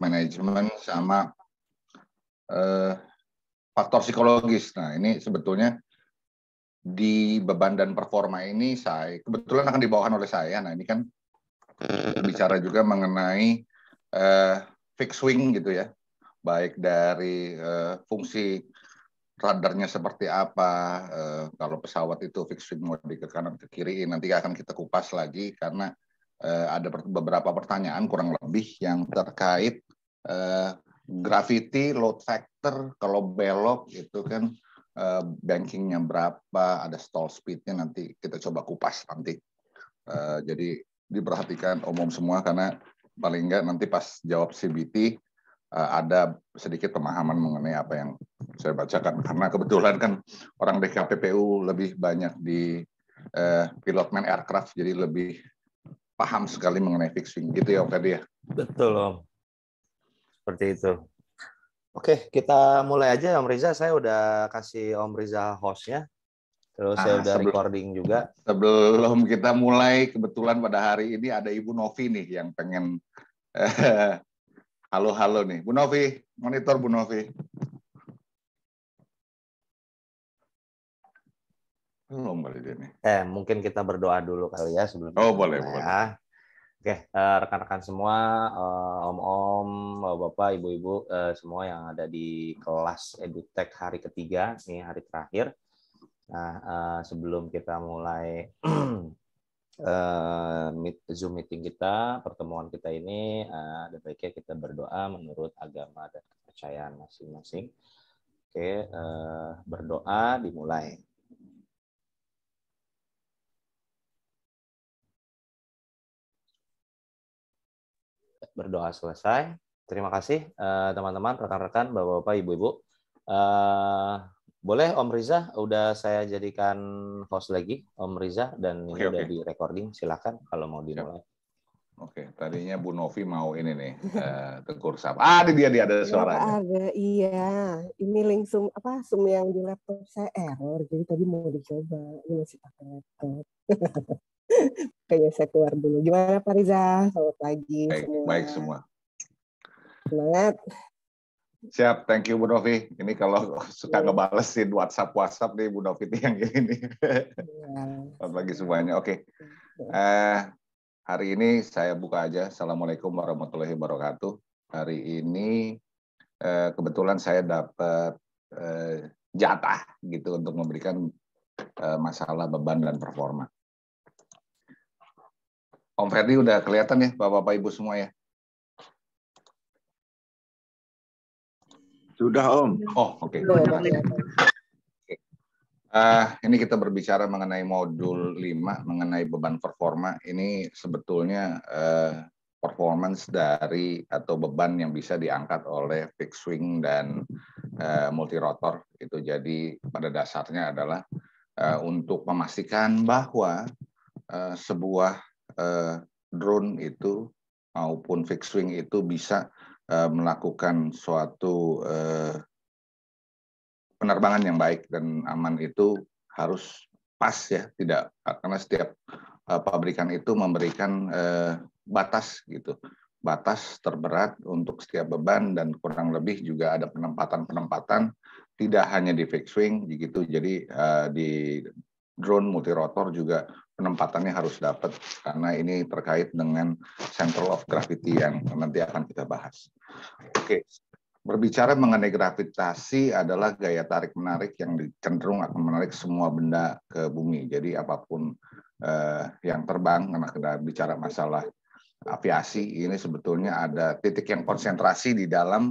manajemen sama eh, faktor psikologis. Nah, ini sebetulnya di beban dan performa ini saya kebetulan akan dibawakan oleh saya. Nah, ini kan bicara juga mengenai eh, fixed wing gitu ya. Baik dari eh, fungsi radarnya seperti apa, eh, kalau pesawat itu fix wing mau di ke kanan ke kiri, nanti akan kita kupas lagi karena eh, ada beberapa pertanyaan kurang lebih yang terkait uh, eh, gravity, load factor, kalau belok itu kan uh, bankingnya berapa, ada stall speednya nanti kita coba kupas nanti. Uh, jadi diperhatikan umum semua karena paling nggak nanti pas jawab CBT uh, ada sedikit pemahaman mengenai apa yang saya bacakan karena kebetulan kan orang DKPPU lebih banyak di uh, man aircraft jadi lebih paham sekali mengenai fixing gitu ya Om tadi ya. Betul Om. Seperti itu. Oke, kita mulai aja Om Riza. Saya udah kasih Om Riza hostnya. Terus ah, saya udah sebelum, recording juga. Sebelum kita mulai, kebetulan pada hari ini ada Ibu Novi nih yang pengen eh, halo-halo nih. Bu Novi, monitor Bu Novi. Belum Eh, mungkin kita berdoa dulu kali ya sebelum. Oh, boleh, ya. boleh. Oke, eh, rekan-rekan semua, eh, om-om, bapak, bapak ibu-ibu, eh, semua yang ada di kelas edutech hari ketiga, ini hari terakhir. Nah, sebelum kita mulai Zoom meeting kita, pertemuan kita ini, ada baiknya kita berdoa menurut agama dan kepercayaan masing-masing. Oke, berdoa dimulai. berdoa selesai. Terima kasih eh, teman-teman, rekan-rekan, bapak-bapak, ibu-ibu. Eh, boleh Om Riza, udah saya jadikan host lagi Om Riza dan ini okay, udah okay. di recording. Silakan kalau mau dimulai. Oke, okay. tadinya Bu Novi mau ini nih uh, tegur sapa. Ah, ini dia dia ada suara. Ya, ada, iya. Ini link Zoom apa Zoom yang di laptop saya error, jadi tadi mau dicoba. Ini masih pakai laptop. Kayaknya saya keluar dulu. Gimana Pak Riza? Selamat pagi baik, semua. Baik semua. Semangat. Siap, thank you Bu Novi. Ini kalau suka iya. ngebalesin WhatsApp WhatsApp nih Bu Novi yang ini. Iya. Selamat pagi semuanya. Oke. Okay. Iya. Eh, hari ini saya buka aja. Assalamualaikum warahmatullahi wabarakatuh. Hari ini eh, kebetulan saya dapat eh, jatah gitu untuk memberikan eh, masalah beban dan performa. Om Ferdi udah kelihatan ya, Bapak-Bapak Ibu semua ya? Sudah Om. Oh, oke. Okay. Uh, ini kita berbicara mengenai modul 5, mengenai beban performa. Ini sebetulnya uh, performance dari atau beban yang bisa diangkat oleh fixed wing dan uh, eh, rotor Itu jadi pada dasarnya adalah uh, untuk memastikan bahwa uh, sebuah Eh, drone itu maupun fixed wing itu bisa eh, melakukan suatu eh, penerbangan yang baik dan aman itu harus pas ya tidak karena setiap pabrikan itu memberikan batas gitu batas terberat untuk setiap beban dan kurang lebih juga ada penempatan-penempatan tidak hanya di fixed wing gitu jadi di drone multirotor juga penempatannya harus dapat karena ini terkait dengan center of gravity yang nanti akan kita bahas. Oke, berbicara mengenai gravitasi adalah gaya tarik menarik yang cenderung akan menarik semua benda ke bumi. Jadi apapun eh, yang terbang karena kita bicara masalah aviasi ini sebetulnya ada titik yang konsentrasi di dalam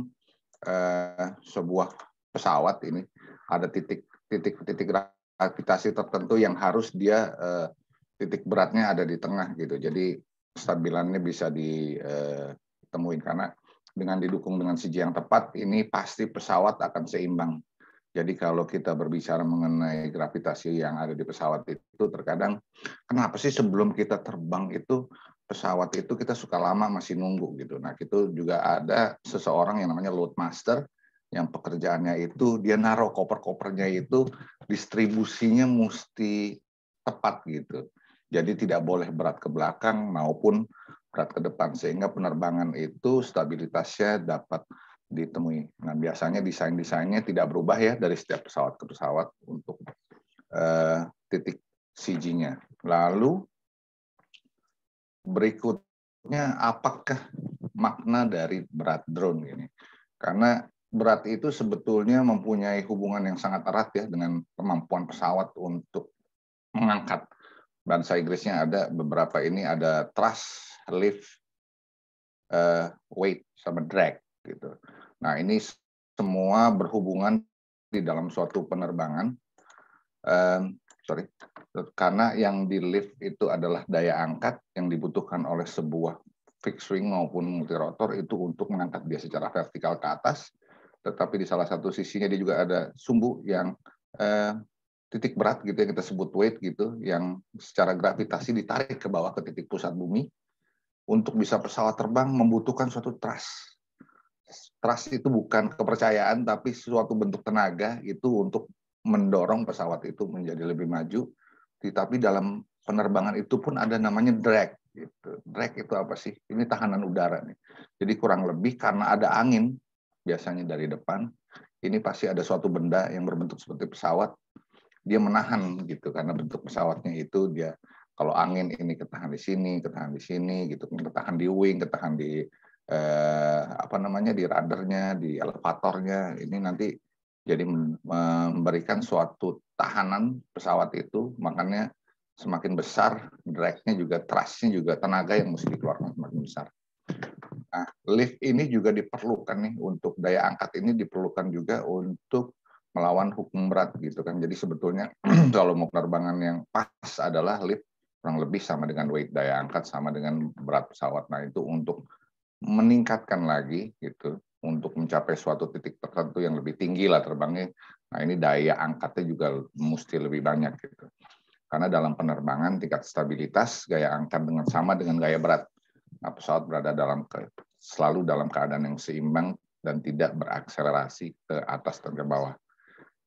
eh, sebuah pesawat ini ada titik titik titik gravitasi tertentu yang harus dia eh, titik beratnya ada di tengah gitu. Jadi stabilannya bisa ditemuin eh, karena dengan didukung dengan CG yang tepat ini pasti pesawat akan seimbang. Jadi kalau kita berbicara mengenai gravitasi yang ada di pesawat itu terkadang kenapa sih sebelum kita terbang itu pesawat itu kita suka lama masih nunggu gitu. Nah, itu juga ada seseorang yang namanya load master yang pekerjaannya itu dia naruh koper-kopernya itu distribusinya mesti tepat gitu. Jadi tidak boleh berat ke belakang maupun berat ke depan sehingga penerbangan itu stabilitasnya dapat ditemui. Nah, biasanya desain-desainnya tidak berubah ya dari setiap pesawat ke pesawat untuk uh, titik CG-nya. Lalu berikutnya apakah makna dari berat drone ini? Karena berat itu sebetulnya mempunyai hubungan yang sangat erat ya dengan kemampuan pesawat untuk mengangkat bahasa Inggrisnya ada beberapa ini ada trust, lift, uh, eh, weight sama drag gitu. Nah ini semua berhubungan di dalam suatu penerbangan. Um, sorry, karena yang di lift itu adalah daya angkat yang dibutuhkan oleh sebuah fixed wing maupun multirotor itu untuk mengangkat dia secara vertikal ke atas. Tetapi di salah satu sisinya dia juga ada sumbu yang uh, titik berat gitu yang kita sebut weight gitu yang secara gravitasi ditarik ke bawah ke titik pusat bumi untuk bisa pesawat terbang membutuhkan suatu trust. Trust itu bukan kepercayaan tapi suatu bentuk tenaga itu untuk mendorong pesawat itu menjadi lebih maju. Tetapi dalam penerbangan itu pun ada namanya drag gitu. Drag itu apa sih? Ini tahanan udara nih. Jadi kurang lebih karena ada angin biasanya dari depan, ini pasti ada suatu benda yang berbentuk seperti pesawat dia menahan gitu karena bentuk pesawatnya itu dia kalau angin ini ketahan di sini, ketahan di sini gitu, ketahan di wing, ketahan di eh, apa namanya di radarnya, di elevatornya. Ini nanti jadi memberikan suatu tahanan pesawat itu, makanya semakin besar dragnya juga trustnya juga tenaga yang mesti dikeluarkan semakin besar. Nah, lift ini juga diperlukan nih untuk daya angkat ini diperlukan juga untuk melawan hukum berat gitu kan. Jadi sebetulnya kalau mau penerbangan yang pas adalah lift kurang lebih sama dengan weight daya angkat sama dengan berat pesawat. Nah, itu untuk meningkatkan lagi gitu untuk mencapai suatu titik tertentu yang lebih tinggi lah terbangnya. Nah, ini daya angkatnya juga mesti lebih banyak gitu. Karena dalam penerbangan tingkat stabilitas gaya angkat dengan sama dengan gaya berat. Nah, pesawat berada dalam ke, selalu dalam keadaan yang seimbang dan tidak berakselerasi ke atas dan ke bawah.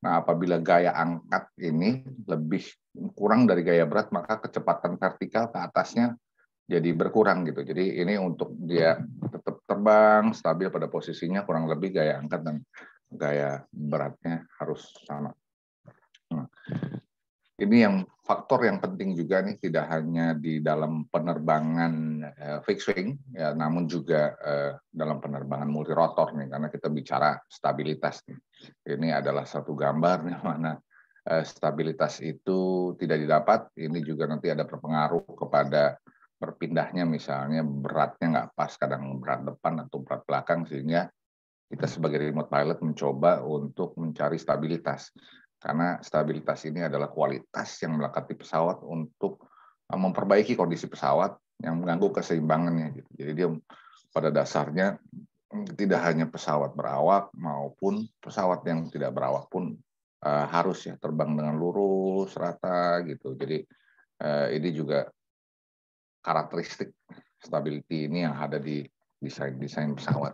Nah, apabila gaya angkat ini lebih kurang dari gaya berat, maka kecepatan vertikal ke atasnya jadi berkurang gitu. Jadi ini untuk dia tetap terbang stabil pada posisinya kurang lebih gaya angkat dan gaya beratnya harus sama. Nah, ini yang faktor yang penting juga nih tidak hanya di dalam penerbangan uh, fixed wing ya namun juga uh, dalam penerbangan multirotor nih karena kita bicara stabilitas nih. Ini adalah satu gambar nih mana uh, stabilitas itu tidak didapat ini juga nanti ada berpengaruh kepada berpindahnya misalnya beratnya nggak pas kadang berat depan atau berat belakang sehingga kita sebagai remote pilot mencoba untuk mencari stabilitas karena stabilitas ini adalah kualitas yang melekati pesawat untuk eh, memperbaiki kondisi pesawat yang mengganggu keseimbangannya. Gitu. Jadi dia pada dasarnya mm, tidak hanya pesawat berawak maupun pesawat yang tidak berawak pun eh, harus ya terbang dengan lurus, rata gitu. Jadi eh, ini juga karakteristik stability ini yang ada di desain-desain pesawat.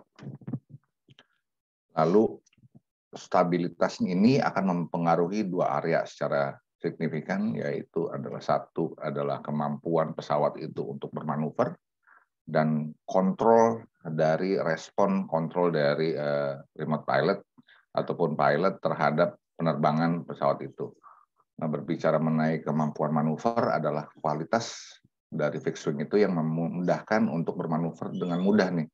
Lalu stabilitas ini akan mempengaruhi dua area secara signifikan yaitu adalah satu adalah kemampuan pesawat itu untuk bermanuver dan kontrol dari respon kontrol dari uh, remote pilot ataupun pilot terhadap penerbangan pesawat itu. Nah, berbicara mengenai kemampuan manuver adalah kualitas dari fixed wing itu yang memudahkan untuk bermanuver dengan mudah nih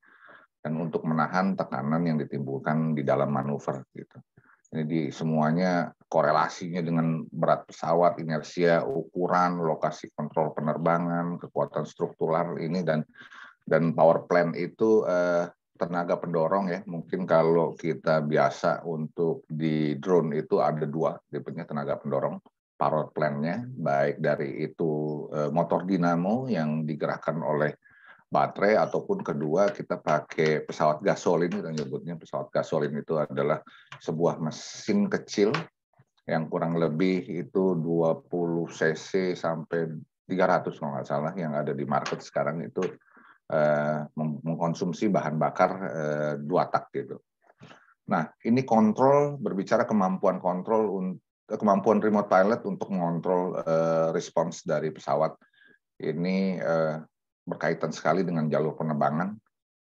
dan untuk menahan tekanan yang ditimbulkan di dalam manuver gitu. Jadi semuanya korelasinya dengan berat pesawat, inersia, ukuran, lokasi kontrol penerbangan, kekuatan struktural ini dan dan power plant itu eh, tenaga pendorong ya. Mungkin kalau kita biasa untuk di drone itu ada dua tipenya tenaga pendorong power plant-nya, baik dari itu eh, motor dinamo yang digerakkan oleh baterai ataupun kedua kita pakai pesawat gasolin kita nyebutnya pesawat gasolin itu adalah sebuah mesin kecil yang kurang lebih itu 20 cc sampai 300 kalau nggak salah yang ada di market sekarang itu eh, mengkonsumsi bahan bakar eh, dua tak gitu. Nah ini kontrol berbicara kemampuan kontrol eh, kemampuan remote pilot untuk mengontrol eh, respons dari pesawat ini berkaitan sekali dengan jalur penerbangan.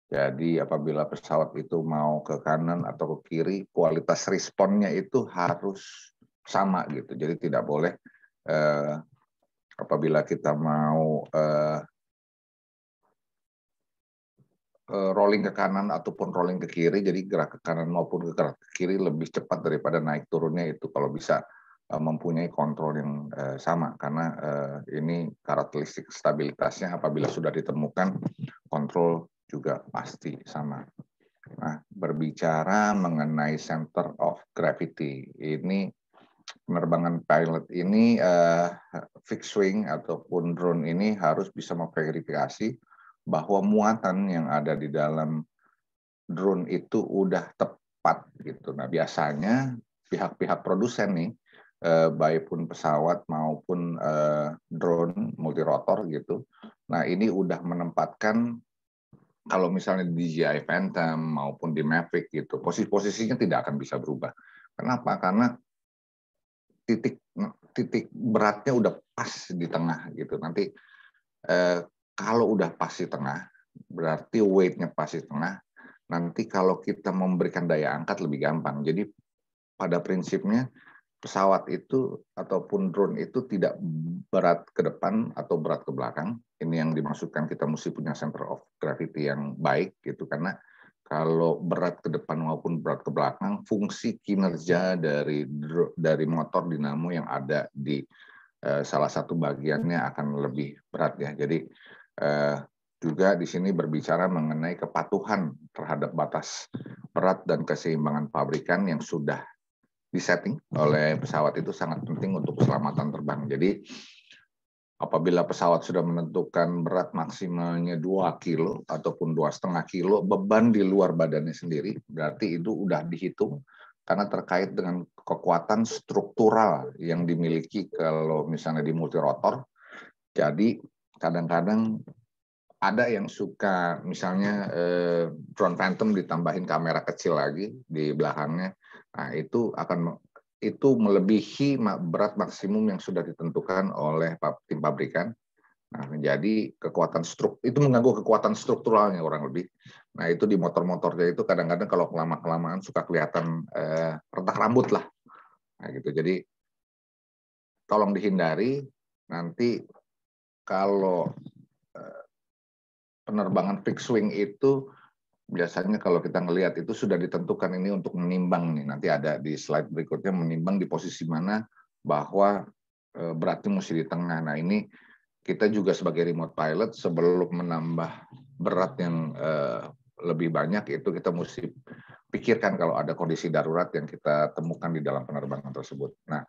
Jadi apabila pesawat itu mau ke kanan atau ke kiri, kualitas responnya itu harus sama gitu. Jadi tidak boleh eh, apabila kita mau eh, eh rolling ke kanan ataupun rolling ke kiri, jadi gerak ke kanan maupun ke gerak ke kiri lebih cepat daripada naik turunnya itu kalau bisa Eh, mempunyai kontrol yang eh, sama karena eh, ini karakteristik stabilitasnya apabila sudah ditemukan kontrol juga pasti sama. Nah, berbicara mengenai center of gravity ini penerbangan pilot ini fix fixed wing ataupun drone ini harus bisa memverifikasi bahwa muatan yang ada di dalam drone itu udah tepat gitu. Nah, biasanya pihak-pihak produsen nih eh, baik pun pesawat maupun eh, drone multirotor gitu. Nah ini udah menempatkan kalau misalnya di DJI Phantom maupun di Mavic gitu, posisi-posisinya tidak akan bisa berubah. Kenapa? Karena titik nah, titik beratnya udah pas di tengah gitu. Nanti eh, kalau udah pas di tengah, berarti weightnya pas di tengah. Nanti kalau kita memberikan daya angkat lebih gampang. Jadi pada prinsipnya pesawat itu ataupun drone itu tidak berat ke depan atau berat ke belakang. Ini yang dimaksudkan kita mesti punya center of gravity yang baik gitu karena kalau berat ke depan maupun berat ke belakang, fungsi kinerja dari dari motor dinamo yang ada di eh, salah satu bagiannya akan lebih berat ya. Jadi eh, juga di sini berbicara mengenai kepatuhan terhadap batas berat dan keseimbangan pabrikan yang sudah disetting mhm. oleh pesawat itu sangat penting untuk keselamatan terbang. Jadi apabila pesawat sudah menentukan berat maksimalnya 2 kilo ataupun dua setengah kilo beban di luar badannya sendiri berarti itu udah dihitung karena terkait dengan kekuatan struktural yang dimiliki kalau misalnya di multirotor. Jadi kadang-kadang ada yang suka misalnya eh, drone phantom ditambahin kamera kecil lagi di belakangnya Nah, itu akan itu melebihi berat maksimum yang sudah ditentukan oleh tim pabrikan. Nah, menjadi kekuatan struk itu mengganggu kekuatan strukturalnya kurang lebih. Nah, itu di motor-motornya itu kadang-kadang kalau kelamaan kelamaan suka kelihatan eh, retak rambut lah. Nah, gitu. Jadi tolong dihindari nanti kalau eh, penerbangan fixed wing itu biasanya kalau kita ngelihat itu sudah ditentukan ini untuk menimbang nih nanti ada di slide berikutnya menimbang di posisi mana bahwa berarti beratnya mesti di tengah. Nah ini kita juga sebagai remote pilot sebelum menambah berat yang e, lebih banyak itu kita mesti pikirkan kalau ada kondisi darurat yang kita temukan di dalam penerbangan tersebut. Nah,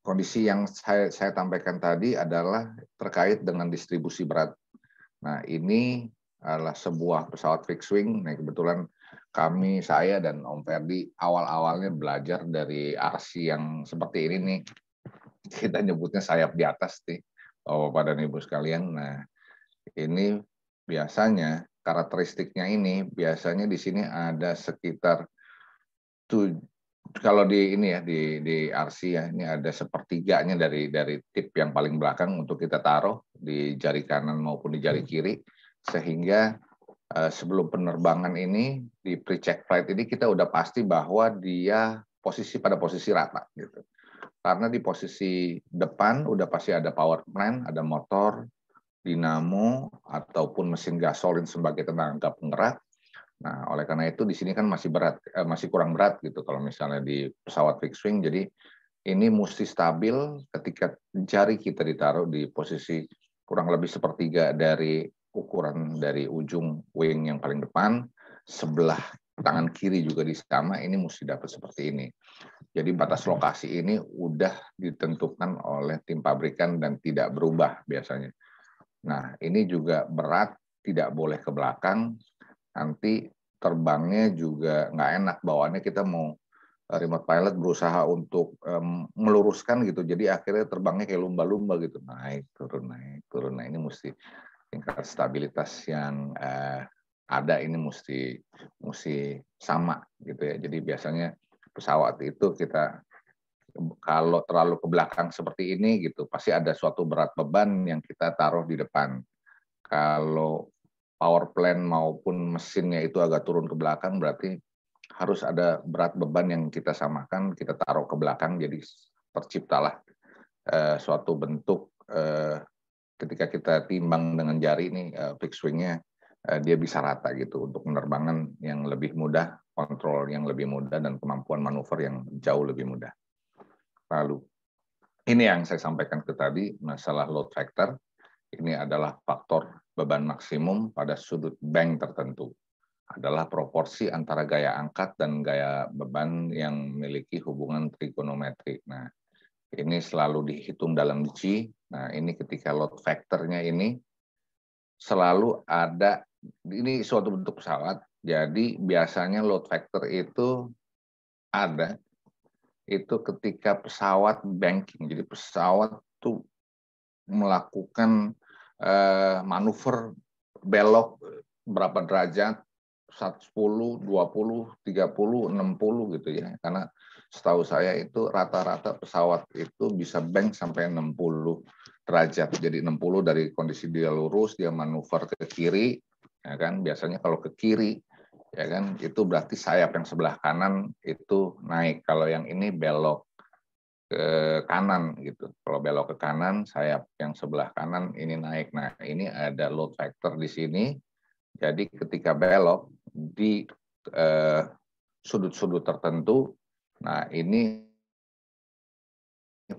kondisi yang saya, saya sampaikan tadi adalah terkait dengan distribusi berat. Nah, ini adalah sebuah pesawat fixed wing. Nah, kebetulan kami, saya dan Om Ferdi awal-awalnya belajar dari arsi yang seperti ini nih. Kita nyebutnya sayap di atas nih, Bapak dan Ibu sekalian. Nah, ini biasanya karakteristiknya ini biasanya di sini ada sekitar tuh kalau di ini ya di di RC ya ini ada sepertiganya dari dari tip yang paling belakang untuk kita taruh di jari kanan maupun di jari kiri sehingga eh, sebelum penerbangan ini di pre-check flight ini kita udah pasti bahwa dia posisi pada posisi rata gitu. Karena di posisi depan udah pasti ada power plant, ada motor, dinamo ataupun mesin gasolin sebagai tenaga penggerak. Nah, oleh karena itu di sini kan masih berat, eh, masih kurang berat gitu kalau misalnya di pesawat fixed wing. Jadi ini mesti stabil ketika jari kita ditaruh di posisi kurang lebih sepertiga dari ukuran dari ujung wing yang paling depan, sebelah tangan kiri juga di sama ini mesti dapat seperti ini. Jadi batas lokasi ini udah ditentukan oleh tim pabrikan dan tidak berubah biasanya. Nah, ini juga berat, tidak boleh ke belakang, nanti terbangnya juga nggak enak, bawaannya kita mau eh, remote pilot berusaha untuk um, meluruskan gitu, jadi akhirnya terbangnya kayak lumba-lumba gitu, naik, turun, naik, turun, nah ini mesti tingkat stabilitas yang uh, ada ini mesti mesti sama gitu ya. Jadi biasanya pesawat itu kita kalau terlalu ke belakang seperti ini gitu pasti ada suatu berat beban yang kita taruh di depan. Kalau power plant maupun mesinnya itu agak turun ke belakang berarti harus ada berat beban yang kita samakan, kita taruh ke belakang jadi terciptalah uh, suatu bentuk uh, ketika kita timbang dengan jari ini uh, fixed eh, wingnya uh, eh, dia bisa rata gitu untuk penerbangan yang lebih mudah, kontrol yang lebih mudah dan kemampuan manuver yang jauh lebih mudah. Lalu ini yang saya sampaikan ke tadi masalah load factor. Ini adalah faktor beban maksimum pada sudut bank tertentu. Adalah proporsi antara gaya angkat dan gaya beban yang memiliki hubungan trigonometri. Nah, ini selalu dihitung dalam G Nah, ini ketika load factor-nya ini selalu ada ini suatu bentuk pesawat. Jadi biasanya load factor itu ada itu ketika pesawat banking. Jadi pesawat itu melakukan eh, manuver belok berapa derajat 110, 20, 30, 60 gitu ya. Karena setahu saya itu rata-rata pesawat itu bisa bank sampai 60 derajat jadi 60 dari kondisi dia lurus dia manuver ke kiri ya kan biasanya kalau ke kiri ya kan itu berarti sayap yang sebelah kanan itu naik kalau yang ini belok ke kanan gitu kalau belok ke kanan sayap yang sebelah kanan ini naik nah ini ada load factor di sini jadi ketika belok di eh, sudut-sudut eh, tertentu nah ini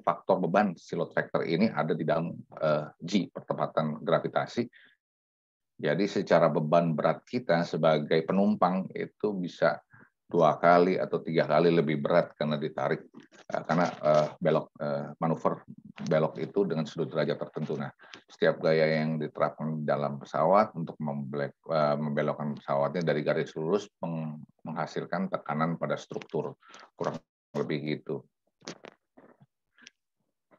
faktor beban silo tractor ini ada di dalam uh, G, pertempatan gravitasi. Jadi secara beban berat kita sebagai penumpang itu bisa dua kali atau tiga kali lebih berat karena ditarik eh, karena eh, belok manuver belok itu dengan sudut derajat tertentu. Nah, setiap gaya yang diterapkan dalam pesawat untuk membelokkan pesawatnya dari garis lurus menghasilkan tekanan pada struktur kurang lebih gitu.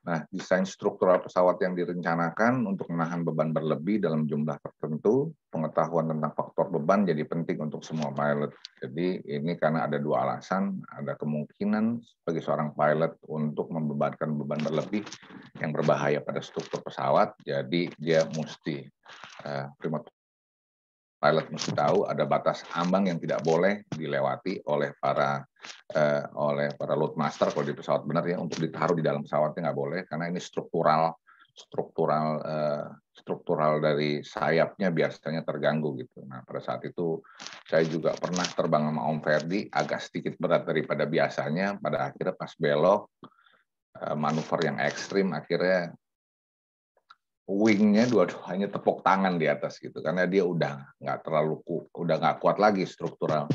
Nah, desain struktural pesawat yang direncanakan untuk menahan beban berlebih dalam jumlah tertentu, pengetahuan tentang faktor beban jadi penting untuk semua pilot. Jadi ini karena ada dua alasan, ada kemungkinan sebagai seorang pilot untuk membebankan beban berlebih yang berbahaya pada struktur pesawat, jadi dia mesti uh, eh, prima pilot mesti tahu ada batas ambang yang tidak boleh dilewati oleh para eh, oleh para loadmaster kalau di pesawat benar ya untuk ditaruh di dalam pesawatnya nggak boleh karena ini struktural struktural eh, struktural dari sayapnya biasanya terganggu gitu. Nah pada saat itu saya juga pernah terbang sama Om Ferdi agak sedikit berat daripada biasanya. Pada akhirnya pas belok eh, manuver yang ekstrim akhirnya wingnya dua-duanya tepuk tangan di atas gitu karena dia udah nggak terlalu ku, udah nggak kuat lagi struktural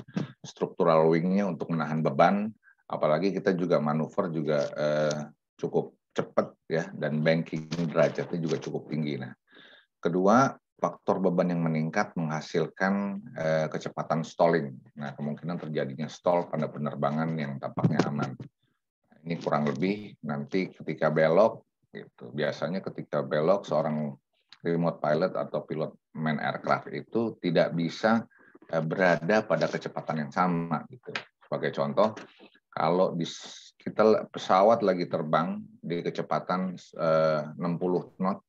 struktural wingnya untuk menahan beban apalagi kita juga manuver juga eh, cukup cepat ya dan banking derajatnya juga cukup tinggi nah kedua faktor beban yang meningkat menghasilkan eh, kecepatan stalling nah kemungkinan terjadinya stall pada penerbangan yang tampaknya aman ini kurang lebih nanti ketika belok Gitu. Biasanya ketika belok seorang remote pilot atau pilot main aircraft itu tidak bisa eh, berada pada kecepatan yang sama gitu. Sebagai contoh, kalau di kita pesawat lagi terbang di kecepatan eh, 60 knot,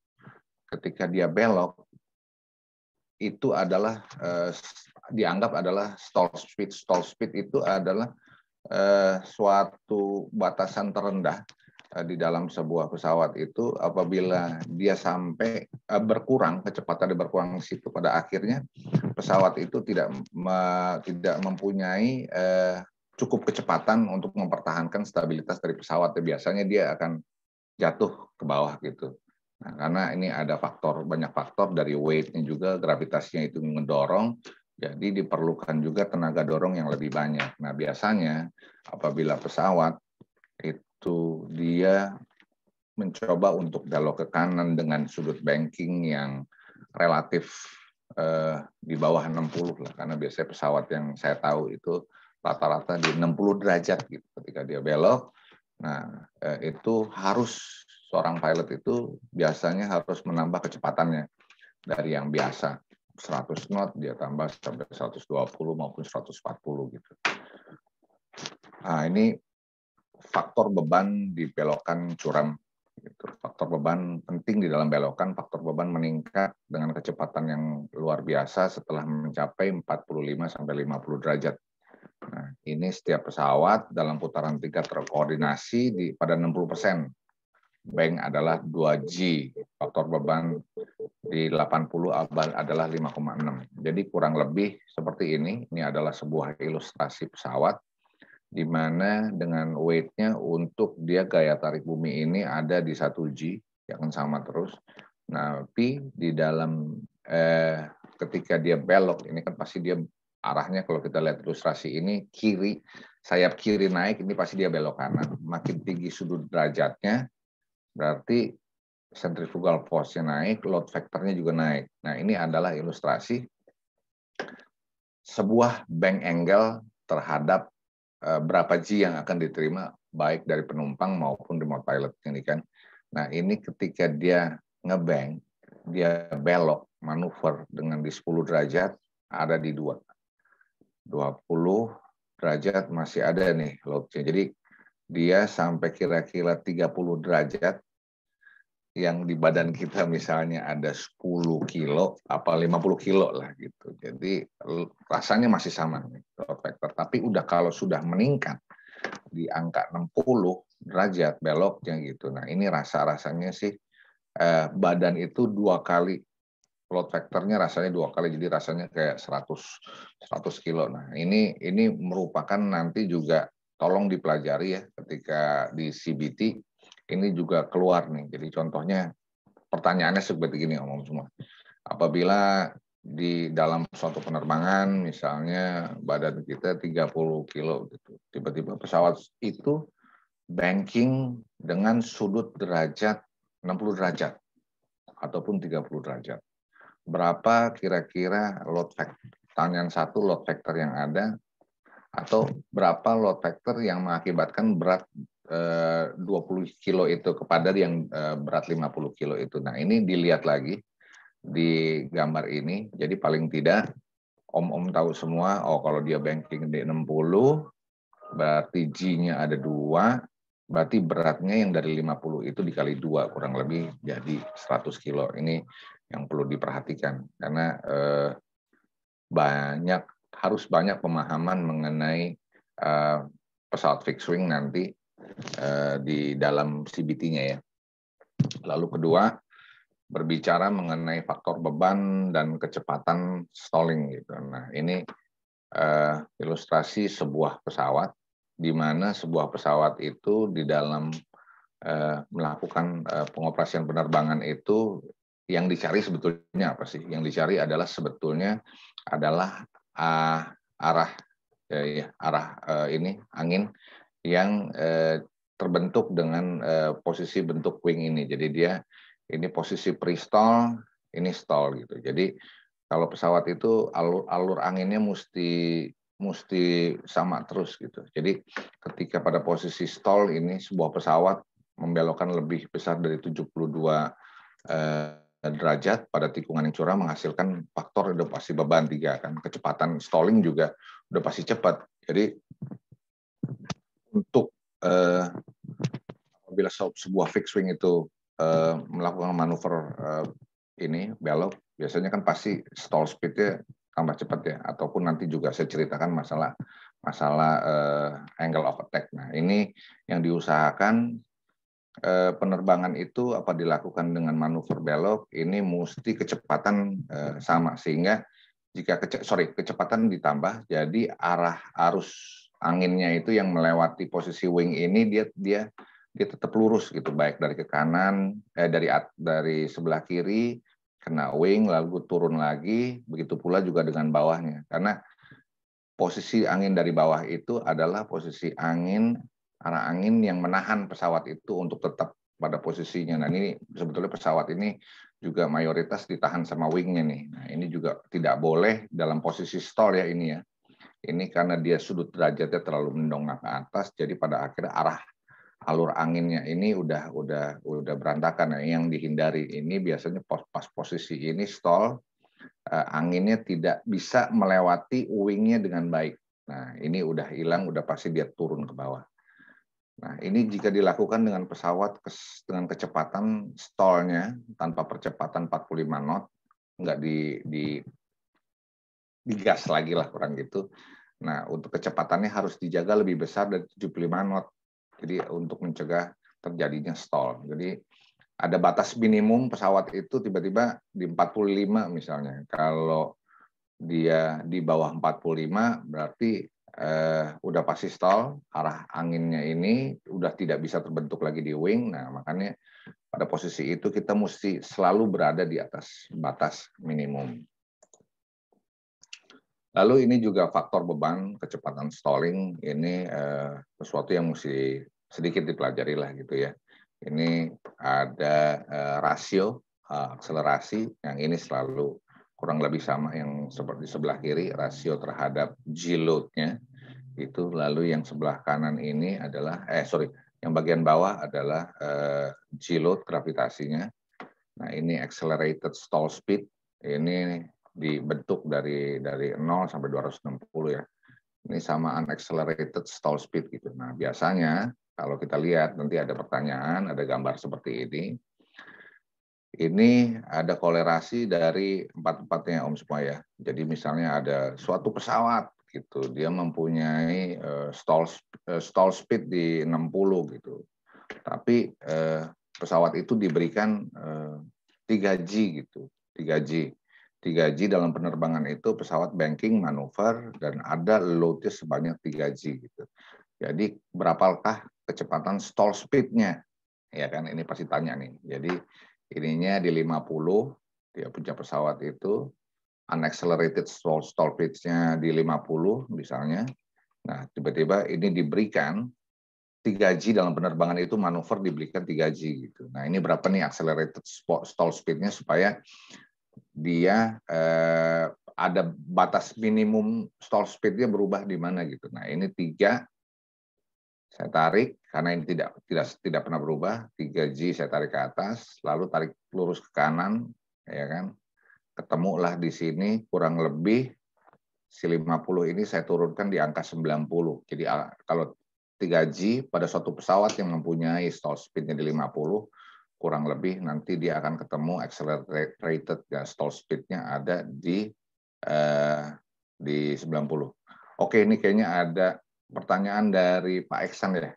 ketika dia belok itu adalah eh, dianggap adalah stall speed. Stall speed itu adalah eh, suatu batasan terendah Eh, di dalam sebuah pesawat itu apabila dia sampai eh, berkurang kecepatan dia berkurang situ pada akhirnya pesawat itu tidak tidak mempunyai eh, cukup kecepatan untuk mempertahankan stabilitas dari pesawat biasanya dia akan jatuh ke bawah gitu nah, karena ini ada faktor banyak faktor dari weightnya juga gravitasinya itu mendorong jadi diperlukan juga tenaga dorong yang lebih banyak nah biasanya apabila pesawat itu itu dia mencoba untuk belok ke kanan dengan sudut banking yang relatif eh, di bawah 60 lah karena biasanya pesawat yang saya tahu itu rata-rata di 60 derajat gitu ketika dia belok nah eh, itu harus seorang pilot itu biasanya harus menambah kecepatannya dari yang biasa 100 knot dia tambah sampai 120 maupun 140 gitu nah ini faktor beban di belokan curam. Gitu. Faktor beban penting di dalam belokan, faktor beban meningkat dengan kecepatan yang luar biasa setelah mencapai 45 sampai 50 derajat. Nah, ini setiap pesawat dalam putaran tiga terkoordinasi di, pada 60 persen. Bank adalah 2G, faktor beban di 80 aban adalah 5,6. Jadi kurang lebih seperti ini, ini adalah sebuah ilustrasi pesawat di mana dengan weight-nya untuk dia gaya tarik bumi ini ada di 1G, jangan sama terus. Nah, tapi di dalam eh, ketika dia belok, ini kan pasti dia arahnya kalau kita lihat ilustrasi ini kiri, sayap kiri naik, ini pasti dia belok kanan. Makin tinggi sudut derajatnya, berarti centrifugal force-nya naik, load factor-nya juga naik. Nah, ini adalah ilustrasi sebuah bank angle terhadap Eh, berapa G yang akan diterima baik dari penumpang maupun remote pilot ini kan. Nah ini ketika dia ngebang, dia belok manuver dengan di 10 derajat ada di dua 20 derajat masih ada nih loadnya. Jadi dia sampai kira-kira 30 derajat yang di badan kita misalnya ada 10 kilo apa 50 kilo lah gitu. Jadi rasanya masih sama nih gitu, factor, tapi udah kalau sudah meningkat di angka 60 derajat beloknya gitu. Nah, ini rasa-rasanya sih eh, badan itu dua kali load factornya rasanya dua kali jadi rasanya kayak 100 100 kilo. Nah, ini ini merupakan nanti juga tolong dipelajari ya ketika di CBT ini juga keluar nih. Jadi contohnya pertanyaannya seperti gini Om semua. Apabila di dalam suatu penerbangan misalnya badan kita 30 kilo gitu. Tiba-tiba pesawat itu banking dengan sudut derajat 60 derajat ataupun 30 derajat. Berapa kira-kira load factor yang satu load factor yang ada atau berapa load factor yang mengakibatkan berat 20 eh, kilo itu kepada yang eh, berat 50 kilo itu. Nah, ini dilihat lagi di gambar ini. Jadi paling tidak om-om tahu semua, oh kalau dia banking di 60, berarti G-nya ada dua, berarti beratnya yang dari 50 itu dikali dua kurang lebih jadi 100 kilo. Ini yang perlu diperhatikan karena eh, banyak harus banyak pemahaman mengenai pesawat fixed wing nanti Eh, di dalam CBT-nya ya. Lalu kedua, berbicara mengenai faktor beban dan kecepatan stalling gitu. Nah, ini uh, ilustrasi sebuah pesawat di mana sebuah pesawat itu di dalam uh, melakukan uh, pengoperasian penerbangan itu yang dicari sebetulnya apa sih? Yang dicari adalah sebetulnya adalah uh, arah ya, ya, arah uh, ini angin yang eh, terbentuk dengan eh, posisi bentuk wing ini. Jadi dia ini posisi pre-stall, ini stall gitu. Jadi kalau pesawat itu alur alur anginnya mesti mesti sama terus gitu. Jadi ketika pada posisi stall ini sebuah pesawat membelokkan lebih besar dari 72 eh, derajat pada tikungan yang curam menghasilkan faktor udah pasti beban tiga kan kecepatan stalling juga udah pasti cepat jadi untuk uh, apabila sebuah fixed wing itu uh, melakukan manuver uh, ini belok, biasanya kan pasti stall speednya tambah cepat ya, ataupun nanti juga saya ceritakan masalah masalah uh, angle of attack. Nah ini yang diusahakan uh, penerbangan itu apa dilakukan dengan manuver belok ini mesti kecepatan uh, sama sehingga jika kece sorry kecepatan ditambah jadi arah arus anginnya itu yang melewati posisi wing ini dia dia dia tetap lurus gitu baik dari ke kanan eh, dari dari sebelah kiri kena wing lalu turun lagi begitu pula juga dengan bawahnya karena posisi angin dari bawah itu adalah posisi angin arah angin yang menahan pesawat itu untuk tetap pada posisinya. Nah ini sebetulnya pesawat ini juga mayoritas ditahan sama wingnya nih. Nah ini juga tidak boleh dalam posisi stall ya ini ya ini karena dia sudut derajatnya terlalu mendongak ke atas jadi pada akhirnya arah alur anginnya ini udah udah udah berantakan nah, yang dihindari ini biasanya pos pas posisi ini stall eh, anginnya tidak bisa melewati wingnya dengan baik nah ini udah hilang udah pasti dia turun ke bawah Nah, ini jika dilakukan dengan pesawat dengan kecepatan stallnya tanpa percepatan 45 knot, nggak di, di digas lagi lah kurang gitu. Nah, untuk kecepatannya harus dijaga lebih besar dari 75 knot. Jadi untuk mencegah terjadinya stall. Jadi ada batas minimum pesawat itu tiba-tiba di 45 misalnya. Kalau dia di bawah 45 berarti eh, udah pasti stall, arah anginnya ini udah tidak bisa terbentuk lagi di wing. Nah, makanya pada posisi itu kita mesti selalu berada di atas batas minimum. Lalu ini juga faktor beban kecepatan stalling ini eh, sesuatu yang mesti sedikit dipelajari lah gitu ya. Ini ada eh, rasio eh, akselerasi yang ini selalu kurang lebih sama yang seperti sebelah kiri rasio terhadap G loadnya itu lalu yang sebelah kanan ini adalah eh sorry yang bagian bawah adalah eh, G load gravitasinya. Nah ini accelerated stall speed ini dibentuk dari dari 0 sampai 260 ya. Ini sama unaccelerated stall speed gitu. Nah, biasanya kalau kita lihat nanti ada pertanyaan, ada gambar seperti ini. Ini ada kolerasi dari empat-empatnya Om semua ya. Jadi misalnya ada suatu pesawat gitu, dia mempunyai eh, stall eh, stall speed di 60 gitu. Tapi eh, pesawat itu diberikan tiga 3G gitu, 3G digaji dalam penerbangan itu pesawat banking, manuver, dan ada lotus sebanyak 3G gitu. Jadi berapakah kecepatan stall speednya? Ya kan ini pasti tanya nih. Jadi ininya di 50 dia punya pesawat itu unaccelerated stall stall speednya di 50 misalnya. Nah, tiba-tiba ini diberikan 3G dalam penerbangan itu manuver diberikan 3G gitu. Nah, ini berapa nih accelerated stall speednya supaya dia eh, ada batas minimum stall speednya berubah di mana gitu. Nah ini tiga saya tarik karena ini tidak tidak tidak pernah berubah 3G saya tarik ke atas lalu tarik lurus ke kanan ya kan ketemulah di sini kurang lebih si 50 ini saya turunkan di angka 90 jadi kalau 3G pada suatu pesawat yang mempunyai stall speednya di 50 kurang lebih nanti dia akan ketemu accelerated gas stall speed-nya ada di eh, di 90. Oke, ini kayaknya ada pertanyaan dari Pak Eksan ya.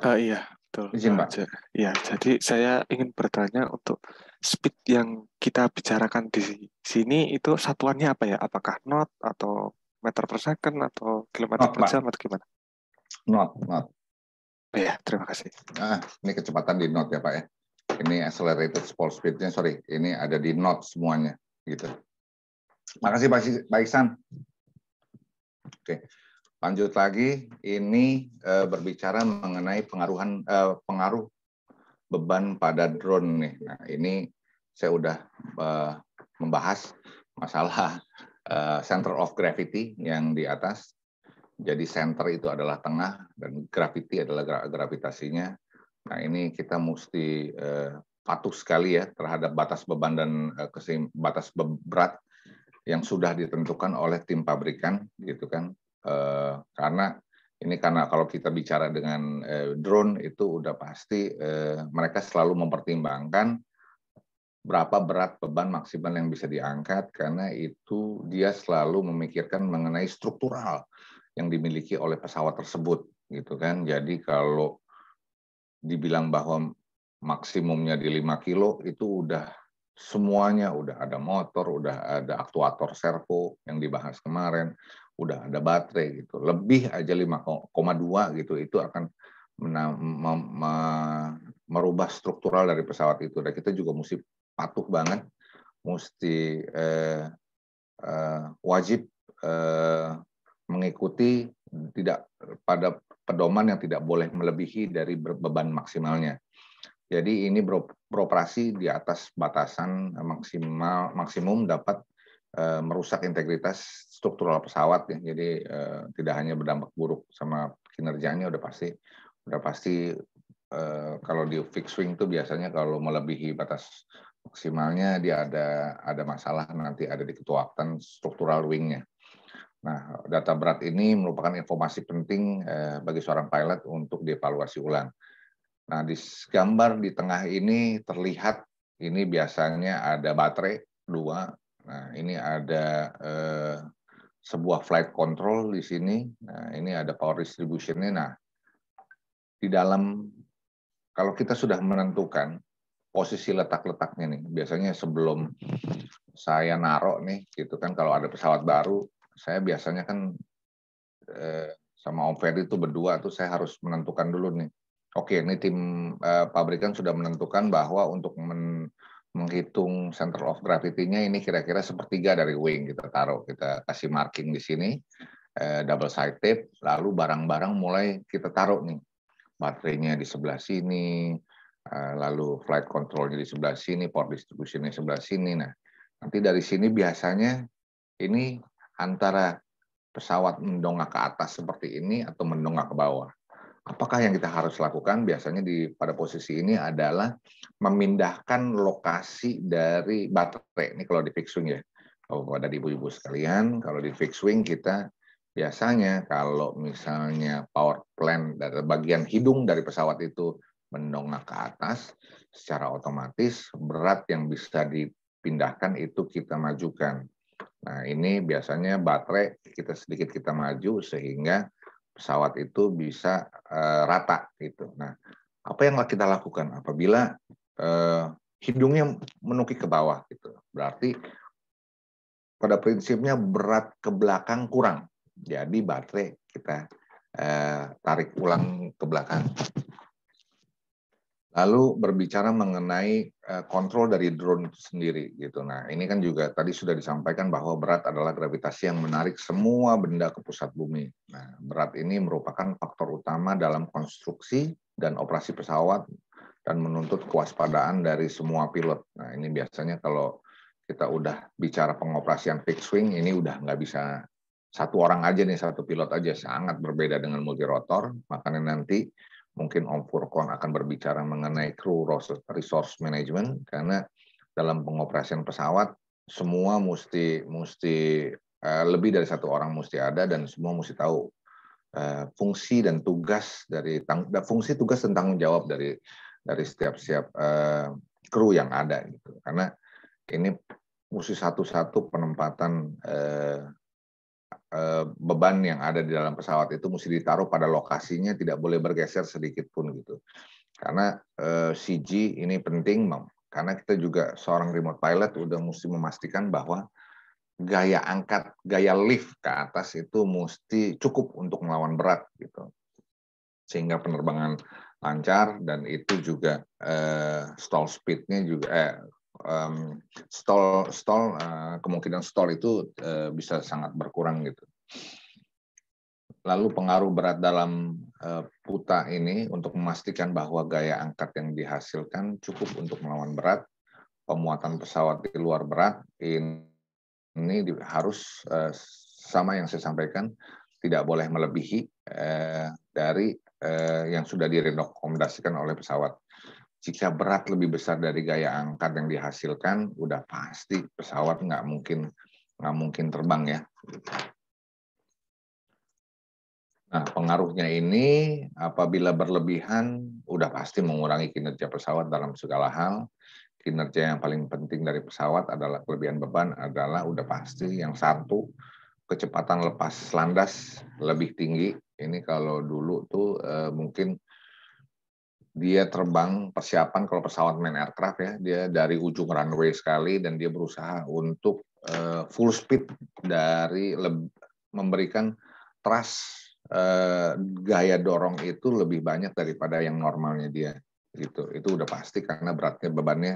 Uh, iya, betul. Izin, Pak. Ya, jadi saya ingin bertanya untuk speed yang kita bicarakan di sini itu satuannya apa ya? Apakah knot atau meter per second atau kilometer per jam atau gimana? Knot, knot. Ya terima kasih. Nah, ini kecepatan di note ya Pak ya. Ini accelerated sport speednya, sorry, ini ada di note semuanya. gitu. Makasih Pak Iksan. Oke, lanjut lagi. Ini eh, berbicara mengenai pengaruhan eh, pengaruh beban pada drone nih. Nah, ini saya sudah eh, membahas masalah uh, center of gravity yang di atas jadi center itu adalah tengah dan gravity adalah gravitasinya. Nah ini kita mesti uh, patuh sekali ya terhadap batas beban dan uh, eh, kesim, batas berat yang sudah ditentukan oleh tim pabrikan gitu kan. Uh, karena ini karena kalau kita bicara dengan uh, drone itu udah pasti uh, mereka selalu mempertimbangkan berapa berat beban maksimal yang bisa diangkat karena itu dia selalu memikirkan mengenai struktural yang dimiliki oleh pesawat tersebut gitu kan. Jadi kalau dibilang bahwa maksimumnya di 5 kilo itu udah semuanya udah ada motor, udah ada aktuator servo yang dibahas kemarin, udah ada baterai gitu. Lebih aja 5,2 gitu itu akan merubah struktural dari pesawat itu. Dan kita juga mesti patuh banget, mesti eh, eh, wajib eh, mengikuti eh, tidak pada pedoman yang tidak boleh melebihi dari beban maksimalnya. Jadi ini beroperasi di atas batasan maksimal maksimum dapat eh, merusak integritas struktural pesawat ya. Jadi eh, tidak hanya berdampak buruk sama kinerjanya udah pasti udah pasti kalau di fixed wing itu biasanya kalau melebihi batas maksimalnya dia ada ada masalah nanti ada di ketuakan struktural wingnya. Nah, data berat ini merupakan informasi penting eh, bagi seorang pilot untuk dievaluasi ulang. Nah, di gambar di tengah ini terlihat ini biasanya ada baterai dua. Nah, ini ada eh, sebuah flight control di sini. Nah, ini ada power distribution-nya. Nah, di dalam kalau kita sudah menentukan posisi letak-letaknya nih, biasanya sebelum saya naruh nih, gitu kan kalau ada pesawat baru, saya biasanya kan eh, sama Om Ferry itu berdua tuh saya harus menentukan dulu nih. Oke, ini tim uh, eh, pabrikan sudah menentukan bahwa untuk men menghitung center of gravity-nya ini kira-kira sepertiga dari wing kita taruh, kita kasih marking di sini, uh, double side tape, lalu barang-barang mulai kita taruh nih. Baterainya di sebelah sini, uh, lalu flight controlnya di sebelah sini, port distribution di sebelah sini. Nah, nanti dari sini biasanya ini antara pesawat mendongak ke atas seperti ini atau mendongak ke bawah. Apakah yang kita harus lakukan biasanya di pada posisi ini adalah memindahkan lokasi dari baterai. Ini kalau di fixed wing ya. kalau pada dari ibu-ibu sekalian, kalau di fixed wing kita biasanya kalau misalnya power plant dari bagian hidung dari pesawat itu mendongak ke atas, secara otomatis berat yang bisa dipindahkan itu kita majukan. Nah, ini biasanya baterai kita sedikit kita maju sehingga pesawat itu bisa e, rata gitu. Nah, apa yang kita lakukan apabila e, hidungnya menukik ke bawah gitu. Berarti pada prinsipnya berat ke belakang kurang. Jadi baterai kita e, tarik ulang ke belakang. Lalu berbicara mengenai eh, kontrol dari drone itu sendiri gitu. Nah, ini kan juga tadi sudah disampaikan bahwa berat adalah gravitasi yang menarik semua benda ke pusat bumi. Nah, berat ini merupakan faktor utama dalam konstruksi dan operasi pesawat dan menuntut kewaspadaan dari semua pilot. Nah, ini biasanya kalau kita udah bicara pengoperasian fixed wing ini udah nggak bisa satu orang aja nih satu pilot aja sangat berbeda dengan multirotor makanya nanti mungkin Om Furkon akan berbicara mengenai crew resource management karena dalam pengoperasian pesawat semua mesti mesti eh, lebih dari satu orang mesti ada dan semua mesti tahu eh, fungsi dan tugas dari fungsi tugas dan tanggung jawab dari dari setiap setiap kru eh, yang ada gitu karena ini mesti satu-satu penempatan eh, Eh, beban yang ada di dalam pesawat itu mesti ditaruh pada lokasinya, tidak boleh bergeser sedikit pun gitu. Karena eh, CG ini penting, memang Karena kita juga seorang remote pilot udah mesti memastikan bahwa gaya angkat, gaya lift ke atas itu mesti cukup untuk melawan berat gitu. Sehingga penerbangan lancar dan itu juga eh, stall speednya juga eh, um, stall stall uh, kemungkinan stall itu uh, bisa sangat berkurang gitu. Lalu pengaruh berat dalam uh, eh, puta ini untuk memastikan bahwa gaya angkat yang dihasilkan cukup untuk melawan berat, pemuatan pesawat di luar berat ini, harus uh, sama yang saya sampaikan tidak boleh melebihi uh, dari yang sudah direkomendasikan oleh pesawat jika berat lebih besar dari gaya angkat yang dihasilkan, udah pasti pesawat nggak mungkin nggak mungkin terbang ya. Nah, pengaruhnya ini apabila berlebihan udah pasti mengurangi kinerja pesawat dalam segala hal. Kinerja yang paling penting dari pesawat adalah kelebihan beban adalah udah pasti yang satu kecepatan lepas landas lebih tinggi. Ini kalau dulu tuh eh, mungkin dia terbang persiapan kalau pesawat main aircraft ya dia dari ujung runway sekali dan dia berusaha untuk uh, full speed dari memberikan trust uh, gaya dorong itu lebih banyak daripada yang normalnya dia gitu itu udah pasti karena beratnya bebannya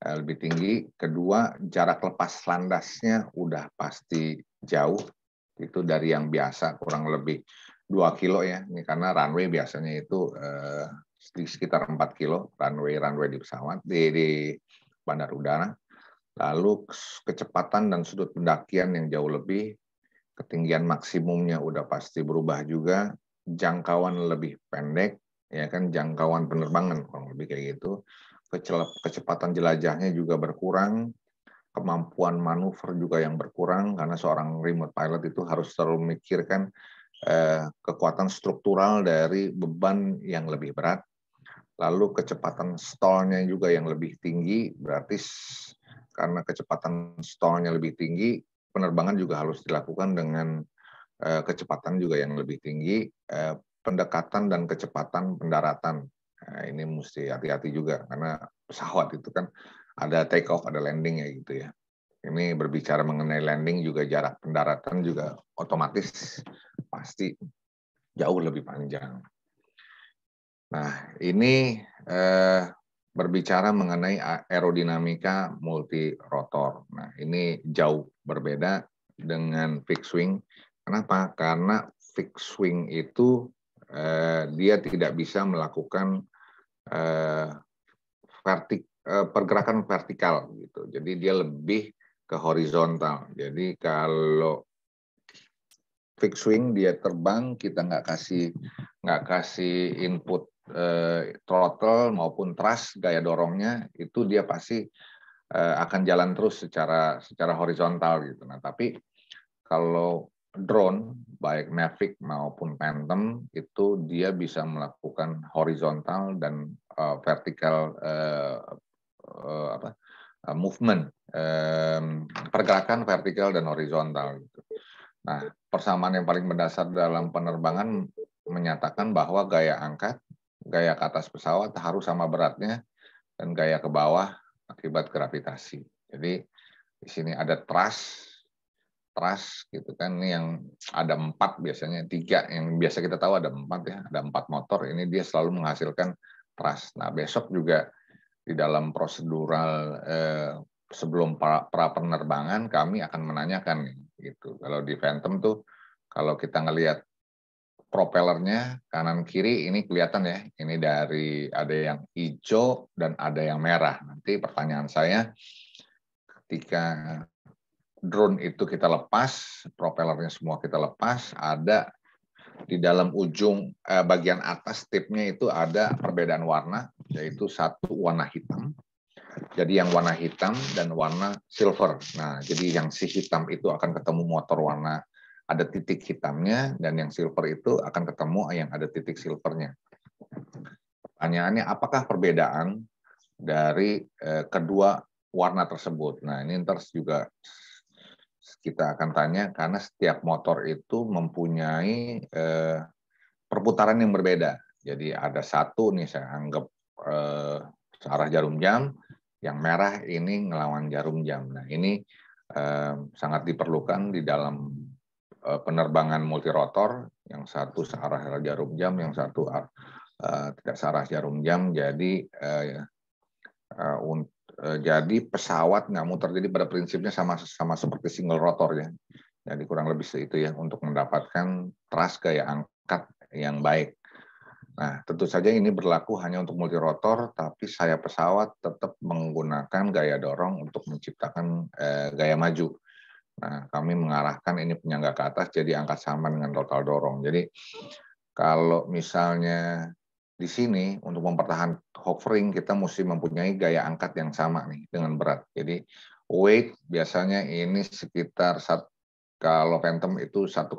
eh, lebih tinggi kedua jarak lepas landasnya udah pasti jauh itu dari yang biasa kurang lebih dua kilo ya ini karena runway biasanya itu eh, sekitar 4 kilo runway runway di pesawat di, di bandar udara. Lalu kecepatan dan sudut pendakian yang jauh lebih, ketinggian maksimumnya udah pasti berubah juga, jangkauan lebih pendek, ya kan jangkauan penerbangan kurang lebih kayak gitu. Kecepatan jelajahnya juga berkurang, kemampuan manuver juga yang berkurang karena seorang remote pilot itu harus selalu memikirkan eh, kekuatan struktural dari beban yang lebih berat lalu kecepatan stallnya juga yang lebih tinggi, berarti karena kecepatan stallnya lebih tinggi, penerbangan juga harus dilakukan dengan eh, kecepatan juga yang lebih tinggi, eh, pendekatan dan kecepatan pendaratan. Nah, ini mesti hati-hati juga karena pesawat itu kan ada take off, ada landing ya gitu ya. Ini berbicara mengenai landing juga jarak pendaratan juga otomatis pasti jauh lebih panjang. Nah, ini eh, berbicara mengenai aerodinamika multi rotor Nah, ini jauh berbeda dengan fixed wing. Kenapa? Karena fixed wing itu eh, dia tidak bisa melakukan eh, vertik, eh, pergerakan vertikal gitu. Jadi dia lebih ke horizontal. Jadi kalau fixed wing dia terbang kita nggak kasih nggak kasih input eh, throttle maupun thrust gaya dorongnya itu dia pasti eh, akan jalan terus secara secara horizontal gitu. Nah, tapi kalau drone baik Mavic maupun Phantom itu dia bisa melakukan horizontal dan uh, vertikal uh, uh, apa movement um, pergerakan vertikal dan horizontal gitu. Nah, persamaan yang paling mendasar dalam penerbangan menyatakan bahwa gaya angkat gaya ke atas pesawat harus sama beratnya dan gaya ke bawah akibat gravitasi. Jadi di sini ada thrust, thrust gitu kan ini yang ada empat biasanya tiga yang biasa kita tahu ada empat ya ada empat motor ini dia selalu menghasilkan thrust. Nah besok juga di dalam prosedural eh, sebelum pra, pra penerbangan kami akan menanyakan gitu kalau di Phantom tuh kalau kita ngelihat propellernya kanan kiri ini kelihatan ya. Ini dari ada yang hijau dan ada yang merah. Nanti pertanyaan saya ketika drone itu kita lepas, propellernya semua kita lepas, ada di dalam ujung eh, bagian atas tipnya itu ada perbedaan warna yaitu satu warna hitam jadi yang warna hitam dan warna silver. Nah, jadi yang si hitam itu akan ketemu motor warna ada titik hitamnya dan yang silver itu akan ketemu yang ada titik silvernya. Pertanyaannya apakah perbedaan dari eh, kedua warna tersebut? Nah ini terus juga kita akan tanya karena setiap motor itu mempunyai eh, perputaran yang berbeda. Jadi ada satu nih saya anggap eh, arah jarum jam, yang merah ini ngelawan jarum jam. Nah ini eh, sangat diperlukan di dalam Eh, penerbangan multirotor, yang satu searah jarum jam, yang satu eh, tidak searah jarum jam. Jadi eh, jadi pesawat nggak muter. Jadi pada prinsipnya sama sama seperti single rotor ya. Jadi kurang lebih itu ya untuk mendapatkan trust gaya angkat yang baik. Nah, tentu saja ini berlaku hanya untuk multirotor, tapi saya pesawat tetap menggunakan gaya dorong untuk menciptakan eh, gaya maju. Nah, kami mengarahkan ini penyangga ke atas jadi angkat sama dengan total dorong. Jadi kalau misalnya di sini untuk mempertahankan hovering kita mesti mempunyai gaya angkat yang sama nih dengan berat. Jadi weight biasanya ini sekitar satu kalau Phantom itu 1,7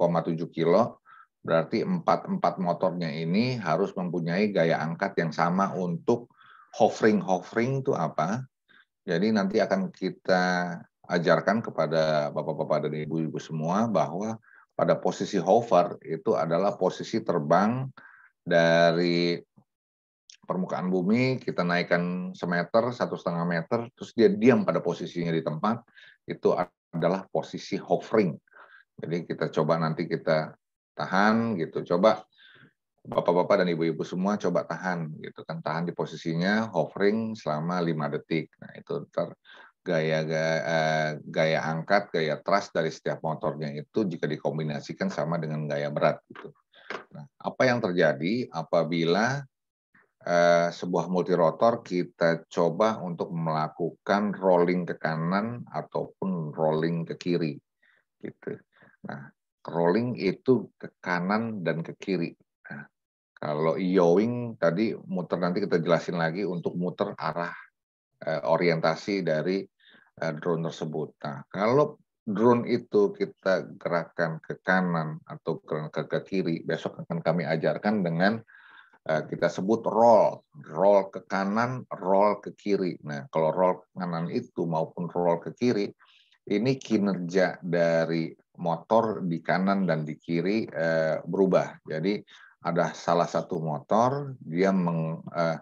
kilo, berarti empat empat motornya ini harus mempunyai gaya angkat yang sama untuk hovering. Hovering itu apa? Jadi nanti akan kita ajarkan kepada bapak-bapak dan ibu-ibu semua bahwa pada posisi hover itu adalah posisi terbang dari permukaan bumi kita naikkan semeter satu setengah meter terus dia diam pada posisinya di tempat itu adalah posisi hovering jadi kita coba nanti kita tahan gitu coba bapak-bapak dan ibu-ibu semua coba tahan gitu kan tahan di posisinya hovering selama lima detik nah itu ntar gaya gaya, uh, eh, gaya angkat, gaya thrust dari setiap motornya itu jika dikombinasikan sama dengan gaya berat. Gitu. Nah, apa yang terjadi apabila uh, sebuah rotor kita coba untuk melakukan rolling ke kanan ataupun rolling ke kiri, gitu. Nah, rolling itu ke kanan dan ke kiri. Nah, kalau yowing tadi muter nanti kita jelasin lagi untuk muter arah eh, orientasi dari Eh, drone tersebut. Nah, kalau drone itu kita gerakan ke kanan atau ke, ke kiri, besok akan kami ajarkan dengan eh, kita sebut roll, roll ke kanan, roll ke kiri. Nah, kalau roll ke kanan itu maupun roll ke kiri, ini kinerja dari motor di kanan dan di kiri uh, berubah. Jadi ada salah satu motor dia meng, Uh,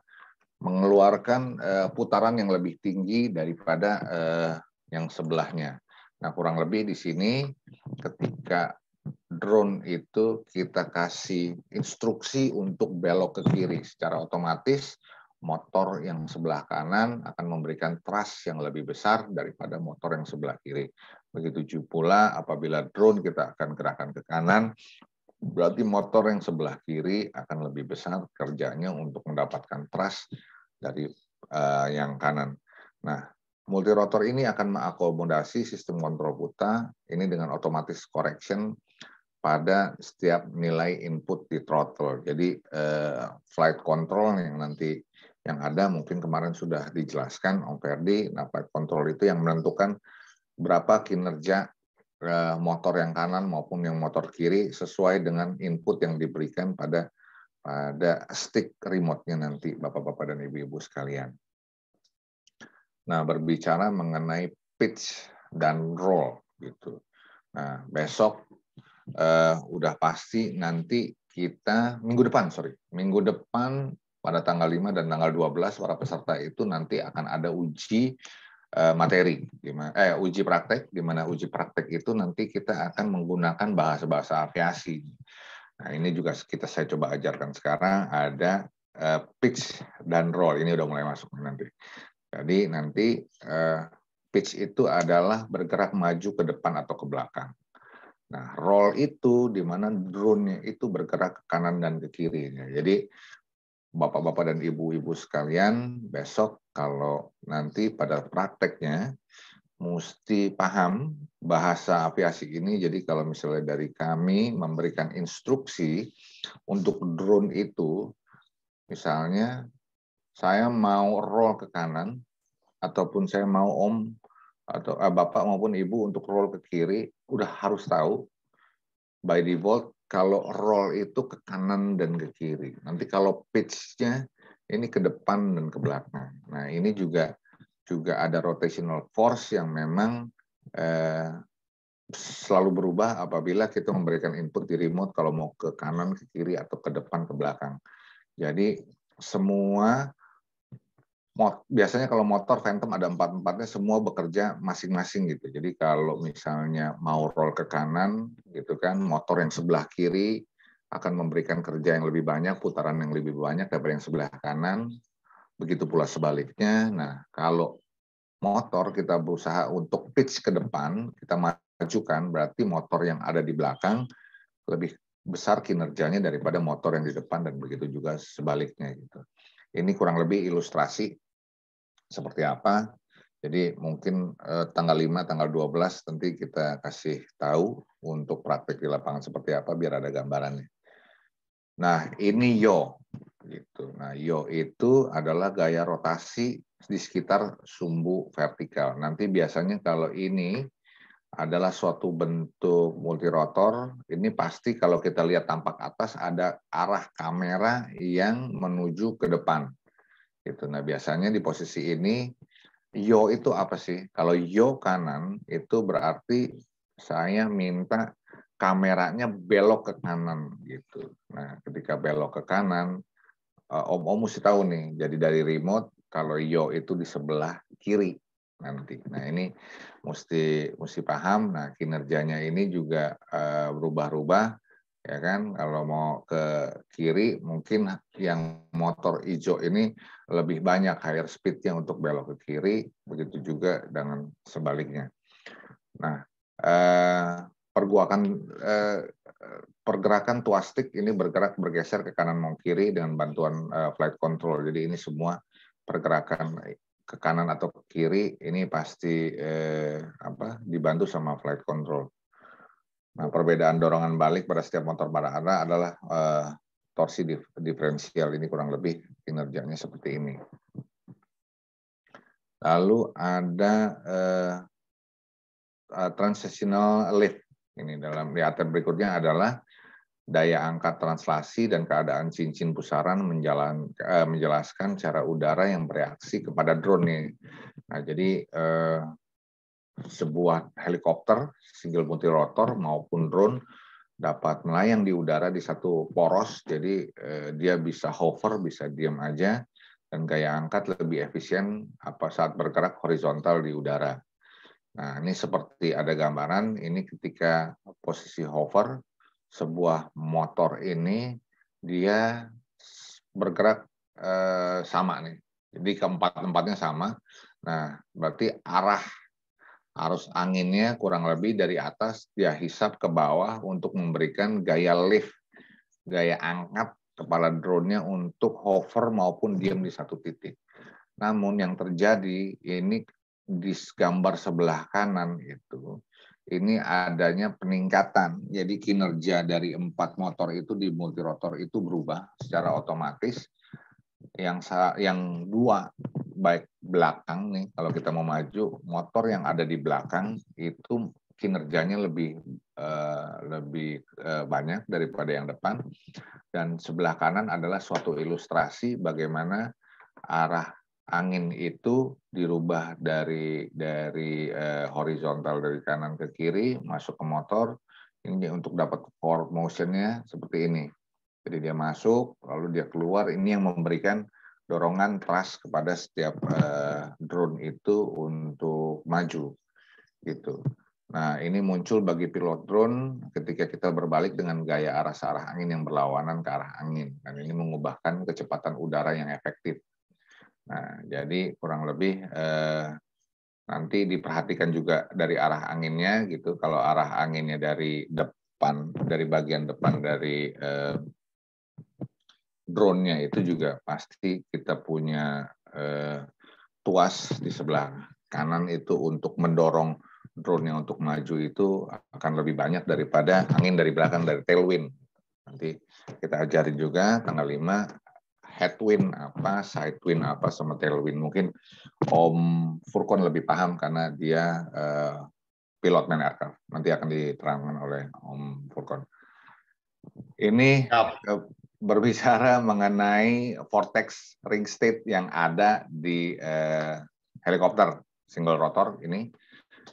mengeluarkan uh, putaran yang lebih tinggi daripada uh, yang sebelahnya. Nah, kurang lebih di sini ketika drone itu kita kasih instruksi untuk belok ke kiri secara otomatis motor yang sebelah kanan akan memberikan thrust yang lebih besar daripada motor yang sebelah kiri. Begitu juga pula apabila drone kita akan gerakan ke kanan, Berarti motor yang sebelah kiri akan lebih besar kerjanya untuk mendapatkan trust dari uh, yang kanan. Nah, multirotor ini akan mengakomodasi sistem kontrol buta ini dengan otomatis correction pada setiap nilai input di throttle. Jadi uh, flight control yang nanti yang ada mungkin kemarin sudah dijelaskan Om Ferdi, nah flight control itu yang menentukan berapa kinerja Eh, motor yang kanan maupun yang motor kiri sesuai dengan input yang diberikan pada pada stick remote-nya nanti Bapak-bapak dan Ibu-ibu sekalian. Nah, berbicara mengenai pitch dan roll gitu. Nah, besok eh, udah pasti nanti kita minggu depan, sorry, minggu depan pada tanggal 5 dan tanggal 12 para peserta itu nanti akan ada uji Eh, materi, eh uji praktek, di mana uji praktek itu nanti kita akan menggunakan bahasa-bahasa aviasi. Nah ini juga kita saya coba ajarkan sekarang ada eh, pitch dan roll ini udah mulai masuk nanti. Jadi nanti eh, pitch itu adalah bergerak maju ke depan atau ke belakang. Nah, roll itu di mana drone-nya itu bergerak ke kanan dan ke kiri. Jadi Bapak-bapak dan ibu-ibu sekalian, besok kalau nanti pada prakteknya mesti paham bahasa aviasi ini. Jadi kalau misalnya dari kami memberikan instruksi untuk drone itu, misalnya saya mau roll ke kanan, ataupun saya mau om atau eh, bapak maupun ibu untuk roll ke kiri, udah harus tahu by default kalau roll itu ke kanan dan ke kiri. Nanti kalau pitch-nya ini ke depan dan ke belakang. Nah, ini juga juga ada rotational force yang memang eh, selalu berubah apabila kita memberikan input di remote kalau mau ke kanan, ke kiri atau ke depan, ke belakang. Jadi semua biasanya kalau motor Phantom ada empat empatnya semua bekerja masing-masing gitu. Jadi kalau misalnya mau roll ke kanan gitu kan, motor yang sebelah kiri akan memberikan kerja yang lebih banyak, putaran yang lebih banyak daripada yang sebelah kanan. Begitu pula sebaliknya. Nah, kalau motor kita berusaha untuk pitch ke depan, kita majukan, berarti motor yang ada di belakang lebih besar kinerjanya daripada motor yang di depan dan begitu juga sebaliknya gitu. Ini kurang lebih ilustrasi seperti apa. Jadi mungkin eh, tanggal 5, tanggal 12 nanti kita kasih tahu untuk praktek di lapangan seperti apa biar ada gambarannya. Nah, ini yo gitu. Nah, yo itu adalah gaya rotasi di sekitar sumbu vertikal. Nanti biasanya kalau ini adalah suatu bentuk multirotor. Ini pasti kalau kita lihat tampak atas ada arah kamera yang menuju ke depan. Itu, Nah, biasanya di posisi ini yo itu apa sih? Kalau yo kanan itu berarti saya minta kameranya belok ke kanan gitu. Nah, ketika belok ke kanan om-om eh, mesti tahu nih. Jadi dari remote kalau yo itu di sebelah kiri nanti. Nah, ini mesti mesti paham. Nah kinerjanya ini juga eh, berubah-ubah ya kan kalau mau ke kiri mungkin yang motor hijau ini lebih banyak higher speednya untuk belok ke kiri begitu juga dengan sebaliknya nah eh, pergerakan eh, pergerakan tuastik ini bergerak bergeser ke kanan mau kiri dengan bantuan eh, flight control jadi ini semua pergerakan ke kanan atau ke kiri ini pasti eh, apa dibantu sama flight control. Nah, perbedaan dorongan balik pada setiap motor pada Anda adalah eh, torsi dif diferensial ini kurang lebih kinerjanya seperti ini. Lalu ada eh, eh transitional lift. Ini dalam di atas berikutnya adalah daya angkat translasi dan keadaan cincin pusaran menjalan, eh, menjelaskan cara udara yang bereaksi kepada drone nih. Nah, jadi eh, sebuah helikopter single multi rotor maupun drone dapat melayang di udara di satu poros, jadi eh, dia bisa hover, bisa diam aja, dan gaya angkat lebih efisien apa saat bergerak horizontal di udara. Nah, ini seperti ada gambaran, ini ketika posisi hover, sebuah motor ini dia bergerak eh, sama nih. Jadi keempat tempatnya sama. Nah, berarti arah arus anginnya kurang lebih dari atas dia hisap ke bawah untuk memberikan gaya lift, gaya angkat kepala drone-nya untuk hover maupun diam di satu titik. Namun yang terjadi ini di gambar sebelah kanan itu ini adanya peningkatan. Jadi kinerja dari empat motor itu di multirotor itu berubah secara otomatis. Yang yang dua baik belakang nih kalau kita mau maju motor yang ada di belakang itu kinerjanya lebih uh, lebih uh, banyak daripada yang depan dan sebelah kanan adalah suatu ilustrasi bagaimana arah angin itu dirubah dari dari eh, horizontal dari kanan ke kiri masuk ke motor ini untuk dapat forward motionnya seperti ini jadi dia masuk lalu dia keluar ini yang memberikan dorongan trust kepada setiap eh, drone itu untuk maju gitu nah ini muncul bagi pilot drone ketika kita berbalik dengan gaya arah searah angin yang berlawanan ke arah angin dan ini mengubahkan kecepatan udara yang efektif Nah, jadi kurang lebih eh, nanti diperhatikan juga dari arah anginnya gitu. Kalau arah anginnya dari depan, dari bagian depan dari eh, drone-nya itu juga pasti kita punya eh, tuas di sebelah kanan itu untuk mendorong drone-nya untuk maju itu akan lebih banyak daripada angin dari belakang dari tailwind. Nanti kita ajarin juga tanggal 5 headwind apa, sidewind apa, sama tailwind. Mungkin Om Furkon lebih paham karena dia uh, pilot man aircraft. Nanti akan diterangkan oleh Om Furkon. Ini eh, berbicara mengenai vortex ring state yang ada di uh, helikopter single rotor ini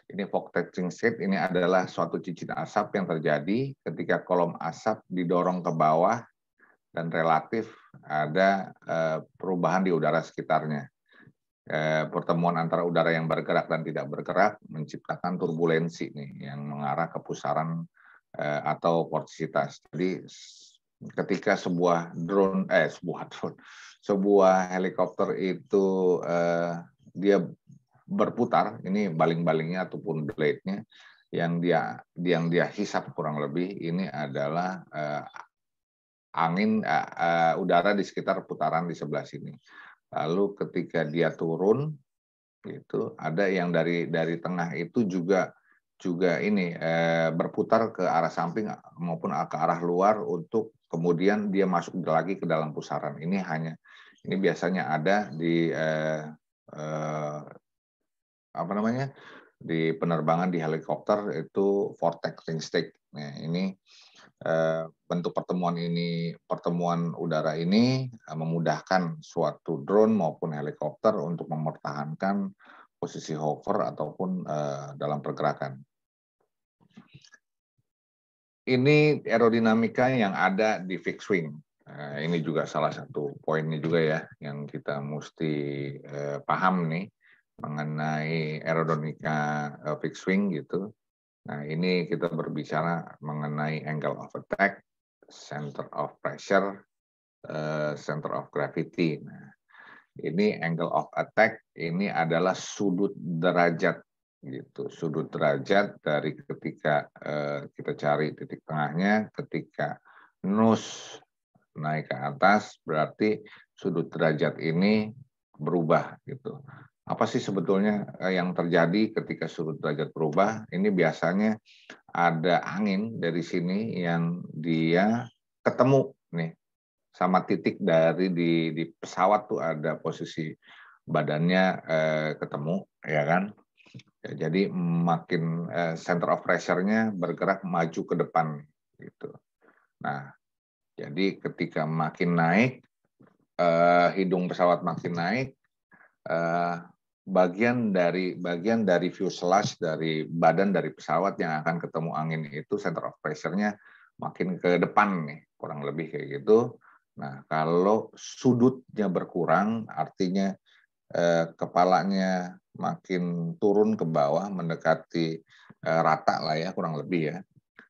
ini vortex ring state ini adalah suatu cincin asap yang terjadi ketika kolom asap didorong ke bawah dan relatif ada eh, perubahan di udara sekitarnya. Eh, pertemuan antara udara yang bergerak dan tidak bergerak menciptakan turbulensi nih yang mengarah ke pusaran eh, atau vortisitas. Jadi ketika sebuah drone eh sebuah drone sebuah helikopter itu eh, dia berputar ini baling-balingnya ataupun blade-nya yang dia yang dia hisap kurang lebih ini adalah eh, angin uh, uh, udara di sekitar putaran di sebelah sini. Lalu ketika dia turun itu ada yang dari dari tengah itu juga juga ini uh, berputar ke arah samping maupun ke arah luar untuk kemudian dia masuk lagi ke dalam pusaran. Ini hanya ini biasanya ada di uh, uh, apa namanya di penerbangan di helikopter itu vortex ring stick. Nah, ini Eh, bentuk pertemuan ini, pertemuan udara ini eh, memudahkan suatu drone maupun helikopter untuk mempertahankan posisi hover ataupun eh, dalam pergerakan. Ini aerodinamika yang ada di fixed wing. Ini juga salah satu poinnya juga ya yang kita mesti paham nih mengenai aerodinamika fixed wing gitu Nah, ini kita berbicara mengenai angle of attack, center of pressure, eh, center of gravity. Nah, ini angle of attack ini adalah sudut derajat gitu sudut derajat dari ketika eh, kita cari titik tengahnya ketika nose naik ke atas berarti sudut derajat ini berubah gitu apa sih sebetulnya eh, yang terjadi ketika suhu derajat berubah? Ini biasanya ada angin dari sini yang dia ketemu nih sama titik dari di, di pesawat tuh ada posisi badannya eh, ketemu ya kan. Ya, jadi makin eh, center of pressure-nya bergerak maju ke depan gitu. Nah, jadi ketika makin naik eh, hidung pesawat makin naik eh, bagian dari bagian dari fuselage dari badan dari pesawat yang akan ketemu angin itu center of pressure-nya makin ke depan nih, kurang lebih kayak gitu. Nah, kalau sudutnya berkurang artinya eh, kepalanya makin turun ke bawah mendekati eh, rata lah ya kurang lebih ya.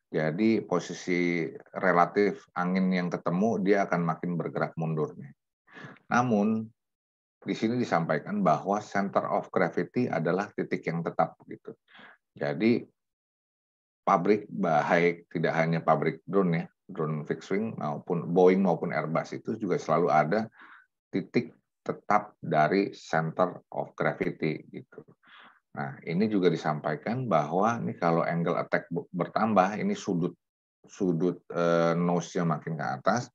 Jadi posisi relatif angin yang ketemu dia akan makin bergerak mundur nih. Namun di sini disampaikan bahwa center of gravity adalah titik yang tetap gitu. Jadi pabrik baik tidak hanya pabrik drone ya, drone fixed wing maupun Boeing maupun Airbus itu juga selalu ada titik tetap dari center of gravity gitu. Nah, ini juga disampaikan bahwa ini kalau angle attack bertambah, ini sudut sudut eh, nose-nya makin ke atas,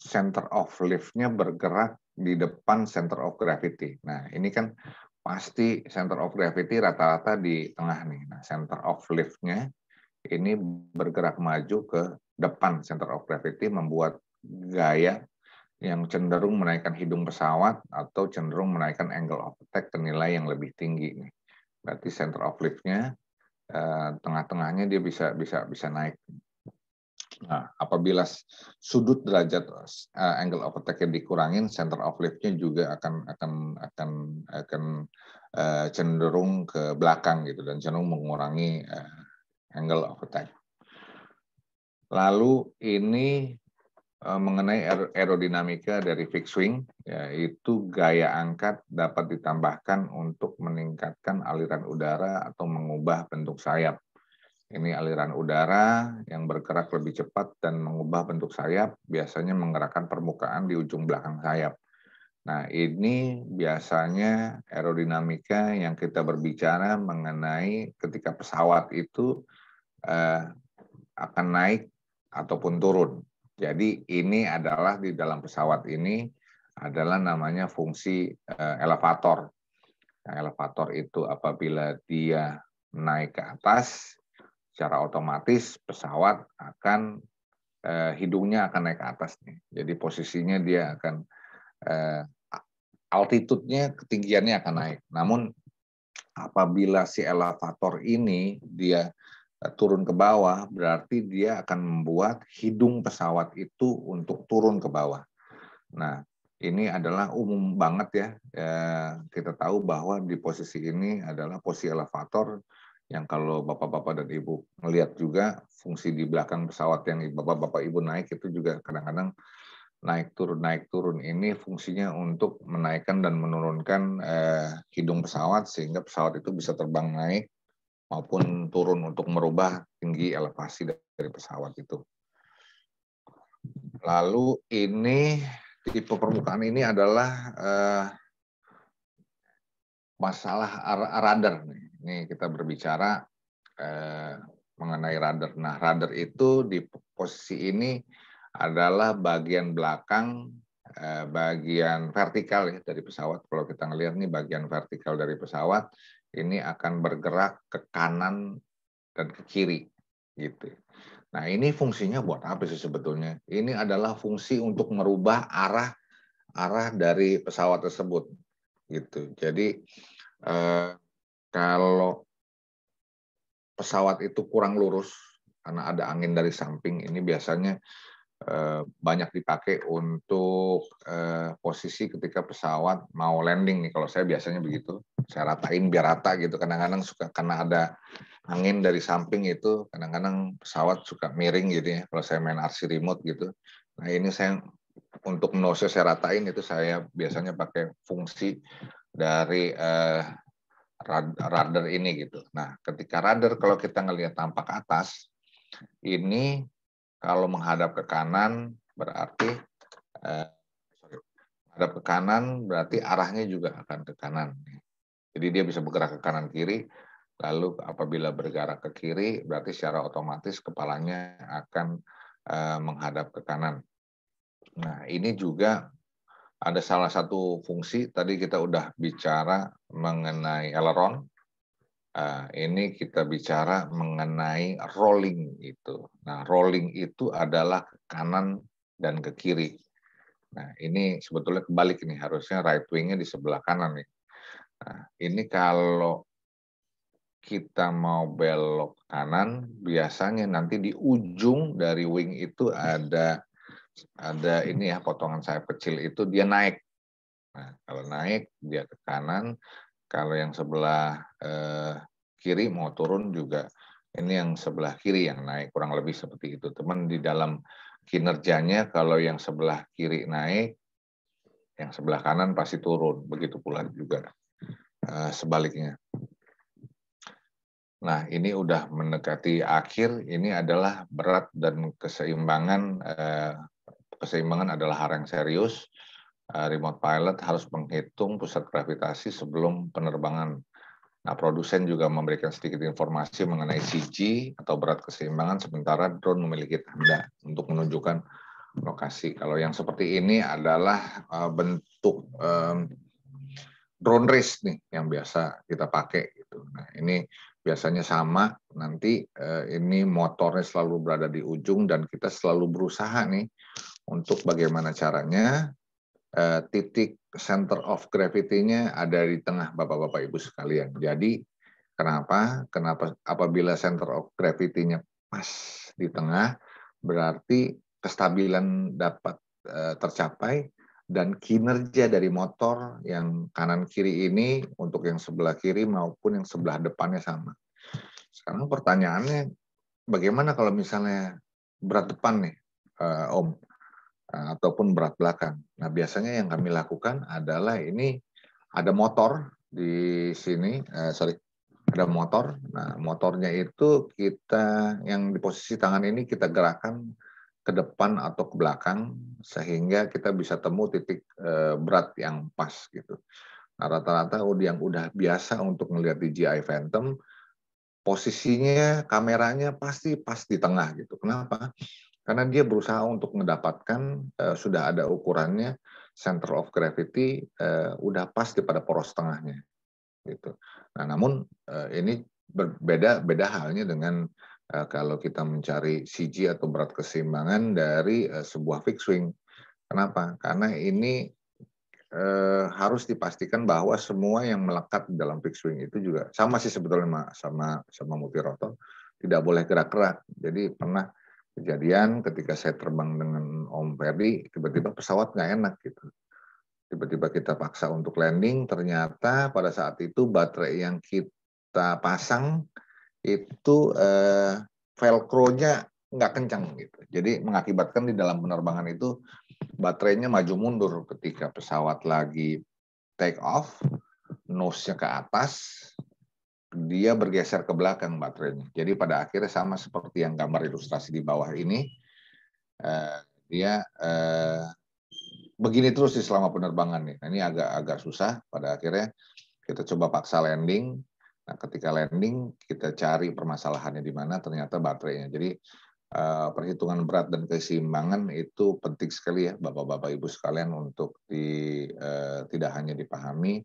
center of lift-nya bergerak di depan center of gravity. Nah, ini kan pasti center of gravity rata-rata di tengah nih. Nah, center of lift-nya ini bergerak maju ke depan center of gravity membuat gaya yang cenderung menaikkan hidung pesawat atau cenderung menaikkan angle of attack ke nilai yang lebih tinggi nih. Berarti center of lift-nya eh, tengah-tengahnya dia bisa bisa bisa naik. Nah, apabila sudut derajat uh, angle of attack yang dikurangin, center of lift-nya juga akan akan akan akan uh, cenderung ke belakang gitu dan cenderung mengurangi uh, angle of attack. Lalu ini uh, mengenai aerodinamika dari fixed wing, yaitu gaya angkat dapat ditambahkan untuk meningkatkan aliran udara atau mengubah bentuk sayap. Ini aliran udara yang bergerak lebih cepat dan mengubah bentuk sayap, biasanya menggerakkan permukaan di ujung belakang sayap. Nah, ini biasanya aerodinamika yang kita berbicara mengenai ketika pesawat itu eh, akan naik ataupun turun. Jadi ini adalah di dalam pesawat ini adalah namanya fungsi eh, elevator. Nah, elevator itu apabila dia naik ke atas, secara otomatis pesawat akan eh, hidungnya akan naik ke atas nih. Jadi posisinya dia akan eh, altitudenya ketinggiannya akan naik. Namun apabila si elevator ini dia eh, turun ke bawah berarti dia akan membuat hidung pesawat itu untuk turun ke bawah. Nah, ini adalah umum banget ya. Eh, kita tahu bahwa di posisi ini adalah posisi elevator yang kalau bapak-bapak dan ibu melihat juga fungsi di belakang pesawat yang bapak-bapak ibu naik itu juga kadang-kadang naik turun naik turun ini fungsinya untuk menaikkan dan menurunkan eh, hidung pesawat sehingga pesawat itu bisa terbang naik maupun turun untuk merubah tinggi elevasi dari pesawat itu. Lalu ini tipe permukaan ini adalah eh, masalah radar nih ini kita berbicara eh, mengenai rudder. Nah, rudder itu di posisi ini adalah bagian belakang eh, bagian vertikal ya dari pesawat. Kalau kita ngelihat nih bagian vertikal dari pesawat ini akan bergerak ke kanan dan ke kiri gitu. Nah, ini fungsinya buat apa sih sebetulnya? Ini adalah fungsi untuk merubah arah arah dari pesawat tersebut gitu. Jadi eh, kalau pesawat itu kurang lurus karena ada angin dari samping ini biasanya eh, banyak dipakai untuk eh, posisi ketika pesawat mau landing nih kalau saya biasanya begitu saya ratain biar rata gitu kadang-kadang suka karena ada angin dari samping itu kadang-kadang pesawat suka miring gitu ya kalau saya main RC remote gitu nah ini saya untuk nose saya ratain itu saya biasanya pakai fungsi dari eh, radar ini gitu. Nah, ketika radar kalau kita ngelihat tampak atas ini kalau menghadap ke kanan berarti eh, sorry, menghadap ke kanan berarti arahnya juga akan ke kanan. Jadi dia bisa bergerak ke kanan kiri. Lalu apabila bergerak ke kiri berarti secara otomatis kepalanya akan eh, menghadap ke kanan. Nah, ini juga ada salah satu fungsi tadi kita udah bicara mengenai aileron. Ah, ini kita bicara mengenai rolling itu. Nah, rolling itu adalah ke kanan dan ke kiri. Nah, ini sebetulnya kebalik ini harusnya right wingnya di sebelah kanan nih. Nah, ini kalau kita mau belok kanan, biasanya nanti di ujung dari wing itu ada ada ini ya potongan sayap kecil itu dia naik. Nah, kalau naik dia ke kanan, kalau yang sebelah eh, kiri mau turun juga ini yang sebelah kiri yang naik kurang lebih seperti itu. Teman di dalam kinerjanya kalau yang sebelah kiri naik, yang sebelah kanan pasti turun. Begitu pula juga eh, sebaliknya. Nah, ini udah mendekati akhir. Ini adalah berat dan keseimbangan eh, keseimbangan adalah hal yang serius. Eh, remote pilot harus menghitung pusat gravitasi sebelum penerbangan. Nah, produsen juga memberikan sedikit informasi mengenai CG atau berat keseimbangan, sementara drone memiliki tanda untuk menunjukkan lokasi. Kalau yang seperti ini adalah eh, bentuk drone race nih yang biasa kita pakai gitu. Nah, ini biasanya sama nanti eh, ini motornya selalu berada di ujung dan kita selalu berusaha nih untuk bagaimana caranya uh, titik center of gravity-nya ada di tengah Bapak-bapak Ibu sekalian. Jadi kenapa? Kenapa apabila center of gravity-nya pas di tengah berarti kestabilan dapat uh, tercapai dan kinerja dari motor yang kanan kiri ini untuk yang sebelah kiri maupun yang sebelah depannya sama. Sekarang pertanyaannya bagaimana kalau misalnya berat depan nih, Uh, Om? Eh, ataupun berat belakang. Nah, biasanya yang kami lakukan adalah ini ada motor di sini, eh, sorry, ada motor. Nah, motornya itu kita yang di posisi tangan ini kita gerakan ke depan atau ke belakang sehingga kita bisa temu titik eh, berat yang pas gitu. Nah, rata-rata yang udah biasa untuk melihat DJI Phantom posisinya kameranya pasti pas di tengah gitu. Kenapa? karena dia berusaha untuk mendapatkan uh, sudah ada ukurannya center of gravity uh, udah pas di pada poros tengahnya gitu. Nah, namun uh, ini berbeda beda halnya dengan uh, kalau kita mencari CG atau berat keseimbangan dari uh, sebuah fixed wing. Kenapa? Karena ini eh, harus dipastikan bahwa semua yang melekat dalam fixed wing itu juga sama sih sebetulnya sama sama, sama multirotor tidak boleh gerak-gerak. Jadi pernah kejadian ketika saya terbang dengan Om Ferdi, tiba-tiba pesawat nggak enak gitu. Tiba-tiba kita paksa untuk landing, ternyata pada saat itu baterai yang kita pasang itu eh, velcro-nya nggak kencang gitu. Jadi mengakibatkan di dalam penerbangan itu baterainya maju mundur ketika pesawat lagi take off, nose-nya ke atas, dia bergeser ke belakang baterainya. Jadi pada akhirnya sama seperti yang gambar ilustrasi di bawah ini, eh, dia eh, begini terus sih selama penerbangan nih. ini agak agak susah. Pada akhirnya kita coba paksa landing. Nah, ketika landing kita cari permasalahannya di mana. Ternyata baterainya. Jadi eh, perhitungan berat dan keseimbangan itu penting sekali ya, bapak-bapak ibu sekalian untuk di, eh, tidak hanya dipahami,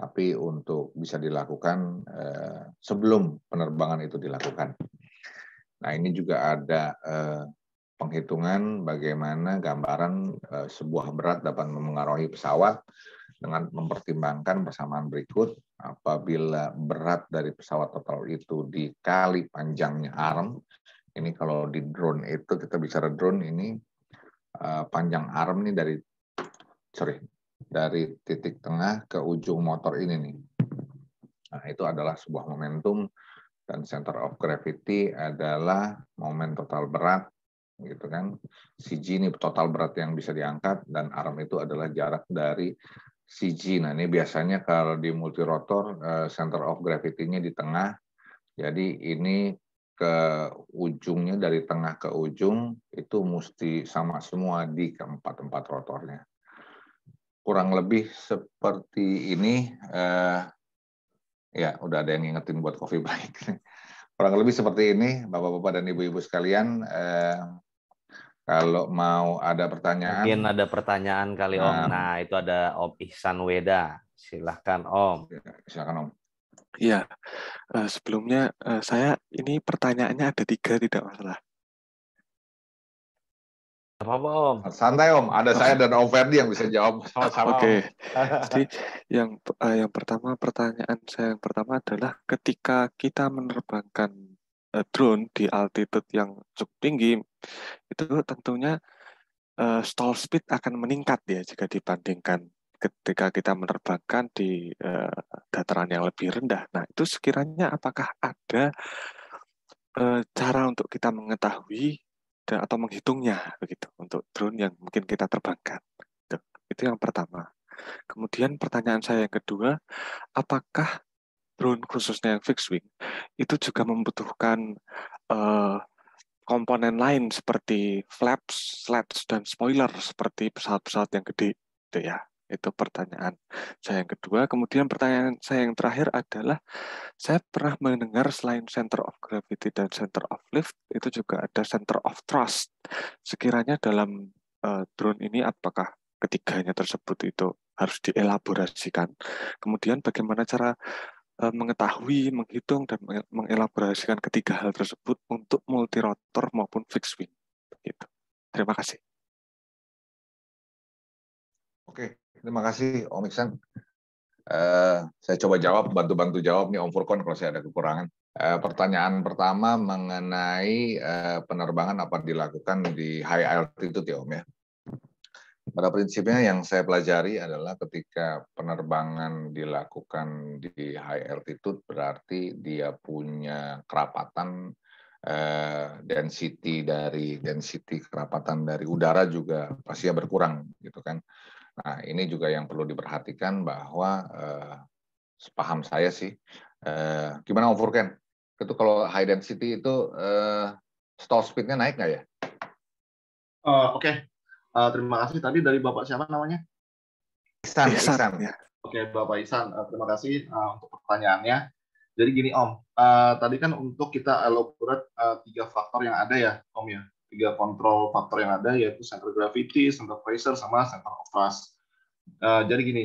tapi untuk bisa dilakukan eh, sebelum penerbangan itu dilakukan. Nah, ini juga ada eh, penghitungan bagaimana gambaran eh, sebuah berat dapat memengaruhi pesawat dengan mempertimbangkan persamaan berikut. Apabila berat dari pesawat total itu dikali panjangnya arm, ini kalau di drone itu kita bicara drone ini eh, panjang arm ini dari sorry dari titik tengah ke ujung motor ini nih. Nah, itu adalah sebuah momentum dan center of gravity adalah momen total berat gitu kan. CG ini total berat yang bisa diangkat dan arm itu adalah jarak dari CG. Nah, ini biasanya kalau di multi rotor eh, center of gravity-nya di tengah. Jadi ini ke ujungnya dari tengah ke ujung itu mesti sama semua di keempat-empat rotornya kurang lebih seperti ini. Uh, ya, udah ada yang ngingetin buat coffee break. kurang lebih seperti ini, Bapak-Bapak dan Ibu-Ibu sekalian. Uh, kalau mau ada pertanyaan. Mungkin ada pertanyaan kali Om. nah, nah itu ada Om Ihsan Weda. Silahkan Om. Ya, Silahkan Om. Iya, uh, sebelumnya uh, saya ini pertanyaannya ada tiga tidak masalah apa-apa Om. Santai Om, ada saya dan Om Ferdi yang bisa jawab. Sama-sama. Oke. Jadi yang uh, yang pertama pertanyaan saya yang pertama adalah ketika kita menerbangkan uh, drone di altitude yang cukup tinggi itu tentunya uh, stall speed akan meningkat ya jika dibandingkan ketika kita menerbangkan di uh, dataran yang lebih rendah. Nah, itu sekiranya apakah ada cara untuk kita mengetahui dan atau menghitungnya begitu untuk drone yang mungkin kita terbangkan. Itu, itu yang pertama. Kemudian pertanyaan saya yang kedua, apakah drone khususnya yang fixed wing itu juga membutuhkan uh, komponen lain seperti flaps, slats dan spoiler seperti pesawat-pesawat yang gede gitu ya. Itu pertanyaan saya yang kedua. Kemudian pertanyaan saya yang terakhir adalah, saya pernah mendengar selain center of gravity dan center of lift, itu juga ada center of Trust. Sekiranya dalam uh, drone ini apakah ketiganya tersebut itu harus dielaborasikan. Kemudian bagaimana cara eh, mengetahui, menghitung, dan mengelaborasikan ketiga hal tersebut untuk multirotor maupun fixed wing. Begitu. Terima kasih. Oke, Terima kasih Om Iksan. Uh, saya coba jawab, bantu-bantu jawab nih Om Furkon kalau saya ada kekurangan. Uh, pertanyaan pertama mengenai uh, penerbangan apa dilakukan di high altitude ya Om ya. Pada prinsipnya yang saya pelajari adalah ketika penerbangan dilakukan di high altitude berarti dia punya kerapatan uh, density dari density kerapatan dari udara juga pasti berkurang gitu kan. Nah, ini juga yang perlu diperhatikan bahwa eh, sepaham saya sih, eh, gimana Om Furken? Itu kalau high density itu eh, speed speednya naik nggak ya? Uh, Oke, okay. uh, eh, terima kasih. Tadi dari Bapak siapa namanya? Ihsan. Ihsan. Isan Ya. Oke, okay, Bapak Ihsan, uh, eh, terima kasih uh, untuk pertanyaannya. Jadi gini Om, uh, tadi kan untuk kita elaborate uh, tiga faktor yang ada ya Om ya, tiga kontrol faktor yang ada yaitu center gravity, center pressure, sama center of thrust. Uh, jadi gini,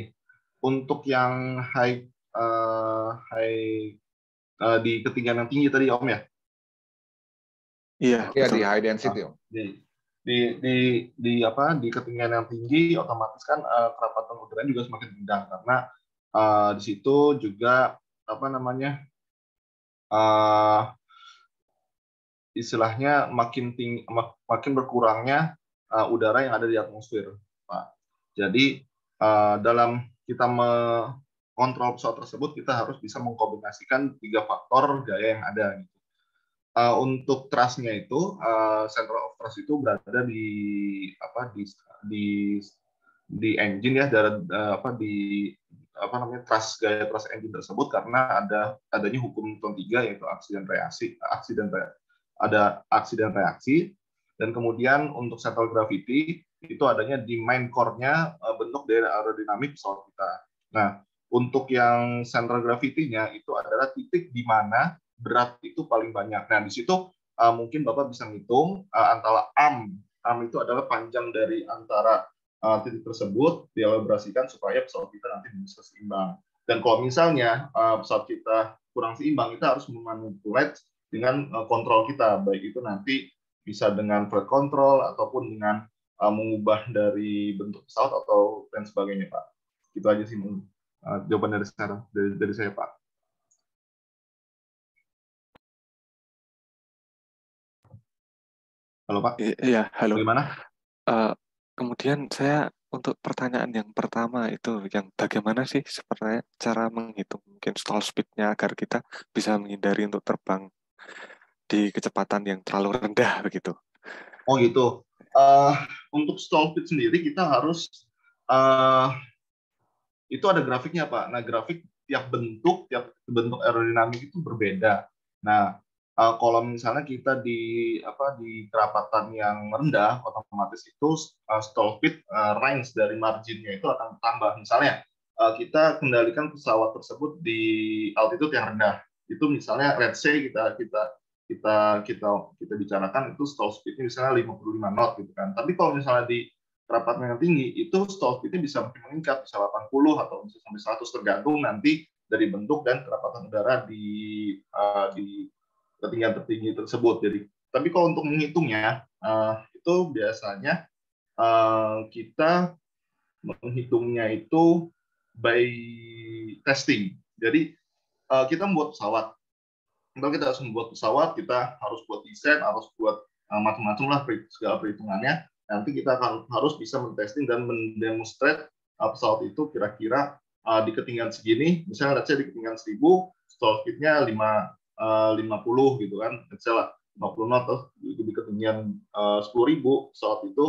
untuk yang high uh, high uh, di ketinggian yang tinggi tadi Om ya? Iya, Iya di high density Om. Di, di, di, di apa di ketinggian yang tinggi otomatis kan uh, kerapatan udara juga semakin rendah karena uh, di situ juga apa namanya uh, istilahnya makin ting makin berkurangnya uh, udara yang ada di atmosfer, Pak. Jadi uh, dalam kita mengontrol pesawat tersebut, kita harus bisa mengkombinasikan tiga faktor gaya yang ada. Gitu. Uh, untuk trustnya itu, uh, of trust itu berada di apa di di di engine ya, dari uh, apa di apa namanya trust gaya trust engine tersebut karena ada adanya hukum Newton 3 yaitu dan reaksi aksi dan ada aksi dan reaksi. Dan kemudian untuk shuttle gravity itu adanya di main core-nya eh, bentuk dari aerodinamik pesawat kita. Nah, untuk yang central gravity-nya itu adalah titik di mana berat itu paling banyak. Nah, di situ eh, mungkin Bapak bisa menghitung eh, antara arm. Arm itu adalah panjang dari antara titik tersebut dielaborasikan supaya pesawat kita nanti bisa seimbang. Dan kalau misalnya pesawat kita kurang seimbang, kita harus memanipulasi dengan e, kontrol kita baik itu nanti bisa dengan flight control ataupun dengan e, mengubah dari bentuk pesawat atau dan sebagainya pak itu aja sih uh, jawaban dari sekarang dari, dari saya pak halo pak iya halo gimana uh, kemudian saya untuk pertanyaan yang pertama itu yang bagaimana sih sebenarnya cara menghitung mungkin stall speednya agar kita bisa menghindari untuk terbang di kecepatan yang terlalu rendah begitu. Oh gitu. Uh, untuk stall speed sendiri kita harus uh, itu ada grafiknya pak. Nah grafik tiap bentuk tiap bentuk aerodinamik itu berbeda. Nah uh, kalau misalnya kita di apa di kerapatan yang rendah otomatis itu uh, stall speed uh, range dari marginnya itu akan tambah. Misalnya kita kendalikan pesawat tersebut di altitude yang rendah itu misalnya red say kita kita kita kita kita bicarakan itu stall speednya misalnya 55 knot gitu kan. Tapi kalau misalnya di rapat yang tinggi itu stall speednya bisa meningkat bisa 80 atau bisa sampai 100 tergantung nanti dari bentuk dan kerapatan udara di uh, di ketinggian tertinggi tersebut. Jadi tapi kalau untuk menghitungnya uh, itu biasanya uh, kita menghitungnya itu by testing. Jadi uh, kita membuat pesawat. Kalau kita harus membuat pesawat, kita harus buat desain, harus buat uh, macam-macam lah segala perhitungannya. Nanti kita akan harus bisa mentesting dan mendemonstrate uh, pesawat itu kira-kira uh, di ketinggian segini. Misalnya let's say di ketinggian 1000, stall speed-nya 5 uh, 50 gitu kan. Let's say lah 50 knot terus di ketinggian uh, 10.000 pesawat itu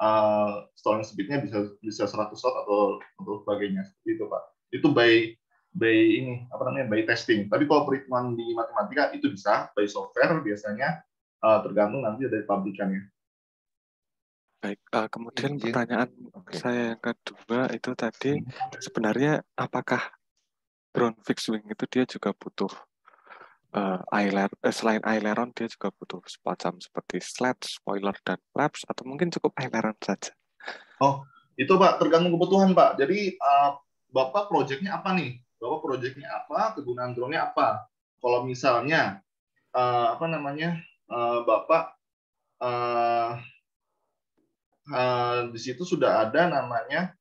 uh, stalling speed-nya bisa bisa 100 knot atau atau sebagainya seperti itu Pak. Itu by by ini apa namanya by testing. Tapi kalau perhitungan di matematika itu bisa by software biasanya uh, tergantung nanti dari pabrikannya. Baik, uh, kemudian iya. pertanyaan okay. saya yang kedua itu tadi hmm. sebenarnya apakah drone fixed wing itu dia juga butuh uh, eh, ailer, eh, selain aileron dia juga butuh semacam seperti sled, spoiler dan flaps atau mungkin cukup aileron saja? Oh, itu Pak tergantung kebutuhan Pak. Jadi uh, Bapak proyeknya apa nih? bahwa proyeknya apa, kegunaan drone-nya apa. Kalau misalnya uh, apa namanya uh, bapak uh, uh, di situ sudah ada namanya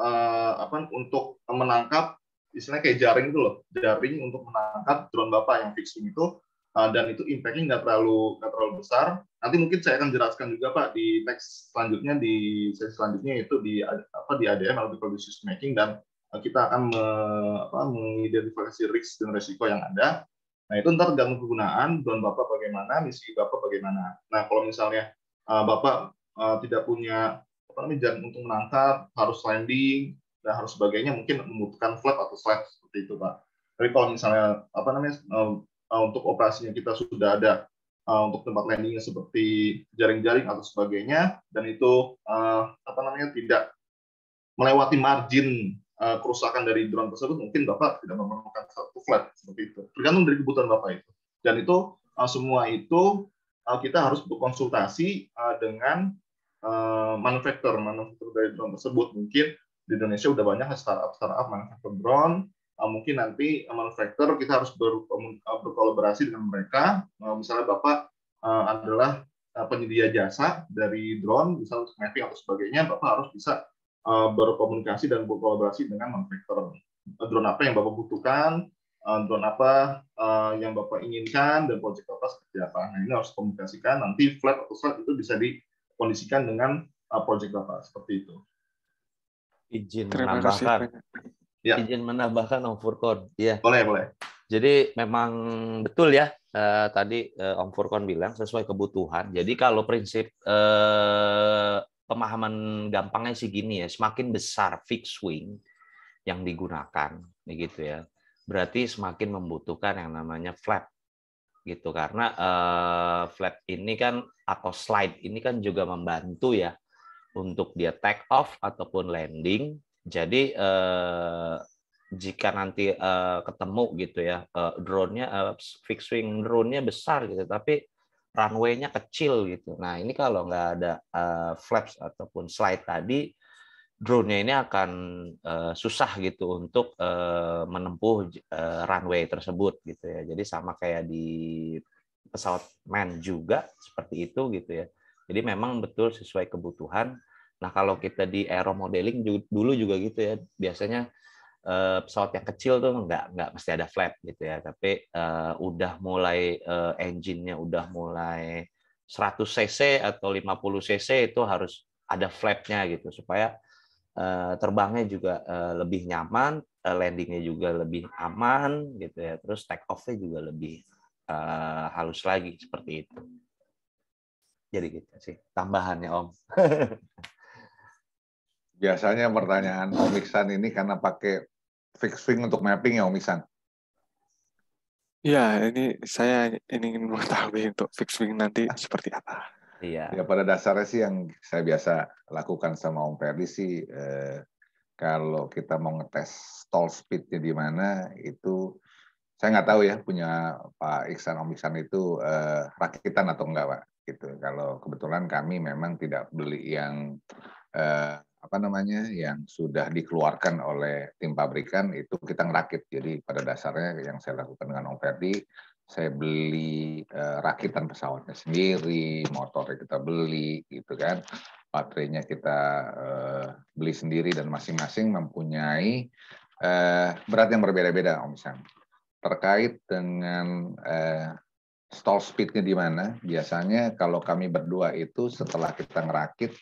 uh, apa untuk menangkap istilahnya kayak jaring itu loh, jaring untuk menangkap drone bapak yang fixing itu uh, dan itu impactnya nggak terlalu nggak terlalu besar. Nanti mungkin saya akan jelaskan juga Pak di teks selanjutnya di sesi selanjutnya itu di apa di ADM atau di system making dan Eh, kita akan me, apa, mengidentifikasi risk dan resiko yang ada. Nah itu ntar tergantung kegunaan, don Bapak bagaimana, misi Bapak bagaimana. Nah kalau misalnya uh, Bapak uh, tidak punya apa namanya, jalan untuk menangkap, harus landing, dan harus sebagainya, mungkin membutuhkan flat atau slap seperti itu Pak. Tapi kalau misalnya apa namanya uh, uh, untuk operasinya kita sudah ada uh, untuk tempat landingnya seperti jaring-jaring atau sebagainya, dan itu uh, apa namanya tidak melewati margin Eh, kerusakan dari drone tersebut mungkin Bapak tidak memerlukan satu flat seperti itu. Tergantung dari kebutuhan Bapak itu. Dan itu eh, semua itu eh, kita harus berkonsultasi dengan manufaktur manufaktur dari drone tersebut. Mungkin di Indonesia sudah banyak startup startup manufaktur drone. mungkin nanti manufaktur kita harus berkolaborasi dengan mereka. misalnya Bapak adalah penyedia jasa dari drone, misalnya untuk mapping atau sebagainya, Bapak harus bisa uh, berkomunikasi dan berkolaborasi dengan manufaktur eh, drone apa yang Bapak butuhkan, uh, drone apa uh, yang Bapak inginkan, dan project apa seperti apa. Nah, ini harus komunikasikan, nanti flat atau flat itu bisa dikondisikan dengan uh, project apa, seperti itu. Izin menambahkan. Ya. Izin menambahkan Om Furkon. Ya. Boleh, boleh. Jadi memang betul ya Uh, tadi uh, Om Furkon bilang sesuai kebutuhan. Jadi kalau prinsip uh, pemahaman gampangnya sih gini ya, semakin besar fixed wing yang digunakan, begitu ya, berarti semakin membutuhkan yang namanya flap, gitu karena uh, eh, flap ini kan atau slide ini kan juga membantu ya untuk dia take off ataupun landing. Jadi uh, jika nanti uh, ketemu gitu ya uh, drone-nya uh, fixed wing drone-nya besar gitu tapi runway-nya kecil gitu. Nah ini kalau nggak ada uh, flaps ataupun slide tadi, drone-nya ini akan uh, susah gitu untuk uh, menempuh uh, runway tersebut gitu ya. Jadi sama kayak di pesawat man juga seperti itu gitu ya. Jadi memang betul sesuai kebutuhan. Nah kalau kita di aero aeromodeling dulu juga gitu ya, biasanya Eh, pesawat yang kecil tuh nggak nggak mesti ada flap gitu ya tapi uh, udah mulai uh, engine-nya udah mulai 100 cc atau 50 cc itu harus ada flapnya gitu supaya uh, terbangnya juga uh, lebih nyaman uh, landingnya juga lebih aman gitu ya terus take off-nya juga lebih uh, halus lagi seperti itu jadi gitu sih tambahannya om biasanya pertanyaan Om Iksan ini karena pakai fixed wing untuk mapping ya Om Isan? Ya ini saya ingin mengetahui untuk fixed wing nanti seperti apa. Iya. Ya pada dasarnya sih yang saya biasa lakukan sama Om Ferdi sih eh, kalau kita mau ngetes stall speednya di mana itu saya nggak tahu ya punya Pak Iksan Om Iksan itu eh, rakitan atau enggak Pak gitu. Kalau kebetulan kami memang tidak beli yang eh, apa namanya yang sudah dikeluarkan oleh tim pabrikan itu kita ngerakit. Jadi pada dasarnya yang saya lakukan dengan Om Ferdi, saya beli eh, rakitan pesawatnya sendiri, motornya kita beli gitu kan. Baterainya kita eh, beli sendiri dan masing-masing mempunyai eh, berat yang berbeda-beda Om Sam. Terkait dengan uh, stall speednya di mana, biasanya kalau kami berdua itu setelah kita ngerakit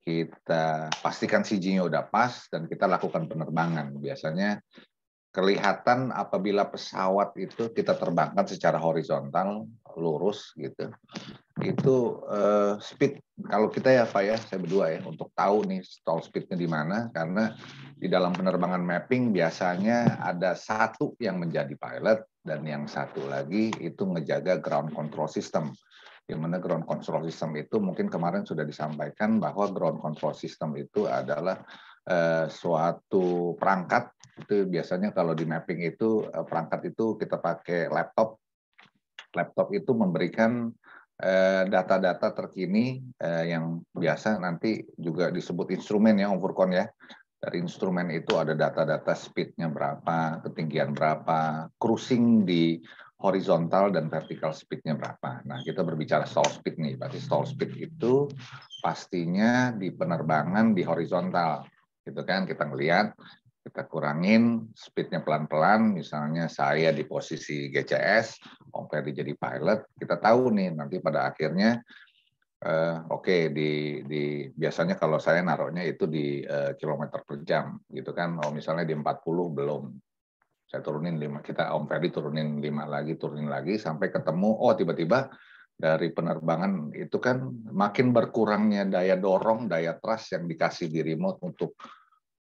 kita pastikan CG-nya udah pas dan kita lakukan penerbangan. Biasanya kelihatan apabila pesawat itu kita terbangkan secara horizontal lurus gitu. Itu uh, speed kalau kita ya Pak ya, saya berdua ya untuk tahu nih stall speednya di mana karena di dalam penerbangan mapping biasanya ada satu yang menjadi pilot dan yang satu lagi itu menjaga ground control system di mana ground control system itu mungkin kemarin sudah disampaikan bahwa ground control system itu adalah eh, suatu perangkat itu biasanya kalau di mapping itu eh, perangkat itu kita pakai laptop laptop itu memberikan eh, data-data terkini yang biasa nanti juga disebut instrumen ya overcon ya dari instrumen itu ada data-data speednya berapa ketinggian berapa cruising di horizontal dan vertikal speed-nya berapa. Nah, kita berbicara stall speed nih. Berarti stall speed itu pastinya di penerbangan di horizontal. Gitu kan, kita ngelihat, kita kurangin speed-nya pelan-pelan. Misalnya saya di posisi GCS, Om Ferry jadi pilot, kita tahu nih nanti pada akhirnya Uh, Oke, okay, di, di biasanya kalau saya naruhnya itu di uh, kilometer per jam, gitu kan. Oh misalnya di 40 belum, saya turunin lima kita Om Ferry turunin lima lagi turunin lagi sampai ketemu oh tiba-tiba dari penerbangan itu kan makin berkurangnya daya dorong daya trust yang dikasih di remote untuk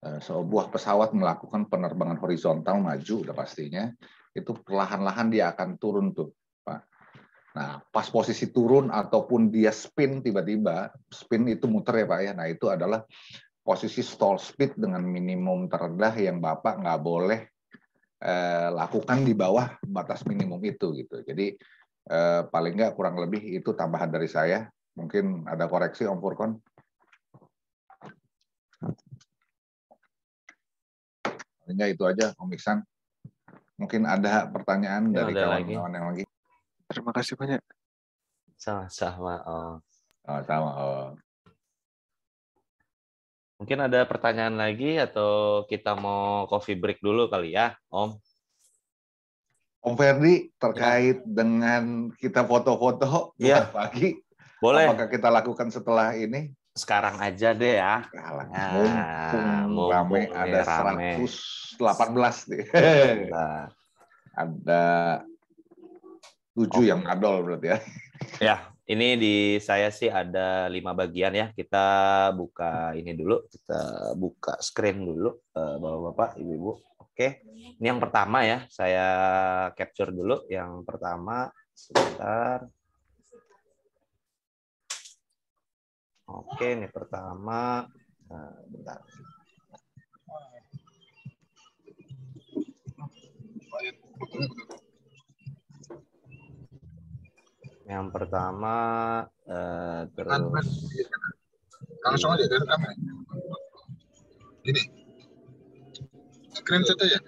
eh, sebuah pesawat melakukan penerbangan horizontal maju udah pastinya itu perlahan-lahan dia akan turun tuh Pak. Nah, pas posisi turun ataupun dia spin tiba-tiba, spin itu muter ya Pak ya. Nah, itu adalah posisi stall speed dengan minimum terendah yang Bapak nggak boleh eh, lakukan di bawah batas minimum itu gitu. Jadi eh, paling nggak kurang lebih itu tambahan dari saya. Mungkin ada koreksi Om Furkon. Paling itu aja Om Iksan. Mungkin ada pertanyaan ya, dari kawan-kawan yang lagi. Terima kasih banyak. Sama-sama. Oh. Oh, sama. Oh. Mungkin ada pertanyaan lagi atau kita mau coffee break dulu kali ya, Om? Om Ferdi, terkait ya. dengan kita foto-foto ya. pagi, boleh. Apakah kita lakukan setelah ini? Sekarang aja deh ya. Sekarang. Nah, mumpung, mumpung rame, ada rame. 118 nih. ada tujuh yang adol berarti ya. Ya, ini di saya sih ada lima bagian ya. Kita buka ini dulu. Kita buka screen dulu, eh, bapak-bapak, ibu-ibu. Oke, ini yang pertama ya. Saya capture dulu. Yang pertama, sebentar. Oke, ini pertama. Nah, bentar. ya. Yang pertama eh, kan, kan, terus iya, kan. ya,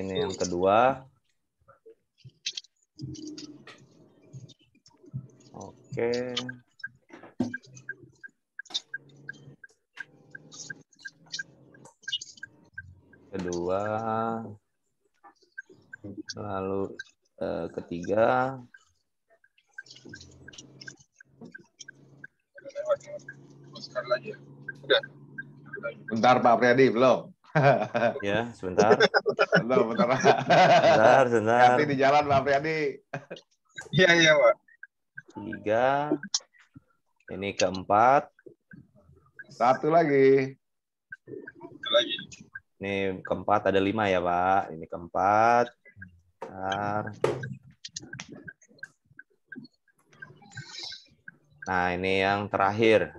Ini yang kedua. Oke. Kedua lalu eh, ketiga Bentar Pak Priadi, belum. ya, sebentar. bentar, bentar. bentar, bentar. Nanti di jalan Pak Priadi. Iya, iya, Pak. Tiga. Ini keempat. Satu lagi. Satu lagi. Ini keempat ada lima ya, Pak. Ini keempat. Bentar. Nah, ini yang terakhir.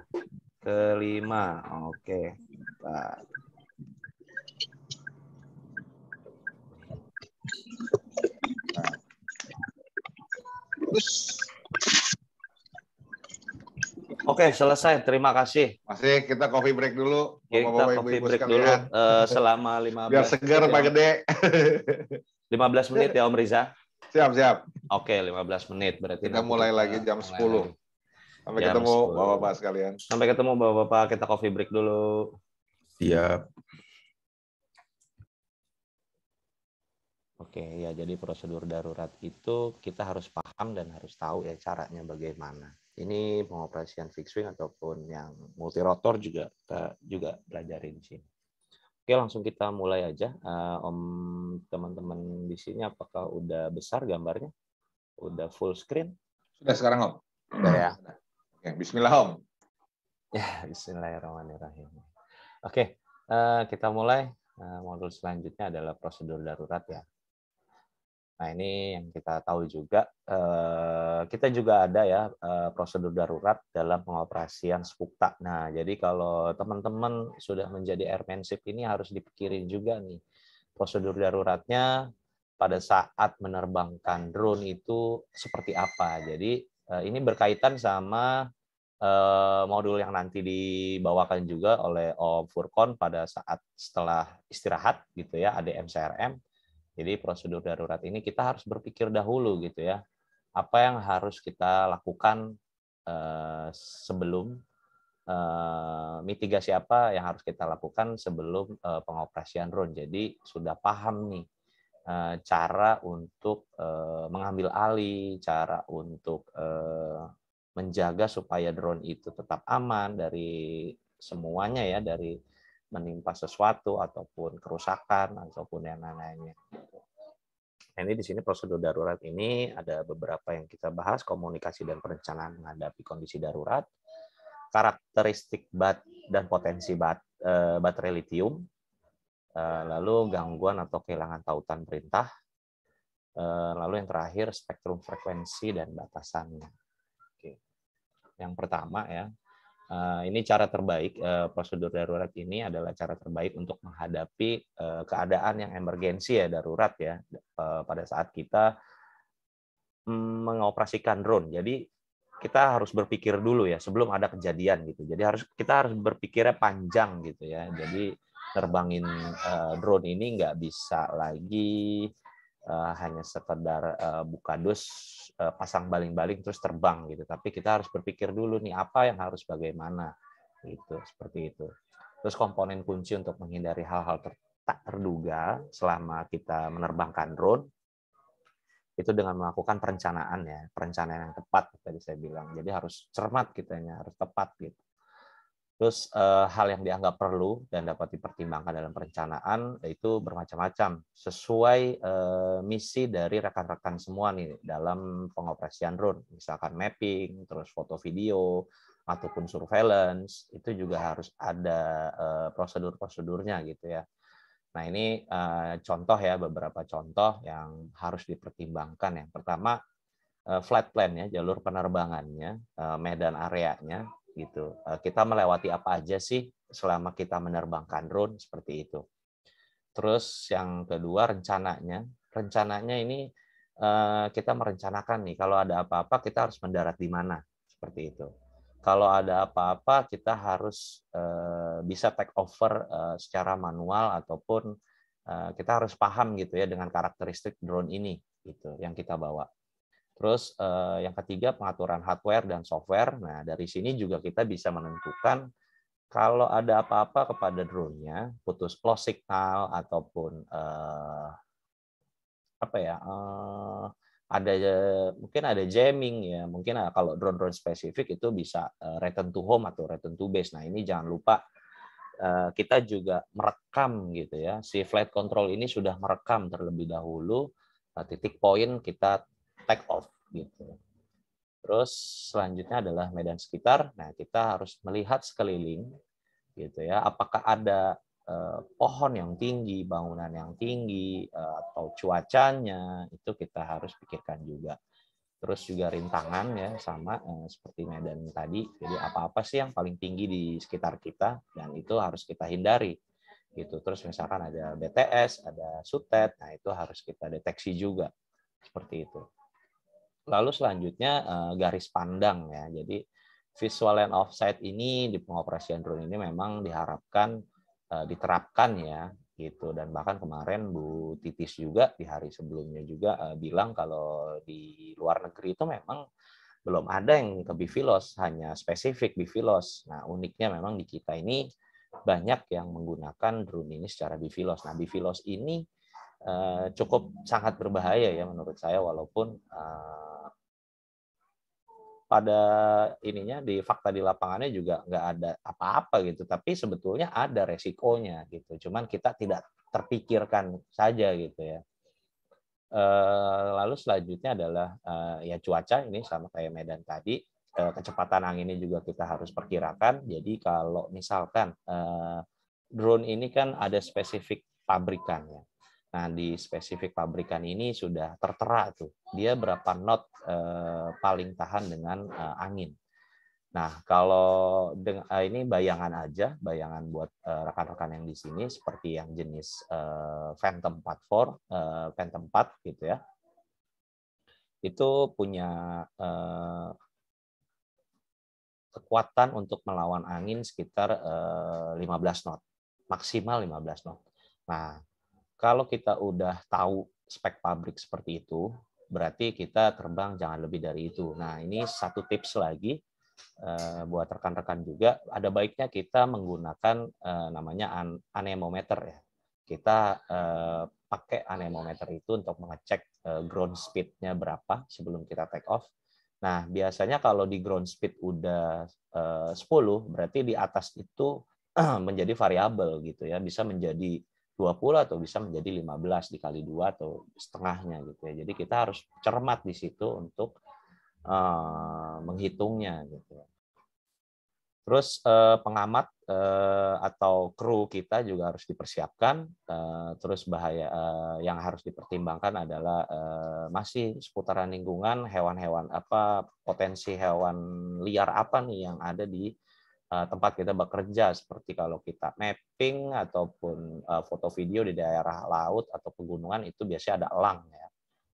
Kelima. Oke. Bentar. Oke, selesai. Terima kasih. Masih kita coffee break dulu. Kita Bapak, coffee Ibu, break dulu uh, selama 15 Biar segar Pak ya, Gede. 15 menit ya Om Riza. Siap, siap. Oke, 15 menit berarti. Kita mulai lagi ya, jam mulai 10. Lagi. Sampai jam ketemu bapak-bapak sekalian. Sampai ketemu bapak-bapak, kita coffee break dulu. Siap. Oke, ya jadi prosedur darurat itu kita harus paham dan harus tahu ya caranya bagaimana. Ini pengoperasian fixed wing ataupun yang multi rotor juga kita juga belajar di sini. Oke, langsung kita mulai aja. Uh, om teman-teman di sini apakah udah besar gambarnya? Udah full screen? Sudah sekarang, Om. Sudah ya. Ya, bismillah Om. Ya, bismillahirrahmanirrahim. Oke, eh, kita mulai. Eh, modul selanjutnya adalah prosedur darurat ya. Nah, ini yang kita tahu juga eh, kita juga ada ya prosedur darurat dalam pengoperasian Spukta. Nah, jadi kalau teman-teman sudah menjadi airmanship ini harus dipikirin juga nih prosedur daruratnya pada saat menerbangkan drone itu seperti apa. Jadi Eh, ini berkaitan sama eh, modul yang nanti dibawakan juga oleh Om Furkon pada saat setelah istirahat gitu ya ADM CRM. Jadi prosedur darurat ini kita harus berpikir dahulu gitu ya. Apa yang harus kita lakukan eh, sebelum mitigasi apa yang harus kita lakukan sebelum pengoperasian drone. Jadi sudah paham nih Eh, cara untuk eh, mengambil alih, cara untuk eh, menjaga supaya drone itu tetap aman dari semuanya ya, dari menimpa sesuatu ataupun kerusakan ataupun yang lainnya. Nah, ini di sini prosedur darurat ini ada beberapa yang kita bahas komunikasi dan perencanaan menghadapi kondisi darurat, karakteristik bat dan potensi bat, baterai litium, Eh, lalu gangguan atau kehilangan tautan perintah, eh, lalu yang terakhir spektrum frekuensi dan batasannya. Oke. Yang pertama ya, eh, ini cara terbaik prosedur darurat ini adalah cara terbaik untuk menghadapi keadaan yang emergensi ya darurat ya pada saat kita mm, mengoperasikan drone. Jadi kita harus berpikir dulu ya sebelum ada kejadian gitu. Jadi harus kita harus berpikirnya panjang gitu ya. Jadi terbangin uh, drone ini nggak bisa lagi uh, hanya sekedar uh, buka dus uh, pasang baling-baling terus terbang gitu tapi kita harus berpikir dulu nih apa yang harus bagaimana gitu seperti itu terus komponen kunci untuk menghindari hal-hal ter tak terduga selama kita menerbangkan drone itu dengan melakukan perencanaan ya perencanaan yang tepat tadi saya bilang jadi harus cermat kitanya harus tepat gitu Terus eh, hal yang dianggap perlu dan dapat dipertimbangkan dalam perencanaan itu bermacam-macam sesuai eh, misi dari rekan-rekan semua nih dalam pengoperasian drone, misalkan mapping, terus foto video ataupun surveillance itu juga harus ada eh, prosedur-prosedurnya gitu ya. Nah ini eh, contoh ya beberapa contoh yang harus dipertimbangkan. Yang pertama eh, flight plan ya jalur penerbangannya, eh, medan areanya, gitu. Eh, kita melewati apa aja sih selama kita menerbangkan drone seperti itu. Terus yang kedua rencananya, rencananya ini eh, kita merencanakan nih kalau ada apa-apa kita harus mendarat di mana seperti itu. Kalau ada apa-apa kita harus eh, bisa take over secara manual ataupun kita harus paham gitu ya dengan karakteristik drone ini gitu yang kita bawa. Terus eh, yang ketiga pengaturan hardware dan software. Nah, dari sini juga kita bisa menentukan kalau ada apa-apa kepada drone-nya, putus loss signal ataupun eh, apa ya? Eh, ada mungkin ada jamming ya, mungkin eh, kalau drone-drone spesifik itu bisa eh, return to home atau return to base. Nah, ini jangan lupa eh, kita juga merekam gitu ya. Si flight control ini sudah merekam terlebih dahulu eh, titik poin kita take off gitu. Terus selanjutnya adalah medan sekitar. Nah, kita harus melihat sekeliling gitu ya, apakah ada eh, pohon yang tinggi, bangunan yang tinggi eh, atau cuacanya itu kita harus pikirkan juga. Terus juga rintangan ya sama eh, seperti medan tadi. Jadi apa-apa sih yang paling tinggi di sekitar kita dan itu harus kita hindari gitu. Terus misalkan ada BTS, ada sutet, nah itu harus kita deteksi juga seperti itu. Lalu selanjutnya eh, garis pandang ya. Jadi visual line of sight ini di pengoperasian drone ini memang diharapkan eh, diterapkan ya gitu dan bahkan kemarin Bu Titis juga di hari sebelumnya juga eh, bilang kalau di luar negeri itu memang belum ada yang ke bifilos hanya spesifik bifilos. Nah, uniknya memang di kita ini banyak yang menggunakan drone ini secara bifilos. Nah, bifilos ini Eh, cukup sangat berbahaya ya menurut saya walaupun eh, pada ininya di fakta di lapangannya juga nggak ada apa-apa gitu tapi sebetulnya ada resikonya gitu cuman kita tidak terpikirkan saja gitu ya eh, lalu selanjutnya adalah ya cuaca ini sama kayak Medan tadi kecepatan anginnya juga kita harus perkirakan jadi kalau misalkan drone ini kan ada spesifik pabrikannya Nah, di spesifik pabrikan ini sudah tertera tuh, dia berapa knot eh, paling tahan dengan eh, angin. Nah, kalau dengan, eh, ini bayangan aja, bayangan buat eh, rekan-rekan yang di sini, seperti yang jenis Phantom 44, eh, Phantom 4 eh, gitu ya, itu punya kekuatan untuk melawan angin sekitar 15 knot, maksimal 15 knot. Nah, kalau kita udah tahu spek pabrik seperti itu, berarti kita terbang jangan lebih dari itu. Nah, ini satu tips lagi eh, buat rekan-rekan juga. Ada baiknya kita menggunakan eh, namanya anemometer ya. Kita eh, pakai anemometer itu untuk mengecek ground speed-nya berapa sebelum kita take off. Nah, biasanya kalau di ground speed udah 10, berarti di atas itu menjadi variabel gitu ya, bisa menjadi 20 atau bisa menjadi 15 dikali dua atau setengahnya gitu ya. Jadi kita harus cermat di situ untuk uh, menghitungnya gitu. Ya. Terus uh, pengamat uh, atau kru kita juga harus dipersiapkan. Uh, terus bahaya uh, yang harus dipertimbangkan adalah uh, masih seputaran lingkungan hewan-hewan apa potensi hewan liar apa nih yang ada di Eh, tempat kita bekerja seperti kalau kita mapping ataupun eh, foto video di daerah laut atau pegunungan itu biasanya ada elang ya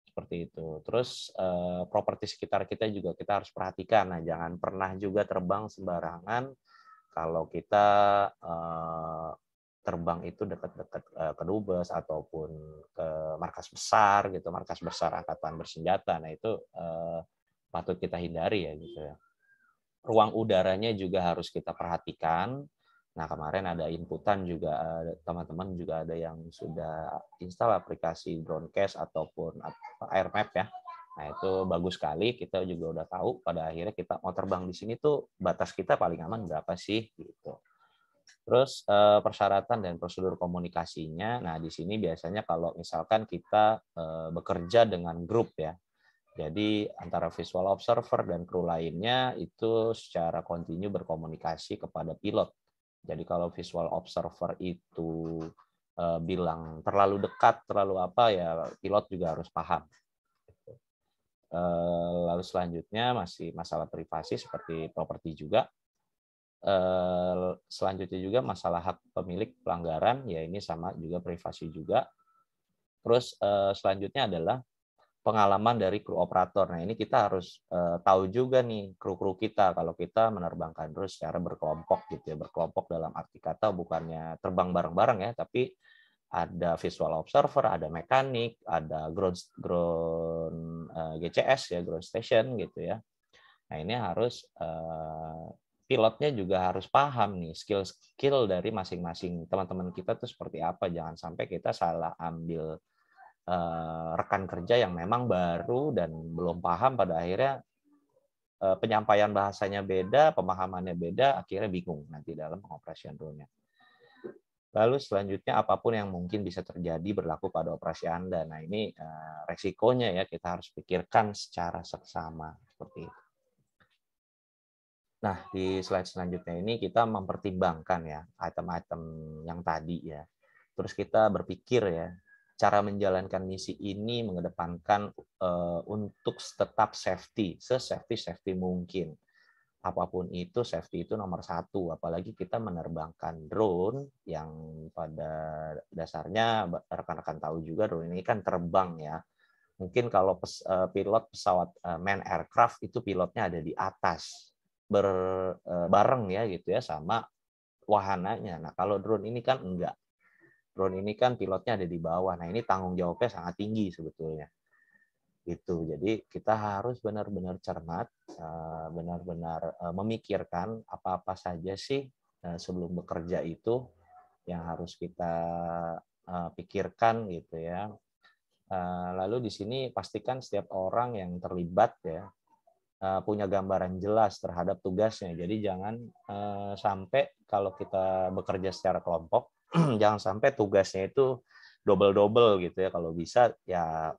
seperti itu. Terus eh, properti sekitar kita juga kita harus perhatikan. Nah, jangan pernah juga terbang sembarangan kalau kita terbang itu dekat-dekat kedubes ke dubes ataupun ke markas besar gitu, markas besar angkatan bersenjata. Nah, itu patut kita hindari ya gitu ya ruang udaranya juga harus kita perhatikan. Nah, kemarin ada inputan juga teman-teman juga ada yang sudah install aplikasi Dronecast ataupun AirMap ya. Nah, itu bagus sekali. Kita juga udah tahu pada akhirnya kita mau terbang di sini tuh batas kita paling aman berapa sih gitu. Terus eh, persyaratan dan prosedur komunikasinya. Nah, di sini biasanya kalau misalkan kita eh, bekerja dengan grup ya. Jadi antara visual observer dan kru lainnya itu secara kontinu berkomunikasi kepada pilot. Jadi kalau visual observer itu eh, bilang terlalu dekat, terlalu apa ya pilot juga harus paham. Gitu. Eh, lalu selanjutnya masih masalah privasi seperti properti juga. Eh, selanjutnya juga masalah hak pemilik pelanggaran, ya ini sama juga privasi juga. Terus selanjutnya adalah pengalaman dari kru operator. Nah, ini kita harus uh, tahu juga nih kru-kru kita kalau kita menerbangkan drone secara berkelompok gitu ya. Berkelompok dalam arti kata bukannya terbang bareng-bareng ya, tapi ada visual observer, ada mekanik, ada ground ground uh, eh, GCS ya, ground station gitu ya. Nah, ini harus uh, pilotnya juga harus paham nih skill-skill dari masing-masing teman-teman kita tuh seperti apa. Jangan sampai kita salah ambil Eh, rekan kerja yang memang baru dan belum paham pada akhirnya eh, penyampaian bahasanya beda, pemahamannya beda, akhirnya bingung nanti dalam pengoperasian rule-nya. Lalu selanjutnya apapun yang mungkin bisa terjadi berlaku pada operasi Anda. Nah ini eh, resikonya ya kita harus pikirkan secara seksama seperti itu. Nah di slide selanjutnya ini kita mempertimbangkan ya item-item yang tadi ya. Terus kita berpikir ya cara menjalankan misi ini mengedepankan uh, untuk tetap safety, sesafety safety safety mungkin. Apapun itu safety itu nomor satu, apalagi kita menerbangkan drone yang pada dasarnya rekan-rekan tahu juga drone ini kan terbang ya. Mungkin kalau pes, uh, pilot pesawat uh, eh, man aircraft itu pilotnya ada di atas ber, uh, bareng ya gitu ya sama wahananya. Nah kalau drone ini kan enggak drone ini kan pilotnya ada di bawah. Nah, ini tanggung jawabnya sangat tinggi sebetulnya. itu Jadi kita harus benar-benar cermat, eh, benar-benar eh, memikirkan apa-apa saja sih eh, sebelum bekerja itu yang harus kita pikirkan gitu ya. Lalu di sini pastikan setiap orang yang terlibat ya punya gambaran jelas terhadap tugasnya. Jadi jangan sampai kalau kita bekerja secara kelompok jangan sampai tugasnya itu double-double gitu ya. Kalau bisa ya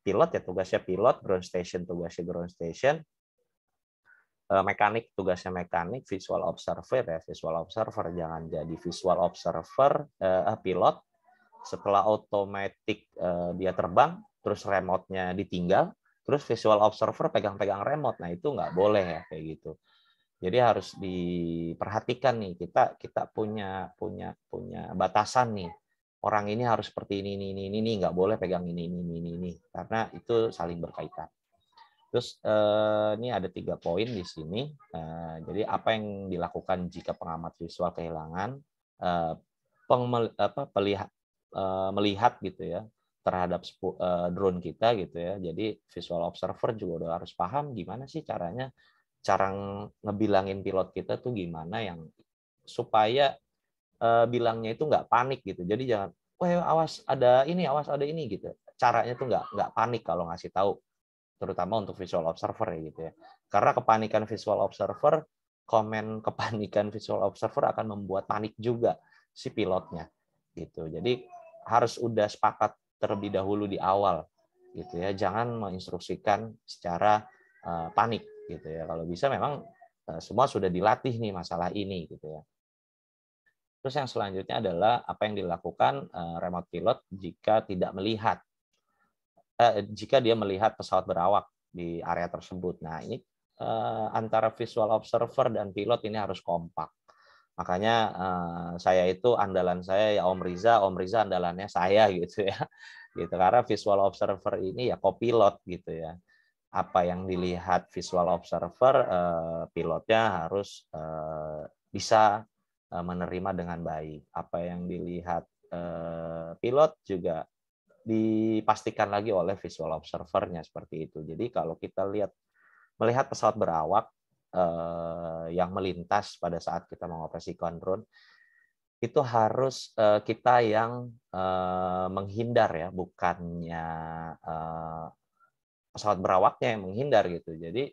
pilot ya tugasnya pilot, ground station tugasnya ground station, eh, mekanik tugasnya mekanik, visual observer ya visual observer. Jangan jadi visual observer eh, eh pilot setelah otomatis eh, dia terbang, terus remote-nya ditinggal, terus visual observer pegang-pegang remote. Nah itu nggak boleh ya kayak gitu. Jadi harus diperhatikan nih kita kita punya punya punya batasan nih. Orang ini harus seperti ini ini ini ini nggak boleh pegang ini ini ini ini karena itu saling berkaitan. Terus eh, ini ada tiga poin di sini. Eh, jadi apa yang dilakukan jika pengamat visual kehilangan eh, pengmel, pelihat, eh, melihat gitu ya terhadap drone kita gitu ya. Jadi visual observer juga udah harus paham gimana sih caranya cara ngebilangin pilot kita tuh gimana yang supaya uh, bilangnya itu nggak panik gitu. Jadi jangan, wah awas ada ini, awas ada ini gitu. Caranya tuh nggak nggak panik kalau ngasih tahu, terutama untuk visual observer ya gitu ya. Karena kepanikan visual observer, komen kepanikan visual observer akan membuat panik juga si pilotnya gitu. Jadi harus udah sepakat terlebih dahulu di awal gitu ya. Jangan menginstruksikan secara uh, panik gitu ya. Kalau bisa memang eh, semua sudah dilatih nih masalah ini gitu ya. Terus yang selanjutnya adalah apa yang dilakukan eh, remote pilot jika tidak melihat eh, jika dia melihat pesawat berawak di area tersebut. Nah, ini eh, antara visual observer dan pilot ini harus kompak. Makanya eh, saya itu andalan saya ya Om Riza, Om Riza andalannya saya gitu ya. Gitu karena visual observer ini ya kopilot gitu ya apa yang dilihat visual observer eh, pilotnya harus eh, bisa eh, menerima dengan baik apa yang dilihat pilot juga dipastikan lagi oleh visual observernya seperti itu jadi kalau kita lihat melihat pesawat berawak yang melintas pada saat kita mengoperasikan drone itu harus kita yang menghindar ya bukannya pesawat berawaknya yang menghindar gitu. Jadi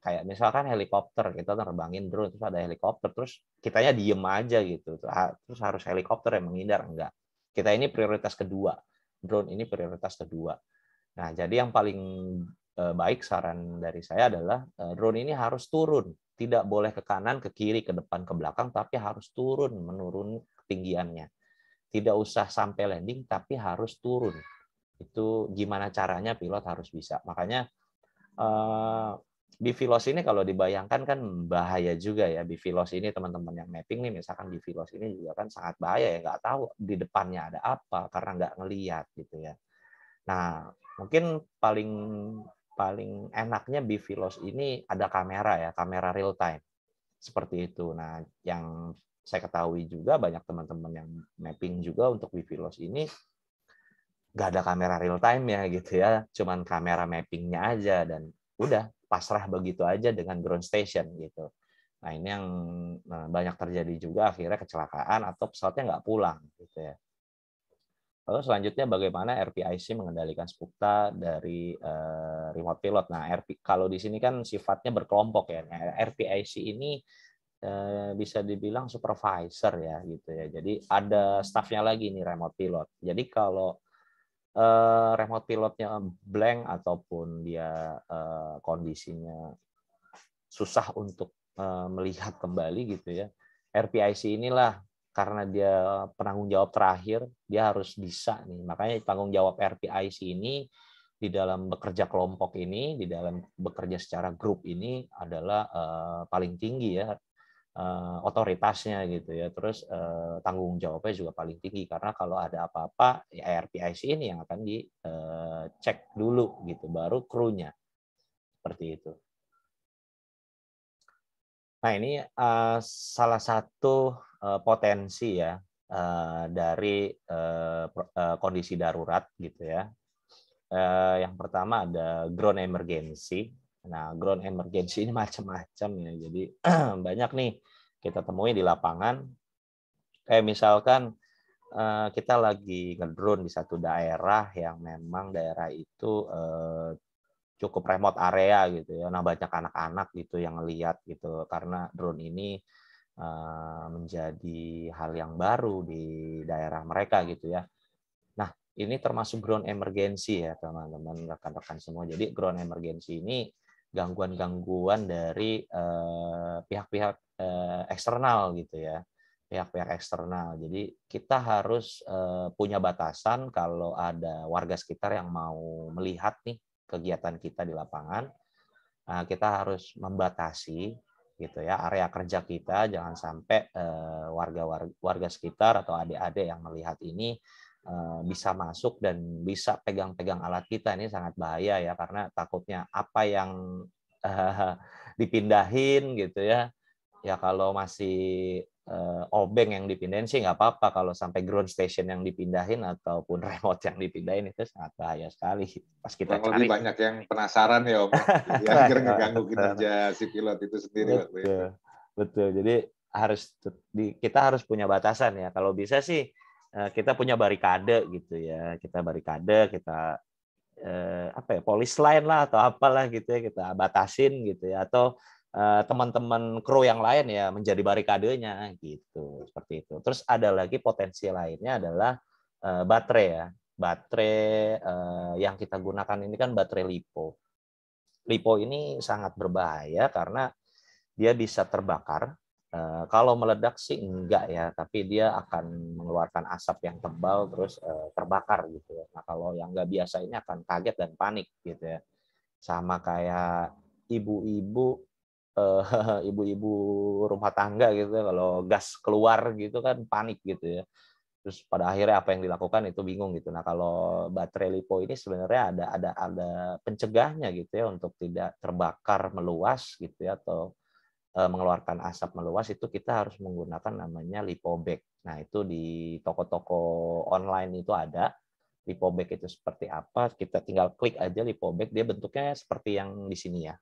kayak misalkan helikopter kita terbangin drone terus ada helikopter terus kitanya diem aja gitu ah, terus harus helikopter yang menghindar enggak kita ini prioritas kedua drone ini prioritas kedua nah jadi yang paling eh, baik saran dari saya adalah eh, drone ini harus turun tidak boleh ke kanan ke kiri ke depan ke belakang tapi harus turun menurun ketinggiannya tidak usah sampai landing tapi harus turun itu gimana caranya pilot harus bisa makanya eh, bifilos ini kalau dibayangkan kan bahaya juga ya bifilos ini teman-teman yang mapping nih misalkan bifilos ini juga kan sangat bahaya ya nggak tahu di depannya ada apa karena nggak ngelihat gitu ya nah mungkin paling paling enaknya bifilos ini ada kamera ya kamera real time seperti itu nah yang saya ketahui juga banyak teman-teman yang mapping juga untuk bifilos ini nggak ada kamera real time ya gitu ya cuman kamera mappingnya aja dan udah pasrah begitu aja dengan ground station gitu nah ini yang eh, banyak terjadi juga akhirnya kecelakaan atau pesawatnya nggak pulang gitu ya lalu selanjutnya bagaimana RPIC mengendalikan spukta dari uh, remote pilot nah RP kalau di sini kan sifatnya berkelompok ya nah, RPIC ini eh, bisa dibilang supervisor ya gitu ya. Jadi ada staffnya lagi nih remote pilot. Jadi kalau uh, remote pilotnya blank ataupun dia uh, kondisinya susah untuk uh, melihat kembali gitu ya. RPIC inilah karena dia penanggung jawab terakhir, dia harus bisa nih. Makanya tanggung jawab RPIC ini di dalam bekerja kelompok ini, di dalam bekerja secara grup ini adalah uh, paling tinggi ya uh, otoritasnya gitu ya. Terus uh, tanggung jawabnya juga paling tinggi karena kalau ada apa-apa ya ini yang akan dicek eh, uh, dulu gitu, baru krunya seperti itu. Nah ini uh, salah satu uh, potensi ya uh, dari uh, uh, kondisi darurat gitu ya. Uh, yang pertama ada ground emergency Nah, ground emergency ini macam-macam ya. Jadi banyak nih kita temui di lapangan. Kayak eh, misalkan eh, kita lagi ngedrone di satu daerah yang memang daerah itu eh, cukup remote area gitu ya. Nah banyak anak-anak gitu yang lihat gitu karena drone ini menjadi hal yang baru di daerah mereka gitu ya. Nah ini termasuk ground emergency ya teman-teman rekan-rekan semua. Jadi ground emergency ini gangguan-gangguan dari eh, pihak-pihak uh, uh, eksternal gitu ya pihak-pihak eksternal. Jadi kita harus uh, punya batasan kalau ada warga sekitar yang mau melihat nih kegiatan kita di lapangan, uh, kita harus membatasi gitu ya area kerja kita jangan sampai warga warga warga sekitar atau adik-adik yang melihat ini Eh, bisa masuk dan bisa pegang-pegang alat kita ini sangat bahaya ya karena takutnya apa yang dipindahin gitu ya ya kalau masih eh, obeng yang dipindahin sih nggak apa-apa kalau sampai ground station yang dipindahin ataupun remote yang dipindahin itu sangat bahaya sekali pas kita Kurang cari lebih banyak yang penasaran ya om yang akhirnya ngeganggu kinerja si pilot itu sendiri betul betul jadi harus kita harus punya batasan ya kalau bisa sih Eh, kita punya barikade gitu ya kita barikade kita eh, apa ya polis lain lah atau apalah gitu ya kita batasin gitu ya atau eh, teman-teman kru yang lain ya menjadi barikadenya gitu seperti itu terus ada lagi potensi lainnya adalah eh, baterai ya baterai eh, yang kita gunakan ini kan baterai lipo lipo ini sangat berbahaya karena dia bisa terbakar Eh, kalau meledak sih enggak ya, tapi dia akan mengeluarkan asap yang tebal terus uh, terbakar gitu. Ya. Nah kalau yang nggak biasa ini akan kaget dan panik gitu ya. Sama kayak ibu-ibu, ibu eh, ibu-ibu rumah tangga gitu. Ya. Kalau gas keluar gitu kan panik gitu ya. Terus pada akhirnya apa yang dilakukan itu bingung gitu. Nah kalau baterai lipo ini sebenarnya ada ada ada pencegahnya gitu ya untuk tidak terbakar meluas gitu ya atau Eh, mengeluarkan asap meluas itu kita harus menggunakan namanya lipobag. Nah, itu di toko-toko online itu ada lipobag itu seperti apa, kita tinggal klik aja lipobag, dia bentuknya seperti yang di sini ya.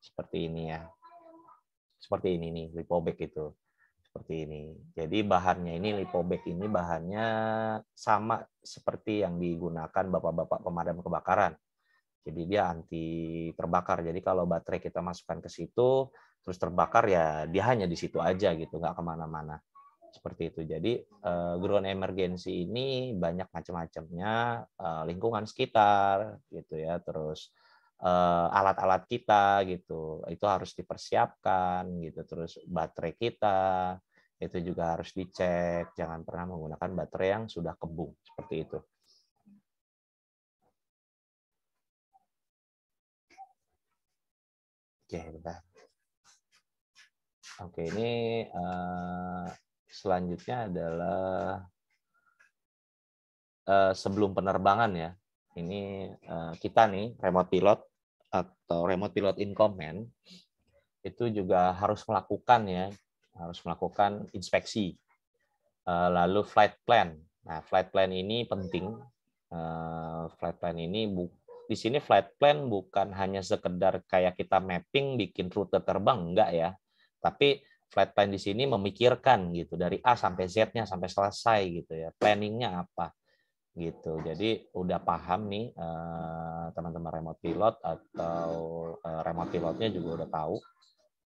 Seperti ini ya. Seperti ini nih lipobag itu. Seperti ini. Jadi bahannya ini lipobag ini bahannya sama seperti yang digunakan bapak-bapak pemadam kebakaran. Jadi dia anti terbakar. Jadi kalau baterai kita masukkan ke situ, terus terbakar ya dia hanya di situ hmm. aja gitu nggak kemana-mana seperti itu jadi uh, ground emergency ini banyak macam-macamnya uh, lingkungan sekitar gitu ya terus eh, alat-alat uh, kita gitu itu harus dipersiapkan gitu terus baterai kita itu juga harus dicek jangan pernah menggunakan baterai yang sudah kembung seperti itu oke bentar Oke, ini uh, selanjutnya adalah uh, sebelum penerbangan ya. Ini uh, kita nih remote pilot atau remote pilot in command itu juga harus melakukan ya, harus melakukan inspeksi. Uh, lalu flight plan. Nah, flight plan ini penting. Uh, flight plan ini bu di sini flight plan bukan hanya sekedar kayak kita mapping bikin rute terbang enggak ya tapi flat plan di sini memikirkan gitu dari A sampai Z-nya sampai selesai gitu ya. Planningnya apa gitu. Jadi udah paham nih eh, teman-teman remote pilot atau eh, remote pilotnya juga udah tahu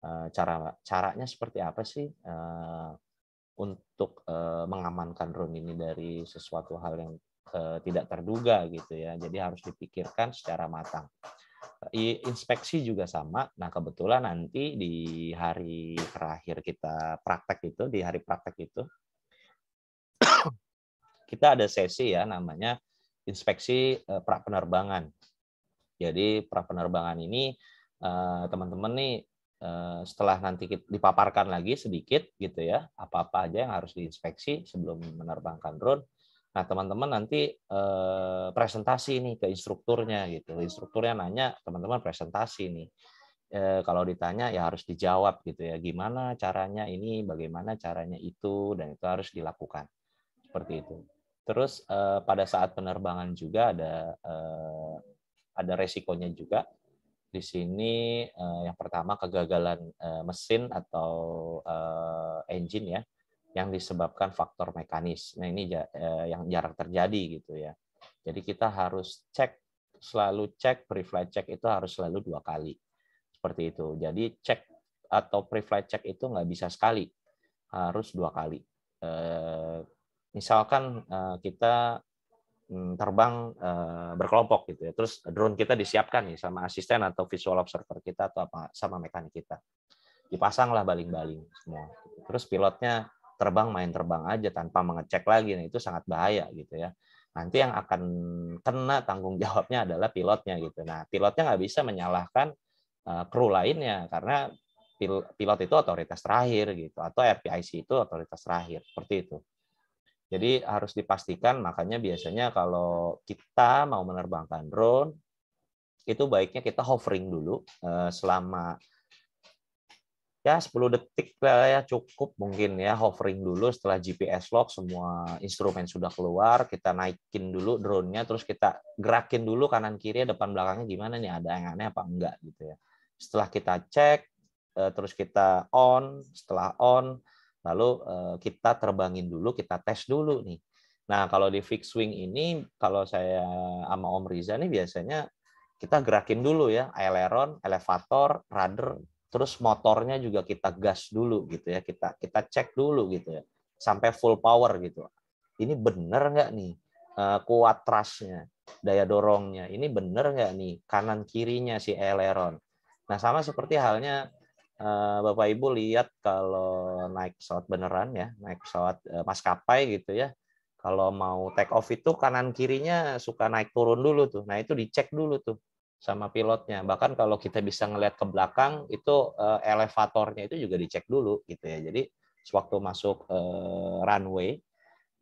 eh, cara caranya seperti apa sih untuk mengamankan drone ini dari sesuatu hal yang tidak terduga gitu ya. Jadi harus dipikirkan secara matang inspeksi juga sama. Nah, kebetulan nanti di hari terakhir kita praktek itu, di hari praktek itu, kita ada sesi ya namanya inspeksi eh, pra penerbangan. Jadi pra penerbangan ini eh, teman-teman nih eh, setelah nanti dipaparkan lagi sedikit gitu ya apa-apa aja yang harus diinspeksi sebelum menerbangkan drone Nah, teman-teman nanti eh, presentasi nih ke instrukturnya gitu. Instrukturnya nanya, teman-teman presentasi nih. E, kalau ditanya ya harus dijawab gitu ya. Gimana caranya ini, bagaimana caranya itu dan itu harus dilakukan. Seperti itu. Terus e, pada saat penerbangan juga ada e, ada resikonya juga. Di sini e, yang pertama kegagalan e, mesin atau e, engine ya yang disebabkan faktor mekanis. Nah ini eh, yang jarang terjadi gitu ya. Jadi kita harus cek selalu cek preflight flight check itu harus selalu dua kali seperti itu. Jadi cek atau preflight flight check itu nggak bisa sekali, harus dua kali. Eh, misalkan eh, kita mm, terbang berkelompok gitu ya, terus drone kita disiapkan nih sama asisten atau visual observer kita atau apa sama mekanik kita, dipasanglah baling-baling semua. Terus pilotnya terbang main terbang aja tanpa mengecek lagi nah itu sangat bahaya gitu ya nanti yang akan kena tanggung jawabnya adalah pilotnya gitu nah pilotnya nggak bisa menyalahkan uh, kru lainnya karena pil pilot itu otoritas terakhir gitu atau RPIC itu otoritas terakhir seperti itu jadi harus dipastikan makanya biasanya kalau kita mau menerbangkan drone itu baiknya kita hovering dulu uh, selama ya 10 detik lah ya cukup mungkin ya hovering dulu setelah GPS lock semua instrumen sudah keluar kita naikin dulu drone-nya terus kita gerakin dulu kanan kiri depan belakangnya gimana nih ada yang aneh apa enggak gitu ya setelah kita cek eh, terus kita on setelah on lalu eh, kita terbangin dulu kita tes dulu nih nah kalau di fixed wing ini kalau saya sama Om Riza nih biasanya kita gerakin dulu ya aileron elevator rudder terus motornya juga kita gas dulu gitu ya kita kita cek dulu gitu ya sampai full power gitu ini bener nggak nih eh, kuat trustnya daya dorongnya ini bener nggak nih kanan kirinya si aileron nah sama seperti halnya eh, bapak ibu lihat kalau naik pesawat beneran ya naik pesawat eh, maskapai gitu ya kalau mau take off itu kanan kirinya suka naik turun dulu tuh nah itu dicek dulu tuh sama pilotnya. Bahkan kalau kita bisa ngelihat ke belakang itu eh, elevatornya itu juga dicek dulu gitu ya. Jadi sewaktu masuk eh, runway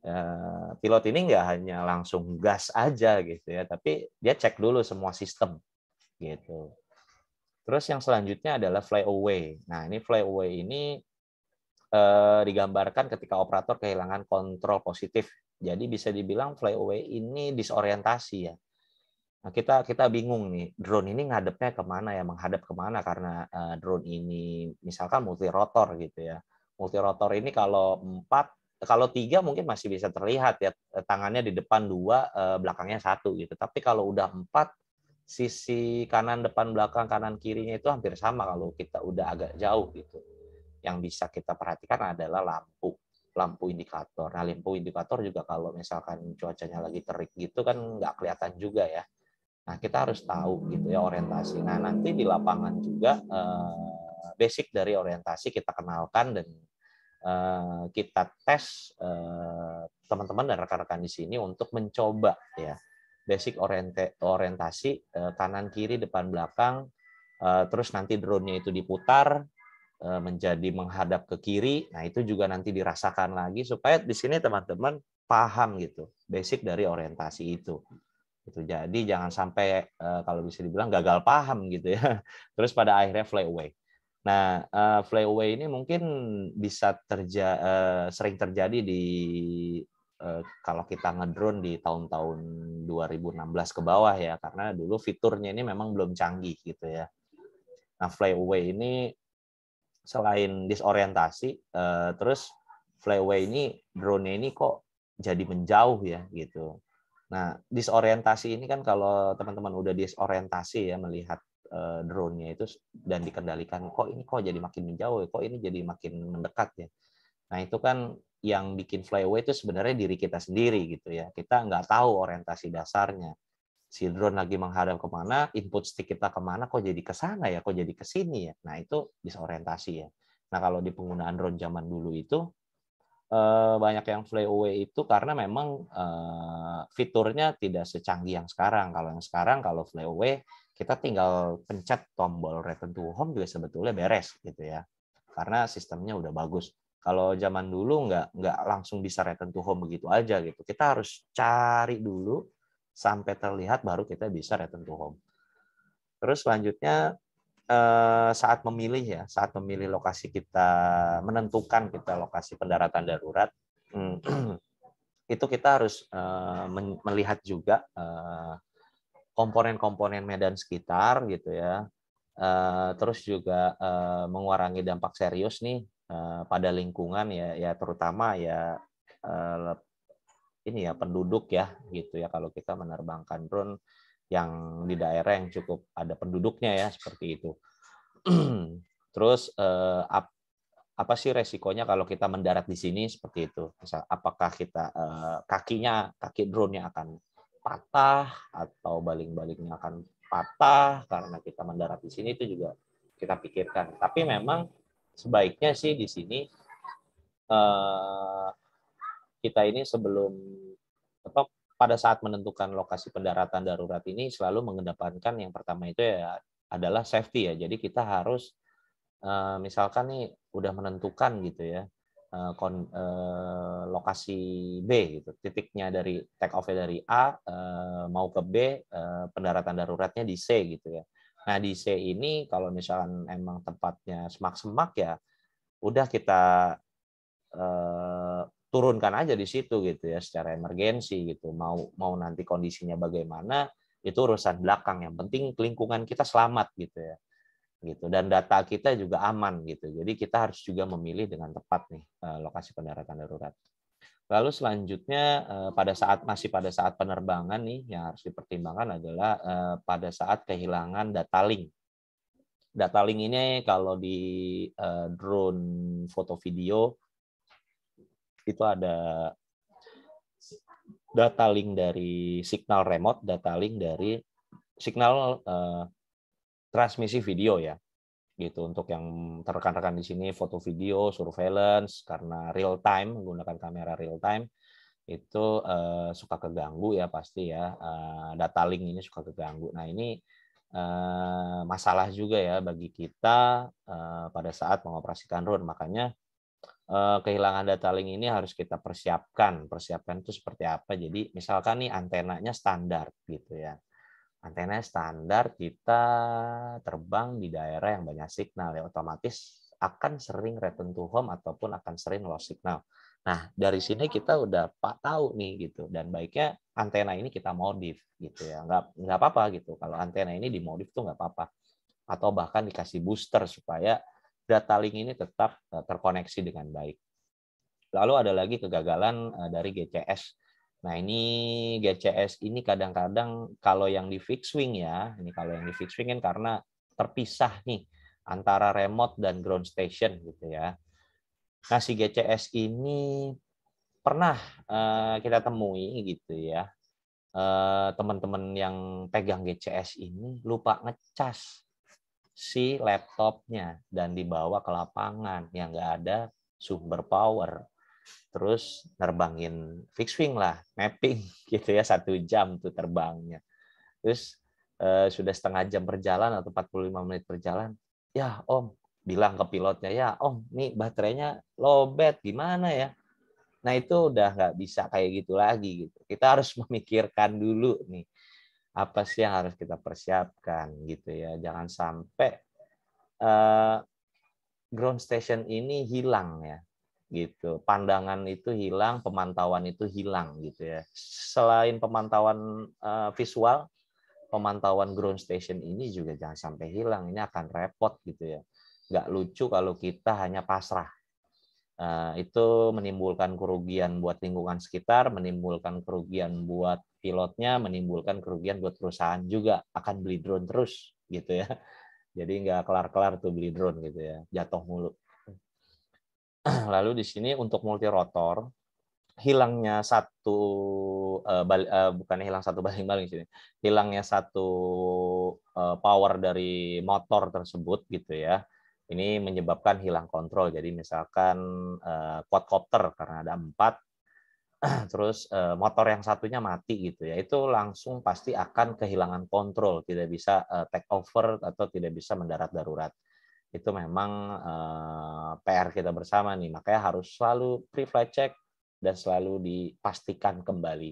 eh, pilot ini nggak hanya langsung gas aja gitu ya, tapi dia cek dulu semua sistem gitu. Terus yang selanjutnya adalah flyaway. Nah, ini flyaway ini digambarkan ketika operator kehilangan kontrol positif. Jadi bisa dibilang flyaway ini disorientasi ya. Nah, kita kita bingung nih drone ini ngadepnya kemana ya menghadap kemana karena uh, drone ini misalkan multi rotor gitu ya multi rotor ini kalau empat kalau tiga mungkin masih bisa terlihat ya eh, tangannya di depan dua uh, belakangnya satu gitu tapi kalau udah empat sisi kanan depan belakang kanan kirinya itu hampir sama kalau kita udah agak jauh gitu yang bisa kita perhatikan adalah lampu lampu indikator nah lampu indikator juga kalau misalkan cuacanya lagi terik gitu kan nggak kelihatan juga ya Nah, kita harus tahu gitu ya orientasi. Nah, nanti di lapangan juga eh, basic dari orientasi kita kenalkan dan eh, kita tes teman eh, teman-teman dan rekan-rekan di sini untuk mencoba ya basic orientasi eh, kanan kiri depan belakang eh, terus nanti drone-nya itu diputar eh, menjadi menghadap ke kiri. Nah, itu juga nanti dirasakan lagi supaya di sini teman-teman paham gitu basic dari orientasi itu. Gitu. Jadi jangan sampai eh, kalau bisa dibilang gagal paham gitu ya. Terus pada akhirnya fly away. Nah, eh, fly away ini mungkin bisa terja eh, sering terjadi di kalau kita ngedrone di tahun-tahun 2016 ke bawah ya, karena dulu fiturnya ini memang belum canggih gitu ya. Nah, fly away ini selain disorientasi, terus fly away ini drone ini kok jadi menjauh ya gitu. Nah, disorientasi ini kan kalau teman-teman udah disorientasi ya melihat eh, drone-nya itu dan dikendalikan, kok ini kok jadi makin menjauh, ya? kok ini jadi makin mendekat ya. Nah, itu kan yang bikin flyaway itu sebenarnya diri kita sendiri gitu ya. Kita nggak tahu orientasi dasarnya. Si drone lagi menghadap kemana, input stick kita kemana, kok jadi ke sana ya, kok jadi ke sini ya. Nah, itu disorientasi ya. Nah, kalau di penggunaan drone zaman dulu itu, Eh, banyak yang fly away itu karena memang uh, fiturnya tidak secanggih yang sekarang. Kalau yang sekarang kalau fly away kita tinggal pencet tombol return to home juga sebetulnya beres gitu ya. Karena sistemnya udah bagus. Kalau zaman dulu nggak nggak langsung bisa return to home begitu aja gitu. Kita harus cari dulu sampai terlihat baru kita bisa return to home. Terus selanjutnya Eh, saat memilih ya, saat memilih lokasi kita menentukan kita lokasi pendaratan darurat hmm, itu kita harus eh, melihat juga eh, komponen-komponen medan sekitar gitu ya. terus juga mengurangi dampak serius nih pada lingkungan ya ya terutama ya ini ya penduduk ya gitu ya kalau kita menerbangkan drone yang di daerah yang cukup ada penduduknya ya seperti itu. Terus eh, ap, apa sih resikonya kalau kita mendarat di sini seperti itu? Misal, apakah kita eh, kakinya kaki drone-nya akan patah atau baling-balingnya akan patah karena kita mendarat di sini itu juga kita pikirkan. Tapi memang sebaiknya sih di sini eh, kita ini sebelum pada saat menentukan lokasi pendaratan darurat ini selalu mengedepankan yang pertama itu ya adalah safety ya. Jadi kita harus eh, misalkan nih udah menentukan gitu ya eh, eh, lokasi B gitu titiknya dari take off dari A mau ke B pendaratan daruratnya di C gitu ya nah di C ini kalau misalkan emang tempatnya semak-semak ya udah kita turunkan aja di situ gitu ya secara emergensi gitu mau mau nanti kondisinya bagaimana itu urusan belakang yang penting lingkungan kita selamat gitu ya gitu dan data kita juga aman gitu jadi kita harus juga memilih dengan tepat nih eh, lokasi pendaratan darurat lalu selanjutnya eh, pada saat masih pada saat penerbangan nih yang harus dipertimbangkan adalah eh, pada saat kehilangan data link data link ini kalau di drone foto video itu ada data link dari signal remote, data link dari signal uh, transmisi video ya. Gitu untuk yang rekan-rekan di sini foto video, surveillance karena real time menggunakan kamera real time itu uh, suka keganggu ya pasti ya uh, data link ini suka keganggu. Nah, ini uh, masalah juga ya bagi kita uh, pada saat mengoperasikan drone. Makanya Eh, kehilangan data link ini harus kita persiapkan. Persiapkan itu seperti apa? Jadi misalkan nih antenanya standar gitu ya. Antena standar kita terbang di daerah yang banyak signal ya otomatis akan sering return to home ataupun akan sering lost signal. Nah, dari sini kita udah pak tahu nih gitu dan baiknya antena ini kita modif gitu ya. Nggak nggak apa-apa gitu. Kalau antena ini dimodif tuh nggak apa-apa. Atau bahkan dikasih booster supaya data link ini tetap eh, terkoneksi dengan baik. Lalu ada lagi kegagalan eh, dari GCS. Nah ini GCS ini kadang-kadang kalau yang di fixed wing ya, ini kalau yang di fixed wing kan karena terpisah nih antara remote dan ground station gitu ya. Nah si GCS ini pernah eh, kita temui gitu ya teman-teman yang pegang GCS ini lupa ngecas si laptopnya dan dibawa ke lapangan yang nggak ada sumber power terus nerbangin fix wing lah mapping gitu ya satu jam tuh terbangnya terus eh, sudah setengah jam berjalan atau 45 menit berjalan ya om bilang ke pilotnya ya om nih baterainya lobet gimana ya nah itu udah nggak bisa kayak gitu lagi gitu kita harus memikirkan dulu nih apa sih yang harus kita persiapkan gitu ya jangan sampai uh, ground station ini hilang ya gitu pandangan itu hilang pemantauan itu hilang gitu ya selain pemantauan uh, visual pemantauan ground station ini juga jangan sampai hilang ini akan repot gitu ya nggak lucu kalau kita hanya pasrah uh, itu menimbulkan kerugian buat lingkungan sekitar menimbulkan kerugian buat pilotnya menimbulkan kerugian buat perusahaan juga akan beli drone terus gitu ya. Jadi nggak kelar-kelar tuh beli drone gitu ya, jatuh mulu. Lalu di sini untuk multi rotor hilangnya satu eh, eh, bukan hilang satu baling-baling sini, hilangnya satu eh, power dari motor tersebut gitu ya. Ini menyebabkan hilang kontrol. Jadi misalkan quadcopter karena ada empat terus eh, motor yang satunya mati gitu ya itu langsung pasti akan kehilangan kontrol tidak bisa eh, take over atau tidak bisa mendarat darurat itu memang eh, PR kita bersama nih makanya harus selalu pre-flight check dan selalu dipastikan kembali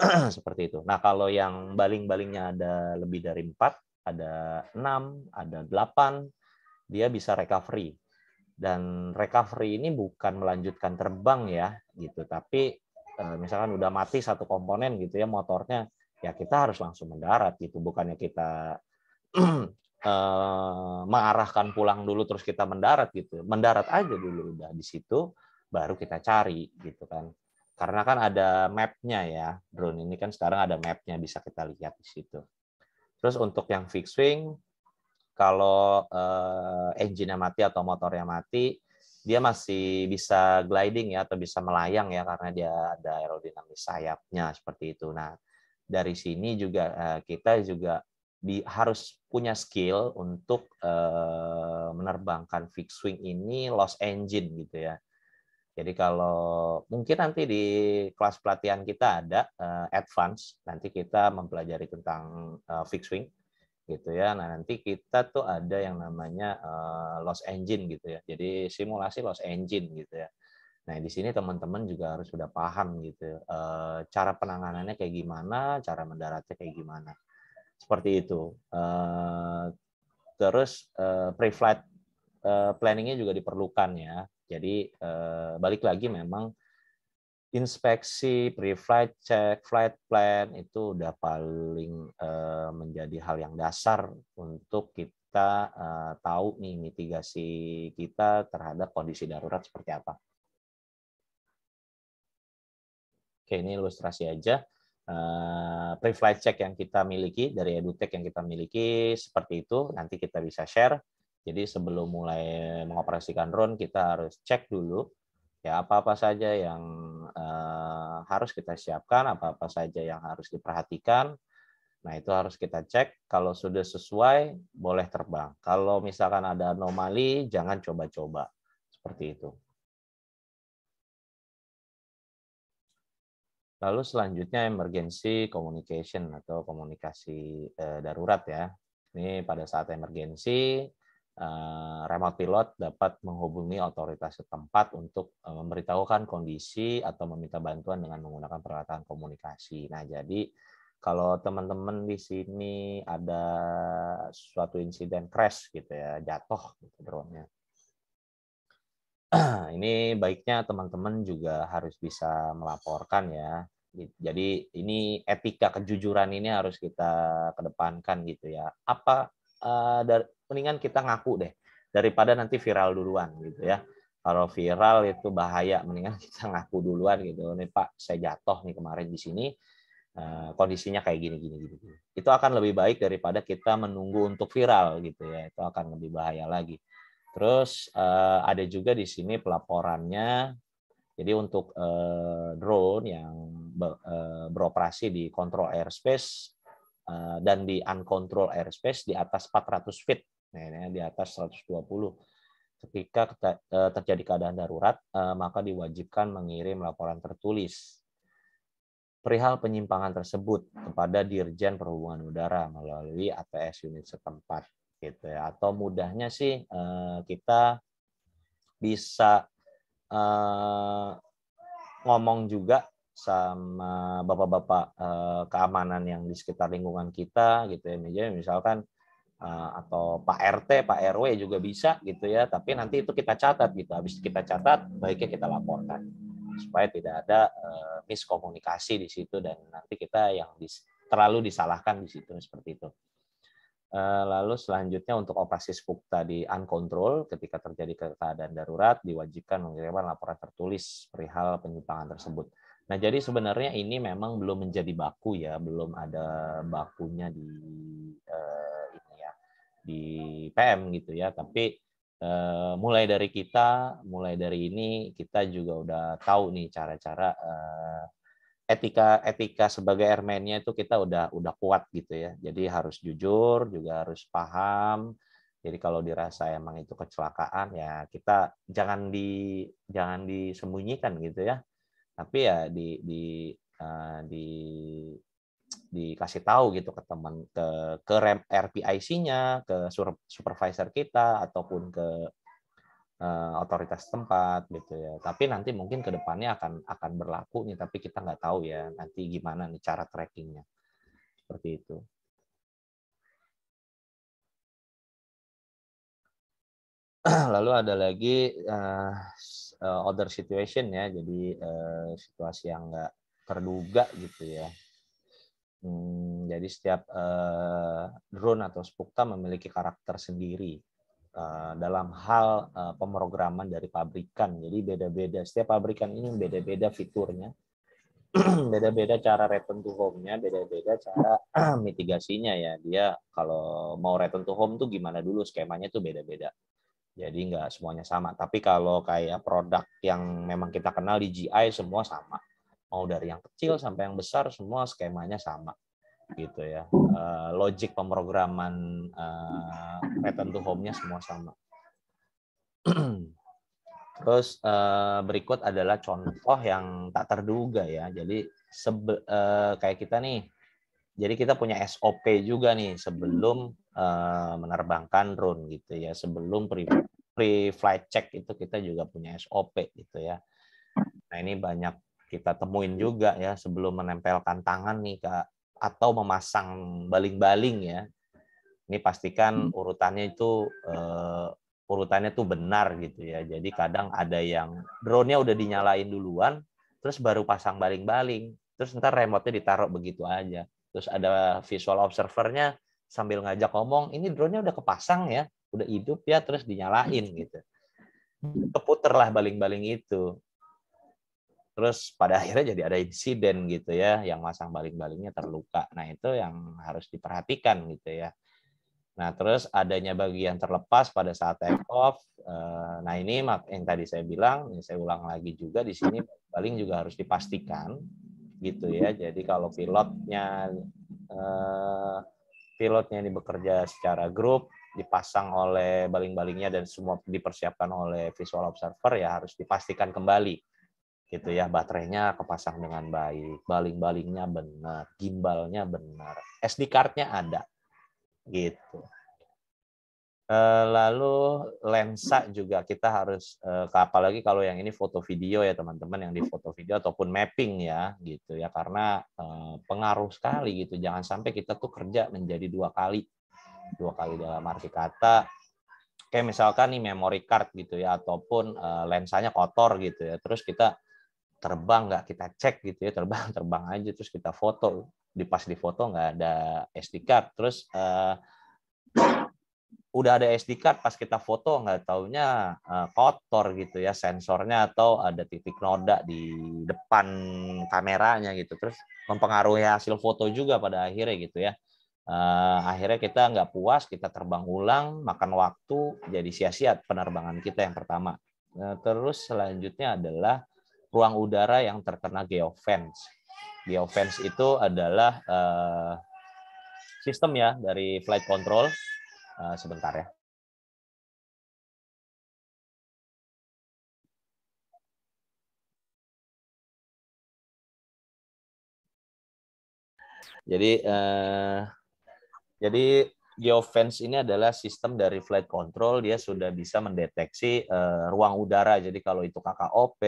seperti itu nah kalau yang baling-balingnya ada lebih dari empat ada enam ada delapan dia bisa recovery dan recovery ini bukan melanjutkan terbang ya gitu tapi Eh, misalkan udah mati satu komponen gitu ya motornya ya kita harus langsung mendarat gitu bukannya kita eh, mengarahkan pulang dulu terus kita mendarat gitu mendarat aja dulu udah di situ baru kita cari gitu kan karena kan ada mapnya ya drone ini kan sekarang ada mapnya bisa kita lihat di situ terus untuk yang fixed wing kalau eh, engine mati atau motornya mati dia masih bisa gliding ya atau bisa melayang ya karena dia ada aerodinamis sayapnya seperti itu. Nah, dari sini juga eh, kita juga harus punya skill untuk eh, menerbangkan fixed wing ini lost engine gitu ya. Jadi kalau mungkin nanti di kelas pelatihan kita ada eh, advance, nanti kita mempelajari tentang fixed wing gitu ya. Nah nanti kita tuh ada yang namanya uh, loss engine gitu ya. Jadi simulasi loss engine gitu ya. Nah di sini teman-teman juga harus sudah paham gitu uh, cara penanganannya kayak gimana, cara mendaratnya kayak gimana. Seperti itu. Uh, terus uh, pre-flight uh, planningnya juga diperlukan ya. Jadi uh, balik lagi memang inspeksi, pre-flight check, flight plan itu udah paling eh, menjadi hal yang dasar untuk kita eh, tahu nih mitigasi kita terhadap kondisi darurat seperti apa. Oke, ini ilustrasi aja. Uh, pre-flight check yang kita miliki dari edutech yang kita miliki seperti itu nanti kita bisa share jadi sebelum mulai mengoperasikan drone kita harus cek dulu ya apa-apa saja yang eh, harus kita siapkan, apa-apa saja yang harus diperhatikan. Nah, itu harus kita cek. Kalau sudah sesuai, boleh terbang. Kalau misalkan ada anomali, jangan coba-coba. Seperti itu. Lalu selanjutnya emergency communication atau komunikasi eh, darurat ya. Ini pada saat emergensi Eh, remote pilot dapat menghubungi otoritas setempat untuk eh, memberitahukan kondisi atau meminta bantuan dengan menggunakan peralatan komunikasi. Nah, jadi kalau teman-teman di sini ada suatu insiden crash gitu ya, jatuh gitu drone-nya. ini baiknya teman-teman juga harus bisa melaporkan ya. Jadi ini etika kejujuran ini harus kita kedepankan gitu ya. Apa eh, dari mendingan kita ngaku deh daripada nanti viral duluan gitu ya. Kalau viral itu bahaya, mendingan kita ngaku duluan gitu. Nih Pak, saya jatuh nih kemarin di sini, eh, kondisinya kayak gini gini gini. Itu akan lebih baik daripada kita menunggu untuk viral gitu ya. Itu akan lebih bahaya lagi. Terus eh, ada juga di sini pelaporannya. Jadi untuk eh, drone yang beroperasi di kontrol airspace dan di uncontrolled airspace di atas 400 feet Nah, di atas 120. Ketika e, terjadi keadaan darurat, e, maka diwajibkan mengirim laporan tertulis perihal penyimpangan tersebut kepada Dirjen Perhubungan Udara melalui ATS unit setempat gitu ya. Atau mudahnya sih e, kita bisa ngomong juga sama bapak-bapak keamanan yang di sekitar lingkungan kita gitu ya. misalkan Eh, atau Pak RT, Pak RW juga bisa gitu ya. Tapi nanti itu kita catat gitu. Habis kita catat, baiknya kita laporkan supaya tidak ada uh, miskomunikasi di situ dan nanti kita yang dis, terlalu disalahkan di situ seperti itu. Uh, lalu selanjutnya untuk operasi spuk tadi uncontrol ketika terjadi keadaan darurat diwajibkan mengirimkan laporan tertulis perihal penyimpangan tersebut. Nah, jadi sebenarnya ini memang belum menjadi baku ya, belum ada bakunya di uh, di PM gitu ya tapi eh, mulai dari kita mulai dari ini kita juga udah tahu nih cara-cara eh, etika etika sebagai airman-nya itu kita udah udah kuat gitu ya jadi harus jujur juga harus paham jadi kalau dirasa emang itu kecelakaan ya kita jangan di jangan disembunyikan gitu ya tapi ya di di eh, di dikasih tahu gitu ke teman ke ke RPIC-nya, ke supervisor kita ataupun ke uh, otoritas tempat gitu ya. Tapi nanti mungkin kedepannya akan akan berlaku nih, tapi kita nggak tahu ya nanti gimana nih cara trackingnya seperti itu. Lalu ada lagi uh, other situation ya, jadi uh, situasi yang nggak terduga gitu ya Hmm, jadi setiap eh, drone atau spukta memiliki karakter sendiri eh, dalam hal eh, pemrograman dari pabrikan. Jadi beda-beda. Setiap pabrikan ini beda-beda fiturnya, beda-beda cara return to home-nya, beda-beda cara mitigasinya ya. Dia kalau mau return to home tuh gimana dulu skemanya tuh beda-beda. Jadi nggak semuanya sama. Tapi kalau kayak produk yang memang kita kenal di GI semua sama mau dari yang kecil sampai yang besar semua skemanya sama gitu ya uh, logik pemrograman uh, eh, pattern to home-nya semua sama terus uh, berikut adalah contoh yang tak terduga ya jadi sebe uh, kayak kita nih jadi kita punya SOP juga nih sebelum uh, menerbangkan drone gitu ya sebelum pre pre flight check itu kita juga punya SOP gitu ya nah ini banyak kita temuin hmm. juga ya sebelum menempelkan tangan nih ke atau memasang baling-baling ya. Ini pastikan hmm. urutannya itu uh, urutannya tuh benar gitu ya. Jadi kadang ada yang drone-nya udah dinyalain duluan, terus baru pasang baling-baling, terus ntar remote-nya ditaruh begitu aja. Terus ada visual observernya sambil ngajak ngomong, ini drone-nya udah kepasang ya, udah hidup ya, terus dinyalain hmm. gitu. Keputerlah baling-baling itu terus pada akhirnya jadi ada insiden gitu ya yang masang baling-balingnya terluka nah itu yang harus diperhatikan gitu ya nah terus adanya bagian terlepas pada saat take off eh, nah ini yang tadi saya bilang ini saya ulang lagi juga di sini baling juga harus dipastikan gitu ya jadi kalau pilotnya eh, pilotnya ini bekerja secara grup dipasang oleh baling-balingnya dan semua dipersiapkan oleh visual observer ya harus dipastikan kembali gitu ya baterainya kepasang dengan baik baling-balingnya benar gimbalnya benar SD cardnya ada gitu eh, lalu lensa juga kita harus eh, apalagi kalau yang ini foto video ya teman-teman yang di foto video ataupun mapping ya gitu ya karena eh, pengaruh sekali gitu jangan sampai kita tuh kerja menjadi dua kali dua kali dalam arti kata kayak misalkan nih memory card gitu ya ataupun lensanya kotor gitu ya terus kita terbang nggak kita cek gitu ya terbang terbang aja terus kita foto di pas di foto nggak ada SD card terus uh, udah ada SD card pas kita foto nggak taunya uh, kotor gitu ya sensornya atau ada titik noda di depan kameranya gitu terus mempengaruhi hasil foto juga pada akhirnya gitu ya uh, akhirnya kita nggak puas kita terbang ulang makan waktu jadi sia-sia penerbangan kita yang pertama nah, terus selanjutnya adalah ruang udara yang terkena geofence. Geofence itu adalah uh, sistem ya dari flight control. Uh, sebentar ya. Jadi eh, jadi geofence ini adalah sistem dari flight control dia sudah bisa mendeteksi uh, ruang udara jadi kalau itu KKOP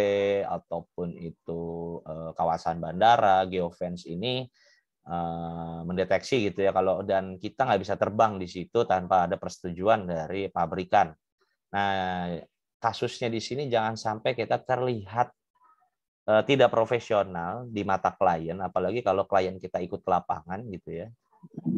ataupun itu uh, kawasan bandara geofence ini uh, mendeteksi gitu ya kalau dan kita nggak bisa terbang di situ tanpa ada persetujuan dari pabrikan nah kasusnya di sini jangan sampai kita terlihat tidak profesional di mata klien apalagi kalau klien kita ikut ke lapangan gitu ya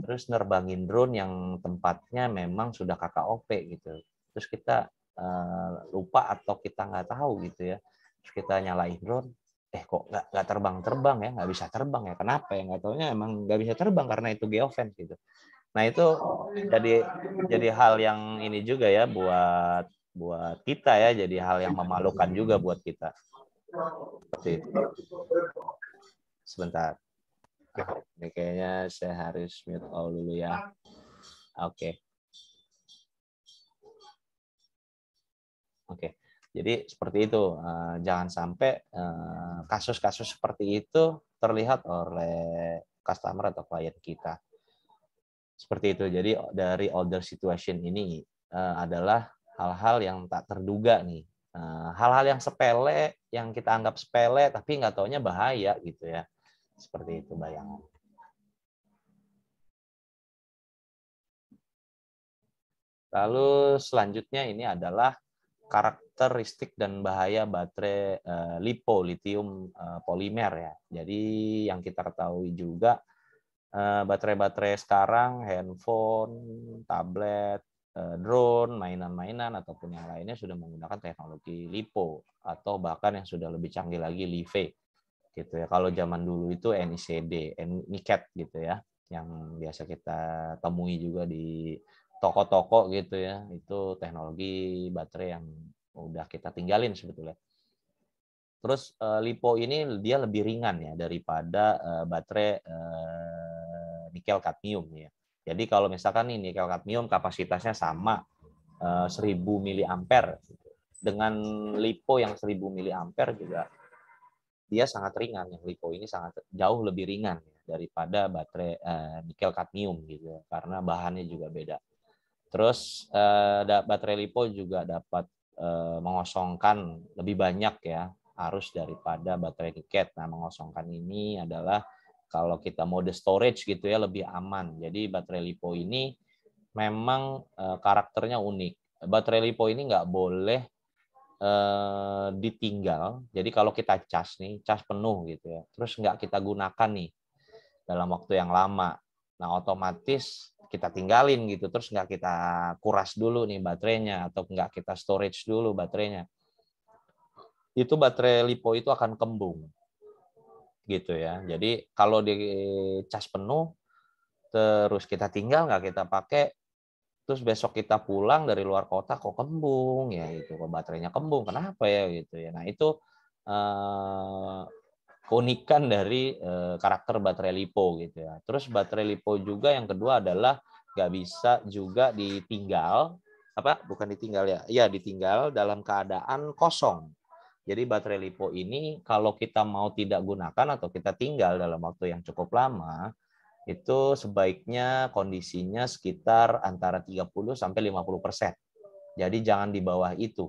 terus nerbangin drone yang tempatnya memang sudah KKOP gitu terus kita uh, lupa atau kita nggak tahu gitu ya terus kita nyalain drone eh kok nggak nggak terbang terbang ya nggak bisa terbang ya kenapa ya nggak tahunya emang nggak bisa terbang karena itu geofence gitu nah itu jadi jadi hal yang ini juga ya buat buat kita ya jadi hal yang memalukan juga buat kita seperti itu sebentar ini kayaknya saya harus mute all dulu ya. Oke. Okay. Oke. Okay. Jadi seperti itu. Eh, jangan sampai eh, kasus-kasus seperti itu terlihat oleh customer atau klien kita. Seperti itu. Jadi dari order situation ini eh, adalah hal-hal yang tak terduga nih. Hal-hal yang sepele, yang kita anggap sepele, tapi nggak taunya bahaya gitu ya seperti itu bayangan. Lalu selanjutnya ini adalah karakteristik dan bahaya baterai eh, lipo litium eh, polimer ya. Jadi yang kita ketahui juga eh, baterai-baterai sekarang handphone, tablet, drone, mainan-mainan ataupun yang lainnya sudah menggunakan teknologi lipo atau bahkan yang sudah lebih canggih lagi live gitu ya. Kalau zaman dulu itu NICD, NICAT gitu ya, yang biasa kita temui juga di toko-toko gitu ya. Itu teknologi baterai yang udah kita tinggalin sebetulnya. Terus eh, lipo ini dia lebih ringan ya daripada eh, baterai eh, nikel kadmium ya. Jadi kalau misalkan ini nikel kadmium kapasitasnya sama 1000 mA gitu. dengan lipo yang 1000 mA juga dia sangat ringan yang lipo ini sangat jauh lebih ringan ya daripada baterai eh, nikel kadmium gitu ya, karena bahannya juga beda. Terus eh, baterai lipo juga dapat eh, mengosongkan lebih banyak ya arus daripada baterai nikel. Nah, mengosongkan ini adalah kalau kita mode storage gitu ya lebih aman. Jadi baterai lipo ini memang eh, karakternya unik. Baterai lipo ini nggak boleh Eh, ditinggal. Jadi kalau kita cas nih, cas penuh gitu ya. Terus nggak kita gunakan nih dalam waktu yang lama. Nah otomatis kita tinggalin gitu. Terus nggak kita kuras dulu nih baterainya atau nggak kita storage dulu baterainya. Itu baterai lipo itu akan kembung gitu ya. Jadi kalau di cas penuh terus kita tinggal nggak kita pakai terus besok kita pulang dari luar kota kok kembung ya itu kok baterainya kembung kenapa ya gitu ya nah itu eh, keunikan dari eh, karakter baterai lipo gitu ya terus baterai lipo juga yang kedua adalah nggak bisa juga ditinggal apa bukan ditinggal ya ya ditinggal dalam keadaan kosong jadi baterai lipo ini kalau kita mau tidak gunakan atau kita tinggal dalam waktu yang cukup lama itu sebaiknya kondisinya sekitar antara 30 sampai 50 persen. Jadi jangan di bawah itu.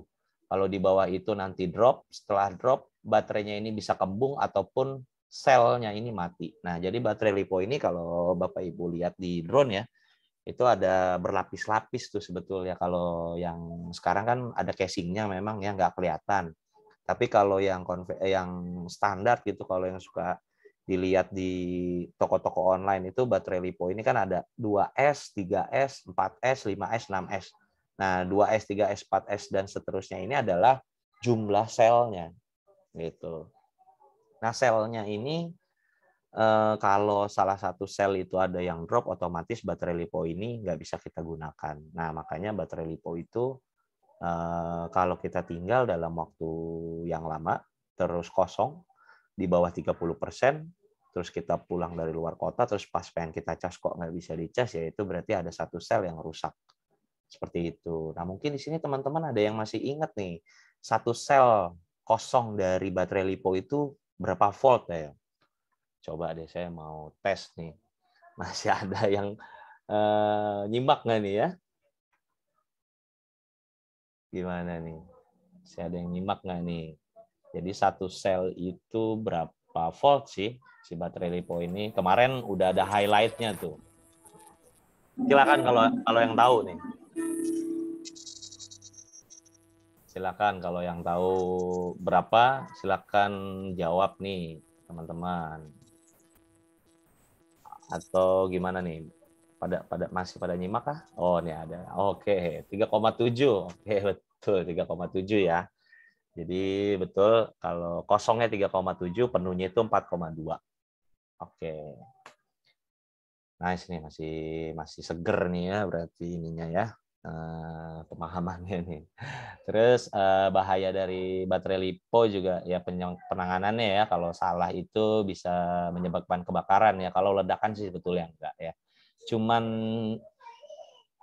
Kalau di bawah itu nanti drop, setelah drop baterainya ini bisa kembung ataupun selnya ini mati. Nah, jadi baterai lipo ini kalau Bapak Ibu lihat di drone ya, itu ada berlapis-lapis tuh sebetulnya kalau yang sekarang kan ada casingnya memang ya nggak kelihatan. Tapi kalau yang yang standar gitu, kalau yang suka dilihat di toko-toko online itu baterai lipo ini kan ada 2S, 3S, 4S, 5S, 6S. Nah, 2S, 3S, 4S dan seterusnya ini adalah jumlah selnya gitu. Nah, selnya ini eh, kalau salah satu sel itu ada yang drop otomatis baterai lipo ini nggak bisa kita gunakan. Nah, makanya baterai lipo itu eh, kalau kita tinggal dalam waktu yang lama terus kosong di bawah 30 persen terus kita pulang dari luar kota, terus pas pengen kita cas kok nggak bisa dicas, ya itu berarti ada satu sel yang rusak. Seperti itu. Nah mungkin di sini teman-teman ada yang masih ingat nih, satu sel kosong dari baterai lipo itu berapa volt ya? Coba deh saya mau tes nih. Masih ada yang uh, nyimak nggak nih ya? Gimana nih? Masih ada yang nyimak nggak nih? Jadi satu sel itu berapa volt sih? si baterai lipo ini. Kemarin udah ada highlightnya tuh. Silakan kalau kalau yang tahu nih. Silakan kalau yang tahu berapa, silakan jawab nih teman-teman. Atau gimana nih? Pada pada masih pada nyimak kah? Oh, ini ada. Oke, 3,7. Oke, betul 3,7 ya. Jadi betul kalau kosongnya 3,7, penuhnya itu 4,2. Oke. Nice nih masih masih seger nih ya berarti ininya ya uh, pemahamannya nih. Terus uh, bahaya dari baterai lipo juga ya penanganannya ya kalau salah itu bisa menyebabkan kebakaran ya kalau ledakan sih sebetulnya enggak ya. Cuman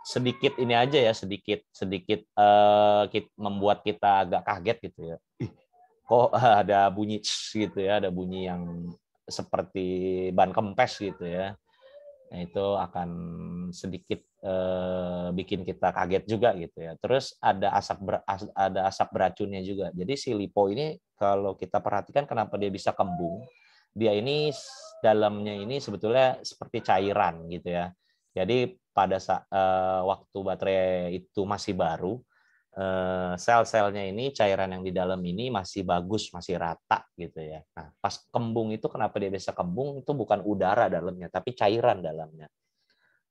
sedikit ini aja ya sedikit sedikit uh, eh, kita, membuat kita agak kaget gitu ya. Kok ada bunyi gitu ya ada bunyi yang seperti ban kempes gitu ya. Nah, itu akan sedikit eh, bikin kita kaget juga gitu ya. Terus ada asap ber, ada asap beracunnya juga. Jadi si lipo ini kalau kita perhatikan kenapa dia bisa kembung, dia ini dalamnya ini sebetulnya seperti cairan gitu ya. Jadi pada saat, eh, waktu baterai itu masih baru, Eh, sel-selnya ini cairan yang di dalam ini masih bagus masih rata gitu ya nah pas kembung itu kenapa dia bisa kembung itu bukan udara dalamnya tapi cairan dalamnya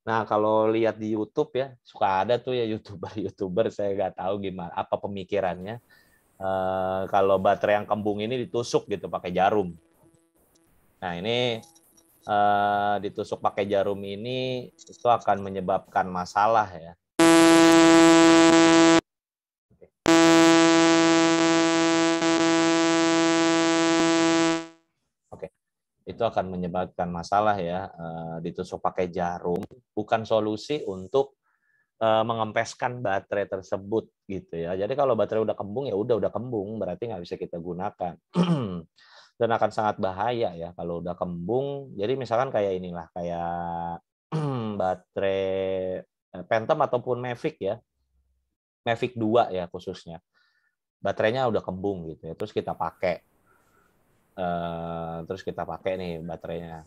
nah kalau lihat di YouTube ya suka ada tuh ya youtuber youtuber saya nggak tahu gimana apa pemikirannya eh, kalau baterai yang kembung ini ditusuk gitu pakai jarum nah ini eh, ditusuk pakai jarum ini itu akan menyebabkan masalah ya itu akan menyebabkan masalah ya eh, ditusuk pakai jarum bukan solusi untuk eh, mengempeskan baterai tersebut gitu ya jadi kalau baterai udah kembung ya udah udah kembung berarti nggak bisa kita gunakan dan akan sangat bahaya ya kalau udah kembung jadi misalkan kayak inilah kayak baterai eh, Phantom ataupun Mavic ya Mavic 2 ya khususnya baterainya udah kembung gitu ya terus kita pakai uh, terus kita pakai nih baterainya.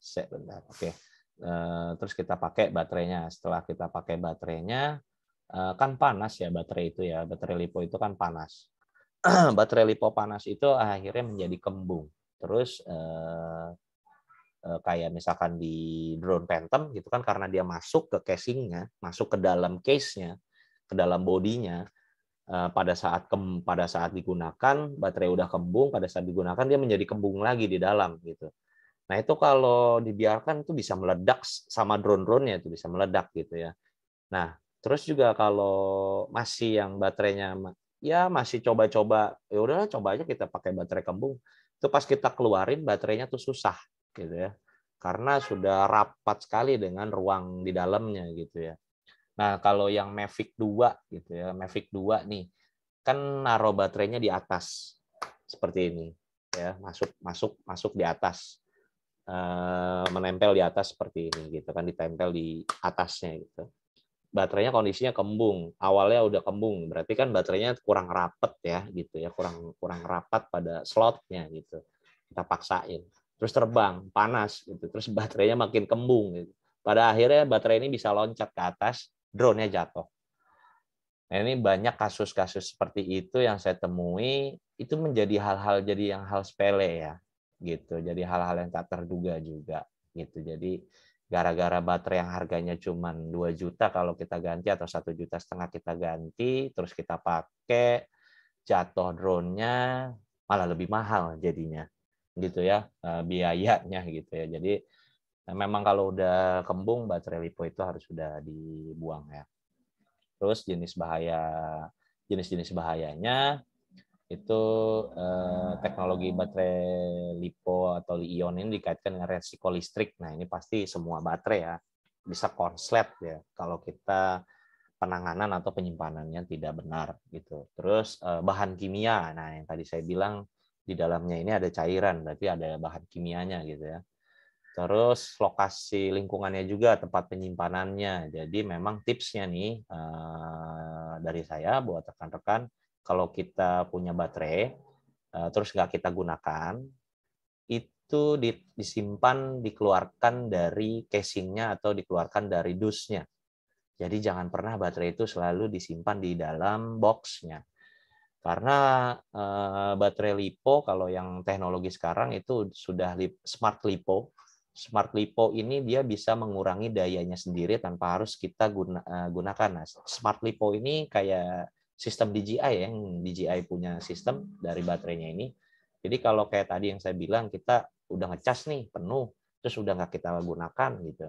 Set bentar, oke. Okay. Uh, eh, terus kita pakai baterainya. Setelah kita pakai baterainya, uh, kan panas ya baterai itu ya, baterai lipo itu kan panas. baterai lipo panas itu akhirnya menjadi kembung. Terus uh, Eh, kayak misalkan di drone phantom gitu kan karena dia masuk ke casingnya masuk ke dalam case nya ke dalam bodinya eh, pada saat kem, pada saat digunakan baterai udah kembung pada saat digunakan dia menjadi kembung lagi di dalam gitu nah itu kalau dibiarkan itu bisa meledak sama drone-drone-nya itu bisa meledak gitu ya nah terus juga kalau masih yang baterainya ya masih coba-coba ya udahlah coba aja kita pakai baterai kembung itu pas kita keluarin baterainya tuh susah gitu ya karena sudah rapat sekali dengan ruang di dalamnya gitu ya nah kalau yang Mavic 2 gitu ya Mavic 2 nih kan naruh baterainya di atas seperti ini ya masuk masuk masuk di atas eh, menempel di atas seperti ini gitu kan ditempel di atasnya gitu baterainya kondisinya kembung awalnya udah kembung berarti kan baterainya kurang rapet ya gitu ya kurang kurang rapat pada slotnya gitu kita paksain terus terbang panas gitu terus baterainya makin kembung gitu pada akhirnya baterai ini bisa loncat ke atas drone-nya jatuh nah, ini banyak kasus-kasus seperti itu yang saya temui itu menjadi hal-hal jadi yang hal sepele ya gitu jadi hal-hal yang tak terduga juga gitu jadi gara-gara baterai yang harganya cuma 2 juta kalau kita ganti atau satu juta setengah kita ganti terus kita pakai jatuh drone-nya malah lebih mahal jadinya gitu ya eh, biayanya gitu ya. Jadi eh, memang kalau udah kembung baterai lipo itu harus sudah dibuang ya. Terus jenis bahaya jenis-jenis bahayanya itu eh, teknologi baterai lipo atau li ion ini dikaitkan dengan resiko listrik. Nah ini pasti semua baterai ya bisa konslet ya kalau kita penanganan atau penyimpanannya tidak benar gitu. Terus eh, bahan kimia, nah yang tadi saya bilang di dalamnya ini ada cairan, tapi ada bahan kimianya gitu ya. Terus lokasi lingkungannya juga tempat penyimpanannya. Jadi memang tipsnya nih eh, dari saya buat rekan-rekan kalau kita punya baterai eh, terus nggak kita gunakan itu disimpan dikeluarkan dari casingnya atau dikeluarkan dari dusnya. Jadi jangan pernah baterai itu selalu disimpan di dalam boxnya karena uh, baterai lipo kalau yang teknologi sekarang itu sudah lip, smart lipo. Smart lipo ini dia bisa mengurangi dayanya sendiri tanpa harus kita guna, eh, gunakan. Nah, smart lipo ini kayak sistem DJI ya, yang DJI punya sistem dari baterainya ini. Jadi kalau kayak tadi yang saya bilang kita udah ngecas nih penuh, terus udah nggak kita gunakan gitu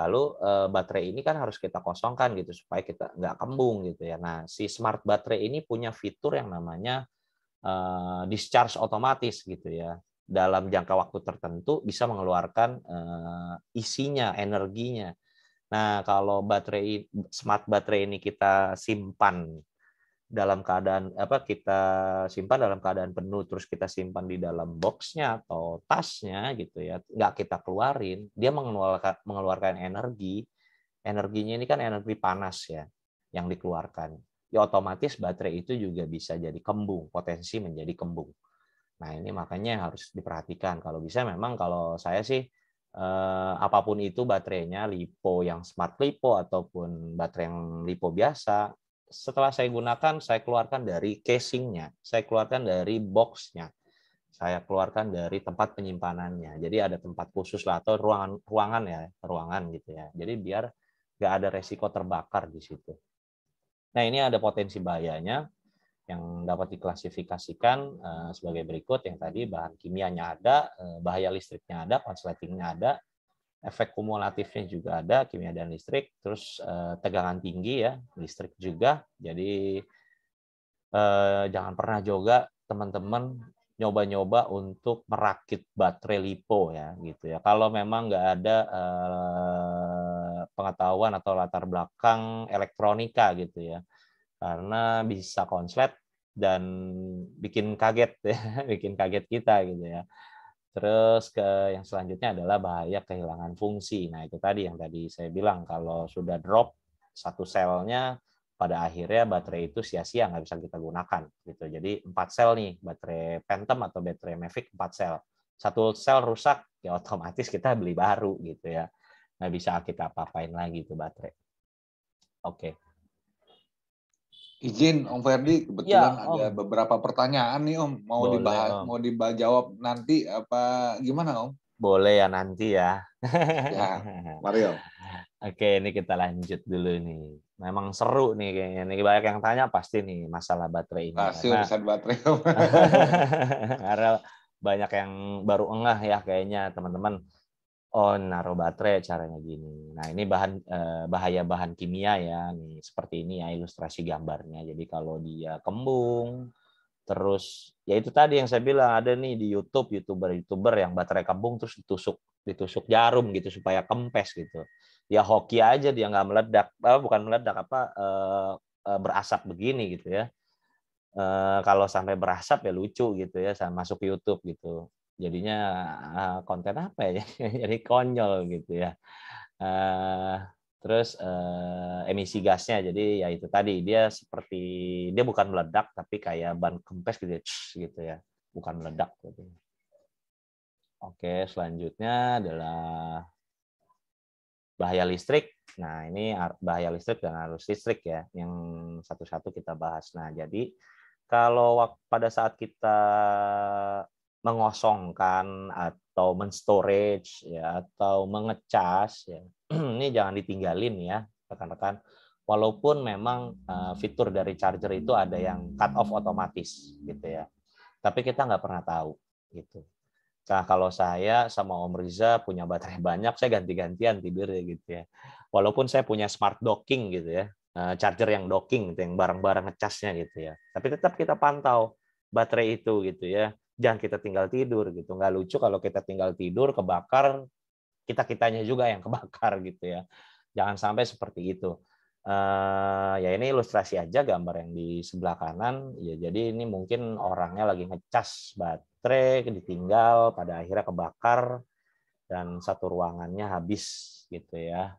lalu eh, baterai ini kan harus kita kosongkan gitu supaya kita nggak kembung gitu ya. Nah, si smart baterai ini punya fitur yang namanya eh, discharge otomatis gitu ya. Dalam jangka waktu tertentu bisa mengeluarkan eh, isinya, energinya. Nah, kalau baterai smart baterai ini kita simpan dalam keadaan apa kita simpan dalam keadaan penuh terus kita simpan di dalam boxnya atau tasnya gitu ya nggak kita keluarin dia mengeluarkan mengeluarkan energi energinya ini kan energi panas ya yang dikeluarkan ya otomatis baterai itu juga bisa jadi kembung potensi menjadi kembung nah ini makanya harus diperhatikan kalau bisa memang kalau saya sih eh, apapun itu baterainya lipo yang smart lipo ataupun baterai yang lipo biasa setelah saya gunakan, saya keluarkan dari casingnya, saya keluarkan dari boxnya, saya keluarkan dari tempat penyimpanannya. Jadi ada tempat khusus lah atau ruangan ruangan ya, ruangan gitu ya. Jadi biar nggak ada resiko terbakar di situ. Nah ini ada potensi bahayanya yang dapat diklasifikasikan eh, sebagai berikut yang tadi bahan kimianya ada, eh, bahaya listriknya ada, konsletingnya ada, efek kumulatifnya juga ada kimia dan listrik, terus eh, tegangan tinggi ya, listrik juga. Jadi eh, jangan pernah juga teman-teman nyoba-nyoba untuk merakit baterai lipo ya gitu ya. Kalau memang nggak ada eh, pengetahuan atau latar belakang elektronika gitu ya. Karena bisa konslet dan bikin kaget ya, bikin kaget kita gitu ya. Terus ke yang selanjutnya adalah bahaya kehilangan fungsi. Nah, itu tadi yang tadi saya bilang kalau sudah drop satu selnya pada akhirnya baterai itu sia-sia nggak bisa kita gunakan gitu. Jadi empat sel nih baterai Phantom atau baterai Mavic empat sel. Satu sel rusak ya otomatis kita beli baru gitu ya. Nggak bisa kita apa-apain lagi itu baterai. Oke. Okay. Izin Om Ferdi, kebetulan ya, ada beberapa pertanyaan nih Om mau Boleh, dibahas, om. mau dijawab nanti apa gimana Om? Boleh ya nanti ya. ya, Mario. Oke, ini kita lanjut dulu nih. Memang seru nih kayaknya. Nih banyak yang tanya pasti nih masalah baterai ini. Pasti karena... urusan baterai. karena banyak yang baru engah ya kayaknya teman-teman oh naruh baterai ya caranya gini. Nah ini bahan eh, bahaya bahan kimia ya nih seperti ini ya ilustrasi gambarnya. Jadi kalau dia kembung terus ya itu tadi yang saya bilang ada nih di YouTube youtuber youtuber yang baterai kembung terus ditusuk ditusuk jarum gitu supaya kempes gitu. Ya hoki aja dia nggak meledak, oh, bukan meledak apa eh, eh, berasap begini gitu ya. Eh, kalau sampai berasap ya lucu gitu ya, saya masuk YouTube gitu jadinya eh, konten apa ya jadi konyol gitu ya eh, terus eh, emisi gasnya jadi ya itu tadi dia seperti dia bukan meledak tapi kayak ban kempes gitu ya, gitu ya bukan meledak gitu. Oke selanjutnya adalah bahaya listrik nah ini bahaya listrik dan arus listrik ya yang satu-satu kita bahas nah jadi kalau pada saat kita mengosongkan atau menstorage ya atau mengecas ya. ini jangan ditinggalin ya rekan-rekan walaupun memang eh, fitur dari charger itu ada yang cut off otomatis gitu ya tapi kita nggak pernah tahu gitu Nah, kalau saya sama Om Riza punya baterai banyak, saya ganti-gantian tidur ya gitu ya. Walaupun saya punya smart docking gitu ya, eh, charger yang docking gitu, yang barang-barang ngecasnya gitu ya. Tapi tetap kita pantau baterai itu gitu ya jangan kita tinggal tidur gitu nggak lucu kalau kita tinggal tidur kebakar kita kitanya juga yang kebakar gitu ya jangan sampai seperti itu uh, ya ini ilustrasi aja gambar yang di sebelah kanan ya jadi ini mungkin orangnya lagi ngecas baterai ditinggal pada akhirnya kebakar dan satu ruangannya habis gitu ya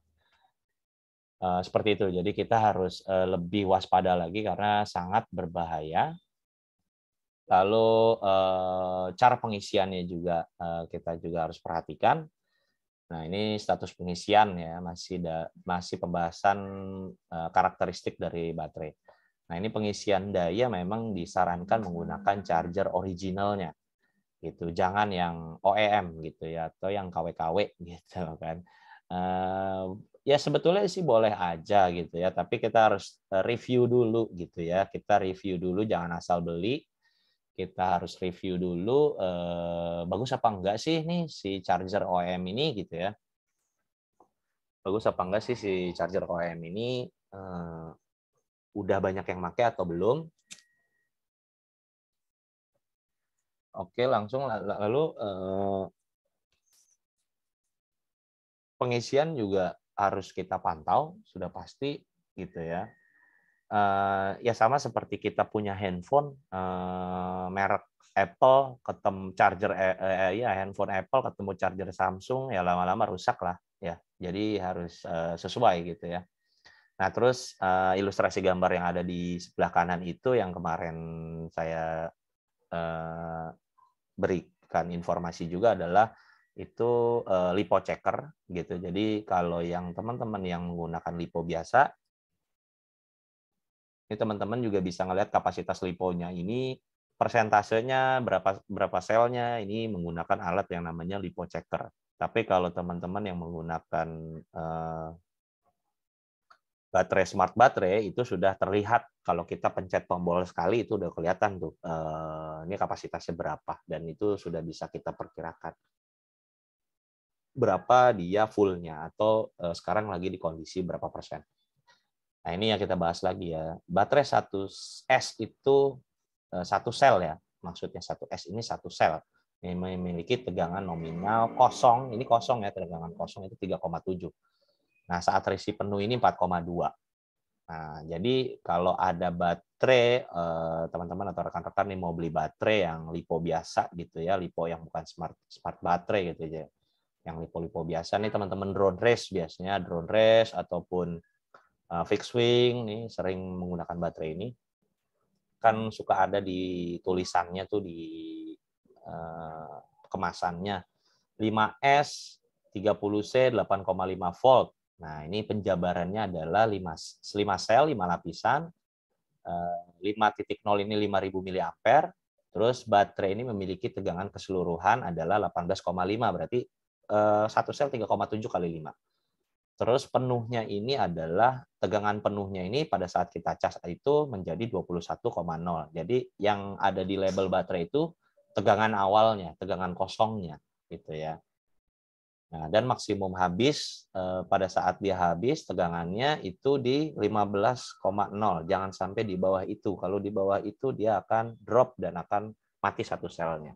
uh, seperti itu jadi kita harus uh, lebih waspada lagi karena sangat berbahaya lalu eh, cara pengisiannya juga eh, kita juga harus perhatikan. Nah ini status pengisian ya masih da, masih pembahasan eh, karakteristik dari baterai. Nah ini pengisian daya memang disarankan menggunakan charger originalnya gitu, jangan yang OEM gitu ya atau yang KW-KW gitu kan. ya sebetulnya sih boleh aja gitu ya, tapi kita harus review dulu gitu ya. Kita review dulu, jangan asal beli kita harus review dulu uh, bagus apa enggak sih nih si charger OM ini gitu ya. Bagus apa enggak sih si charger OM ini uh, udah banyak yang pakai atau belum? Oke, langsung lalu uh, pengisian juga harus kita pantau sudah pasti gitu ya uh, ya sama seperti kita punya handphone uh, merek Apple ketemu charger eh, eh, ya handphone Apple ketemu charger Samsung ya lama-lama rusak lah ya jadi harus uh, sesuai gitu ya nah terus uh, ilustrasi gambar yang ada di sebelah kanan itu yang kemarin saya uh, berikan informasi juga adalah itu uh, lipo checker gitu jadi kalau yang teman-teman yang menggunakan lipo biasa ini teman-teman juga bisa ngelihat kapasitas liponya ini persentasenya berapa berapa selnya ini menggunakan alat yang namanya lipo checker. Tapi kalau teman-teman yang menggunakan uh, baterai smart baterai itu sudah terlihat kalau kita pencet tombol sekali itu udah kelihatan tuh uh, ini kapasitasnya berapa dan itu sudah bisa kita perkirakan berapa dia fullnya atau uh, sekarang lagi di kondisi berapa persen. Nah, ini yang kita bahas lagi ya. Baterai 1S itu eh, satu sel ya. Maksudnya 1S ini satu sel. Ini memiliki tegangan nominal kosong. Ini kosong ya, tegangan kosong itu 3,7. Nah, saat terisi penuh ini 4,2. Nah, jadi kalau ada baterai, eh, teman-teman atau rekan-rekan nih mau beli baterai yang lipo biasa gitu ya, lipo yang bukan smart smart baterai gitu aja Yang lipo-lipo biasa nih teman-teman drone race biasanya, drone race ataupun Eh, fixed wing nih sering menggunakan baterai ini kan suka ada di tulisannya tuh di uh, kemasannya 5S 30C 8,5 volt. Nah, ini penjabarannya adalah 5 5 sel, 5 lapisan. 5.0 eh, ini 5000 mAh. Terus baterai ini memiliki tegangan keseluruhan adalah 18,5 berarti satu sel 3,7 kali 5. Terus penuhnya ini adalah tegangan penuhnya ini pada saat kita cas itu menjadi 21,0. Jadi yang ada di label baterai itu tegangan awalnya, tegangan kosongnya gitu ya. Nah, dan maksimum habis eh, pada saat dia habis tegangannya itu di 15,0. Jangan sampai di bawah itu. Kalau di bawah itu dia akan drop dan akan mati satu selnya.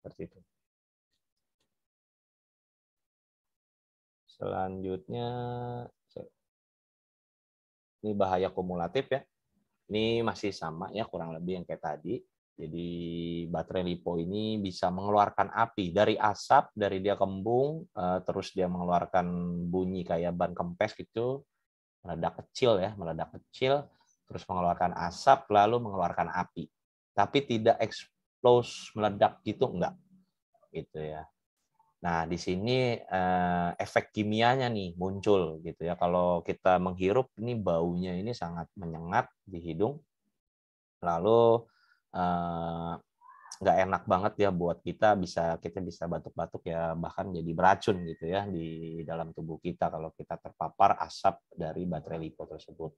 Seperti itu. Selanjutnya ini bahaya kumulatif ya. Ini masih sama ya kurang lebih yang kayak tadi. Jadi baterai lipo ini bisa mengeluarkan api dari asap, dari dia kembung, eh, terus dia mengeluarkan bunyi kayak ban kempes gitu, meledak kecil ya, meledak kecil, terus mengeluarkan asap, lalu mengeluarkan api. Tapi tidak eksplos meledak gitu enggak. Gitu ya. Nah, di sini eh, efek kimianya nih muncul gitu ya. Kalau kita menghirup ini baunya ini sangat menyengat di hidung. Lalu eh, nggak enak banget ya buat kita bisa kita bisa batuk-batuk ya bahkan jadi beracun gitu ya di dalam tubuh kita kalau kita terpapar asap dari baterai lipo tersebut.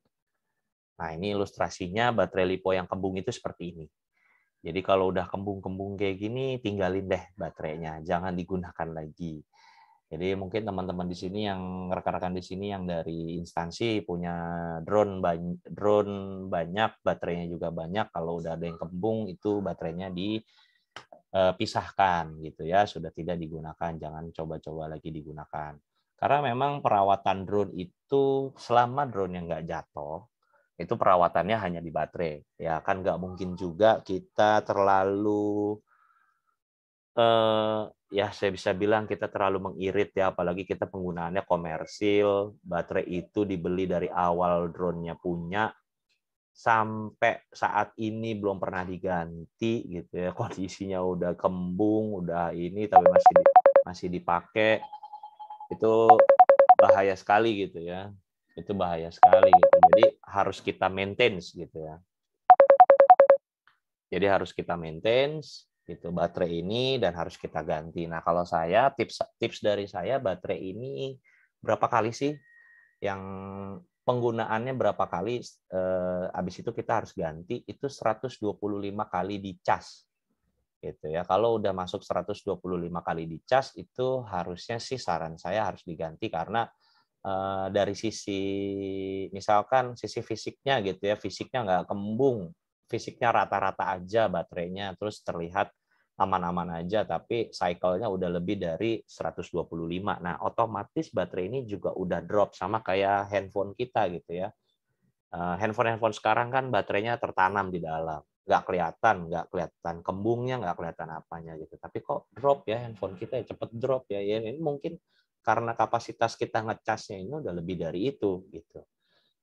Nah, ini ilustrasinya baterai lipo yang kembung itu seperti ini jadi kalau udah kembung-kembung kayak gini, tinggalin deh baterainya, jangan digunakan lagi. Jadi mungkin teman-teman di sini yang rekan-rekan di sini yang dari instansi punya drone drone banyak, baterainya juga banyak. Kalau udah ada yang kembung itu baterainya dipisahkan eh, gitu ya, sudah tidak digunakan, jangan coba-coba lagi digunakan. Karena memang perawatan drone itu selama drone yang nggak jatuh, itu perawatannya hanya di baterai ya kan nggak mungkin juga kita terlalu eh, ya saya bisa bilang kita terlalu mengirit ya apalagi kita penggunaannya komersil baterai itu dibeli dari awal drone-nya punya sampai saat ini belum pernah diganti gitu ya kondisinya udah kembung udah ini tapi masih masih dipakai itu bahaya sekali gitu ya itu bahaya sekali gitu. Jadi harus kita maintain gitu ya. Jadi harus kita maintain gitu baterai ini dan harus kita ganti. Nah, kalau saya tips tips dari saya baterai ini berapa kali sih yang penggunaannya berapa kali eh, habis itu kita harus ganti itu 125 kali di charge Gitu ya. Kalau udah masuk 125 kali di charge itu harusnya sih saran saya harus diganti karena Eh, dari sisi misalkan sisi fisiknya gitu ya fisiknya nggak kembung fisiknya rata-rata aja baterainya terus terlihat aman-aman aja tapi cycle-nya udah lebih dari 125. Nah, otomatis baterai ini juga udah drop sama kayak handphone kita gitu ya. Eh, handphone-handphone sekarang kan baterainya tertanam di dalam. Nggak kelihatan, nggak kelihatan kembungnya, nggak kelihatan apanya gitu. Tapi kok drop ya handphone kita, ya, cepet drop ya. ya ini mungkin karena kapasitas kita ngecasnya ini udah lebih dari itu gitu.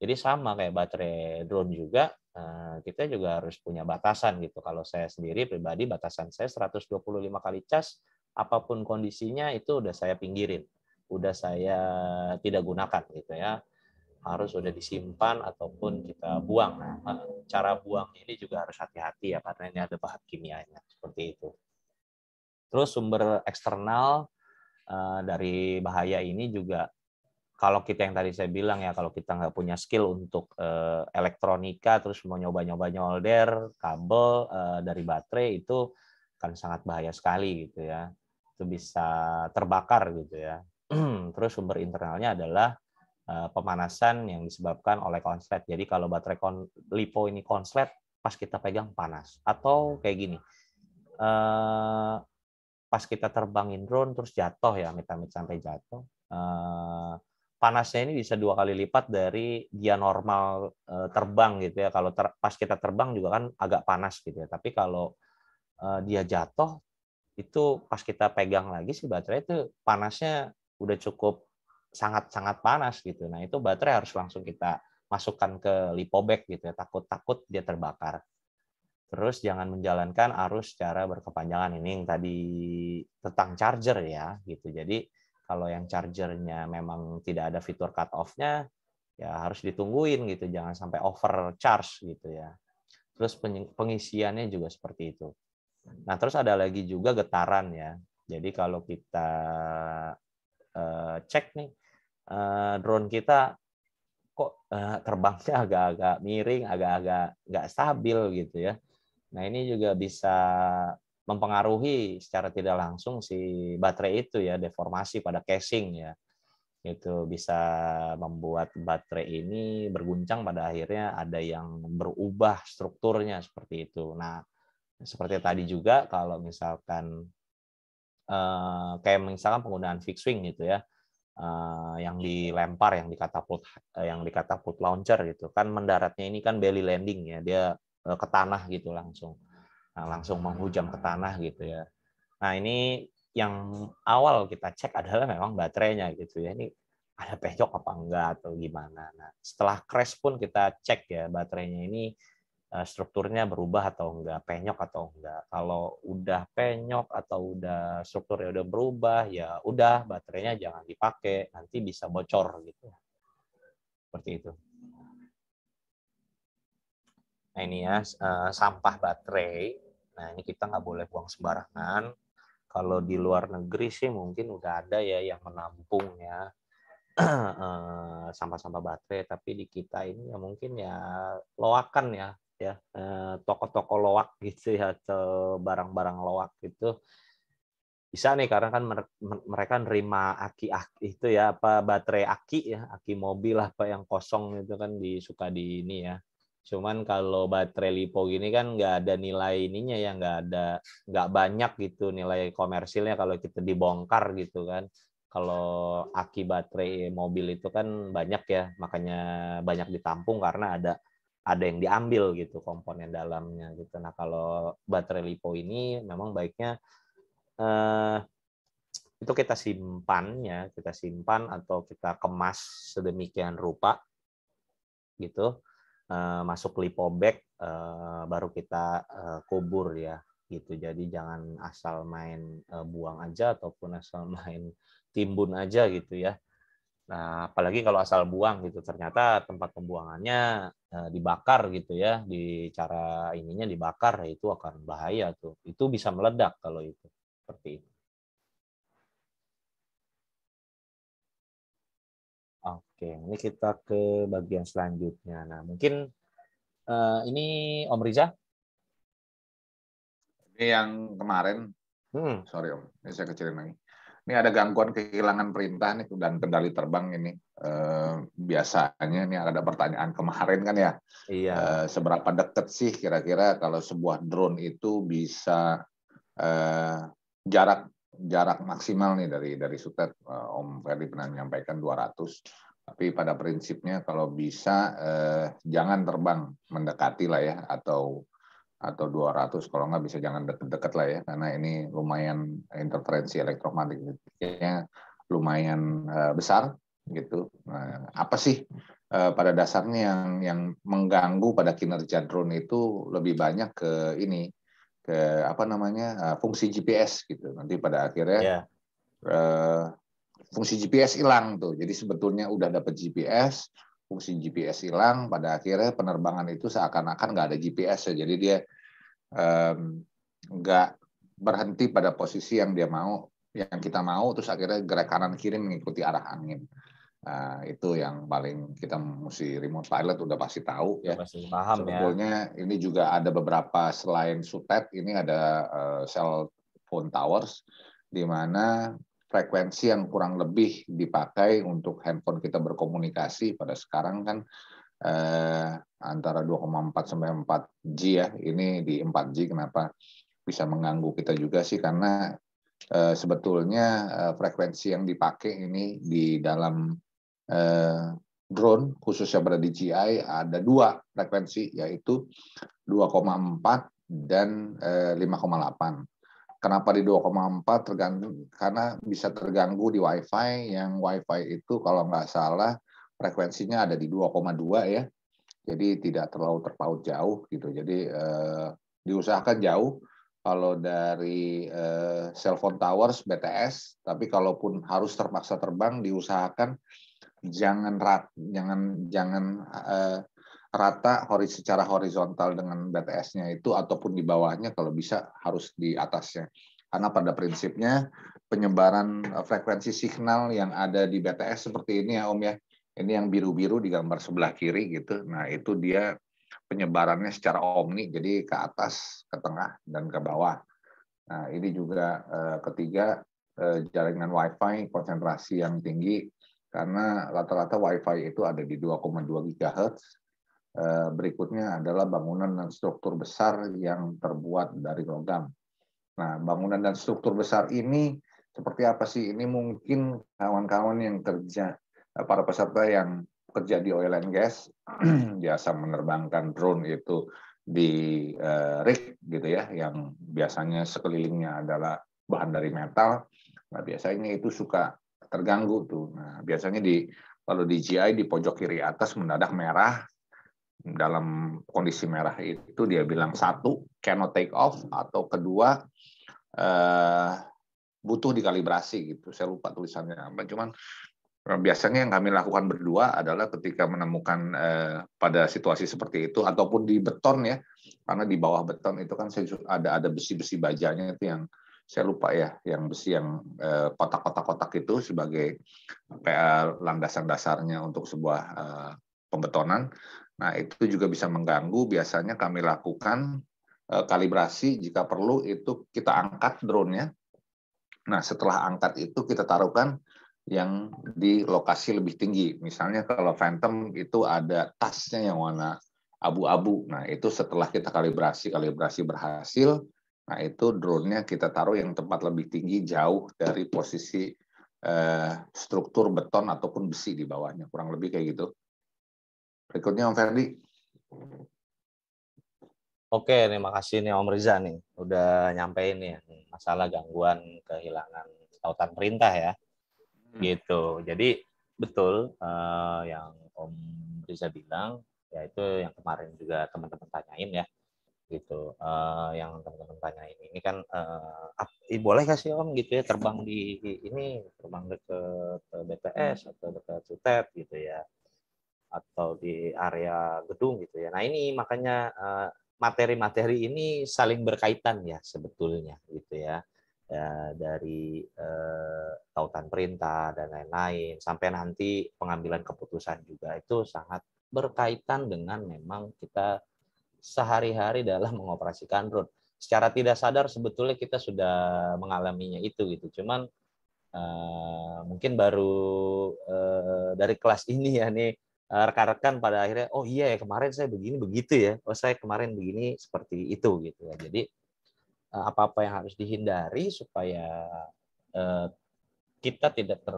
Jadi sama kayak baterai drone juga, eh, kita juga harus punya batasan gitu. Kalau saya sendiri pribadi batasan saya 125 kali cas, apapun kondisinya itu udah saya pinggirin, udah saya tidak gunakan gitu ya harus udah disimpan ataupun kita buang. Nah, eh, cara buang ini juga harus hati-hati ya karena ini ada bahan kimianya seperti itu. Terus sumber eksternal Eh, dari bahaya ini juga kalau kita yang tadi saya bilang ya kalau kita nggak punya skill untuk uh, elektronika terus mau nyoba-nyoba nyolder kabel uh, dari baterai itu kan sangat bahaya sekali gitu ya itu bisa terbakar gitu ya terus sumber internalnya adalah uh, pemanasan yang disebabkan oleh konslet jadi kalau baterai kon lipo ini konslet pas kita pegang panas atau kayak gini uh, pas kita terbangin drone terus jatuh ya amit-amit sampai jatuh Uh, panasnya ini bisa dua kali lipat dari dia normal uh, terbang gitu ya kalau ter, pas kita terbang juga kan agak panas gitu ya tapi kalau uh, dia jatuh itu pas kita pegang lagi sih baterai itu panasnya udah cukup sangat-sangat panas gitu. Nah, itu baterai harus langsung kita masukkan ke lipo bag gitu ya, takut-takut dia terbakar. Terus jangan menjalankan arus secara berkepanjangan ini yang tadi tentang charger ya gitu. Jadi kalau yang chargernya memang tidak ada fitur cut off-nya ya harus ditungguin gitu, jangan sampai overcharge gitu ya. Terus pengisiannya juga seperti itu. Nah, terus ada lagi juga getaran ya. Jadi kalau kita uh, cek nih uh, drone kita kok uh, terbangnya agak-agak miring, agak-agak nggak stabil gitu ya. Nah, ini juga bisa mempengaruhi secara tidak langsung si baterai itu ya deformasi pada casing ya. Itu bisa membuat baterai ini berguncang pada akhirnya ada yang berubah strukturnya seperti itu. Nah, seperti tadi juga kalau misalkan eh, kayak misalkan penggunaan fixed wing gitu ya. Uh, yang dilempar yang dikatapult uh, yang dikatapult launcher gitu kan mendaratnya ini kan belly landing ya dia Eh, ke tanah gitu langsung nah, langsung menghujam ke tanah gitu ya nah ini yang awal kita cek adalah memang baterainya gitu ya ini ada pecok apa enggak atau gimana nah setelah crash pun kita cek ya baterainya ini eh, strukturnya berubah atau enggak, penyok atau enggak. Kalau udah penyok atau udah strukturnya udah berubah, ya udah baterainya jangan dipakai, nanti bisa bocor gitu. Seperti itu. Nah ini ya uh, sampah baterai. Nah ini kita nggak boleh buang sembarangan. Kalau di luar negeri sih mungkin udah ada ya yang menampung ya eh, sampah-sampah baterai. Tapi di kita ini ya mungkin ya loakan ya ya eh, toko-toko loak gitu ya atau barang-barang loak gitu bisa nih karena kan mereka nerima aki aki itu ya apa baterai aki ya aki mobil apa yang kosong itu kan disuka di ini ya Cuman kalau baterai lipo gini kan nggak ada nilai ininya ya, nggak ada nggak banyak gitu nilai komersilnya kalau kita dibongkar gitu kan. Kalau aki baterai mobil itu kan banyak ya, makanya banyak ditampung karena ada ada yang diambil gitu komponen dalamnya gitu. Nah kalau baterai lipo ini memang baiknya eh, itu kita simpan ya, kita simpan atau kita kemas sedemikian rupa gitu Eh, masuk lipo bag eh, baru kita eh, kubur ya gitu. Jadi jangan asal main buang aja ataupun asal main timbun aja gitu ya. Nah, apalagi kalau asal buang gitu, ternyata tempat pembuangannya dibakar gitu ya, di cara ininya dibakar itu akan bahaya tuh. Itu bisa meledak kalau itu seperti itu. Oke, ini kita ke bagian selanjutnya. Nah, mungkin uh, ini Om Riza. Ini yang kemarin. Hmm. Sorry Om, ini saya kecilin lagi. Ini ada gangguan kehilangan perintah nih dan kendali terbang ini. Eh, biasanya ini ada pertanyaan kemarin kan ya. Iya. Eh, seberapa deket sih kira-kira kalau sebuah drone itu bisa jarak jarak maksimal nih dari dari Sutet Om Ferry pernah menyampaikan 200 tapi pada prinsipnya kalau bisa eh, jangan terbang mendekati lah ya atau atau 200 kalau nggak bisa jangan deket-deket lah ya karena ini lumayan interferensi elektromagnetiknya lumayan eh, besar gitu. Nah, apa sih eh, pada dasarnya yang yang mengganggu pada kinerja drone itu lebih banyak ke ini ke apa namanya eh, fungsi GPS gitu. Nanti pada akhirnya yeah. eh, fungsi GPS hilang tuh. Jadi sebetulnya udah dapat GPS, fungsi GPS hilang. Pada akhirnya penerbangan itu seakan-akan nggak ada GPS ya. Jadi dia nggak um, berhenti pada posisi yang dia mau, yang kita mau. Terus akhirnya gerak kanan kiri mengikuti arah angin. Nah, itu yang paling kita mesti remote pilot udah pasti tahu ya. Pasti paham ya. Sebetulnya ya. ini juga ada beberapa selain SUTET, ini ada uh, cell phone towers di mana frekuensi yang kurang lebih dipakai untuk handphone kita berkomunikasi pada sekarang kan eh, antara 2,4 sampai 4G ya. Ini di 4G kenapa bisa mengganggu kita juga sih karena eh, sebetulnya eh, frekuensi yang dipakai ini di dalam eh, drone khususnya pada DJI ada dua frekuensi yaitu 2,4 dan eh, 5,8 Kenapa di 2,4 tergantung karena bisa terganggu di WiFi yang WiFi itu kalau nggak salah frekuensinya ada di 2,2 ya. Jadi tidak terlalu terpaut jauh gitu. Jadi eh, diusahakan jauh kalau dari eh, cell phone towers BTS, tapi kalaupun harus terpaksa terbang diusahakan jangan rat, jangan jangan eh, rata secara horizontal dengan BTS-nya itu ataupun di bawahnya kalau bisa harus di atasnya. Karena pada prinsipnya penyebaran e, frekuensi signal yang ada di BTS seperti ini ya Om ya. Ini yang biru-biru di gambar sebelah kiri gitu. Nah, itu dia penyebarannya secara omni jadi ke atas, ke tengah dan ke bawah. Nah, ini juga eh, ketiga eh, jaringan Wi-Fi konsentrasi yang tinggi karena rata-rata WiFi itu ada di 2,2 GHz Eh, berikutnya adalah bangunan dan struktur besar yang terbuat dari logam. Nah, bangunan dan struktur besar ini seperti apa sih? Ini mungkin kawan-kawan yang kerja, eh, para peserta yang kerja di oil and gas, biasa menerbangkan drone itu di eh, rig gitu ya, yang biasanya sekelilingnya adalah bahan dari metal. Nah, biasanya itu suka terganggu tuh. Nah, biasanya di kalau di GI di pojok kiri atas mendadak merah, dalam kondisi merah itu dia bilang satu cannot take off atau kedua eh, butuh dikalibrasi gitu. Saya lupa tulisannya apa. Cuman eh, biasanya yang kami lakukan berdua adalah ketika menemukan eh, pada situasi seperti itu ataupun di beton ya karena di bawah beton itu kan ada ada besi-besi bajanya itu yang saya lupa ya yang besi yang eh, kotak-kotak-kotak eh, itu sebagai PR eh, landasan dasarnya untuk sebuah eh, pembetonan Nah, itu juga bisa mengganggu. Biasanya kami lakukan eh, kalibrasi jika perlu itu kita angkat drone-nya. Nah, setelah angkat itu kita taruhkan yang di lokasi lebih tinggi. Misalnya kalau Phantom itu ada tasnya yang warna abu-abu. Nah, itu setelah kita kalibrasi, kalibrasi berhasil, nah itu drone-nya kita taruh yang tempat lebih tinggi jauh dari posisi eh, struktur beton ataupun besi di bawahnya, kurang lebih kayak gitu. Berikutnya Om Ferdi. Oke, terima kasih nih Om Riza nih udah nyampein nih masalah gangguan kehilangan tautan perintah ya. Hmm. Gitu. Jadi betul eh, yang Om Riza bilang yaitu yang kemarin juga teman-teman tanyain ya. Gitu. Eh, yang teman-teman tanyain ini kan eh, eh boleh nggak sih Om gitu ya terbang di ini terbang ke BTS atau ke CUTEP gitu ya atau di area gedung gitu ya. Nah ini makanya eh, materi-materi ini saling berkaitan ya sebetulnya gitu ya. Ya, dari uh, tautan perintah dan lain-lain sampai nanti pengambilan keputusan juga itu sangat berkaitan dengan memang kita sehari-hari dalam mengoperasikan drone. Secara tidak sadar sebetulnya kita sudah mengalaminya itu gitu. Cuman Uh, mungkin baru uh, dari kelas ini ya nih Eh, rekan-rekan pada akhirnya oh iya ya kemarin saya begini begitu ya oh saya kemarin begini seperti itu gitu ya jadi eh, apa-apa yang harus dihindari supaya eh, kita tidak ter,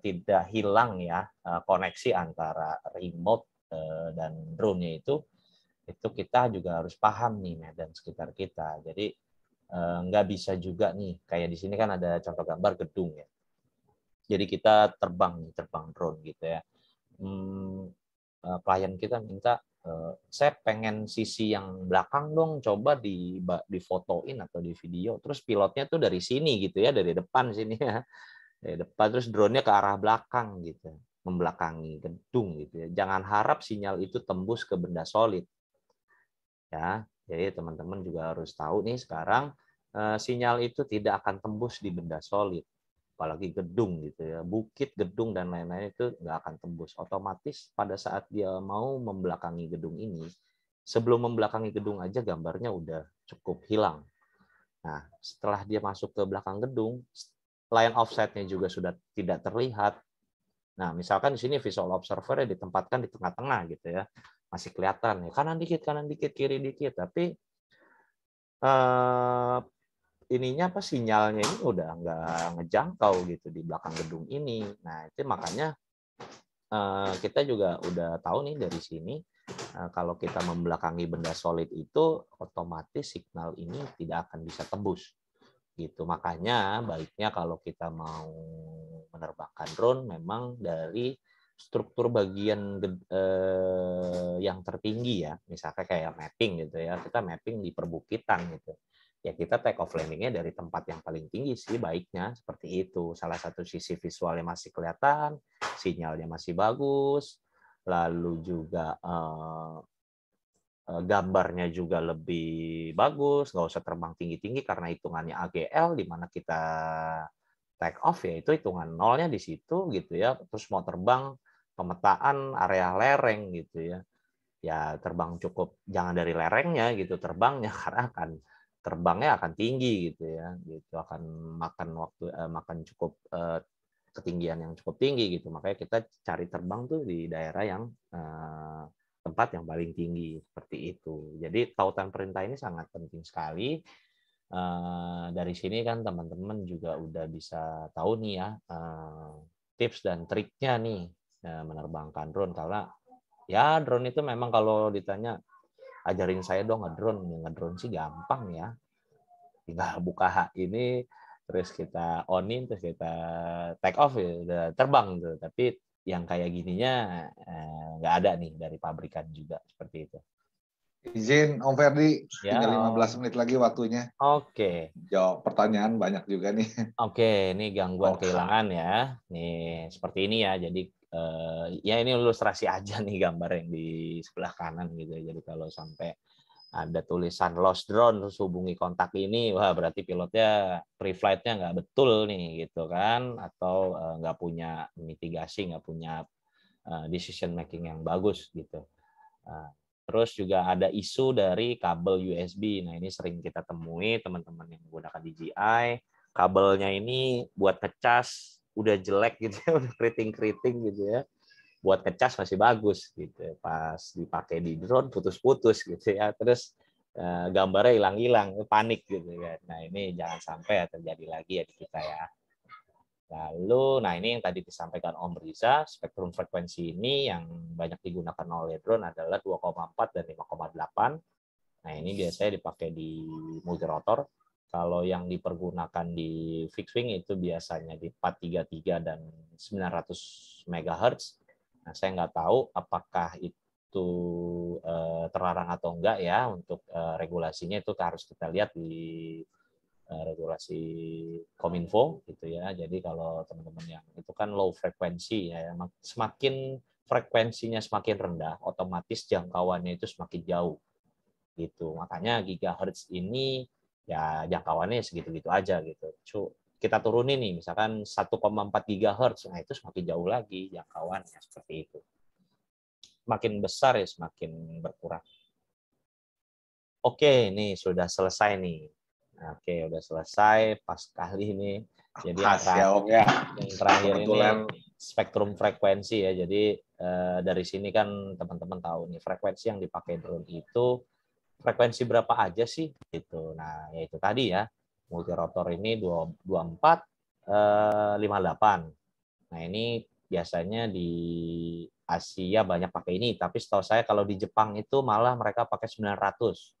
tidak hilang ya koneksi antara remote dan drone nya itu itu kita juga harus paham nih medan sekitar kita jadi nggak bisa juga nih kayak di sini kan ada contoh gambar gedung ya jadi kita terbang nih terbang drone gitu ya hmm, eh, klien kita minta eh, saya pengen sisi yang belakang dong coba di fotoin atau di video terus pilotnya tuh dari sini gitu ya dari depan sini ya dari depan terus drone-nya ke arah belakang gitu membelakangi gedung gitu ya jangan harap sinyal itu tembus ke benda solid ya jadi teman-teman juga harus tahu nih sekarang eh, sinyal itu tidak akan tembus di benda solid apalagi gedung gitu ya, bukit, gedung dan lain-lain itu nggak akan tembus. Otomatis pada saat dia mau membelakangi gedung ini, sebelum membelakangi gedung aja gambarnya udah cukup hilang. Nah, setelah dia masuk ke belakang gedung, line offsetnya juga sudah tidak terlihat. Nah, misalkan di sini visual observer yang ditempatkan di tengah-tengah gitu ya, masih kelihatan ya kanan dikit, kanan dikit, kiri dikit, tapi eh, ininya apa sinyalnya ini udah nggak ngejangkau gitu di belakang gedung ini. Nah itu makanya uh, kita juga udah tahu nih dari sini uh, kalau kita membelakangi benda solid itu otomatis sinyal ini tidak akan bisa tembus gitu. Makanya baiknya kalau kita mau menerbangkan drone memang dari struktur bagian eh, yang tertinggi ya, misalnya kayak mapping gitu ya, kita mapping di perbukitan gitu ya kita take off landingnya dari tempat yang paling tinggi sih baiknya seperti itu salah satu sisi visualnya masih kelihatan sinyalnya masih bagus lalu juga eh, eh gambarnya juga lebih bagus nggak usah terbang tinggi tinggi karena hitungannya AGL di mana kita take off ya itu hitungan nolnya di situ gitu ya terus mau terbang pemetaan area lereng gitu ya ya terbang cukup jangan dari lerengnya gitu terbangnya karena akan terbangnya akan tinggi gitu ya gitu akan makan waktu uh, makan cukup uh, ketinggian yang cukup tinggi gitu makanya kita cari terbang tuh di daerah yang uh, tempat yang paling tinggi seperti itu jadi tautan perintah ini sangat penting sekali uh, dari sini kan teman-teman juga udah bisa tahu nih ya uh, tips dan triknya nih uh, menerbangkan drone karena ya drone itu memang kalau ditanya ajarin saya dong ngedrone. ngedrone sih gampang ya. Tinggal buka ini, terus kita onin, terus kita take off, ya, udah terbang tuh. Tapi yang kayak gininya eh, nggak eh, ada nih dari pabrikan juga seperti itu. Izin Om Ferdi, ya, tinggal 15 menit lagi waktunya. Oke. Okay. Jawab pertanyaan banyak juga nih. Oke, okay, ini gangguan oh. kehilangan ya. Nih seperti ini ya. Jadi uh, ya ini ilustrasi aja nih gambar yang di sebelah kanan gitu ya. Jadi kalau sampai ada tulisan lost drone terus hubungi kontak ini, wah berarti pilotnya pre-flightnya nggak betul nih gitu kan, atau uh, nggak punya mitigasi, nggak punya uh, decision making yang bagus gitu. Uh, terus juga ada isu dari kabel USB. Nah ini sering kita temui teman-teman yang menggunakan DJI, kabelnya ini buat ngecas udah jelek gitu ya, udah keriting-keriting gitu ya. Buat ngecas masih bagus gitu. Ya. Pas dipakai di drone putus-putus gitu ya. Terus eh, gambarnya hilang-hilang, panik gitu ya. Nah, ini jangan sampai ya terjadi lagi ya di kita ya. Lalu, nah ini yang tadi disampaikan Om Riza, spektrum frekuensi ini yang banyak digunakan oleh drone adalah 2,4 dan 5,8. Nah ini biasanya dipakai di multirotor. Kalau yang dipergunakan di fixed wing itu biasanya di 433 dan 900 MHz. Nah, saya nggak tahu apakah itu uh, terlarang atau enggak ya untuk uh, regulasinya itu harus kita lihat di uh, regulasi Kominfo gitu ya. Jadi kalau teman-teman yang itu kan low frekuensi ya, semakin frekuensinya semakin rendah, otomatis jangkauannya itu semakin jauh gitu. Makanya gigahertz ini ya jangkauannya ya segitu-gitu aja gitu. Cu, kita turun ini, misalkan 1,4 GHz, nah itu semakin jauh lagi jangkauannya seperti itu. Makin besar ya semakin berkurang. Oke, ini sudah selesai nih. Oke, udah selesai pas kali ini. Jadi Khas, yang, ya, terakhir, ya, yang terakhir Kebetulan. ini spektrum frekuensi ya. Jadi eh, dari sini kan teman-teman tahu nih frekuensi yang dipakai drone itu frekuensi berapa aja sih gitu. Nah, yaitu tadi ya multi rotor ini 24 58. Eh, nah, ini biasanya di Asia banyak pakai ini, tapi setahu saya kalau di Jepang itu malah mereka pakai 900.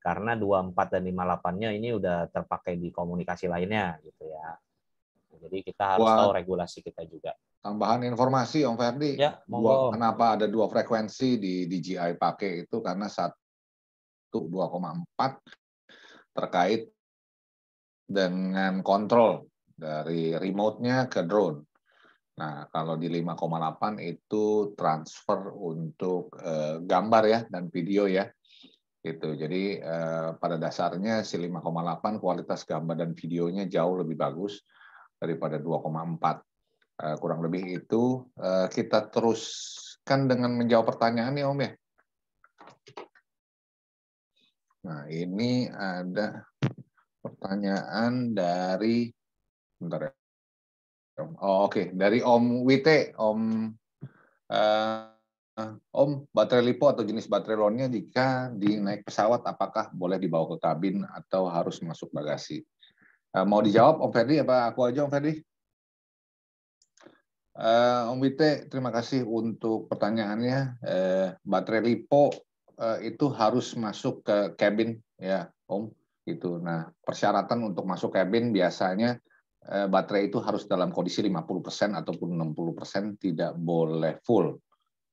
Karena 24 dan 58-nya ini udah terpakai di komunikasi lainnya gitu ya. Nah, jadi kita harus Buat tahu regulasi kita juga. Tambahan informasi Om Ferdi. Ya, kenapa ada dua frekuensi di DJI pakai itu karena satu 2,4 terkait dengan kontrol dari remote-nya ke drone. Nah, kalau di 5,8 itu transfer untuk eh, gambar ya dan video ya. Gitu. Jadi eh, pada dasarnya si 5,8 kualitas gambar dan videonya jauh lebih bagus daripada 2,4. Eh, kurang lebih itu eh, kita teruskan dengan menjawab pertanyaan ya Om ya. Nah, ini ada pertanyaan dari bentar ya. Oh, oke, okay. dari Om Wite, Om uh, Om baterai lipo atau jenis baterai lonnya jika dinaik pesawat apakah boleh dibawa ke kabin atau harus masuk bagasi? Uh, mau dijawab Om Ferdi apa aku aja Om Ferdi? Uh, Om Wite, terima kasih untuk pertanyaannya. Uh, baterai lipo Eh, itu harus masuk ke cabin ya Om gitu. Nah persyaratan untuk masuk cabin biasanya eh, baterai itu harus dalam kondisi 50% ataupun 60% tidak boleh full.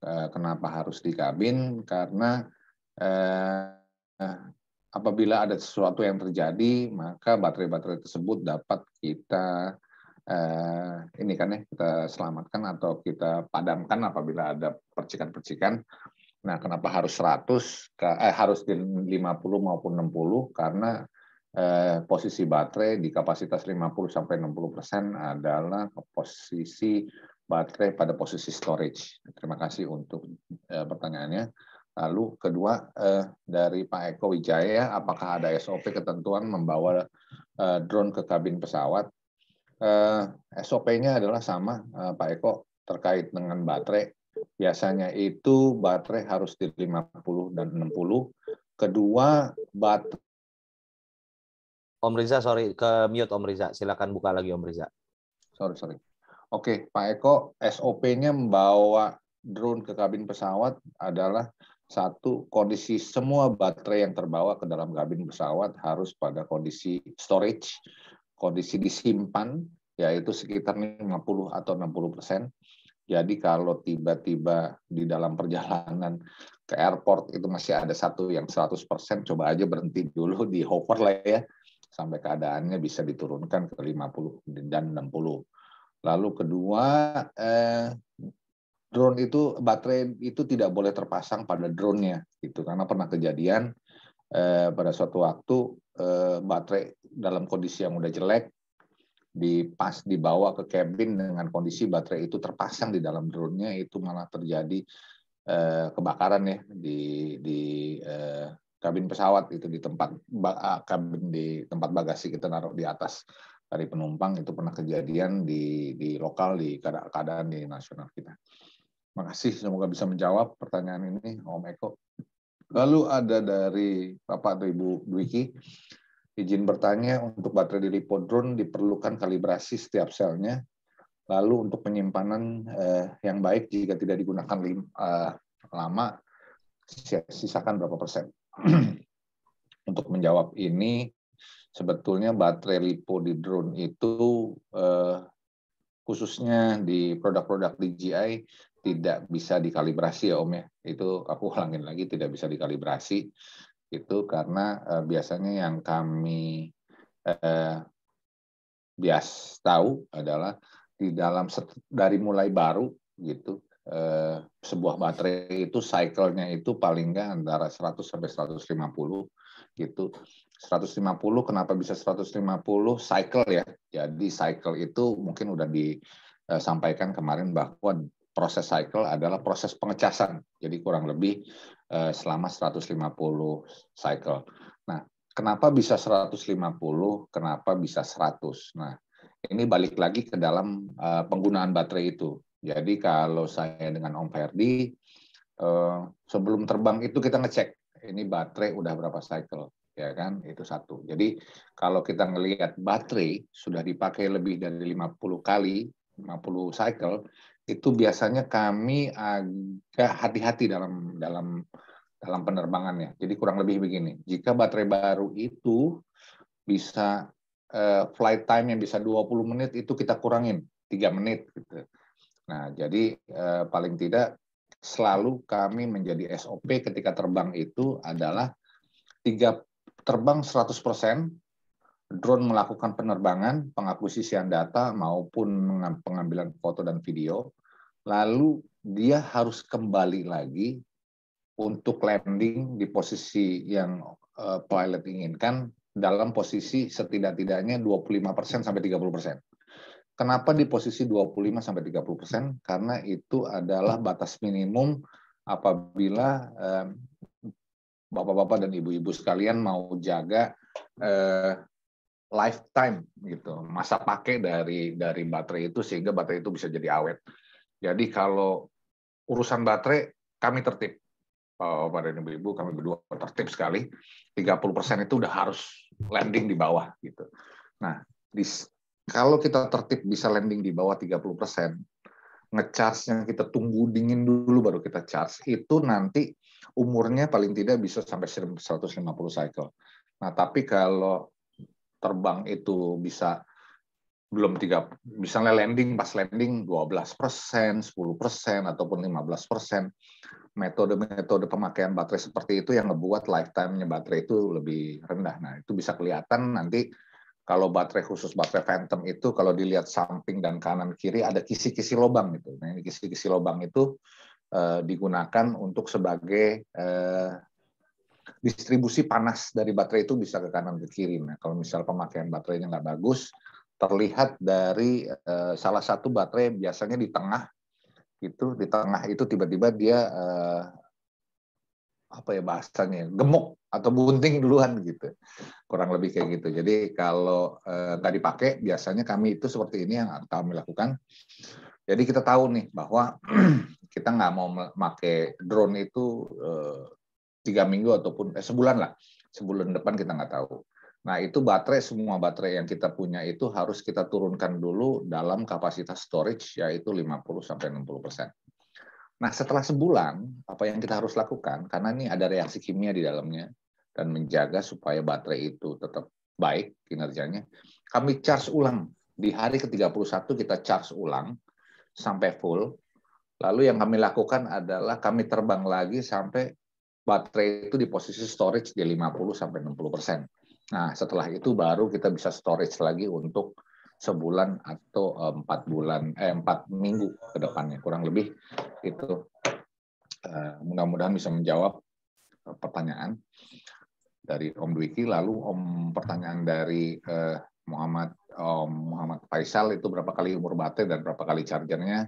Eh, kenapa harus di kabin? Karena apabila ada sesuatu yang terjadi maka baterai-baterai tersebut dapat kita eh, ini kan ya kita selamatkan atau kita padamkan apabila ada percikan-percikan Nah, kenapa harus 100? Eh, harus 50 maupun 60? Karena eh, posisi baterai di kapasitas 50 sampai 60 persen adalah posisi baterai pada posisi storage. Terima kasih untuk eh, pertanyaannya. Lalu kedua eh, dari Pak Eko Wijaya, apakah ada SOP ketentuan membawa eh, drone ke kabin pesawat? Eh, SOP-nya adalah sama, eh, Pak Eko, terkait dengan baterai Biasanya itu baterai harus di 50 dan 60. Kedua, baterai Om Riza, sorry, ke mute Om Riza. Silakan buka lagi Om Riza. Sorry, sorry. Oke, Pak Eko, SOP-nya membawa drone ke kabin pesawat adalah satu kondisi semua baterai yang terbawa ke dalam kabin pesawat harus pada kondisi storage, kondisi disimpan, yaitu sekitar 50 atau 60 persen. Jadi kalau tiba-tiba di dalam perjalanan ke airport itu masih ada satu yang 100%, coba aja berhenti dulu di hover lah ya, sampai keadaannya bisa diturunkan ke 50 dan 60. Lalu kedua, eh, drone itu baterai itu tidak boleh terpasang pada drone-nya, gitu. Karena pernah kejadian eh, pada suatu waktu eh, baterai dalam kondisi yang udah jelek dipas dibawa ke cabin dengan kondisi baterai itu terpasang di dalam drone-nya itu malah terjadi eh, kebakaran ya di di eh, kabin pesawat itu di tempat kabin di tempat bagasi kita naruh di atas dari penumpang itu pernah kejadian di di lokal di keadaan di nasional kita. Makasih semoga bisa menjawab pertanyaan ini Om Eko. Lalu ada dari Bapak atau Ibu Dwiki. Izin bertanya, untuk baterai di drone diperlukan kalibrasi setiap selnya, lalu untuk penyimpanan eh, yang baik jika tidak digunakan eh, lama, sisakan berapa persen? untuk menjawab ini, sebetulnya baterai lipo di drone itu eh, khususnya di produk-produk DJI tidak bisa dikalibrasi ya Om ya. Itu aku ulangin lagi tidak bisa dikalibrasi itu karena uh, biasanya yang kami eh, bias tahu adalah di dalam dari mulai baru gitu eh, sebuah baterai itu cycle itu paling nggak antara 100 sampai 150 gitu 150 kenapa bisa 150 cycle ya jadi cycle itu mungkin udah disampaikan eh, kemarin bahwa proses cycle adalah proses pengecasan jadi kurang lebih Eh, selama 150 cycle. Nah, kenapa bisa 150, kenapa bisa 100? Nah, ini balik lagi ke dalam eh, penggunaan baterai itu. Jadi kalau saya dengan Om Ferdi, eh, sebelum terbang itu kita ngecek, ini baterai udah berapa cycle ya kan itu satu. Jadi kalau kita ngelihat baterai sudah dipakai lebih dari 50 kali, 50 cycle, itu biasanya kami agak hati-hati dalam dalam dalam penerbangannya. Jadi kurang lebih begini, jika baterai baru itu bisa uh, flight time yang bisa 20 menit itu kita kurangin 3 menit gitu. Nah, jadi uh, paling tidak selalu kami menjadi SOP ketika terbang itu adalah tiga terbang 100% drone melakukan penerbangan, pengakuisisian data maupun pengambilan foto dan video, lalu dia harus kembali lagi untuk landing di posisi yang eh, pilot inginkan dalam posisi setidak-tidaknya 25% sampai 30%. Kenapa di posisi 25 sampai 30%? Karena itu adalah batas minimum apabila eh, Bapak-bapak dan ibu-ibu sekalian mau jaga eh, lifetime gitu masa pakai dari dari baterai itu sehingga baterai itu bisa jadi awet jadi kalau urusan baterai kami tertib oh, eh, pada ibu-ibu kami berdua tertib sekali 30% itu udah harus landing di bawah gitu nah di, kalau kita tertib bisa landing di bawah 30% ngecharge yang kita tunggu dingin dulu baru kita charge itu nanti umurnya paling tidak bisa sampai 150 cycle. Nah, tapi kalau terbang itu bisa belum tiga misalnya landing pas landing 12 persen 10 persen ataupun 15 persen metode-metode pemakaian baterai seperti itu yang membuat lifetime-nya baterai itu lebih rendah nah itu bisa kelihatan nanti kalau baterai khusus baterai phantom itu kalau dilihat samping dan kanan kiri ada kisi-kisi lobang gitu nah ini kisi-kisi lobang itu eh, digunakan untuk sebagai eh, distribusi panas dari baterai itu bisa ke kanan ke kiri. Nah, kalau misal pemakaian baterainya nggak bagus, terlihat dari eh, salah satu baterai biasanya di tengah itu di tengah itu tiba-tiba dia eh, apa ya bahasanya gemuk atau bunting duluan gitu kurang lebih kayak gitu jadi kalau eh, nggak dipakai biasanya kami itu seperti ini yang kami lakukan jadi kita tahu nih bahwa kita nggak mau memakai drone itu eh, tiga minggu ataupun eh, sebulan lah sebulan depan kita nggak tahu nah itu baterai semua baterai yang kita punya itu harus kita turunkan dulu dalam kapasitas storage yaitu 50 sampai 60 persen nah setelah sebulan apa yang kita harus lakukan karena ini ada reaksi kimia di dalamnya dan menjaga supaya baterai itu tetap baik kinerjanya kami charge ulang di hari ke-31 kita charge ulang sampai full lalu yang kami lakukan adalah kami terbang lagi sampai baterai itu di posisi storage di 50 sampai 60 persen. Nah, setelah itu baru kita bisa storage lagi untuk sebulan atau eh, empat bulan, eh, empat minggu ke depannya kurang lebih itu. Eh, mudah-mudahan bisa menjawab eh, pertanyaan dari Om Dwiki. Lalu Om pertanyaan dari Muhammad Om Muhammad Faisal itu berapa kali umur baterai dan berapa kali chargernya?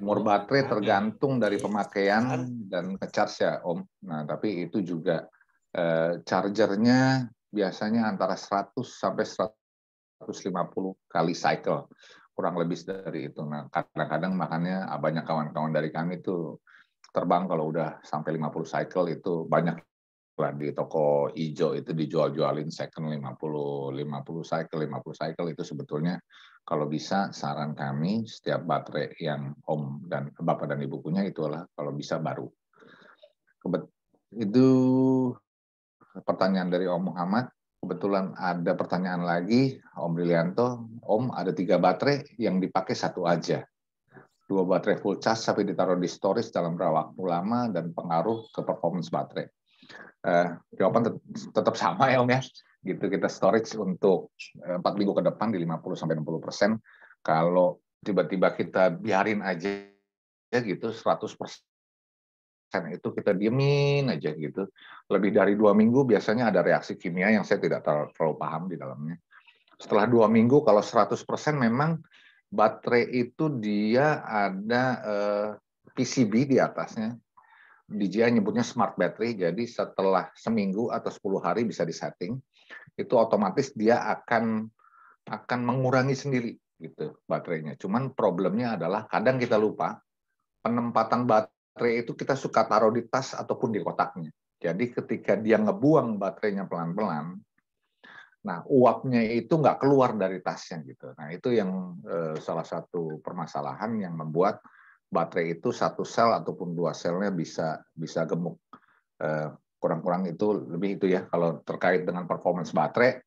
umur ya, baterai ya. tergantung dari iya. pemakaian dan ngecharge ya Om. Nah, tapi itu juga eh, chargernya biasanya antara 100 sampai 150 kali cycle. Kurang lebih dari itu. Nah, kadang-kadang makanya ah, banyak kawan-kawan dari kami itu terbang kalau udah sampai 50 cycle itu banyak lah di toko hijau itu dijual-jualin second 50 50 cycle 50 cycle itu sebetulnya kalau bisa saran kami setiap baterai yang om dan bapak dan ibu punya itulah kalau bisa baru. Itu pertanyaan dari Om Muhammad. Kebetulan ada pertanyaan lagi Om Rilianto. Om ada tiga baterai yang dipakai satu aja dua baterai full charge tapi ditaruh di storage dalam waktu lama dan pengaruh ke performance baterai. Eh, jawaban tet tetap sama ya Om ya gitu kita storage untuk eh, empat minggu ke depan di 50 sampai enam puluh persen. Kalau tiba-tiba kita biarin aja ya gitu seratus persen itu kita diemin aja gitu. Lebih dari dua minggu biasanya ada reaksi kimia yang saya tidak terlalu, terlalu paham di dalamnya. Setelah dua minggu kalau seratus persen memang baterai itu dia ada eh, PCB di atasnya. DJI nyebutnya smart battery, jadi setelah seminggu atau 10 hari bisa disetting itu otomatis dia akan akan mengurangi sendiri gitu baterainya. Cuman problemnya adalah kadang kita lupa penempatan baterai itu kita suka taruh di tas ataupun di kotaknya. Jadi ketika dia ngebuang baterainya pelan-pelan, nah uapnya itu nggak keluar dari tasnya gitu. Nah itu yang e, salah satu permasalahan yang membuat baterai itu satu sel ataupun dua selnya bisa bisa gemuk. E, kurang-kurang itu lebih itu ya kalau terkait dengan performance baterai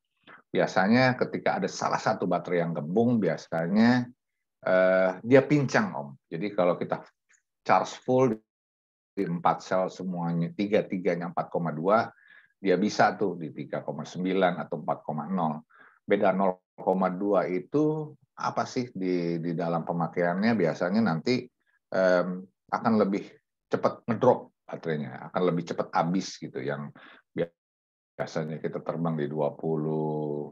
biasanya ketika ada salah satu baterai yang gembung biasanya eh, dia pincang om jadi kalau kita charge full di empat sel semuanya tiga tiganya dua dia bisa tuh di tiga sembilan atau empat nol beda nol dua itu apa sih di di dalam pemakaiannya biasanya nanti eh, akan lebih cepat ngedrop baterainya akan lebih cepat habis gitu yang biasanya kita terbang di 20 uh,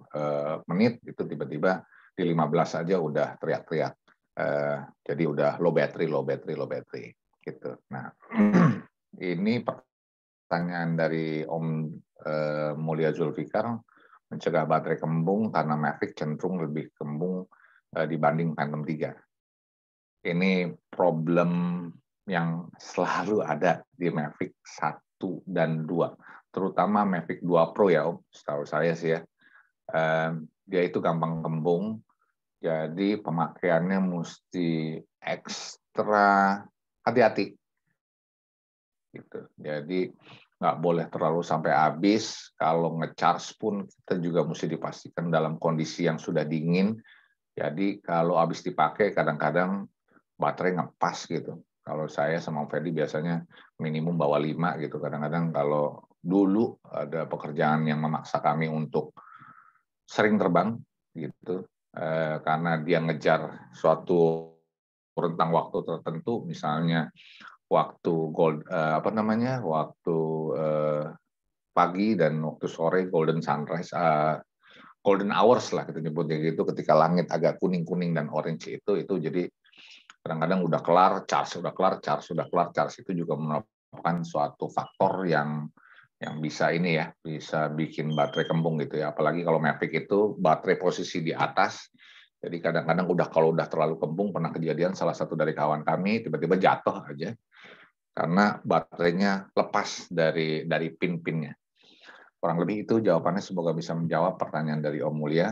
eh, menit itu tiba-tiba di 15 aja udah teriak-teriak uh, jadi udah low battery low battery low battery gitu nah ini pertanyaan dari Om uh, Mulia Zulfikar mencegah baterai kembung karena Mavic cenderung lebih kembung uh, dibanding Phantom 3 ini problem yang selalu ada di Mavic 1 dan 2, terutama Mavic 2 Pro ya Om, setahu saya sih ya. Dia itu gampang kembung, jadi pemakaiannya mesti ekstra hati-hati. Gitu. Jadi nggak boleh terlalu sampai habis. Kalau ngecharge pun kita juga mesti dipastikan dalam kondisi yang sudah dingin. Jadi kalau habis dipakai kadang-kadang baterai ngepas gitu. Kalau saya sama Ferdi biasanya minimum bawa lima gitu. Kadang-kadang kalau dulu ada pekerjaan yang memaksa kami untuk sering terbang gitu eh, karena dia ngejar suatu rentang waktu tertentu misalnya waktu gold eh, apa namanya waktu eh, pagi dan waktu sore golden sunrise eh, golden hours lah kita nyebutnya gitu ketika langit agak kuning kuning dan orange itu itu jadi kadang-kadang udah kelar, charge udah kelar, charge udah kelar, charge itu juga merupakan suatu faktor yang yang bisa ini ya, bisa bikin baterai kembung gitu ya. Apalagi kalau Mavic itu baterai posisi di atas, jadi kadang-kadang udah kalau udah terlalu kembung pernah kejadian salah satu dari kawan kami tiba-tiba jatuh aja karena baterainya lepas dari dari pin-pinnya. Kurang lebih itu jawabannya semoga bisa menjawab pertanyaan dari Om Mulia.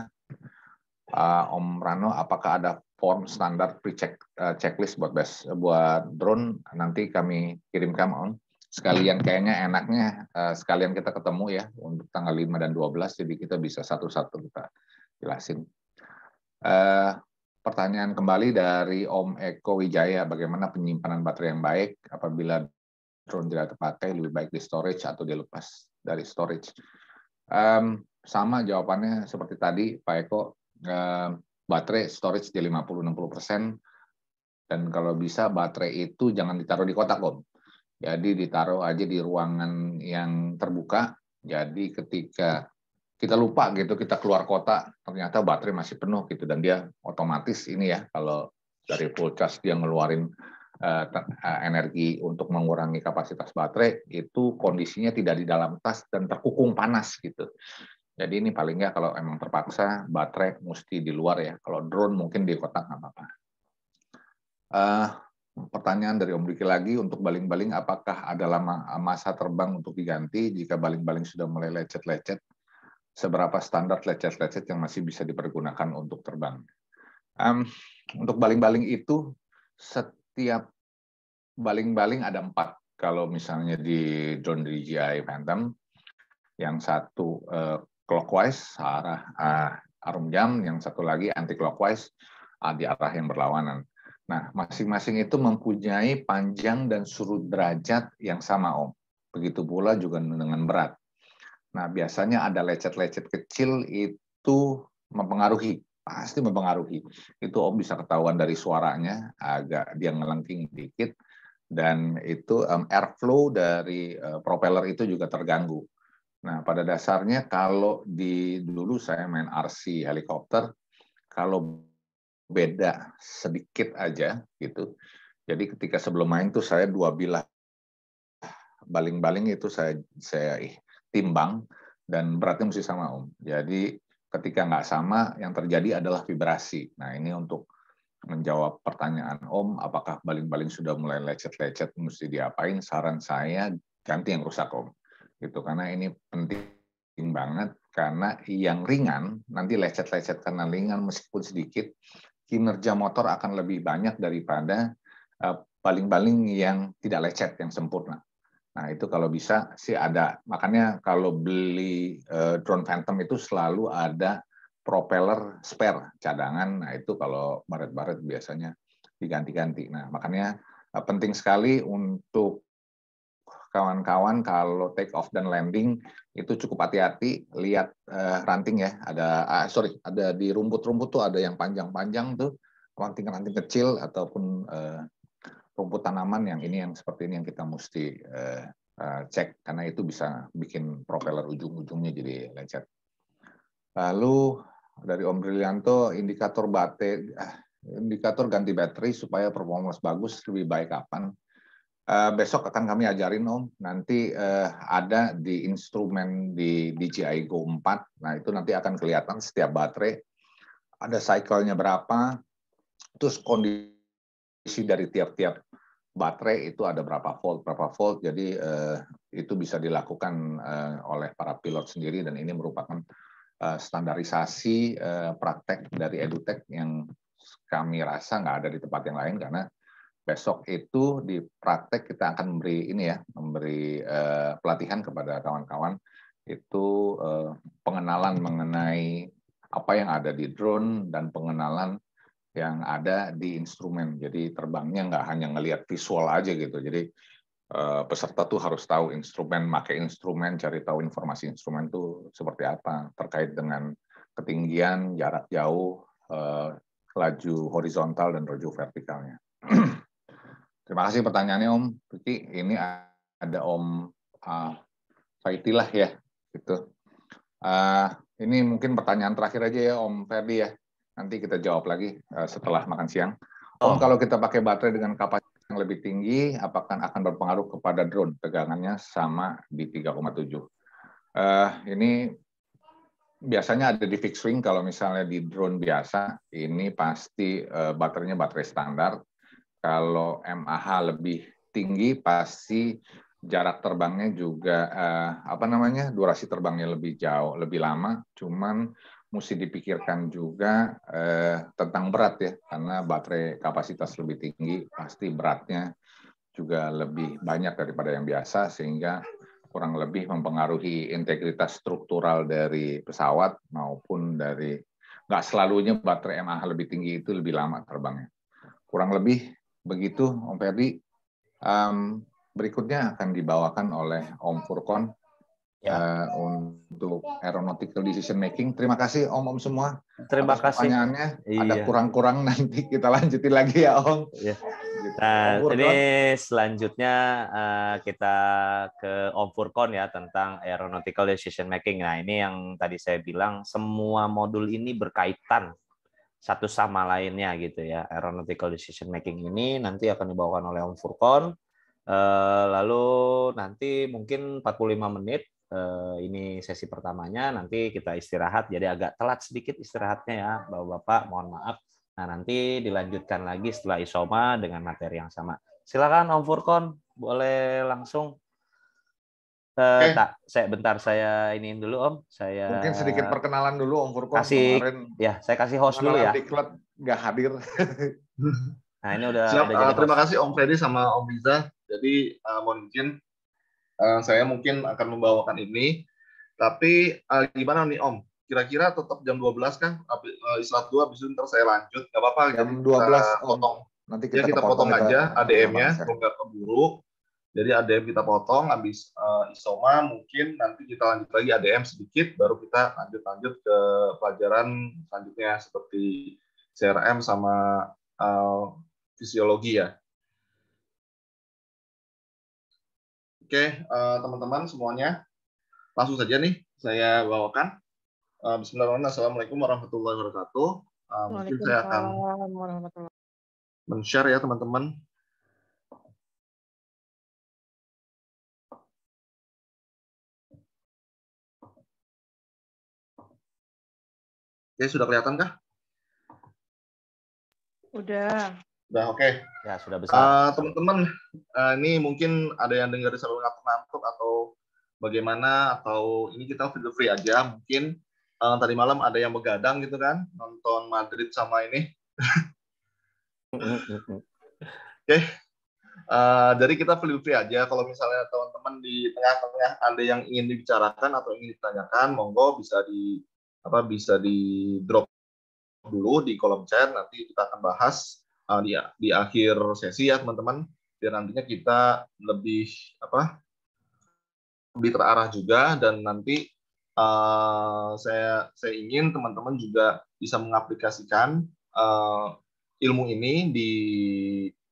Uh, Om Rano, apakah ada form standar pre-check uh, checklist buat best buat drone nanti kami kirimkan on sekalian kayaknya enaknya uh, sekalian kita ketemu ya untuk tanggal 5 dan 12 jadi kita bisa satu-satu kita jelasin. Uh, pertanyaan kembali dari Om Eko Wijaya bagaimana penyimpanan baterai yang baik apabila drone tidak terpakai lebih baik di storage atau dilepas dari storage. Um, sama jawabannya seperti tadi Pak Eko baterai storage di 50-60%, dan kalau bisa baterai itu jangan ditaruh di kotak, Om. Jadi ditaruh aja di ruangan yang terbuka, jadi ketika kita lupa gitu, kita keluar kota, ternyata baterai masih penuh gitu, dan dia otomatis ini ya, kalau dari full charge dia ngeluarin eh, eh, energi untuk mengurangi kapasitas baterai itu kondisinya tidak di dalam tas dan terkukung panas gitu. Jadi ini paling nggak kalau emang terpaksa, baterai mesti di luar ya. Kalau drone mungkin di kotak nggak apa-apa. Uh, pertanyaan dari Om Riki lagi, untuk baling-baling apakah ada lama masa terbang untuk diganti jika baling-baling sudah mulai lecet-lecet? Seberapa standar lecet-lecet yang masih bisa dipergunakan untuk terbang? Um, untuk baling-baling itu, setiap baling-baling ada empat. Kalau misalnya di drone DJI Phantom, yang satu eh, clockwise arah uh, arum jam, yang satu lagi anti clockwise uh, ah, di arah yang berlawanan. Nah, masing-masing itu mempunyai panjang dan surut derajat yang sama, Om. Begitu pula juga dengan berat. Nah, biasanya ada lecet-lecet kecil itu mempengaruhi, pasti mempengaruhi. Itu Om bisa ketahuan dari suaranya, agak dia ngelengking dikit, dan itu um, airflow dari uh, propeller itu juga terganggu Nah, pada dasarnya kalau di dulu saya main RC helikopter, kalau beda sedikit aja gitu. Jadi ketika sebelum main tuh saya dua bilah baling-baling itu saya saya timbang dan beratnya mesti sama om. Jadi ketika nggak sama yang terjadi adalah vibrasi. Nah ini untuk menjawab pertanyaan om, apakah baling-baling sudah mulai lecet-lecet mesti diapain? Saran saya ganti yang rusak om gitu karena ini penting banget karena yang ringan nanti lecet-lecet karena ringan meskipun sedikit kinerja motor akan lebih banyak daripada eh, baling-baling yang tidak lecet yang sempurna. Nah itu kalau bisa sih ada makanya kalau beli eh, drone Phantom itu selalu ada propeller spare cadangan. Nah itu kalau baret-baret biasanya diganti-ganti. Nah makanya eh, penting sekali untuk kawan-kawan kalau take off dan landing itu cukup hati-hati lihat uh, ranting ya ada uh, sorry ada di rumput-rumput tuh ada yang panjang-panjang tuh ranting-ranting kecil ataupun uh, rumput tanaman yang ini yang seperti ini yang kita mesti uh, uh, cek karena itu bisa bikin propeller ujung-ujungnya jadi lecet. Lalu dari Om Brilianto indikator baterai ah, indikator ganti baterai supaya performance bagus lebih baik kapan? Uh, besok akan kami ajarin Om, nanti uh, ada di instrumen di DJI Go 4, nah itu nanti akan kelihatan setiap baterai, ada cycle-nya berapa, terus kondisi dari tiap-tiap baterai itu ada berapa volt, berapa volt, jadi uh, itu bisa dilakukan uh, oleh para pilot sendiri, dan ini merupakan uh, standarisasi uh, praktek dari edutech yang kami rasa nggak ada di tempat yang lain, karena besok itu di praktek kita akan memberi ini ya, memberi uh, pelatihan kepada kawan-kawan itu uh, pengenalan mengenai apa yang ada di drone dan pengenalan yang ada di instrumen. Jadi terbangnya nggak hanya ngelihat visual aja gitu. Jadi uh, peserta tuh harus tahu instrumen, pakai instrumen, cari tahu informasi instrumen tuh seperti apa terkait dengan ketinggian, jarak jauh, uh, laju horizontal dan laju vertikalnya. Terima kasih pertanyaannya Om. Berarti ini ada Om uh, ah, Faitilah ya, gitu. Uh, ini mungkin pertanyaan terakhir aja ya Om Ferdi ya. Nanti kita jawab lagi uh, setelah makan siang. Om, oh. kalau kita pakai baterai dengan kapasitas yang lebih tinggi, apakah akan berpengaruh kepada drone? Tegangannya sama di 3,7. Uh, eh, ini biasanya ada di fixed wing kalau misalnya di drone biasa ini pasti uh, baterainya baterai standar kalau MAH lebih tinggi pasti jarak terbangnya juga eh, apa namanya durasi terbangnya lebih jauh lebih lama cuman mesti dipikirkan juga eh, tentang berat ya karena baterai kapasitas lebih tinggi pasti beratnya juga lebih banyak daripada yang biasa sehingga kurang lebih mempengaruhi integritas struktural dari pesawat maupun dari nggak selalunya baterai MAH lebih tinggi itu lebih lama terbangnya kurang lebih begitu Om Ferdi. Um, berikutnya akan dibawakan oleh Om Furkon ya. uh, untuk aeronautical decision making. Terima kasih Om Om semua. Terima atas kasih. Pertanyaannya iya. ada kurang-kurang nanti kita lanjutin lagi ya Om. Ya. Nah, ini selanjutnya uh, kita ke Om Furkon ya tentang aeronautical decision making. Nah, ini yang tadi saya bilang semua modul ini berkaitan satu sama lainnya gitu ya. Aeronautical decision making ini nanti akan dibawakan oleh Om Furkon. Eh, lalu nanti mungkin 45 menit eh, ini sesi pertamanya. Nanti kita istirahat, jadi agak telat sedikit istirahatnya ya, bapak-bapak. Mohon maaf. Nah nanti dilanjutkan lagi setelah isoma dengan materi yang sama. Silakan Om Furkon, boleh langsung Eh, tak, saya bentar saya iniin dulu Om. Saya Mungkin sedikit perkenalan dulu Om Furko kasih, kemarin. Ya, saya kasih host dulu ya. di klub nggak hadir. nah, ini udah, Siap, udah eh, uh, terima kasih Om Freddy sama Om biza Jadi uh, eh, mungkin uh, eh, saya mungkin akan membawakan ini. Tapi uh, gimana nih Om? Kira-kira tetap jam 12 kan? Uh, Islat 2 habis itu ntar saya lanjut. Gak apa-apa. Jam 12 potong. Nanti kita, ya, kita potong, potong aja ADM-nya, semoga keburu. Jadi ADM kita potong, habis uh, isoma mungkin nanti kita lanjut lagi ADM sedikit, baru kita lanjut-lanjut ke pelajaran selanjutnya seperti CRM sama uh, fisiologi ya. Oke, uh, teman-teman semuanya, langsung saja nih saya bawakan. Uh, Bismillahirrahmanirrahim. Assalamualaikum warahmatullahi wabarakatuh. Uh, mungkin saya akan men-share ya teman-teman. Oke, ya, sudah kelihatan kah? Udah. Udah oke. Okay. Ya, sudah besar. Uh, teman-teman, uh, ini mungkin ada yang dengar sambil ngantuk-ngantuk atau bagaimana atau ini kita feel free aja mungkin uh, tadi malam ada yang begadang gitu kan nonton Madrid sama ini. oke. Okay. Uh, jadi kita feel free aja kalau misalnya teman-teman di tengah-tengah ada yang ingin dibicarakan atau ingin ditanyakan, monggo bisa di apa bisa di drop dulu di kolom chat nanti kita akan bahas uh, di di akhir sesi ya teman-teman biar nantinya kita lebih apa lebih terarah juga dan nanti uh, saya saya ingin teman-teman juga bisa mengaplikasikan uh, ilmu ini di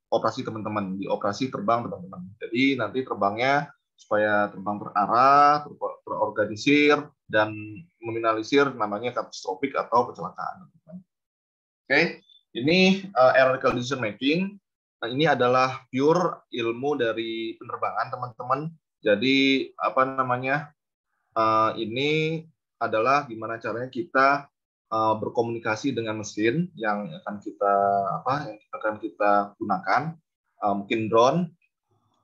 operasi teman-teman di operasi terbang teman-teman jadi nanti terbangnya supaya terbang terarah terorganisir dan meminimalisir namanya katastrofik atau kecelakaan. Oke, okay? ini uh, eh, aeronautical decision making. Nah, ini adalah pure ilmu dari penerbangan teman-teman. Jadi apa namanya? Uh, ini adalah gimana caranya kita uh, berkomunikasi dengan mesin yang akan kita apa yang akan kita gunakan uh, mungkin drone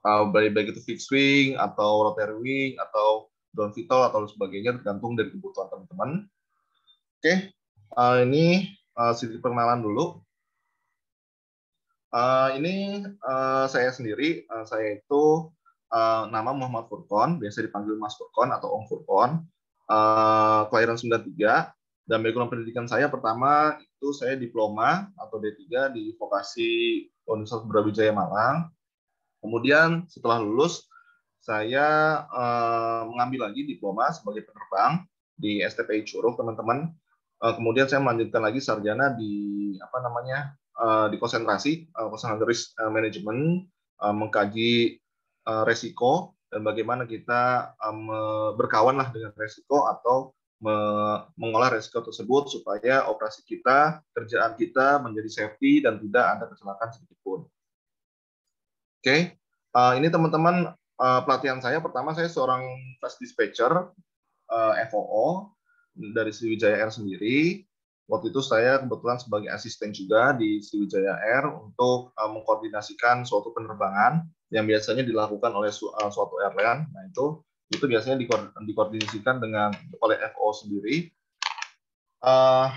uh, baik baik itu fixed wing atau rotary wing atau down vital atau sebagainya tergantung dari kebutuhan teman-teman. Oke, okay. uh, eh, ini uh, eh, sedikit perkenalan dulu. Uh, ini uh, saya sendiri, uh, saya itu uh, nama Muhammad Furkon, biasa dipanggil Mas Furkon atau Om Furkon, uh, kelahiran 93, dan background pendidikan saya pertama itu saya diploma atau D3 di vokasi Universitas Brawijaya Malang. Kemudian setelah lulus saya uh, mengambil lagi diploma sebagai penerbang di STPI Curug, teman-teman. Uh, kemudian saya melanjutkan lagi sarjana di apa namanya uh, di konsentrasi uh, konsentrasi risk management uh, mengkaji uh, resiko dan bagaimana kita um, berkawan lah dengan resiko atau me mengolah resiko tersebut supaya operasi kita kerjaan kita menjadi safety dan tidak ada kecelakaan sedikit pun. Oke, okay. uh, ini teman-teman uh, pelatihan saya pertama saya seorang fast dispatcher uh, eh, FOO dari Sriwijaya Air sendiri. Waktu itu saya kebetulan sebagai asisten juga di Sriwijaya Air untuk uh, mengkoordinasikan suatu penerbangan yang biasanya dilakukan oleh su uh, suatu airline. Nah itu itu biasanya di dikoordinasikan dengan oleh FO sendiri. Uh,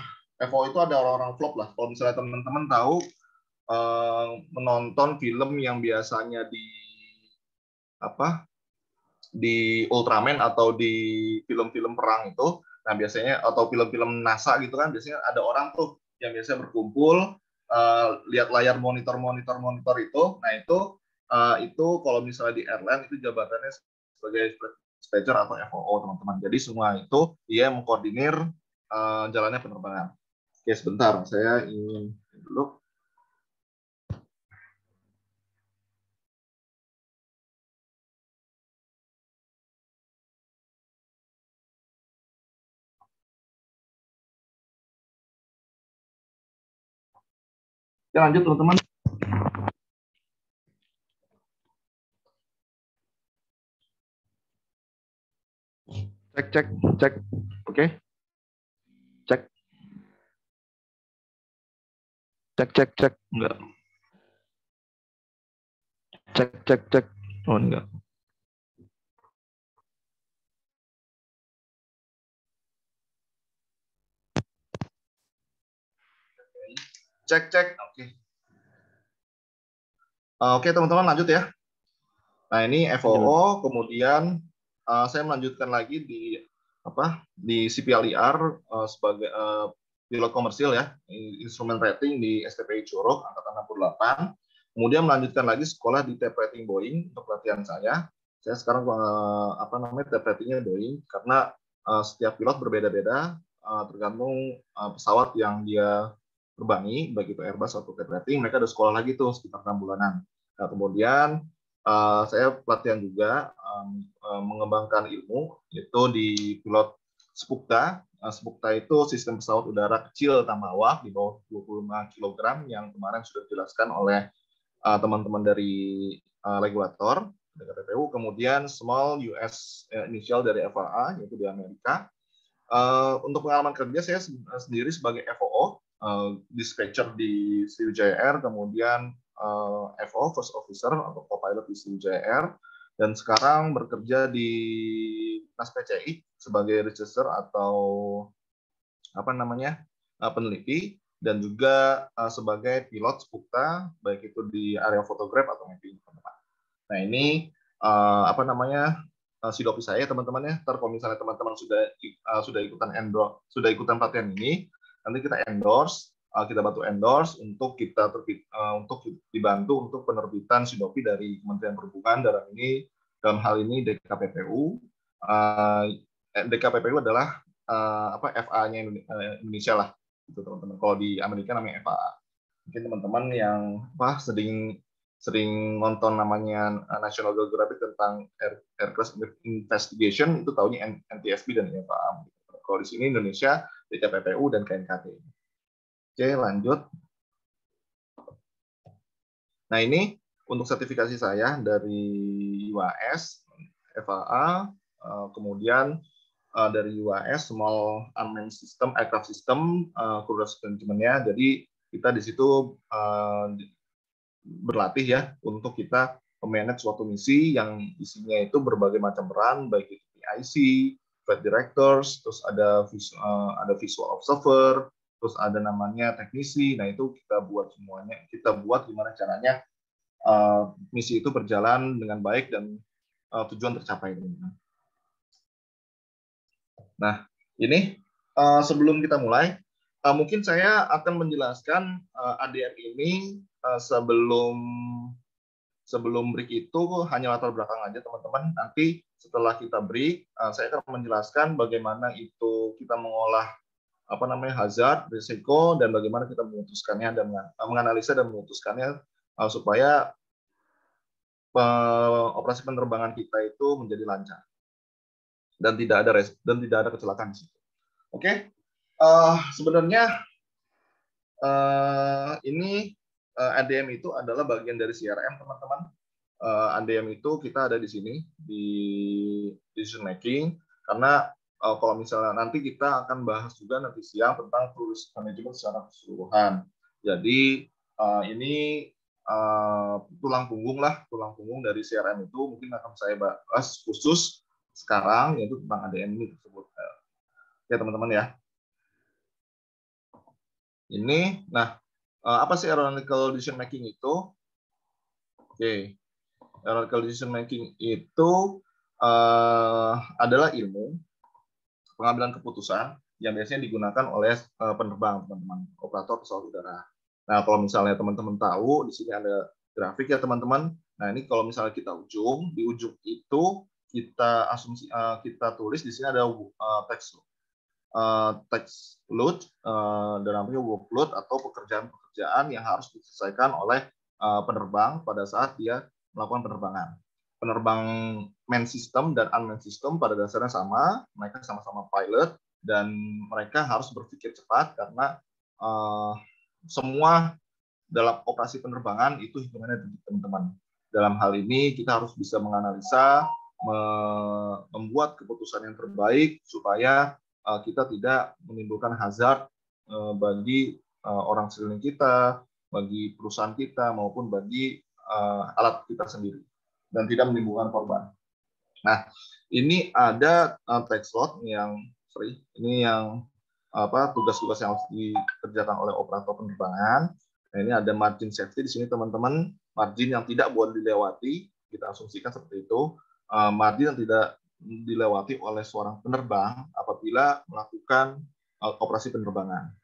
FO itu ada orang-orang flop lah. Kalau misalnya teman-teman tahu uh, menonton film yang biasanya di apa di Ultraman atau di film-film perang itu nah biasanya atau film-film NASA gitu kan biasanya ada orang tuh yang biasanya berkumpul uh, lihat layar monitor monitor monitor itu nah itu uh, itu kalau misalnya di airline itu jabatannya sebagai dispatcher atau FOO teman-teman jadi semua itu dia mengkoordinir uh, jalannya penerbangan oke sebentar saya ingin dulu Kita ya, lanjut teman-teman. Cek cek cek. Oke. Okay. Cek. Cek cek cek enggak. Cek cek cek. Oh enggak. Cek cek. Oke. Okay. Uh, eh, Oke okay, teman-teman lanjut ya. Nah ini iya, FOO, kemudian uh, saya melanjutkan lagi di apa di CPLIR e uh, eh, sebagai uh, pilot komersil ya, instrumen rating di STPI Curug angkatan 68. Kemudian melanjutkan lagi sekolah di tap rating Boeing untuk pelatihan saya. Saya sekarang uh, apa namanya tap ratingnya Boeing karena uh, setiap pilot berbeda-beda uh, tergantung uh, pesawat yang dia perbangi baik itu Airbus atau Catering mereka ada sekolah lagi tuh sekitar enam bulanan nah, kemudian uh, saya pelatihan juga um, uh, mengembangkan ilmu itu di pilot Spukta uh, Spukta itu sistem pesawat udara kecil tanpa awak di bawah 25 kg yang kemarin sudah dijelaskan oleh eh, teman-teman uh, dari uh, regulator dari PPU kemudian small US uh, initial dari FAA yaitu di Amerika uh, untuk pengalaman kerja saya sendiri sebagai FOO Eh, dispatcher di Sriwijaya Air, kemudian uh, eh, FO First Officer atau co-pilot di Sriwijaya Air, dan sekarang bekerja di Nas PCI sebagai researcher atau apa namanya uh, peneliti dan juga uh, sebagai pilot sepukta baik itu di area fotograf atau mapping teman-teman. Nah ini uh, apa namanya uh, sidopi saya teman-teman ya. Ntar kalau teman-teman sudah uh, sudah ikutan endro sudah ikutan pelatihan ini nanti kita endorse uh, kita bantu endorse untuk kita terbit uh, untuk dibantu untuk penerbitan sinopi dari Kementerian Perhubungan dalam ini dalam hal ini DKPPU uh, DKPPU adalah apa FA-nya Indonesia lah itu teman-teman kalau di Amerika namanya FAA mungkin teman-teman yang apa sering sering nonton namanya National Geographic tentang air, aircraft investigation itu tahunya NTSB dan FAA kalau di sini Indonesia TPPU dan KNKT. Oke, lanjut. Nah, ini untuk sertifikasi saya dari UAS, FAA, eh, kemudian eh, dari UAS, Small Unmanned System, Aircraft System, eh, crew rest nya Jadi, kita di situ berlatih ya untuk kita memanage suatu misi yang isinya itu berbagai macam peran, baik itu PIC, flight directors, terus ada visual, eh, ada visual observer, terus ada namanya teknisi. Nah itu kita buat semuanya, kita buat gimana caranya eh, misi itu berjalan dengan baik dan eh, tujuan tercapai. Nah ini sebelum kita mulai, mungkin saya akan menjelaskan uh, ADR ini sebelum sebelum break itu hanya latar belakang aja teman-teman. Nanti setelah kita break, eh, saya akan menjelaskan bagaimana itu kita mengolah apa namanya hazard, risiko, dan bagaimana kita memutuskannya dan eh, menganalisa dan memutuskannya eh, supaya operasi penerbangan kita itu menjadi lancar dan tidak ada res dan tidak ada kecelakaan di situ. Oke, okay? uh, sebenarnya uh, ini Eh, ADM itu adalah bagian dari CRM, teman-teman. Eh, ADM itu kita ada di sini di decision making karena eh, kalau misalnya nanti kita akan bahas juga nanti siang tentang tools manajemen secara keseluruhan. Jadi ini tulang punggung lah, tulang punggung dari CRM itu mungkin akan saya bahas khusus sekarang yaitu tentang ADM ini tersebut. Ya teman-teman ya. Ini, nah Eh, apa sih ironical decision making itu? Oke, okay. ironical decision making itu uh, adalah ilmu pengambilan keputusan yang biasanya digunakan oleh uh, penerbang teman-teman operator pesawat udara. Nah, kalau misalnya teman-teman tahu di sini ada grafik ya teman-teman. Nah, ini kalau misalnya kita ujung, di ujung itu kita asumsi uh, kita tulis di sini ada uh, teks uh, teks load uh, dan workload atau pekerjaan pekerjaan yang harus diselesaikan oleh uh, penerbang pada saat dia melakukan penerbangan. Penerbang main system dan unmanned system pada dasarnya sama, mereka sama-sama pilot dan mereka harus berpikir cepat karena uh, semua dalam operasi penerbangan itu hitungannya detik teman-teman. Dalam hal ini kita harus bisa menganalisa, me membuat keputusan yang terbaik supaya uh, kita tidak menimbulkan hazard uh, bagi Eh, orang sekeliling kita, bagi perusahaan kita maupun bagi uh, alat kita sendiri dan tidak menimbulkan korban. Nah, ini ada uh, eh, text load yang sorry, ini yang apa tugas-tugas yang harus dikerjakan oleh operator penerbangan. Nah, ini ada margin safety di sini teman-teman, margin yang tidak boleh dilewati, kita asumsikan seperti itu. Uh, margin yang tidak dilewati oleh seorang penerbang apabila melakukan operasi penerbangan.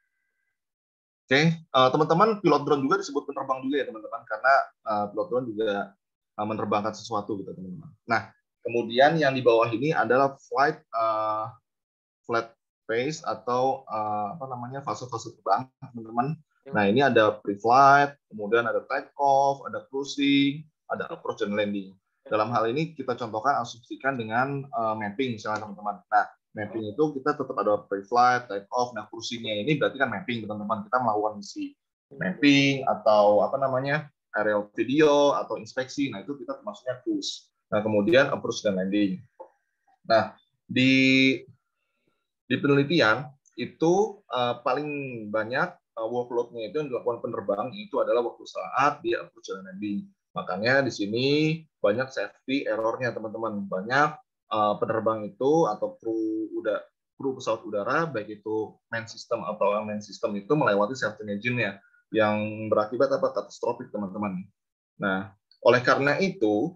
Oke, okay. uh, eh, teman-teman pilot drone juga disebut penerbang juga ya teman-teman karena uh, pilot drone juga uh, menerbangkan sesuatu gitu teman-teman. Nah, kemudian yang di bawah ini adalah flight uh, flat phase atau uh, apa namanya fase-fase terbang teman-teman. Iya. Nah, ini ada pre-flight, kemudian ada take off, ada cruising, ada approach dan landing. Iya. Dalam hal ini kita contohkan asumsikan dengan uh, mapping misalnya teman-teman. Nah, Mapping itu kita tetap ada pre-flight, take-off, nah kursinya ini berarti kan mapping teman-teman. Kita melakukan misi mapping atau apa namanya aerial video atau inspeksi, nah itu kita termasuknya cruise. Nah kemudian approach dan landing. Nah di di penelitian itu uh, paling banyak uh, workload-nya itu yang dilakukan penerbang itu adalah waktu saat dia approach dan landing. Makanya di sini banyak safety errornya teman-teman, banyak uh, penerbang itu atau kru udah kru pesawat udara baik itu main system atau main system itu melewati safety engine ya yang berakibat apa katastrofik teman-teman. Nah, oleh karena itu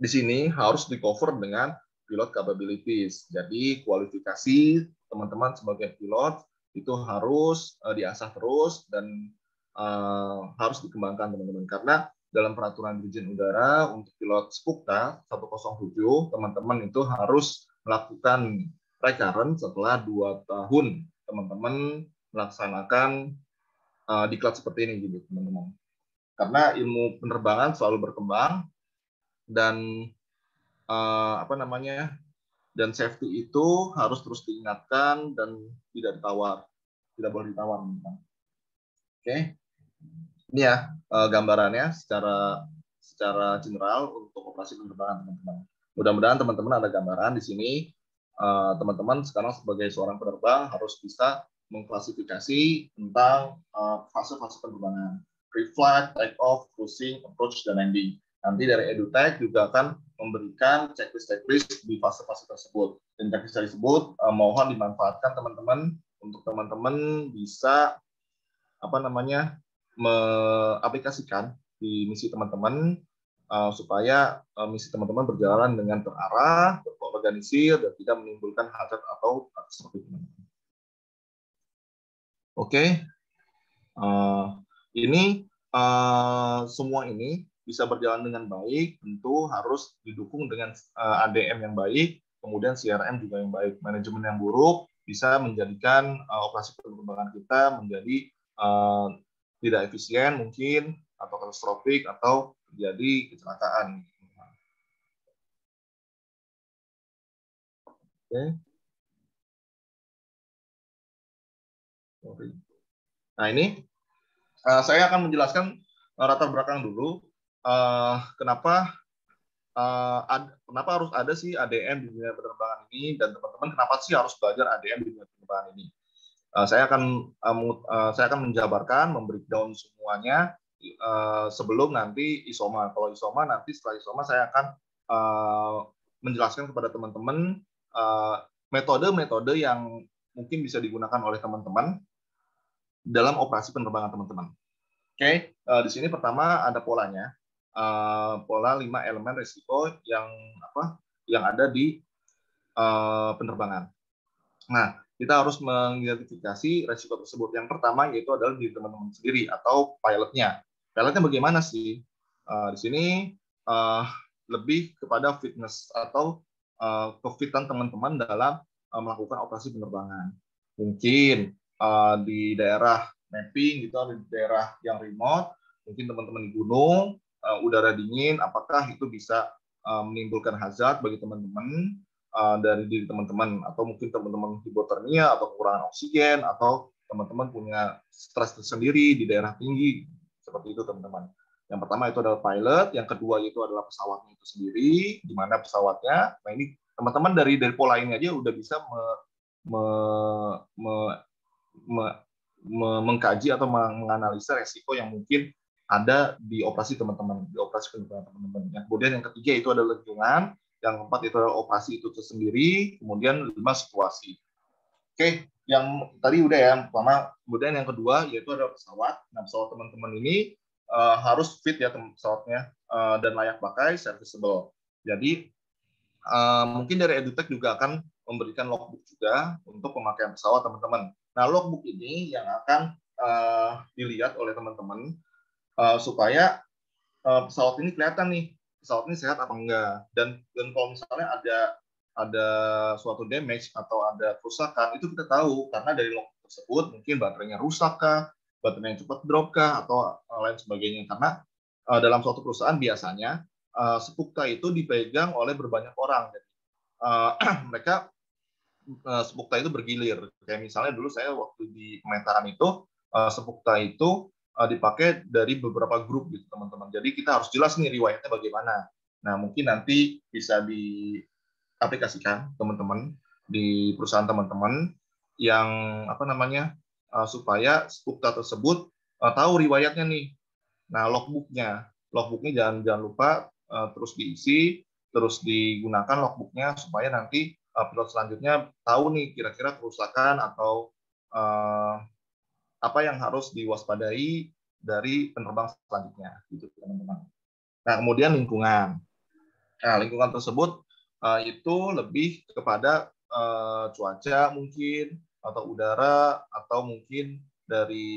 di sini harus di cover dengan pilot capabilities. Jadi kualifikasi teman-teman sebagai pilot itu harus eh, diasah terus dan uh, harus dikembangkan teman-teman karena dalam peraturan Dirjen Udara untuk pilot Spukta 107 teman-teman itu harus melakukan recurrent setelah dua tahun teman-teman melaksanakan uh, diklat seperti ini gitu teman-teman karena ilmu penerbangan selalu berkembang dan uh, apa namanya dan safety itu harus terus diingatkan dan tidak ditawar tidak boleh ditawar teman oke okay? ini ya eh, gambarannya secara secara general untuk operasi penerbangan teman-teman. Mudah-mudahan teman-teman ada gambaran di sini. Eh, teman-teman sekarang sebagai seorang penerbang harus bisa mengklasifikasi tentang eh, fase-fase penerbangan. Reflect, take off, cruising, approach, dan landing. Nanti dari EduTech juga akan memberikan checklist-checklist di fase-fase tersebut. Dan checklist tersebut mohon dimanfaatkan teman-teman untuk teman-teman bisa apa namanya mengaplikasikan di misi teman-teman uh, supaya uh, misi teman-teman berjalan dengan terarah, terorganisir, dan tidak menimbulkan hajat atau seperti itu. Oke, uh, ini uh, semua ini bisa berjalan dengan baik, tentu harus didukung dengan uh, ADM yang baik, kemudian CRM juga yang baik, manajemen yang buruk bisa menjadikan uh, operasi perkembangan kita menjadi uh, tidak efisien mungkin atau katastrofik atau terjadi kecelakaan. Oke. Nah ini eh, saya akan menjelaskan rata eh, latar belakang dulu eh, kenapa kenapa harus ada sih ADM di dunia penerbangan ini dan teman-teman kenapa sih harus belajar ADM di dunia penerbangan ini? Eh, saya akan uh, saya akan menjabarkan, membreakdown semuanya uh, sebelum nanti isoma. Kalau isoma nanti setelah isoma saya akan menjelaskan kepada teman-teman metode-metode yang mungkin bisa digunakan oleh teman-teman dalam operasi penerbangan teman-teman. Oke, okay. di sini pertama ada polanya, pola lima elemen risiko yang apa yang ada di penerbangan. Nah, kita harus mengidentifikasi resiko tersebut. Yang pertama yaitu adalah di teman-teman sendiri atau pilotnya. Pilotnya bagaimana sih? Uh, di sini uh, lebih kepada fitness atau uh, kefitan teman-teman dalam uh, melakukan operasi penerbangan. Mungkin uh, di daerah mapping gitu di daerah yang remote, mungkin teman-teman di gunung, uh, udara dingin, apakah itu bisa uh, menimbulkan hazard bagi teman-teman? Eh, dari diri teman-teman atau mungkin teman-teman hipotermia atau kekurangan oksigen atau teman-teman punya stres tersendiri di daerah tinggi seperti itu teman-teman. Yang pertama itu adalah pilot, yang kedua itu adalah pesawatnya itu sendiri, di mana pesawatnya. Nah ini teman-teman dari dari pola ini aja udah bisa me, me, me, me, me, mengkaji atau menganalisa resiko yang mungkin ada di operasi teman-teman, di operasi teman-teman. Yang kemudian yang ketiga itu adalah lingkungan, yang keempat itu adalah operasi itu tersendiri, kemudian lima situasi. Oke, yang tadi udah ya, pertama, kemudian yang kedua yaitu ada pesawat. Nah, pesawat teman-teman ini uh, harus fit ya pesawatnya uh, dan layak pakai, serviceable. Jadi uh, mungkin dari EduTech juga akan memberikan logbook juga untuk pemakaian pesawat teman-teman. Nah, logbook ini yang akan uh, dilihat oleh teman-teman uh, supaya uh, pesawat ini kelihatan nih pesawat ini sehat apa enggak dan dan kalau misalnya ada ada suatu damage atau ada kerusakan itu kita tahu karena dari log tersebut mungkin baterainya rusak kah baterainya cepat drop kah atau eh, lain sebagainya karena uh, dalam suatu perusahaan biasanya uh, eh, sepukta itu dipegang oleh berbanyak orang jadi uh, mereka uh, sepukta itu bergilir kayak misalnya dulu saya waktu di pemetaan itu uh, sepukta itu Eh, dipakai dari beberapa grup gitu teman-teman. Jadi kita harus jelas nih riwayatnya bagaimana. Nah mungkin nanti bisa diaplikasikan teman-teman di perusahaan teman-teman yang apa namanya eh, supaya skupta tersebut eh, tahu riwayatnya nih. Nah logbooknya, logbooknya jangan jangan lupa terus diisi, terus digunakan logbooknya supaya nanti uh, pilot selanjutnya tahu nih kira-kira kerusakan atau uh, apa yang harus diwaspadai dari penerbang selanjutnya gitu teman-teman. Nah kemudian lingkungan. Nah lingkungan tersebut uh, itu lebih kepada uh, cuaca mungkin atau udara atau mungkin dari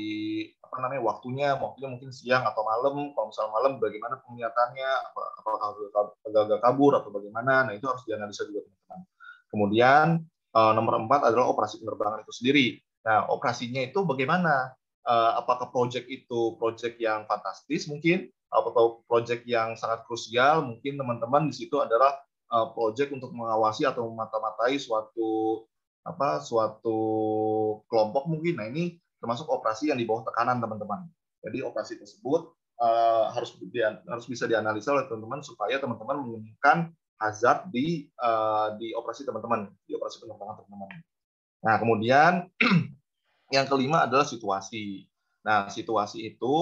apa namanya waktunya waktunya mungkin siang atau malam kalau misalnya malam bagaimana penglihatannya apakah agak-agak kabur atau bagaimana nah itu harus dianalisa juga teman-teman kemudian eh, nomor empat adalah operasi penerbangan itu sendiri Nah, operasinya itu bagaimana? Eh, apakah proyek itu proyek yang fantastis mungkin atau proyek yang sangat krusial? Mungkin teman-teman di situ adalah eh, proyek untuk mengawasi atau memata-matai suatu apa suatu kelompok mungkin. Nah, ini termasuk operasi yang di bawah tekanan teman-teman. Jadi operasi tersebut eh, harus harus bisa dianalisa oleh teman-teman supaya teman-teman menemukan hazard di di operasi teman-teman, di operasi penerbangan teman-teman. Nah, kemudian yang kelima adalah situasi. Nah, situasi itu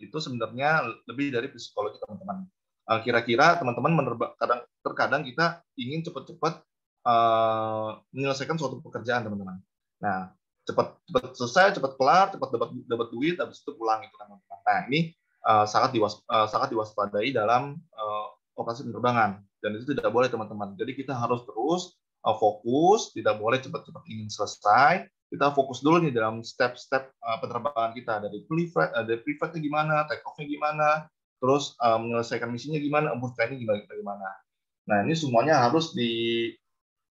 itu sebenarnya lebih dari psikologi teman-teman. Eh, kira-kira teman-teman kadang terkadang kita ingin cepat-cepat uh, menyelesaikan suatu pekerjaan teman-teman. Nah, cepat cepat selesai, cepat kelar, cepat dapat dapat duit, habis itu pulang itu teman-teman. Nah, ini uh, sangat diwas uh, sangat diwaspadai dalam uh, operasi penerbangan dan itu tidak boleh teman-teman. Jadi kita harus terus fokus, tidak boleh cepat-cepat ingin selesai. Kita fokus dulu nih dalam step-step uh, penerbangan kita dari pre-flight, uh, dari pre-flightnya gimana, take off-nya gimana, terus uh, menyelesaikan misinya gimana, embus training gimana, gimana. Nah ini semuanya harus di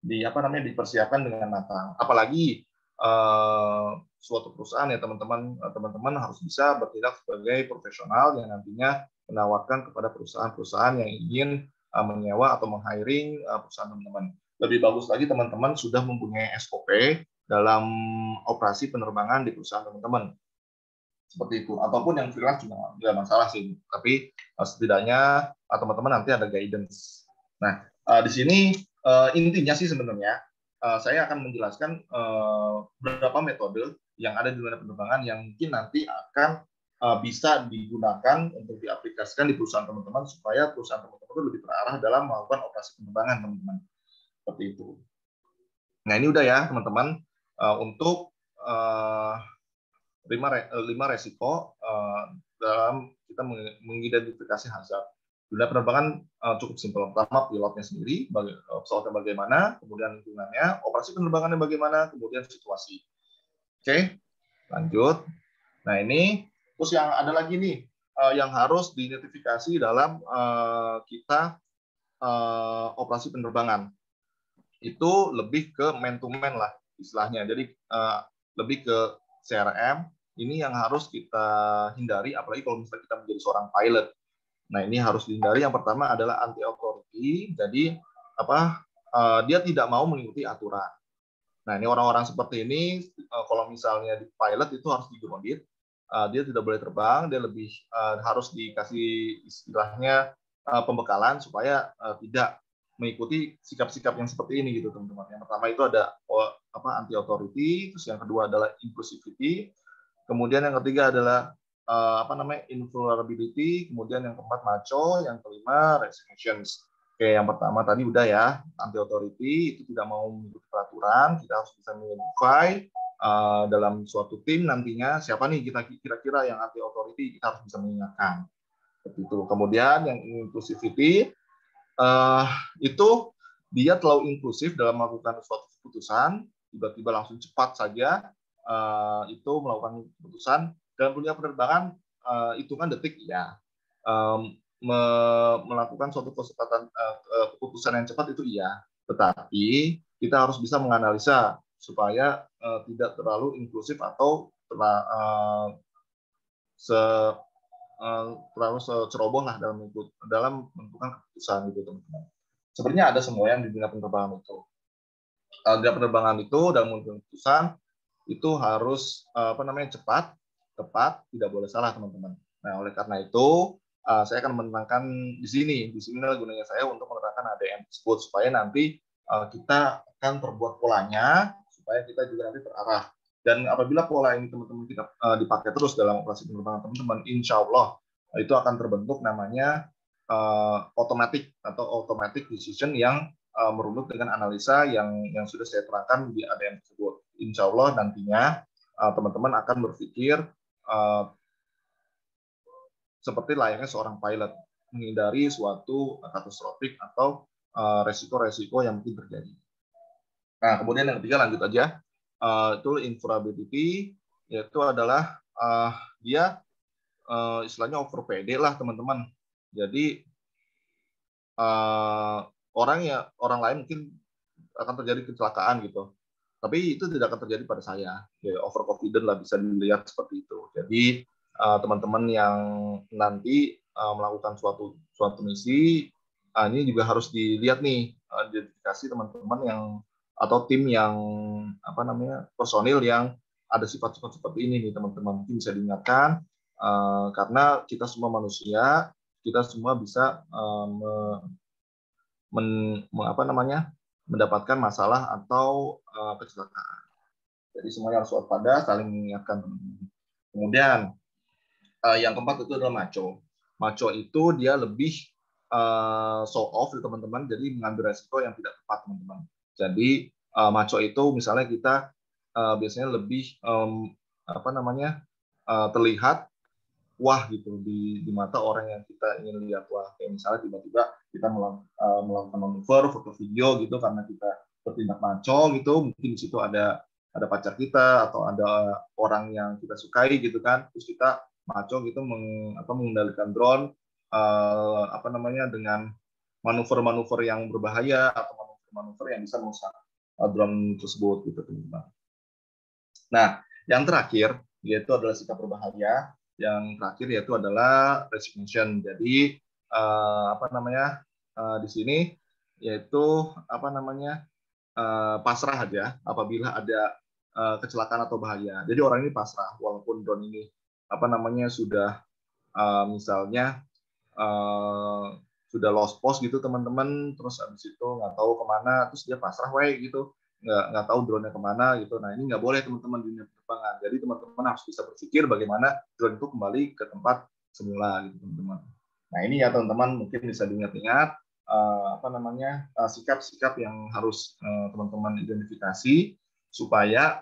di apa namanya dipersiapkan dengan matang. Apalagi uh, suatu perusahaan ya teman-teman uh, teman-teman harus bisa bertindak sebagai profesional yang nantinya menawarkan kepada perusahaan-perusahaan yang ingin uh, menyewa atau menghiring uh, perusahaan teman-teman lebih bagus lagi teman-teman sudah mempunyai SOP dalam operasi penerbangan di perusahaan teman-teman seperti itu ataupun yang freelance juga tidak masalah sih tapi eh, setidaknya eh, teman-teman nanti ada guidance nah eh, di sini intinya sih sebenarnya saya akan menjelaskan beberapa metode yang ada di dunia penerbangan yang mungkin nanti akan bisa digunakan untuk diaplikasikan di perusahaan teman-teman supaya perusahaan teman-teman itu lebih terarah dalam melakukan operasi penerbangan teman-teman seperti itu. Nah ini udah ya teman-teman uh, untuk uh, lima, re, eh, lima resiko uh, dalam kita mengidentifikasi hazard. Dunia penerbangan uh, cukup simpel. Pertama pilotnya sendiri, baga pesawatnya bagaimana, kemudian lingkungannya, operasi penerbangannya bagaimana, kemudian situasi. Oke, okay? lanjut. Nah ini terus yang ada lagi nih uh, yang harus diidentifikasi dalam uh, kita uh, operasi penerbangan itu lebih ke man to man lah istilahnya. Jadi uh, lebih ke CRM ini yang harus kita hindari apalagi kalau misalnya kita menjadi seorang pilot. Nah, ini harus dihindari. Yang pertama adalah anti authority. Jadi apa uh, dia tidak mau mengikuti aturan. Nah, ini orang-orang seperti ini uh, kalau misalnya di pilot itu harus digrondit. Uh, dia tidak boleh terbang, dia lebih uh, harus dikasih istilahnya uh, pembekalan supaya uh, tidak mengikuti sikap-sikap yang seperti ini gitu teman-teman. Yang pertama itu ada apa anti authority, terus yang kedua adalah inclusivity, kemudian yang ketiga adalah uh, apa namanya invulnerability, kemudian yang keempat macho, yang kelima resignations. Oke, yang pertama tadi udah ya anti authority itu tidak mau mengikuti peraturan, kita harus bisa mengidentifikasi uh, dalam suatu tim nantinya siapa nih kita kira-kira yang anti authority kita harus bisa mengingatkan. Seperti itu. Kemudian yang inclusivity uh, itu dia terlalu inklusif dalam melakukan suatu keputusan, tiba-tiba langsung cepat saja uh, itu melakukan keputusan. Dalam dunia penerbangan, uh, hitungan detik ya. Um, me melakukan suatu kesempatan uh, keputusan yang cepat itu iya, tetapi kita harus bisa menganalisa supaya uh, tidak terlalu inklusif atau terlalu, uh, se terlalu eh, ceroboh lah dalam ikut dalam menentukan keputusan gitu teman-teman. Sebenarnya ada semua yang di dunia penerbangan itu. Uh, eh, dunia penerbangan itu dalam menentukan keputusan itu harus uh, apa namanya cepat, tepat, tidak boleh salah teman-teman. Nah oleh karena itu saya akan menerangkan di sini, di sini adalah gunanya saya untuk menerangkan ADM tersebut supaya nanti kita akan perbuat polanya supaya kita juga nanti terarah dan apabila pola ini teman-teman kita eh, dipakai terus dalam operasi penerbangan teman-teman, insya Allah eh, itu akan terbentuk namanya uh, atau automatic decision yang uh, merunut dengan analisa yang yang sudah saya terangkan di ADM tersebut. Insya Allah nantinya teman-teman uh, akan berpikir uh, seperti layaknya seorang pilot menghindari suatu katastrofik atau resiko-resiko uh, yang mungkin terjadi. Nah, kemudian yang ketiga lanjut aja uh, itu BTP, yaitu adalah uh, dia uh, istilahnya over PD lah teman-teman. Jadi uh, orang ya orang lain mungkin akan terjadi kecelakaan gitu. Tapi itu tidak akan terjadi pada saya. Ya, over lah bisa dilihat seperti itu. Jadi uh, teman-teman uh, yang nanti uh, melakukan suatu suatu misi uh, ini juga harus dilihat nih uh, identifikasi teman-teman yang atau tim yang apa namanya personil yang ada sifat-sifat seperti ini nih teman-teman mungkin bisa diingatkan eh, karena kita semua manusia kita semua bisa uh, me, me, namanya mendapatkan masalah atau eh, kecelakaan jadi semuanya harus waspada saling mengingatkan kemudian yang keempat itu adalah maco maco itu dia lebih uh, show off teman-teman jadi mengambil resiko yang tidak tepat teman-teman jadi uh, maco itu misalnya kita uh, biasanya lebih um, apa namanya uh, terlihat wah gitu di, di mata orang yang kita ingin lihat wah kayak misalnya tiba-tiba kita melang, uh, melakukan manuver foto video gitu karena kita bertindak maco gitu mungkin di situ ada ada pacar kita atau ada orang yang kita sukai gitu kan terus kita maco gitu meng, atau mengendalikan drone uh, apa namanya dengan manuver-manuver yang berbahaya atau manuver yang bisa merusak uh, drone tersebut gitu teman-teman. Nah, yang terakhir yaitu adalah sikap berbahaya. Yang terakhir yaitu adalah resignation. Jadi uh, apa namanya uh, di sini yaitu apa namanya uh, pasrah aja apabila ada uh, kecelakaan atau bahaya. Jadi orang ini pasrah walaupun drone ini apa namanya sudah uh, misalnya uh, sudah lost post gitu teman-teman terus abis itu nggak tahu kemana terus dia pasrah wae gitu nggak nggak tahu drone-nya kemana gitu nah ini nggak boleh teman-teman di dunia penerbangan jadi teman-teman harus bisa berpikir bagaimana drone itu kembali ke tempat semula gitu teman-teman nah ini ya teman-teman mungkin bisa diingat-ingat eh, apa namanya eh, sikap-sikap yang harus eh, teman-teman identifikasi supaya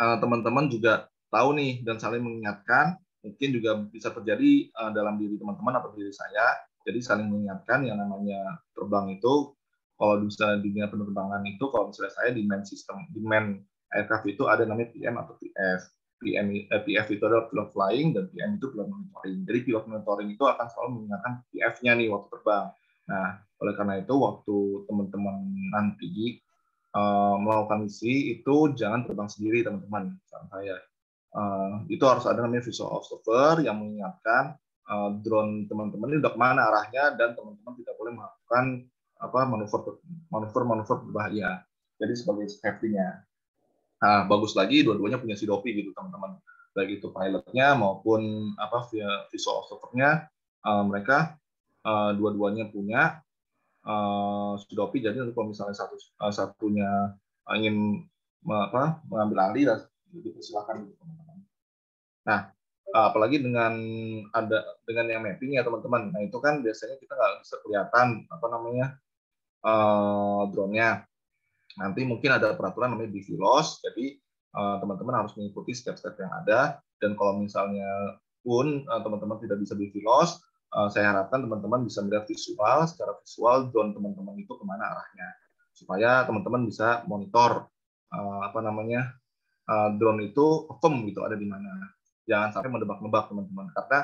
teman-teman juga tahu nih dan saling mengingatkan mungkin juga bisa terjadi dalam diri teman-teman atau diri saya jadi saling mengingatkan yang namanya terbang itu kalau bisa dunia penerbangan itu kalau misalnya saya di main sistem di main aircraft itu ada namanya PM atau PF. PM eh, PF itu adalah pilot flying dan PM itu pilot monitoring. Jadi pilot monitoring itu akan selalu mengingatkan PF-nya nih waktu terbang. Nah, oleh karena itu waktu teman-teman nanti uh, melakukan misi itu jangan terbang sendiri teman-teman. saya. Uh, itu harus ada namanya visual observer yang mengingatkan Uh, drone teman-teman ini udah kemana arahnya dan teman-teman tidak boleh melakukan apa manuver manuver manuver berbahaya. Jadi sebagai safety-nya. Nah, bagus lagi dua-duanya punya sidopi gitu teman-teman. Baik itu pilotnya maupun apa visual observer-nya uh, mereka uh, dua-duanya punya uh, sidopi jadi kalau misalnya satu uh, satunya ingin apa mengambil alih dipersilakan gitu teman-teman. Nah, Ah, apalagi dengan ada dengan yang mapping ya teman-teman. Nah itu kan biasanya kita nggak bisa kelihatan apa namanya uh, drone-nya. Nanti mungkin ada peraturan namanya BV loss, jadi teman eh, teman-teman harus mengikuti step-step yang ada. Dan kalau misalnya pun teman eh, teman-teman tidak bisa BV loss, uh, saya harapkan teman-teman bisa melihat visual, secara visual drone teman-teman itu kemana arahnya, supaya teman-teman bisa monitor uh, apa namanya uh, drone itu firm gitu ada di mana jangan sampai menebak-nebak teman-teman karena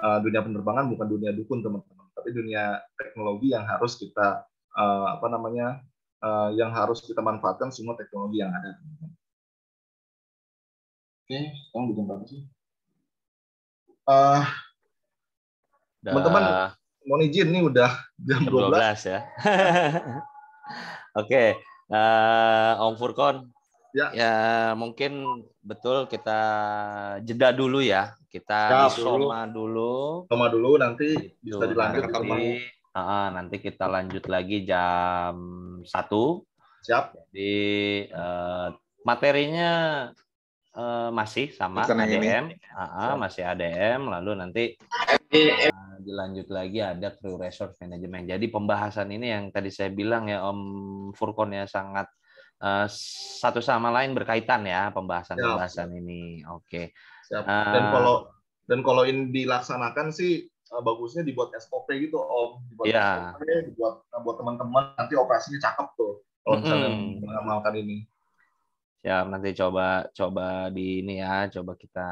uh, dunia penerbangan bukan dunia dukun teman-teman tapi dunia teknologi yang harus kita uh, apa namanya uh, yang harus kita manfaatkan semua teknologi yang ada teman-teman. Oke, yang sekarang di jam sih? teman-teman mohon izin nih udah jam dua 12 ya. Oke, okay. uh, Om Furkon. Ya. ya mungkin betul kita jeda dulu ya. Kita Siap, isoma dulu. Isoma dulu nanti gitu. bisa dilanjut nanti, Uh, nanti kita lanjut lagi jam satu. Siap. Jadi uh, materinya uh, masih sama Bukan ADM, uh, uh, masih ADM. Lalu nanti uh, dilanjut lagi ada crew resource management. Jadi pembahasan ini yang tadi saya bilang ya Om Furkon ya sangat uh, satu sama lain berkaitan ya pembahasan-pembahasan ini. Oke. Okay. Eh, dan kalau dan kalau ini dilaksanakan sih eh, bagusnya dibuat SOP gitu Om, dibuat yeah. SOP, dibuat nah, buat teman-teman nanti operasinya cakep tuh kalau misalnya mm -hmm. mengamalkan ini. Ya, nanti coba coba di ini ya, coba kita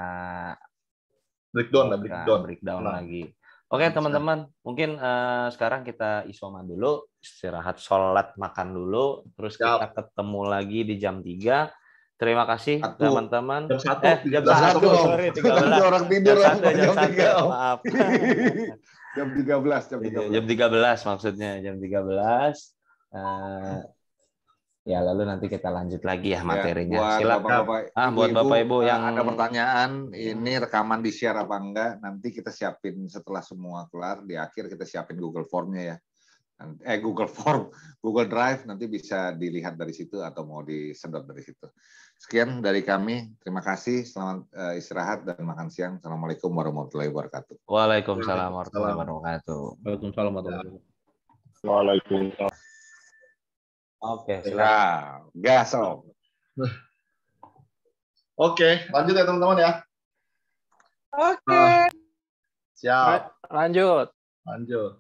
breakdown lah, breakdown. Breakdown nah. lagi. Oke okay, iya, teman-teman, mungkin uh, sekarang kita isoman dulu, istirahat, sholat, makan dulu, terus ya. kita ketemu lagi di jam 3. Terima kasih teman-teman. Jam satu. Eh, jam satu. Sorry, orang tidur. Jam satu. Jam tiga. Maaf. jam 13. Jam 13. Iya, jam 13 maksudnya. Jam 13. Uh, Ya, lalu nanti kita lanjut lagi ya, ya materinya. Ya, buat Silakan. Bapak-bapak, ah, buat Bapak Ibu eh, yang ada pertanyaan, ya. ini rekaman di share apa enggak? Nanti kita siapin setelah semua kelar di akhir kita siapin Google Formnya ya. Eh Google Form, Google Drive nanti bisa dilihat dari situ atau mau disedot dari situ. Sekian dari kami. Terima kasih. Selamat eh, istirahat dan makan siang. Assalamualaikum warahmatullahi wabarakatuh. Waalaikumsalam warahmatullahi wabarakatuh. Waalaikumsalam warahmatullahi wabarakatuh. Waalaikumsalam. Oke, okay, iya. silakan. Gasol. Oke, lanjut ya teman-teman ya. Oke. Okay. Nah, siap. Lanjut. Lanjut.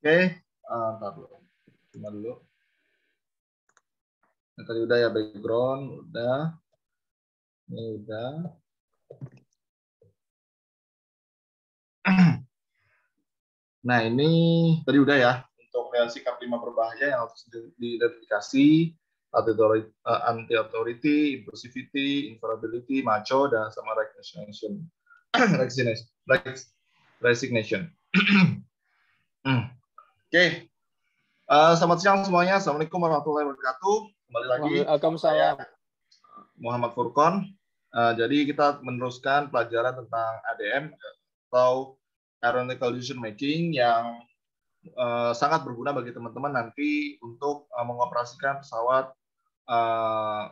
Oke, okay. uh, ntar dulu. Cuma dulu. Nah, tadi udah ya background, udah. Ini udah. Nah, ini tadi udah ya atau sikap lima berbahaya yang harus diidentifikasi anti eh, authority, impulsivity, inferability, macho, dan sama resignation. resignation. Hmm. Oke, okay. uh, eh, selamat siang semuanya. Assalamualaikum warahmatullahi wabarakatuh. Kembali lagi. Waalaikumsalam. Muhammad Furkon. Uh, eh, jadi kita meneruskan pelajaran tentang ADM atau Aeronautical Decision Making yang Eh, sangat berguna bagi teman-teman nanti untuk eh, mengoperasikan pesawat eh,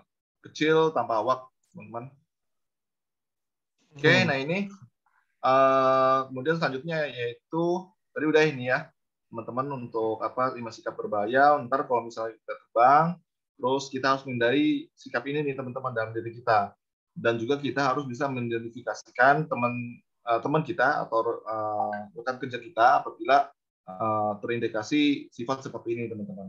kecil tanpa awak, teman-teman. Oke, okay, hmm. nah ini kemudian selanjutnya yaitu tadi udah ini ya, teman-teman untuk apa lima sikap berbahaya. Ntar kalau misalnya kita terbang, terus kita harus menghindari sikap ini nih teman-teman dalam diri kita. Dan juga kita harus bisa mengidentifikasikan teman teman kita atau rekan kerja kita apabila Eh, terindikasi sifat seperti ini teman-teman.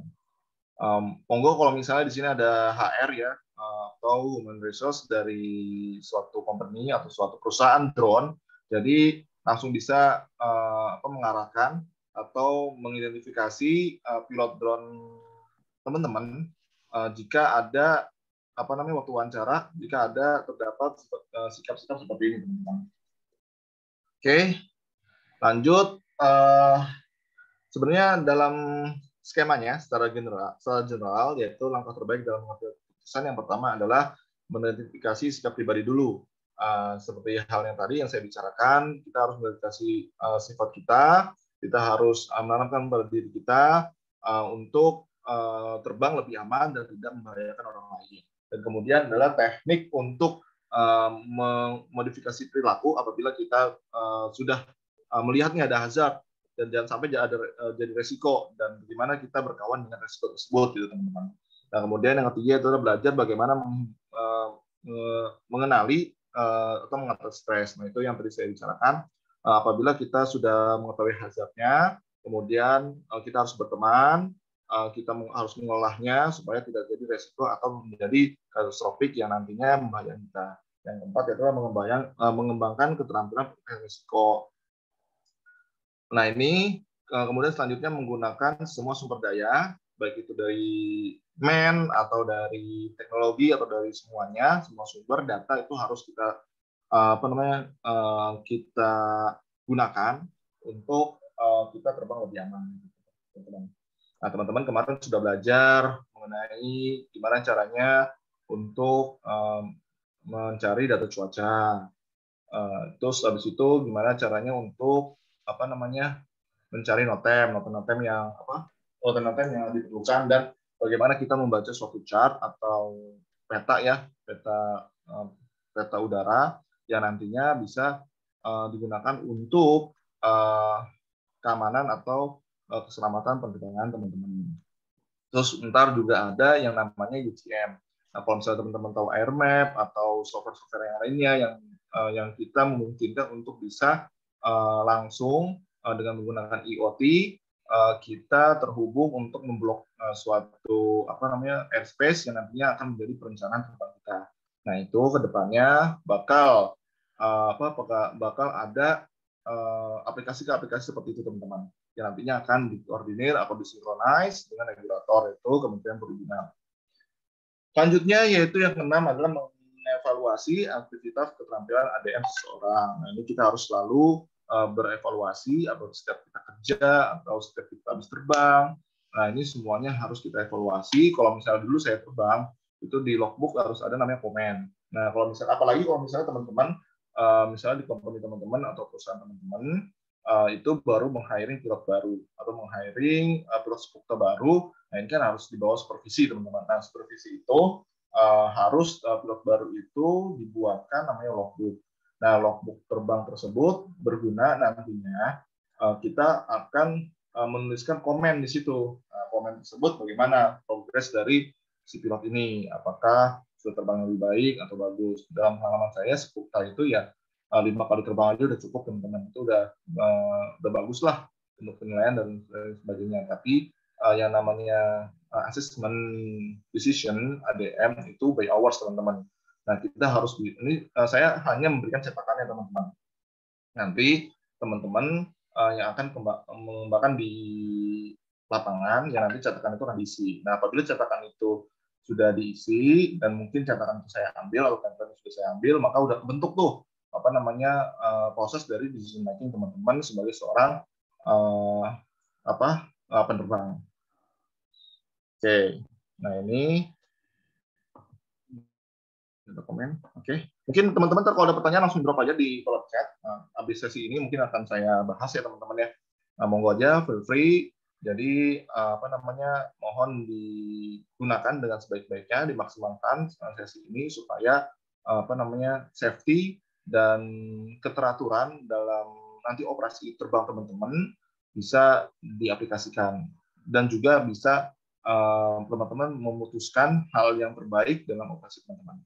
Um, monggo kalau misalnya di sini ada HR ya eh, atau human resource dari suatu company atau suatu perusahaan drone, jadi langsung bisa eh, apa, mengarahkan atau mengidentifikasi pilot drone teman-teman jika ada apa namanya waktu wawancara jika ada terdapat sikap-sikap seperti ini teman-teman. Oke, lanjut. Sebenarnya dalam skemanya secara general, secara general yaitu langkah terbaik dalam mengambil keputusan yang pertama adalah mengidentifikasi sikap pribadi dulu. Uh, seperti hal yang tadi yang saya bicarakan, kita harus mengidentifikasi uh, sifat kita, kita harus uh, menanamkan pada diri kita uh, untuk uh, terbang lebih aman dan tidak membahayakan orang lain. Dan kemudian adalah teknik untuk uh, memodifikasi perilaku apabila kita uh, sudah uh, melihatnya ada hazard dan jangan sampai ada eh, jadi resiko dan bagaimana kita berkawan dengan resiko tersebut gitu teman-teman. Nah kemudian yang ketiga itu adalah belajar bagaimana eh, mengenali eh, atau mengatasi stres. Nah itu yang tadi saya bicarakan. Apabila kita sudah mengetahui hazardnya, kemudian kita harus berteman, kita harus mengolahnya supaya tidak jadi resiko atau menjadi katastrofik yang nantinya membahayakan kita. Yang keempat adalah mengembangkan keterampilan risiko Nah ini eh, kemudian selanjutnya menggunakan semua sumber daya, baik itu dari men atau dari teknologi atau dari semuanya, semua sumber data itu harus kita eh, apa namanya eh, kita gunakan untuk kita terbang lebih aman. Nah teman-teman kemarin sudah belajar mengenai gimana caranya untuk mencari data cuaca. Terus habis itu gimana caranya untuk apa namanya mencari notem, notem-notem yang apa oh, notem-notem yang diperlukan dan bagaimana kita membaca suatu chart atau peta ya peta eh, peta udara yang nantinya bisa eh, digunakan untuk eh, keamanan atau keselamatan penerbangan teman-teman. Terus ntar juga ada yang namanya UCM Nah, kalau misalnya teman-teman tahu AirMap atau software-software yang lainnya yang yang kita memungkinkan untuk bisa Eh, langsung eh, dengan menggunakan IoT e eh, kita terhubung untuk memblok suatu apa namanya airspace yang nantinya akan menjadi perencanaan tempat kita. Nah itu kedepannya bakal uh, apa bakal ada aplikasi ke aplikasi seperti itu teman-teman yang nantinya akan dikoordinir atau disinkronize dengan regulator itu Kementerian Perhubungan. Selanjutnya yaitu yang keenam adalah mengevaluasi aktivitas keterampilan ADM seseorang. Nah, ini kita harus selalu Eh, berevaluasi atau setiap kita kerja atau setiap kita habis terbang. Nah ini semuanya harus kita evaluasi. Kalau misalnya dulu saya terbang itu di logbook harus ada namanya komen. Nah kalau misalnya apalagi kalau misalnya teman-teman eh, misalnya di company teman-teman atau perusahaan teman-teman eh, itu baru meng pilot baru atau meng pilot spekta baru, nah ini kan harus di bawah supervisi teman-teman. Nah supervisi itu harus pilot baru itu dibuatkan namanya logbook. Nah, logbook terbang tersebut berguna nantinya eh, kita akan eh, menuliskan komen di situ. Nah, komen tersebut bagaimana progres dari si pilot ini, apakah sudah terbang lebih baik atau bagus. Dalam pengalaman saya seputar itu ya eh, lima kali terbang aja udah cukup teman-teman itu udah udah bagus lah untuk penilaian dan sebagainya. Tapi yang namanya assessment decision ADM itu by hours teman-teman Nah, kita harus ini eh, saya hanya memberikan cetakannya teman-teman. Nanti teman-teman eh, yang akan mengembangkan di lapangan yang nanti cetakan itu akan diisi. Nah, apabila cetakan itu sudah diisi dan mungkin cetakan itu saya ambil atau cetakan sudah saya ambil, maka udah bentuk tuh apa namanya eh, proses dari decision making teman-teman sebagai seorang apa penerbang. Oke, nah ini dokumen. Oke, okay. mungkin teman-teman kalau ada pertanyaan langsung drop aja di kolom chat. Nah, abis sesi ini mungkin akan saya bahas ya teman-teman ya. Nah, monggo aja, feel free. Jadi eh, apa namanya mohon digunakan dengan sebaik-baiknya, dimaksimalkan sesi ini supaya eh, apa namanya safety dan keteraturan dalam nanti operasi terbang teman-teman bisa diaplikasikan dan juga bisa teman-teman memutuskan hal yang terbaik dalam operasi teman-teman.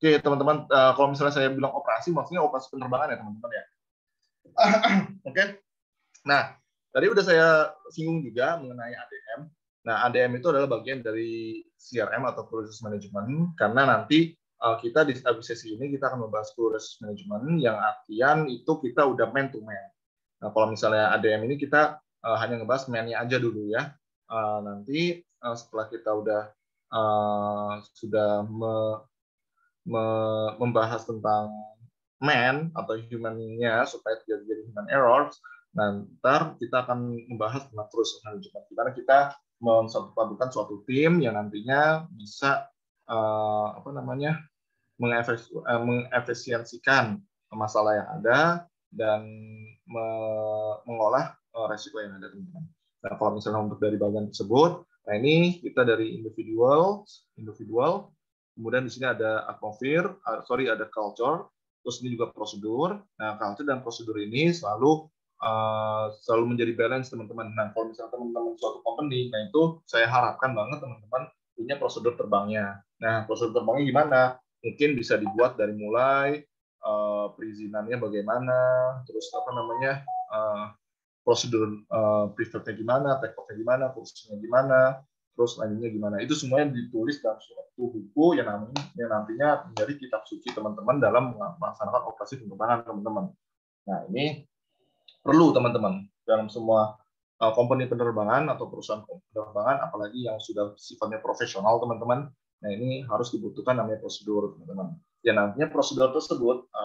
Oke, teman-teman, uh, kalau misalnya saya bilang operasi, maksudnya operasi penerbangan ya, teman-teman ya. Oke. Okay. Nah, tadi udah saya singgung juga mengenai ADM. Nah, ADM itu adalah bagian dari CRM atau Process Management karena nanti uh, kita di habis sesi ini kita akan membahas Process Management yang artian itu kita udah man to man. Nah, kalau misalnya ADM ini kita uh, hanya ngebahas man aja dulu ya. Uh, nanti uh, setelah kita udah uh, sudah me me membahas tentang man atau humannya supaya tidak terjadi human errors. nanti kita akan membahas tentang terus management karena kita mensatupadukan suatu tim yang nantinya bisa uh, apa namanya mengefis eh, mengefisiensikan masalah yang ada dan me mengolah eh, resiko yang ada teman-teman. Nah, kalau misalnya untuk dari bagian tersebut, nah ini kita dari individual, individual Kemudian di sini ada atmosfer, uh, sorry ada culture, terus ini juga prosedur. Nah, culture dan prosedur ini selalu uh, selalu menjadi balance teman-teman. Nah, kalau misalnya teman-teman suatu company, nah itu saya harapkan banget teman-teman punya prosedur terbangnya. Nah, prosedur terbangnya gimana? Mungkin bisa dibuat dari mulai uh, perizinannya bagaimana, terus apa namanya uh, prosedur uh, private gimana, take offnya gimana, kursusnya gimana, terus selanjutnya gimana itu semuanya ditulis dalam suatu buku yang namanya yang nantinya menjadi kitab suci teman-teman dalam melaksanakan operasi pengembangan teman-teman nah ini perlu teman-teman dalam semua e, komponen company penerbangan atau perusahaan penerbangan apalagi yang sudah sifatnya profesional teman-teman nah ini harus dibutuhkan namanya prosedur teman-teman ya nantinya prosedur tersebut e,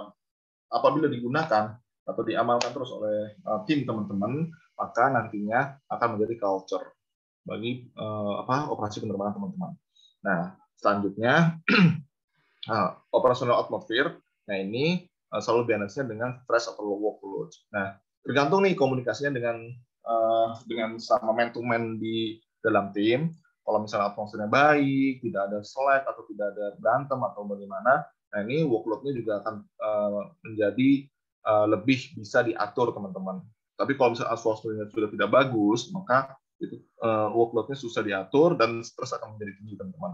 apabila digunakan atau diamalkan terus oleh e, tim teman-teman maka nantinya akan menjadi culture bagi uh, apa operasi penerbangan teman-teman. Nah, selanjutnya uh, operasional atmosfer, Nah, ini uh, selalu biasanya dengan stress atau workload. Nah, tergantung nih komunikasinya dengan uh, dengan sama mentumen di dalam tim. Kalau misalnya atmosfernya baik, tidak ada slack atau tidak ada berantem atau bagaimana, nah ini workload-nya juga akan uh, menjadi uh, lebih bisa diatur teman-teman. Tapi kalau misalnya atmosfernya sudah tidak bagus, maka itu uh, workloadnya susah diatur dan stres akan menjadi tinggi teman-teman.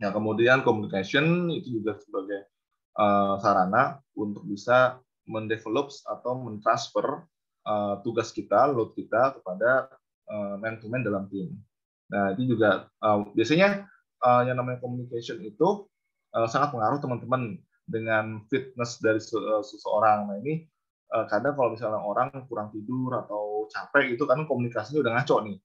Ya kemudian communication itu juga sebagai uh, sarana untuk bisa mendevelop atau mentransfer uh, tugas kita, load kita kepada uh, man to man dalam tim. Nah itu juga uh, biasanya uh, yang namanya communication itu uh, sangat pengaruh teman-teman dengan fitness dari seseorang. Nah ini uh, kadang kalau misalnya orang kurang tidur atau capek gitu karena komunikasinya udah ngaco nih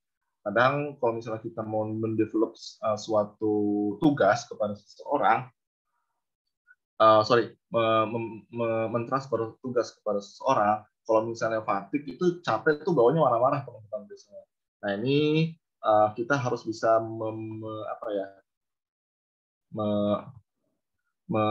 kadang kalau misalnya kita mau mendevelop uh, suatu tugas kepada seseorang uh, sorry mentransfer me, me, tugas kepada seseorang kalau misalnya fatik itu capek itu bawanya marah-marah teman-teman biasanya nah ini uh, kita harus bisa mem, apa ya me, me,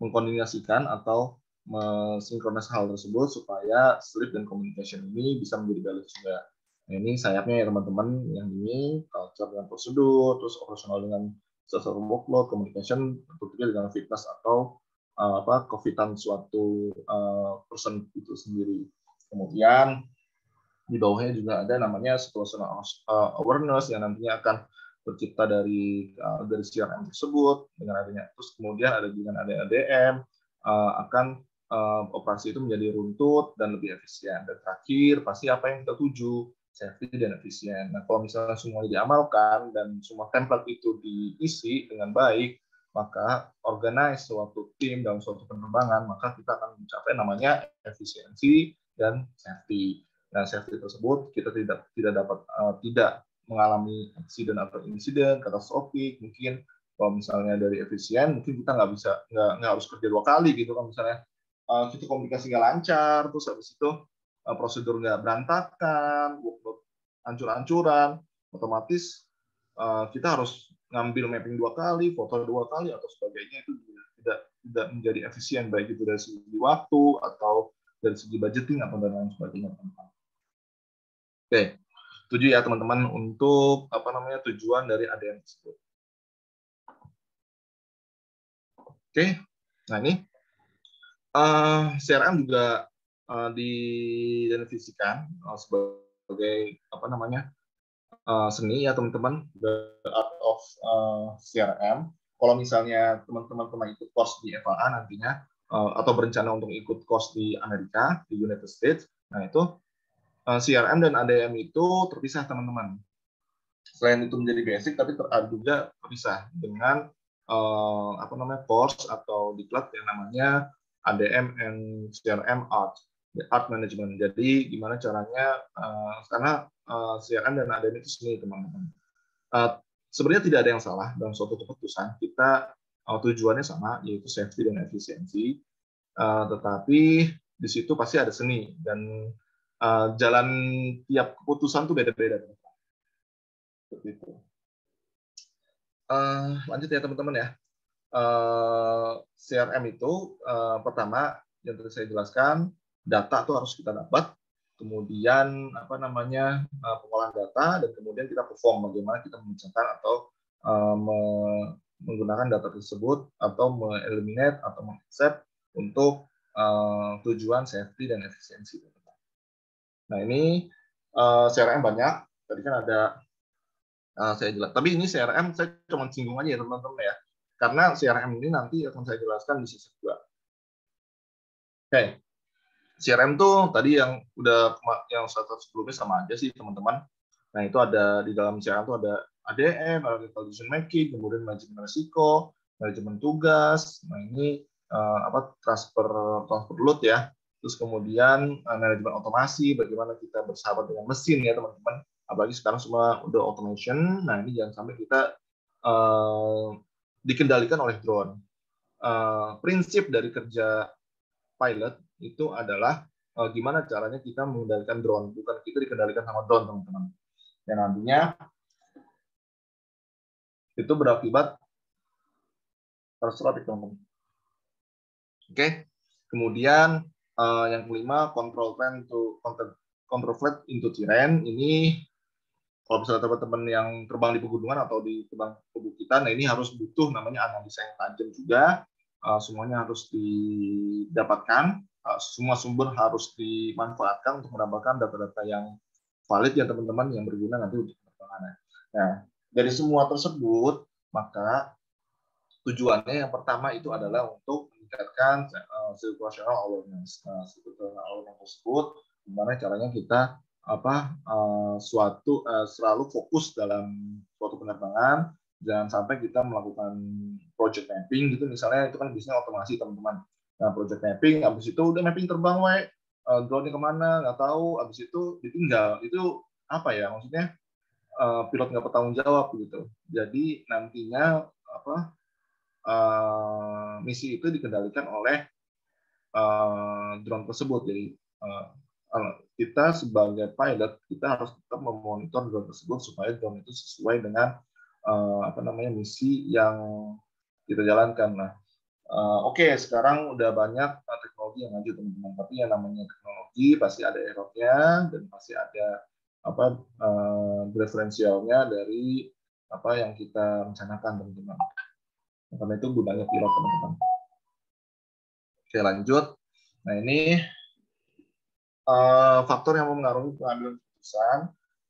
mengkoordinasikan atau mensinkronis hal tersebut supaya sleep dan communication ini bisa menjadi balance juga. Nah, ini sayapnya ya teman-teman yang ini culture dengan prosedur, terus operasional dengan sesuatu workload, communication tentunya dengan fitness atau uh, apa kofitan suatu uh, person itu sendiri. Kemudian di bawahnya juga ada namanya situational eh, awareness yang nantinya akan tercipta dari uh, dari CRM tersebut dengan adanya terus kemudian ada dengan ada ADM uh, akan Eh, operasi itu menjadi runtut dan lebih efisien. Dan terakhir, pasti apa yang kita tuju, safety dan efisien. Nah, kalau misalnya semuanya diamalkan dan semua template itu diisi dengan baik, maka organize suatu tim dalam suatu penerbangan, maka kita akan mencapai namanya efisiensi dan safety. Dan nah, safety tersebut kita tidak tidak dapat uh, tidak mengalami insiden atau insiden katastrofik mungkin kalau misalnya dari efisien mungkin kita nggak bisa nggak, nggak harus kerja dua kali gitu kan misalnya Eh, kita komunikasi nggak lancar, terus habis itu uh, prosedur nggak berantakan, workload ancur-ancuran, otomatis eh, kita harus ngambil mapping dua kali, foto dua kali atau sebagainya itu tidak tidak menjadi efisien baik itu dari segi waktu atau dari segi budgeting atau dan lain sebagainya teman-teman. Oke, tujuh ya teman-teman untuk apa namanya tujuan dari ADM tersebut. Oke, nah ini uh, eh, CRM juga uh, eh, diidentifikasikan uh, eh, sebagai apa namanya uh, seni ya teman-teman the art of uh, CRM. Kalau misalnya teman-teman pernah ikut course di FAA nantinya uh, atau berencana untuk ikut course di Amerika di United States, nah itu uh, CRM dan ADM itu terpisah teman-teman. Selain itu menjadi basic, tapi ter juga terpisah dengan uh, apa namanya course atau diklat yang namanya ADM and CRM art, art management. Jadi gimana caranya uh, karena uh, eh, CRM dan ADM itu sendiri teman-teman. Uh, sebenarnya tidak ada yang salah dalam suatu keputusan. Kita uh, tujuannya sama yaitu safety dan efisiensi. Uh, tetapi di situ pasti ada seni dan uh, jalan tiap keputusan tuh beda-beda. Seperti itu. Uh, lanjut ya teman-teman ya. Eh, CRM itu eh, pertama yang tadi saya jelaskan data itu harus kita dapat, kemudian apa namanya uh, pengolahan data dan kemudian kita perform bagaimana kita memecahkan atau menggunakan data tersebut atau mengeliminate atau mengaccept untuk tujuan safety dan efisiensi. Nah ini CRM banyak. Tadi kan ada saya jelas. Tapi ini CRM saya cuma singgung aja ya teman-teman ya. Karena CRM ini nanti akan saya jelaskan di sesi kedua. Oke, okay. CRM tuh tadi yang udah yang satu sebelumnya sama aja sih teman-teman. Nah itu ada di dalam CRM itu ada ADM, ada decision making, kemudian manajemen risiko, manajemen tugas. Nah ini uh, apa transfer transfer load ya. Terus kemudian uh, manajemen otomasi, bagaimana kita bersahabat dengan mesin ya teman-teman. Apalagi sekarang semua udah automation. Nah ini jangan sampai kita uh, dikendalikan oleh drone. Uh, prinsip dari kerja pilot itu adalah uh, gimana caranya kita mengendalikan drone, bukan kita dikendalikan sama drone, teman-teman. Dan nantinya itu berakibat catastrophic, teman-teman. Oke, okay? kemudian uh, yang kelima control plan to control, control flight into terrain ini kalau misalnya teman-teman yang terbang di pegunungan atau di terbang pebukitan, nah ini harus butuh namanya analisa yang tajam juga. Uh, semuanya harus didapatkan, uh, semua sumber harus dimanfaatkan untuk mendapatkan data-data yang valid ya teman-teman yang berguna nanti untuk penerbangan. Nah, dari semua tersebut, maka tujuannya yang pertama itu adalah untuk meningkatkan uh, eh, situational awareness. Nah, situational awareness tersebut, gimana caranya kita apa uh, suatu uh, selalu fokus dalam suatu penerbangan jangan sampai kita melakukan project mapping gitu misalnya itu kan biasanya otomasi teman-teman nah project mapping habis itu udah mapping terbang wae uh, drone kemana nggak tahu habis itu ditinggal itu apa ya maksudnya uh, pilot nggak bertanggung jawab gitu jadi nantinya apa uh, misi itu dikendalikan oleh uh, drone tersebut jadi uh, kita sebagai pilot kita harus tetap memonitor drone tersebut supaya drone itu sesuai dengan uh, apa namanya misi yang kita jalankan. Nah, uh, oke okay, sekarang udah banyak eh, teknologi yang maju teman-teman, tapi yang namanya teknologi pasti ada errornya dan pasti ada apa uh, referensialnya dari apa yang kita rencanakan teman-teman. Karena itu gunanya pilot teman-teman. Oke lanjut. Nah ini uh, faktor yang mempengaruhi pengambilan keputusan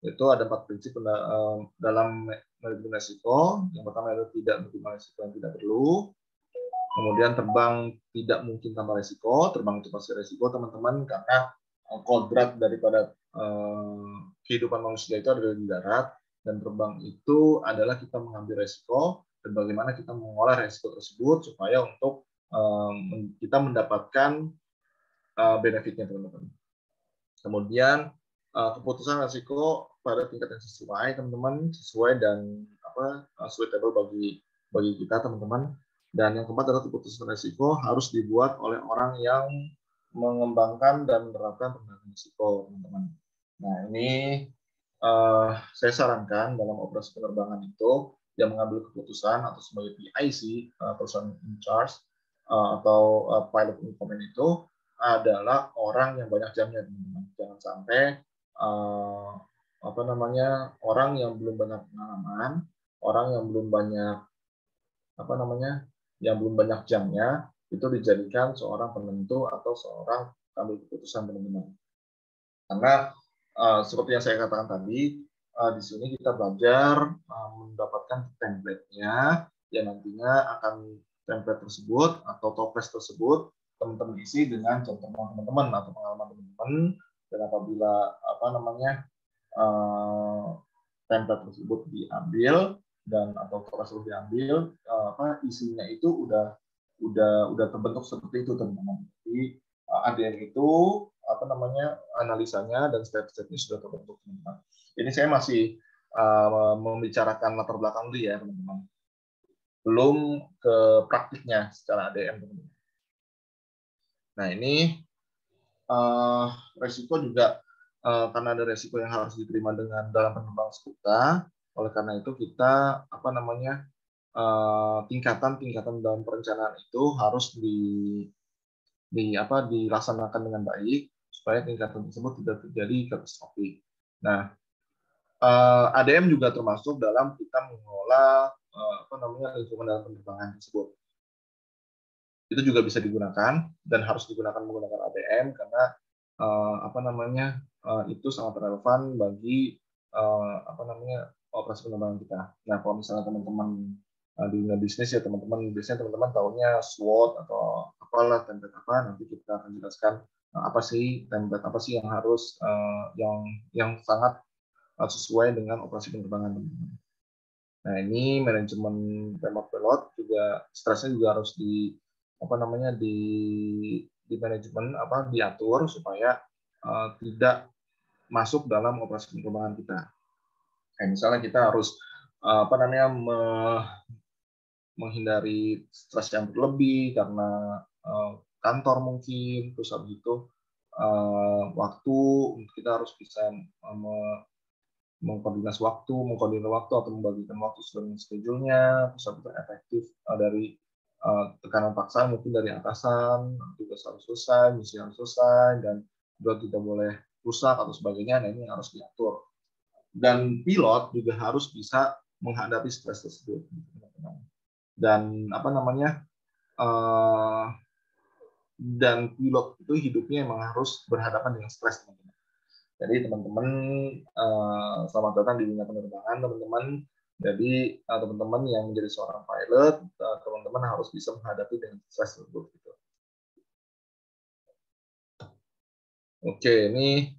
itu ada empat prinsip eh, dalam manajemen resiko. Yang pertama adalah tidak menerima resiko yang tidak perlu. Kemudian terbang tidak mungkin tanpa resiko. Terbang itu pasti resiko teman-teman karena eh, kodrat daripada eh, kehidupan manusia itu adalah di darat dan terbang itu adalah kita mengambil resiko dan bagaimana kita mengolah resiko tersebut supaya untuk eh, kita mendapatkan eh, benefitnya teman-teman. Kemudian eh, keputusan risiko pada tingkat yang sesuai teman-teman sesuai dan apa eh, suitable bagi bagi kita teman-teman dan yang keempat adalah keputusan risiko harus dibuat oleh orang yang mengembangkan dan menerapkan pengendalian risiko teman-teman. Nah ini uh, saya sarankan dalam operasi penerbangan itu yang mengambil keputusan atau sebagai PIC uh, person in charge uh, atau uh, pilot in command itu adalah orang yang banyak jamnya teman jangan sampai uh, apa namanya orang yang belum banyak pengalaman, orang yang belum banyak apa namanya, yang belum banyak jamnya itu dijadikan seorang penentu atau seorang ambil keputusan benar-benar. Karena uh, seperti yang saya katakan tadi, uh, di sini kita belajar uh, mendapatkan template-nya yang nantinya akan template tersebut atau toples tersebut teman-teman isi dengan contoh teman-teman atau pengalaman teman-teman dan apabila apa namanya uh, template tersebut diambil dan atau kelas tersebut diambil uh, apa isinya itu udah udah udah terbentuk seperti itu teman-teman. Jadi uh, eh, ADN itu apa namanya analisanya dan step-stepnya sudah terbentuk teman-teman. Ini saya masih uh, membicarakan latar belakang dulu ya teman-teman. Belum ke praktiknya secara ADM teman-teman. Nah ini uh, resiko juga uh, karena ada resiko yang harus diterima dengan dalam penerbang skuta. Oleh karena itu kita apa namanya eh, tingkatan-tingkatan dalam perencanaan itu harus di di apa dilaksanakan dengan baik supaya tingkatan tersebut tidak terjadi katastrofik. Nah, uh, ADM juga termasuk dalam kita mengelola uh, apa namanya lingkungan dalam penerbangan tersebut itu juga bisa digunakan dan harus digunakan menggunakan ATM karena uh, apa namanya uh, itu sangat relevan bagi uh, apa namanya operasi penerbangan kita. Nah kalau misalnya teman-teman uh, di dunia bisnis ya teman-teman biasanya teman-teman tahunya SWOT atau apalah template apa nanti kita akan jelaskan uh, apa sih template apa sih yang harus uh, yang yang sangat uh, sesuai dengan operasi penerbangan Nah ini manajemen tembak pilot juga stresnya juga harus di apa namanya di di manajemen apa diatur supaya uh, tidak masuk dalam operasi penerbangan kita. Kayak misalnya kita harus uh, apa namanya me, menghindari stres yang berlebih karena uh, kantor mungkin terus habis itu uh, waktu kita harus bisa uh, mengkoordinasi waktu, mengkoordinasi waktu atau membagikan waktu sesuai dengan schedule-nya, terus habis itu efektif uh, dari Eh, tekanan paksa mungkin dari atasan tugas harus selesai misi harus selesai dan juga tidak boleh rusak atau sebagainya nah ini harus diatur dan pilot juga harus bisa menghadapi stres tersebut dan apa namanya uh, dan pilot itu hidupnya emang harus berhadapan dengan stres teman-teman. Jadi teman-teman uh, selamat datang di dunia penerbangan teman-teman jadi eh, teman-teman yang menjadi seorang pilot, eh, teman-teman harus bisa menghadapi dengan stres tersebut. Gitu. Oke, ini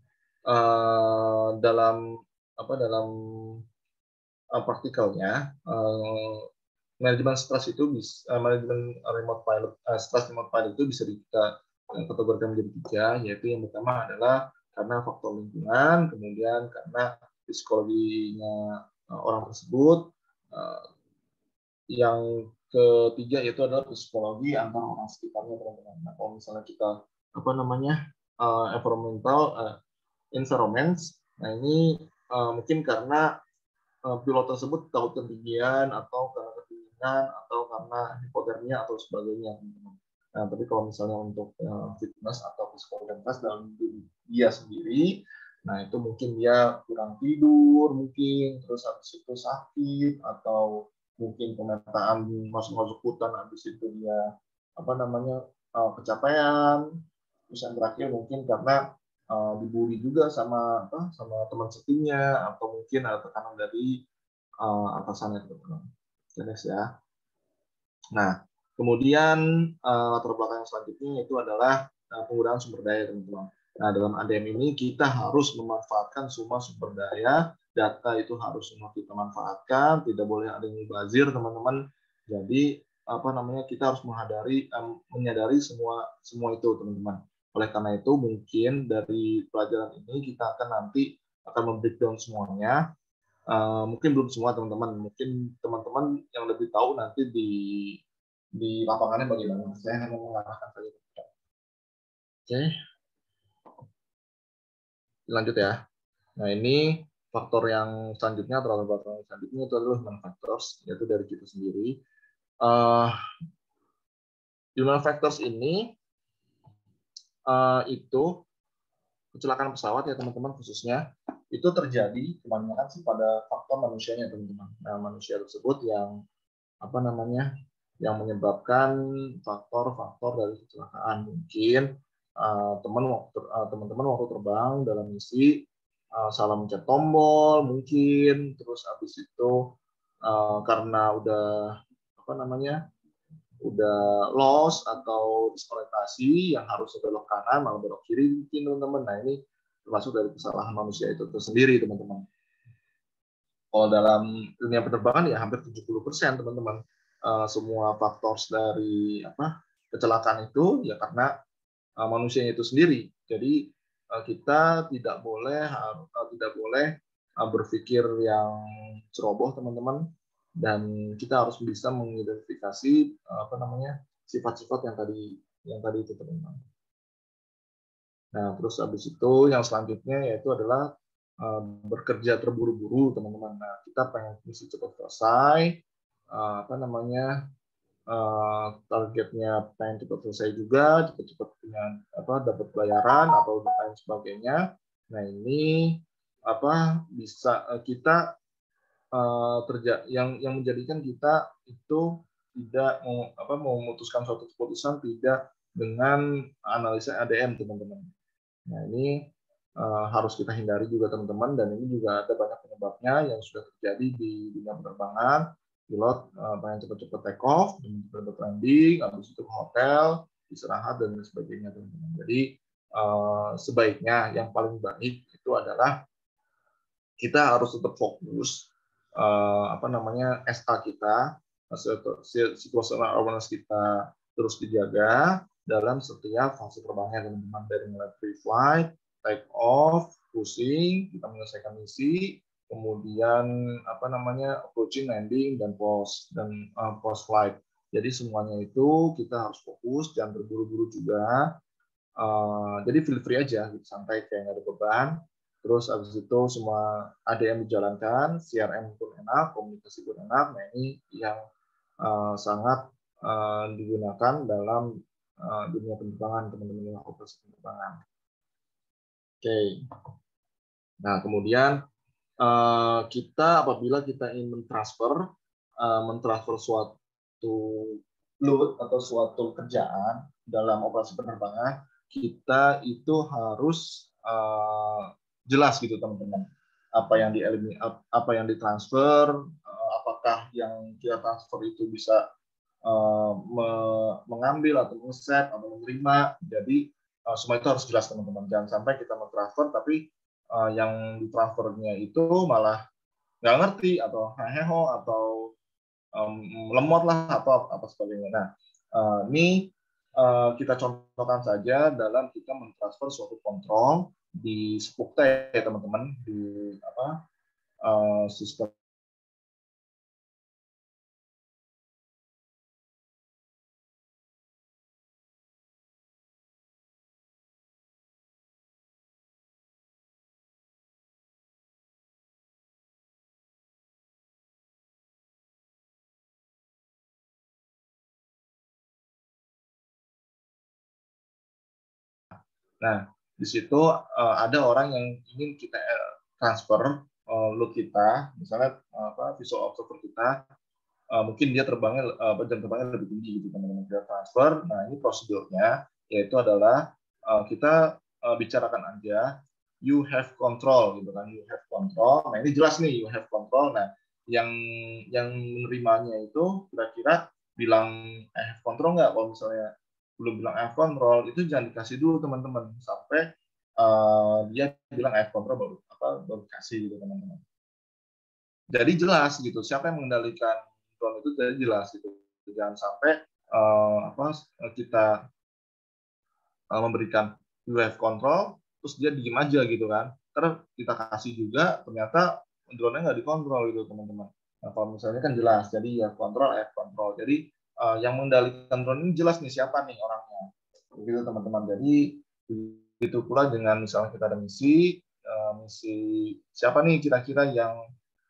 uh, dalam apa dalam uh, praktikalnya uh, manajemen stres itu bisa uh, manajemen remote pilot uh, stres remote pilot itu bisa kita kategorikan menjadi tiga, yaitu yang pertama adalah karena faktor lingkungan, kemudian karena psikologinya Eh, orang tersebut. Eh, yang ketiga yaitu adalah psikologi antara orang sekitarnya teman-teman. Nah, kalau misalnya kita apa namanya uh, environmental uh, environments, nah ini uh, mungkin karena uh, pilot tersebut tahu ketinggian atau karena ketinggian atau karena hipotermia atau sebagainya. Nah, tapi kalau misalnya untuk uh, fitness atau psikologi dalam diri dia sendiri, Nah, itu mungkin dia kurang tidur, mungkin terus habis itu sakit atau mungkin pemetaan masuk-masuk hutan habis itu dia apa namanya uh, pencapaian terus yang terakhir mungkin karena uh, dibully juga sama apa sama teman setimnya atau mungkin ada tekanan dari eh, atasannya teman-teman jenis ya nah kemudian uh, latar belakang selanjutnya itu adalah uh, penggunaan sumber daya teman-teman Nah, dalam ADM ini kita harus memanfaatkan semua sumber daya, data itu harus semua kita manfaatkan, tidak boleh ada yang bazir, teman-teman. Jadi, apa namanya, kita harus menghadari menyadari semua semua itu, teman-teman. Oleh karena itu, mungkin dari pelajaran ini kita akan nanti akan membreakdown semuanya. Uh, mungkin belum semua teman-teman, mungkin teman-teman yang lebih tahu nanti di di lapangannya bagaimana. Saya hanya mengarahkan saja. Oke. Okay lanjut ya. Nah, ini faktor yang selanjutnya atau faktor yang selanjutnya itu adalah human factors, yaitu dari kita sendiri. Uh, human factors ini uh, itu kecelakaan pesawat ya teman-teman khususnya itu terjadi kebanyakan sih pada faktor manusianya teman-teman. Nah, manusia tersebut yang apa namanya yang menyebabkan faktor-faktor dari kecelakaan mungkin teman eh, teman eh, waktu terbang dalam misi eh, salah mencet tombol mungkin terus habis itu karena udah apa namanya udah lost atau disorientasi yang harus belok kanan malah belok kiri mungkin teman-teman nah ini termasuk dari kesalahan manusia itu tersendiri teman-teman kalau dalam dunia penerbangan ya hampir 70% teman-teman semua faktor dari apa kecelakaan itu ya karena Uh, manusianya itu sendiri. Jadi uh, kita tidak boleh uh, tidak boleh berpikir yang ceroboh teman-teman dan kita harus bisa mengidentifikasi apa namanya sifat-sifat yang tadi yang tadi itu teman-teman. Nah terus habis itu yang selanjutnya yaitu adalah bekerja terburu-buru teman-teman. Nah kita pengen misi cepat selesai apa namanya Eh, targetnya pengen cepat selesai juga, cepat-cepat punya apa dapat bayaran atau lain sebagainya. Nah ini apa bisa eh, kita uh, yang yang menjadikan kita itu tidak mau apa memutuskan suatu keputusan tidak dengan analisa ADM teman-teman. Nah ini uh, harus kita hindari juga teman-teman dan ini juga ada banyak penyebabnya yang sudah terjadi di dunia penerbangan pilot banyak eh, pengen cepat-cepat take off, cepat-cepat landing, habis itu ke hotel, istirahat dan sebagainya teman-teman. Jadi eh, sebaiknya yang paling baik itu adalah kita harus tetap fokus eh, apa namanya SA kita, situasional awareness kita terus dijaga dalam setiap fase terbangnya teman-teman dari mulai pre-flight, take off, cruising, kita menyelesaikan misi, kemudian apa namanya approaching landing dan post dan uh, post flight. Jadi semuanya itu kita harus fokus, jangan terburu-buru juga. Uh, jadi feel free aja, gitu. santai kayak nggak ada beban. Terus abis itu semua ada yang dijalankan, CRM pun enak, komunikasi pun enak. Nah ini yang uh, sangat uh, digunakan dalam uh, dunia penerbangan, teman-teman yang operasi penerbangan. Oke. Okay. Nah kemudian Eh, kita apabila kita ingin mentransfer eh, mentransfer suatu load atau suatu kerjaan dalam operasi penerbangan kita itu harus eh, jelas gitu teman-teman apa yang dielimi apa yang ditransfer apakah yang kita transfer itu bisa mengambil atau mengset atau menerima jadi semua itu harus jelas teman-teman jangan sampai kita mentransfer tapi uh, yang transfernya itu malah nggak ngerti atau heho atau um, lemot lah atau apa sebagainya. Nah, uh, ini uh, kita contohkan saja dalam kita mentransfer suatu kontrol di Spukte ya teman-teman di apa uh, sistem Nah, di situ uh, ada orang yang ingin kita eh, transfer uh, load kita, misalnya uh, apa visual observer kita, uh, mungkin dia terbangnya uh, jam terbangnya lebih tinggi gitu teman-teman kita transfer. Nah, ini prosedurnya yaitu adalah uh, kita uh, bicarakan aja you have control gitu kan you have control nah ini jelas nih you have control nah yang yang menerimanya itu kira-kira bilang I have control nggak kalau misalnya belum bilang F control itu jangan dikasih dulu teman-teman sampai uh, dia bilang F control baru apa baru kasih gitu teman-teman. Jadi jelas gitu siapa yang mengendalikan drone itu jadi jelas gitu. Jangan sampai uh, apa kita uh, memberikan UF control terus dia diem aja gitu kan. Terus kita kasih juga ternyata drone-nya nggak dikontrol gitu teman-teman. Nah, kalau misalnya kan jelas, jadi ya kontrol F kontrol. Jadi uh, yang mengendalikan drone ini jelas nih siapa nih orangnya. Begitu teman-teman. Jadi begitu pula dengan misalnya kita ada misi, uh, misi siapa nih kira-kira yang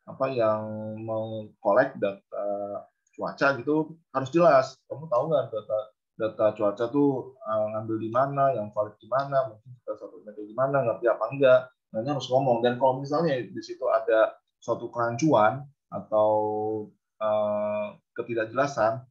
apa yang mengkolek data cuaca gitu harus jelas. Kamu tahu nggak data data cuaca tuh eh, ngambil di mana, yang valid di mana, mungkin kita satu metode di mana, ngerti apa enggak. Nah, ini harus ngomong. Dan kalau misalnya di situ ada suatu kerancuan atau uh, ketidakjelasan,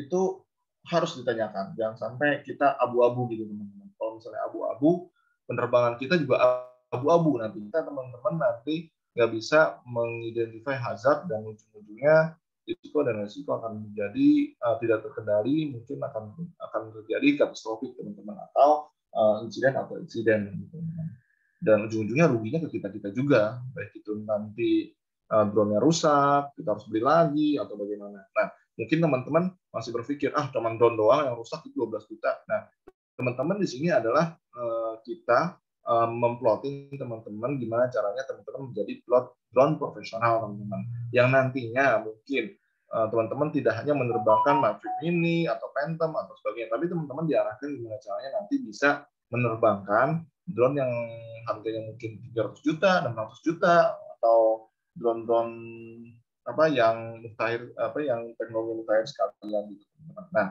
itu harus ditanyakan. Jangan sampai kita abu-abu gitu teman-teman. Kalau misalnya abu-abu, penerbangan kita juga abu-abu nanti. Kita teman-teman nanti nggak bisa mengidentifikasi hazard dan ujung-ujungnya risiko dan risiko akan menjadi uh, tidak terkendali, mungkin akan akan terjadi katastrofik teman-teman atau uh, insiden atau insiden. Dan ujung-ujungnya ruginya ke kita kita juga, baik itu nanti uh, drone-nya rusak, kita harus beli lagi atau bagaimana. Nah, Mungkin teman-teman masih berpikir, ah cuma drone doang yang rusak itu 12 juta. Nah, teman-teman di sini adalah uh, kita uh, memplotting teman-teman gimana caranya teman-teman menjadi plot drone profesional teman-teman yang nantinya mungkin eh, teman-teman uh, tidak hanya menerbangkan Mavic Mini atau Phantom atau sebagainya, tapi teman-teman diarahkan gimana caranya nanti bisa menerbangkan drone yang harganya mungkin 300 juta, 600 juta, atau drone-drone apa yang mutakhir apa yang teknologi mutakhir sekalian gitu teman-teman. Nah,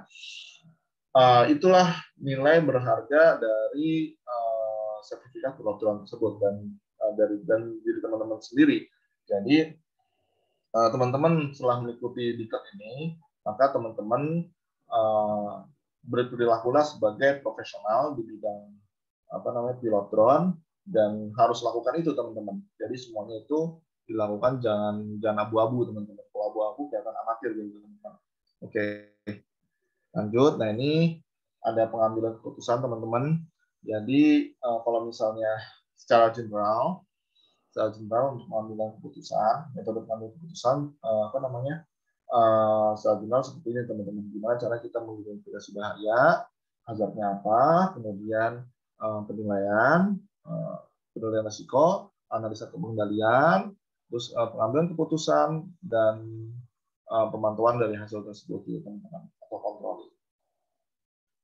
eh, itulah nilai berharga dari eh, sertifikat perlotuan tersebut dan eh, dari dan diri teman-teman sendiri. Jadi teman-teman setelah mengikuti diklat ini, maka teman-teman berdirilah berperilakulah sebagai profesional di bidang apa namanya pilot drone dan harus lakukan itu teman-teman. Jadi semuanya itu dilakukan jangan jangan abu-abu teman-teman. Kalau abu-abu kelihatan amatir gitu teman-teman. Oke. Lanjut. Nah, ini ada pengambilan keputusan teman-teman. Jadi eh, kalau misalnya secara general secara general untuk pengambilan keputusan, metode pengambilan keputusan eh, apa namanya? Eh, secara general seperti ini teman-teman gimana cara kita mengidentifikasi bahaya hazardnya apa kemudian penilaian penilaian risiko analisa pengendalian terus uh, pengambilan keputusan dan uh, pemantauan dari hasil tersebut di teman-teman atau kontrol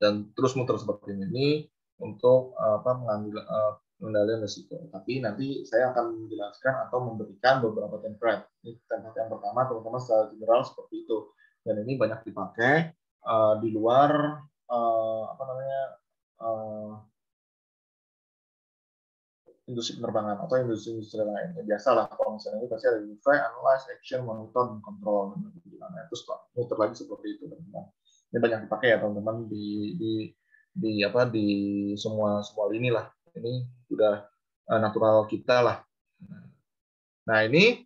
dan terus muter seperti ini untuk uh, apa mengambil uh, pengendalian risiko. Tapi nanti saya akan menjelaskan atau memberikan beberapa template. Ini template yang pertama terutama secara general seperti itu. Dan ini banyak dipakai uh, di luar uh, apa namanya uh, industri penerbangan atau industri-industri lain. Ya, biasalah kalau misalnya itu pasti ada verify, analyze, action, monitor, dan control. Dan nah, terus muter lagi seperti itu teman-teman. Ini banyak dipakai ya teman-teman di, di di apa di semua semua ini lah. Ini sudah eh, natural kita lah. Nah ini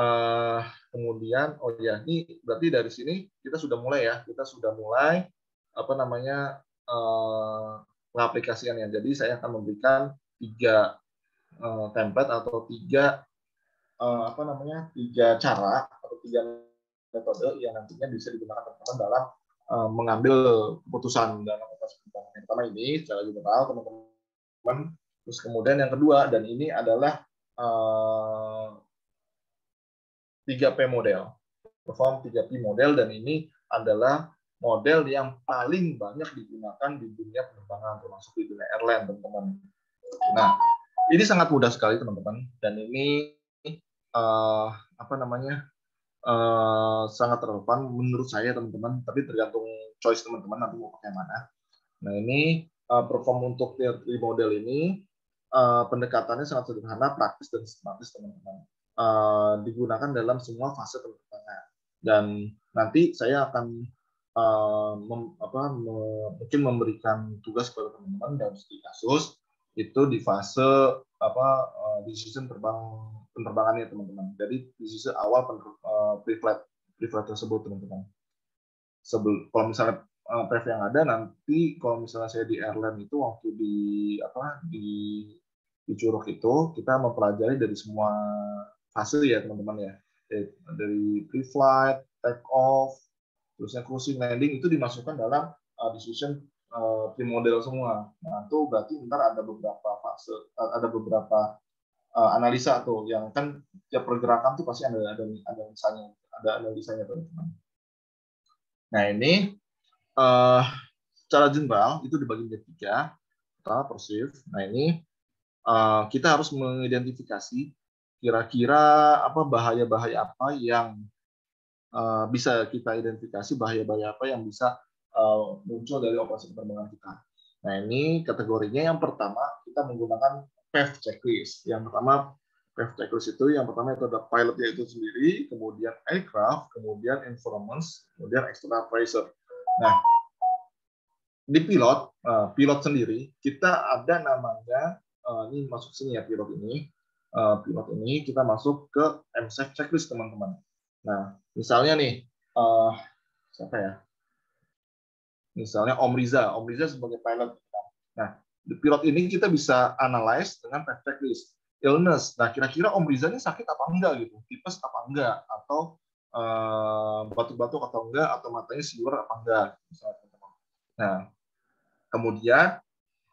uh, kemudian oh ya ini berarti dari sini kita sudah mulai ya kita sudah mulai apa namanya uh, ya. Jadi saya akan memberikan tiga Eh, template atau tiga eh, apa namanya tiga cara atau tiga metode yang nantinya bisa digunakan teman-teman dalam eh, mengambil keputusan dalam proses pertimbangan. Yang pertama ini secara general teman-teman. Terus kemudian yang kedua dan ini adalah tiga 3P model. Perform 3P model dan ini adalah model yang paling banyak digunakan di dunia penerbangan termasuk di dunia airline teman-teman. Nah, ini sangat mudah sekali teman-teman dan ini uh, apa namanya uh, sangat relevan menurut saya teman-teman. Tapi tergantung choice teman-teman nanti mau pakai mana. Nah ini uh, perform untuk di model ini uh, pendekatannya sangat sederhana, praktis dan sistematis teman-teman. Uh, digunakan dalam semua fase teman-teman dan nanti saya akan uh, mem, apa, me, mungkin memberikan tugas kepada teman-teman dalam segi kasus itu di fase apa eh, di decision terbang penerbangannya teman-teman. Jadi di sisi awal uh, pre-flight tersebut teman-teman. Sebelum kalau misalnya uh, yang ada nanti kalau misalnya saya di airline itu waktu di apa di di Curug itu kita mempelajari dari semua fase ya teman-teman ya dari preflight, take off, terusnya cruising landing itu dimasukkan dalam uh, decision uh, primodel semua. Nah, itu berarti ntar ada beberapa fase, eh, ada beberapa uh, analisa tuh yang kan tiap pergerakan tuh pasti ada ada ada misalnya ada analisanya teman Nah ini uh, cara general itu dibagi menjadi tiga. Pertama persif. Nah ini uh, kita harus mengidentifikasi kira-kira apa bahaya-bahaya apa yang uh, bisa kita identifikasi bahaya-bahaya apa yang bisa muncul dari operasi penerbangan kita. Nah ini kategorinya yang pertama kita menggunakan PEF checklist. Yang pertama PEF checklist itu yang pertama itu ada pilotnya itu sendiri, kemudian aircraft, kemudian informants, kemudian external appraiser. Nah di pilot, uh, pilot sendiri kita ada namanya uh, ini masuk sini ya pilot ini, uh, pilot ini kita masuk ke MSEF checklist teman-teman. Nah misalnya nih uh, siapa ya? Misalnya Om Riza, Om Riza sebagai pilot. Nah, di pilot ini kita bisa analyze dengan checklist illness. Nah, kira-kira Om Riza ini sakit apa enggak gitu, tipes apa enggak, atau eh, batuk-batuk uh, atau enggak, atau matanya siwer apa enggak, misalnya Nah, kemudian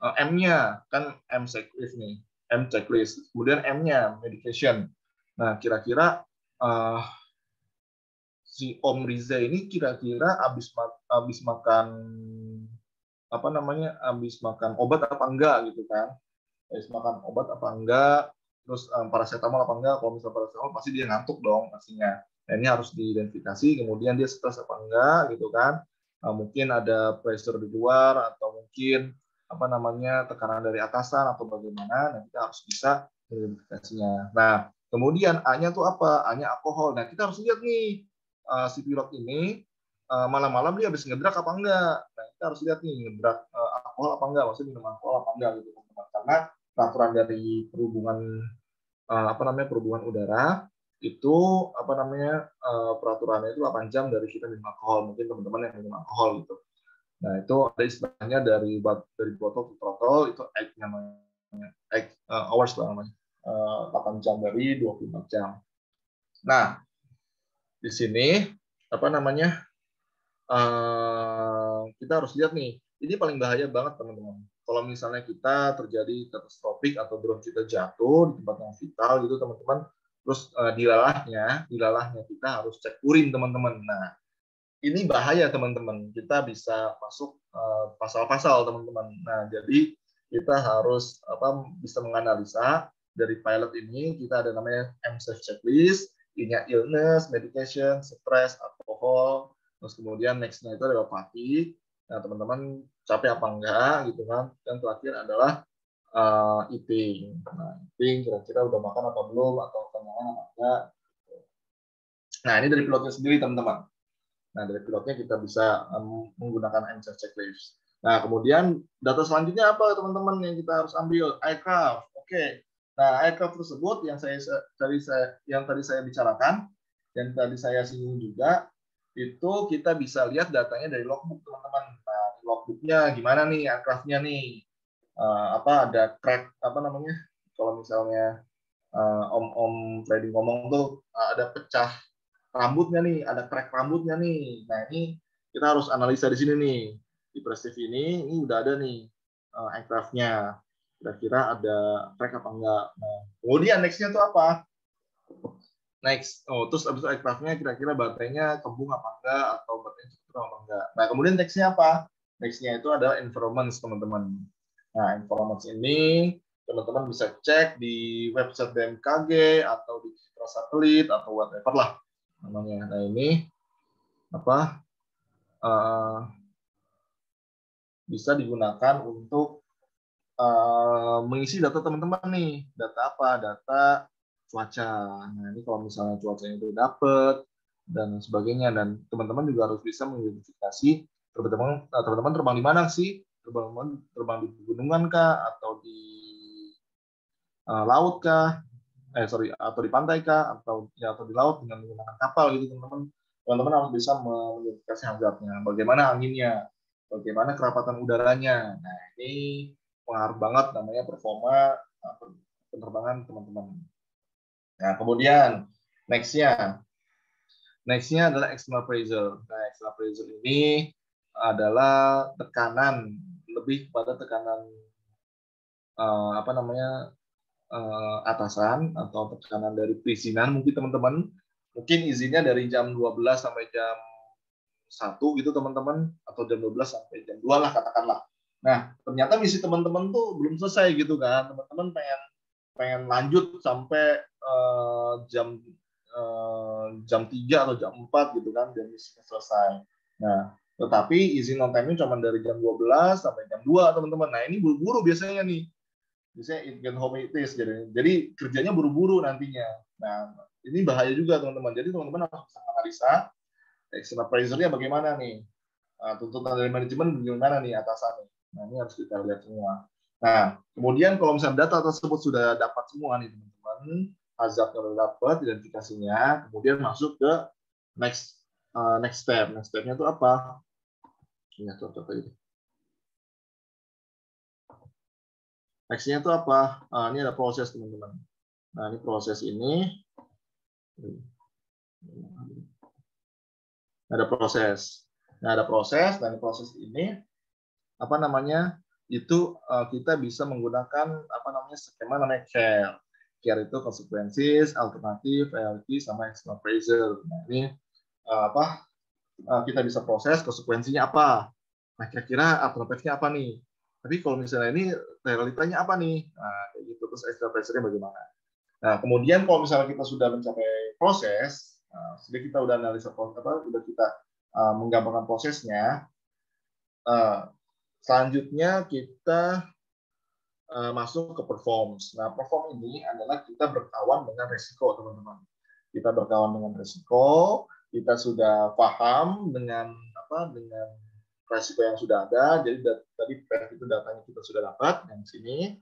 uh, M-nya kan M checklist nih, M checklist. Kemudian M-nya medication. Nah, kira-kira uh, si Om Riza ini kira-kira abis ma- abis makan apa namanya abis makan obat apa enggak gitu kan habis makan obat apa enggak, terus um, paracetamol apa enggak, kalau misalnya paracetamol pasti dia ngantuk dong pastinya. Nah, ini harus diidentifikasi, kemudian dia stres apa enggak gitu kan. nah, mungkin ada pressure di luar atau mungkin apa namanya tekanan dari atasan atau bagaimana, nah kita harus bisa identifikasinya. Nah, kemudian A-nya tuh apa? A-nya alkohol. Nah, kita harus lihat nih uh, si pilot ini malam eh, malam-malam dia habis ngedrak apa enggak. Nah, kita harus lihat nih ngedrak uh, alkohol apa enggak, maksudnya minum alkohol apa enggak gitu teman-teman. Karena peraturan dari perhubungan uh, apa namanya perhubungan udara itu apa namanya uh, peraturannya itu 8 jam dari kita minum alkohol mungkin teman-teman yang minum alkohol gitu nah itu ada istilahnya dari dari botol ke botol itu egg namanya egg uh, hours lah namanya uh, 8 jam dari 24 jam nah di sini apa namanya uh, kita harus lihat nih ini paling bahaya banget teman-teman kalau misalnya kita terjadi katastrofik atau drone kita jatuh di tempat yang vital gitu teman-teman terus uh, dilalahnya dilalahnya kita harus cek urin teman-teman nah ini bahaya teman-teman kita bisa masuk eh, pasal-pasal teman-teman nah jadi kita harus apa bisa menganalisa dari pilot ini kita ada namanya M Safe Checklist punya illness, medication, stress, alkohol, terus kemudian nextnya itu adalah pati. Nah teman-teman capek apa enggak gitu kan? Dan terakhir adalah uh, eating. Nah, eating kira-kira udah makan apa belum atau kenyang apa enggak. Gitu. Nah ini dari pilotnya sendiri teman-teman. Nah dari pilotnya kita bisa um, menggunakan MCF checklist. Nah kemudian data selanjutnya apa teman-teman yang kita harus ambil? Aircraft. Oke, okay Nah, aircraft tersebut yang saya tadi saya yang tadi saya bicarakan, dan tadi saya singgung juga, itu kita bisa lihat datanya dari logbook teman-teman. Nah, logbooknya gimana nih aircraftnya nih? Uh, apa ada crack apa namanya? Kalau misalnya eh, om-om trading ngomong tuh uh, ada pecah rambutnya nih, ada crack rambutnya nih. Nah, ini kita harus analisa di sini nih. Di Prestiv ini, ini udah ada nih uh, aircraftnya kira-kira ada track apa enggak. Nah, kemudian oh, next-nya itu apa? Next, oh terus abis itu aircraft-nya kira-kira baterainya kembung apa enggak atau baterainya cukup apa enggak. Nah kemudian next-nya apa? Next-nya itu adalah informants teman-teman. Nah informants ini teman-teman bisa cek di website BMKG atau di Citra Satelit atau whatever lah namanya. Nah ini apa uh, bisa digunakan untuk uh, mengisi data teman-teman nih. Data apa? Data cuaca. Nah, ini kalau misalnya cuacanya itu dapat dan sebagainya dan teman-teman juga harus bisa mengidentifikasi teman-teman eh, teman-teman terbang di mana sih? Terbang terbang di pegunungan kah atau di uh, laut kah? Eh sorry, atau di pantai kah atau ya atau di laut dengan menggunakan kapal gitu teman-teman. Teman-teman harus bisa mengidentifikasi hazardnya, bagaimana anginnya, bagaimana kerapatan udaranya. Nah, ini pengaruh banget namanya performa uh, penerbangan teman-teman. Nah, kemudian nextnya, nextnya adalah external pressure. Nah, external pressure ini adalah tekanan lebih pada tekanan uh, apa namanya uh, atasan atau tekanan dari perizinan mungkin teman-teman mungkin izinnya dari jam 12 sampai jam 1 gitu teman-teman atau jam 12 sampai jam 2 lah katakanlah Nah, ternyata misi teman-teman tuh belum selesai gitu kan. Teman-teman pengen pengen lanjut sampai uh, jam uh, jam 3 atau jam 4 gitu kan dan misinya selesai. Nah, tetapi izin on time-nya cuma dari jam 12 sampai jam 2, teman-teman. Nah, ini buru-buru biasanya nih. Biasanya it can home it is. Jadi, gitu. jadi kerjanya buru-buru nantinya. Nah, ini bahaya juga, teman-teman. Jadi, teman-teman harus analisa external pressure nya bagaimana nih. Nah, tuntutan dari manajemen bagaimana nih atasannya Nah, ini harus kita lihat semua. Nah, kemudian kalau misalnya data tersebut sudah dapat semua nih teman-teman, azab sudah dapat, identifikasinya, kemudian masuk ke next uh, next step. Next stepnya itu apa? Ini contoh next nya itu apa? Uh, ini ada proses teman-teman. Nah, ini proses ini. Ada proses. Nah, ada proses dan proses ini apa namanya itu uh, kita bisa menggunakan apa namanya skema namanya care. Care itu konsekuensi, alternatif, reality, sama external pressure. Nah ini uh, apa uh, kita bisa proses konsekuensinya apa. Nah kira-kira alternatifnya apa nih? Tapi kalau misalnya ini realitanya apa nih? Nah, kayak gitu terus external pressure bagaimana? Nah kemudian kalau misalnya kita sudah mencapai proses, uh, sudah kita udah analisa apa, sudah kita uh, menggambarkan prosesnya. Uh, Selanjutnya kita eh, masuk ke perform. Nah, perform ini adalah kita berkawan dengan resiko, teman-teman. Kita berkawan dengan resiko, kita sudah paham dengan apa dengan resiko yang sudah ada. Jadi dat tadi itu datanya kita sudah dapat yang sini,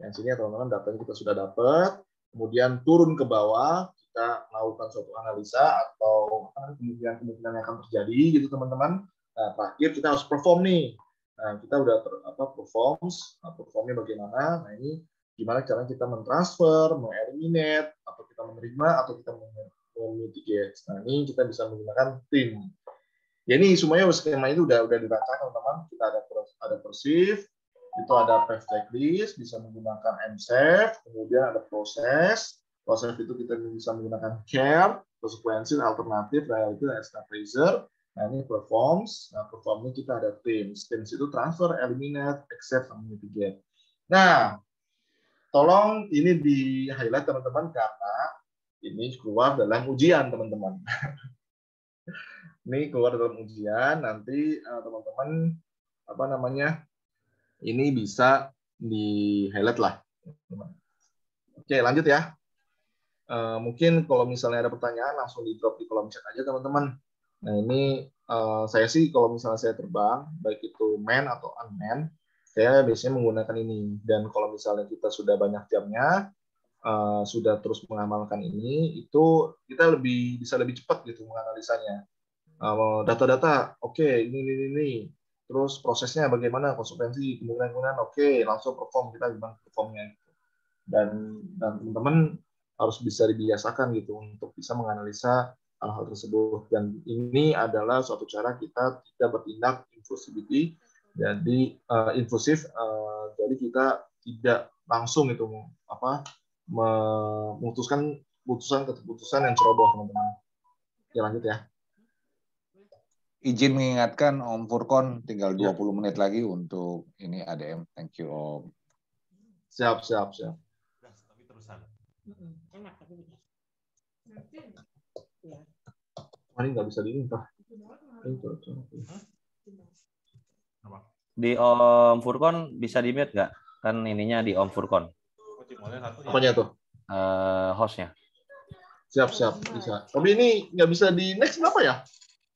yang sini ya, teman-teman datanya kita sudah dapat. Kemudian turun ke bawah, kita melakukan suatu analisa atau kemungkinan-kemungkinan yang akan terjadi gitu teman-teman. Nah, terakhir kita harus perform nih Nah, kita udah ter, apa performs, nah, performnya bagaimana? Nah, ini gimana cara kita mentransfer, mengeliminate, atau kita menerima, atau kita memitigate. Nah, ini kita bisa menggunakan tim. Ya, ini semuanya skema itu udah udah dirancang, teman-teman. Kita ada ada persif, itu ada path checklist, bisa menggunakan MSAF, kemudian ada proses. Proses itu kita bisa menggunakan care, konsekuensi alternatif, reality, dan appraiser Nah, ini performs. Nah, performnya kita ada teams. Teams itu transfer, eliminate, accept, sama mitigate. Nah, tolong ini di highlight teman-teman karena ini keluar dalam ujian teman-teman. ini keluar dalam ujian nanti eh, teman-teman apa namanya ini bisa di highlight lah. Oke, lanjut ya. Eh, mungkin kalau misalnya ada pertanyaan langsung di drop di kolom chat aja teman-teman. Nah ini uh, saya sih kalau misalnya saya terbang, baik itu man atau unman, saya biasanya menggunakan ini. Dan kalau misalnya kita sudah banyak jamnya, uh, sudah terus mengamalkan ini, itu kita lebih bisa lebih cepat gitu menganalisanya. Eh, data-data, uh, oke okay, ini, ini, ini, terus prosesnya bagaimana, konsekuensi, kemungkinan-kemungkinan, oke okay, langsung perform, kita gimana performnya. Gitu. Dan dan teman-teman harus bisa dibiasakan gitu untuk bisa menganalisa hal tersebut. Dan ini adalah suatu cara kita tidak bertindak inklusif. jadi uh, eh, inklusif, uh, eh, jadi kita tidak langsung itu apa memutuskan putusan keputusan yang ceroboh teman-teman. Ya lanjut ya. Izin mengingatkan Om Furkon tinggal 20 ya. menit lagi untuk ini ADM. Thank you Om. Siap, siap, siap. Enak, tapi ini nggak bisa diintah. Itu, itu. Di Om Furkon bisa di mute nggak? Kan ininya di Om Furkon. Apanya tuh? Uh, hostnya. Siap siap bisa. Tapi ini nggak bisa di next berapa ya?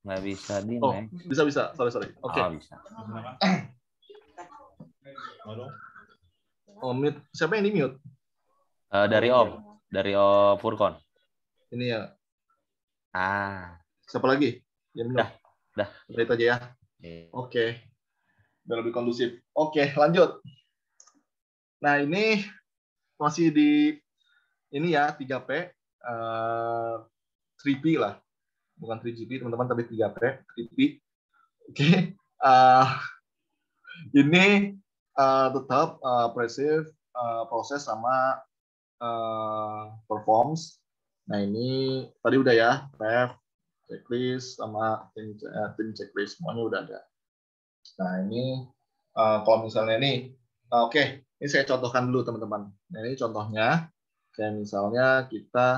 Nggak bisa di oh, next. oh, Bisa bisa. Sorry sorry. Ah, Oke. Okay. Oh, bisa. Oh, mute. Siapa yang di mute? Uh, eh, dari oh, iya. Om, dari Om Furkon. Ini ya. Ah. Siapa lagi? Ya, udah, udah. Udah itu aja ya. Iya. Oke. Okay. Udah lebih kondusif. Oke, okay, lanjut. Nah, ini masih di ini ya 3P uh, 3P lah. Bukan 3GP teman-teman tapi 3P, 3P. Oke. Okay. Uh, eh, ini uh, tetap uh, eh, presif uh, proses sama uh, performs. Nah, ini tadi udah ya, ref checklist sama tim tim checklist semuanya udah ada. Nah ini eh, kalau misalnya ini eh, oke okay, ini saya contohkan dulu teman-teman. Nah, ini contohnya kayak misalnya kita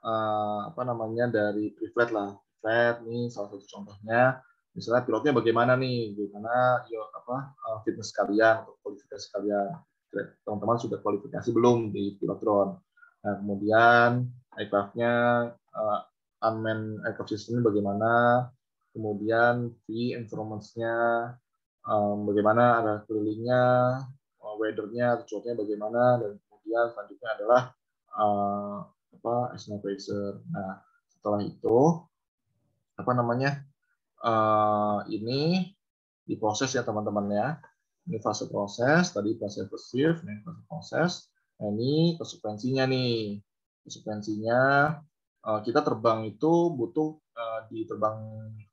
eh, apa namanya dari privet lah, privet nih salah satu contohnya. Misalnya pilotnya bagaimana nih, gimana yo, apa fitness kalian atau kualifikasi kalian, teman-teman sudah kualifikasi belum di pilotron. Nah kemudian aircraftnya amen ekosistemnya bagaimana, kemudian fee informasinya um, bagaimana, ada kelilingnya, uh, weather-nya, cuacanya bagaimana, dan kemudian selanjutnya adalah uh, apa snowpacer. Nah, setelah itu apa namanya uh, ini diproses ya teman-teman ya. Ini fase proses, tadi fase persif ini fase proses. Nah, ini konsekuensinya nih. Konsekuensinya Eh, kita terbang itu butuh uh, di terbang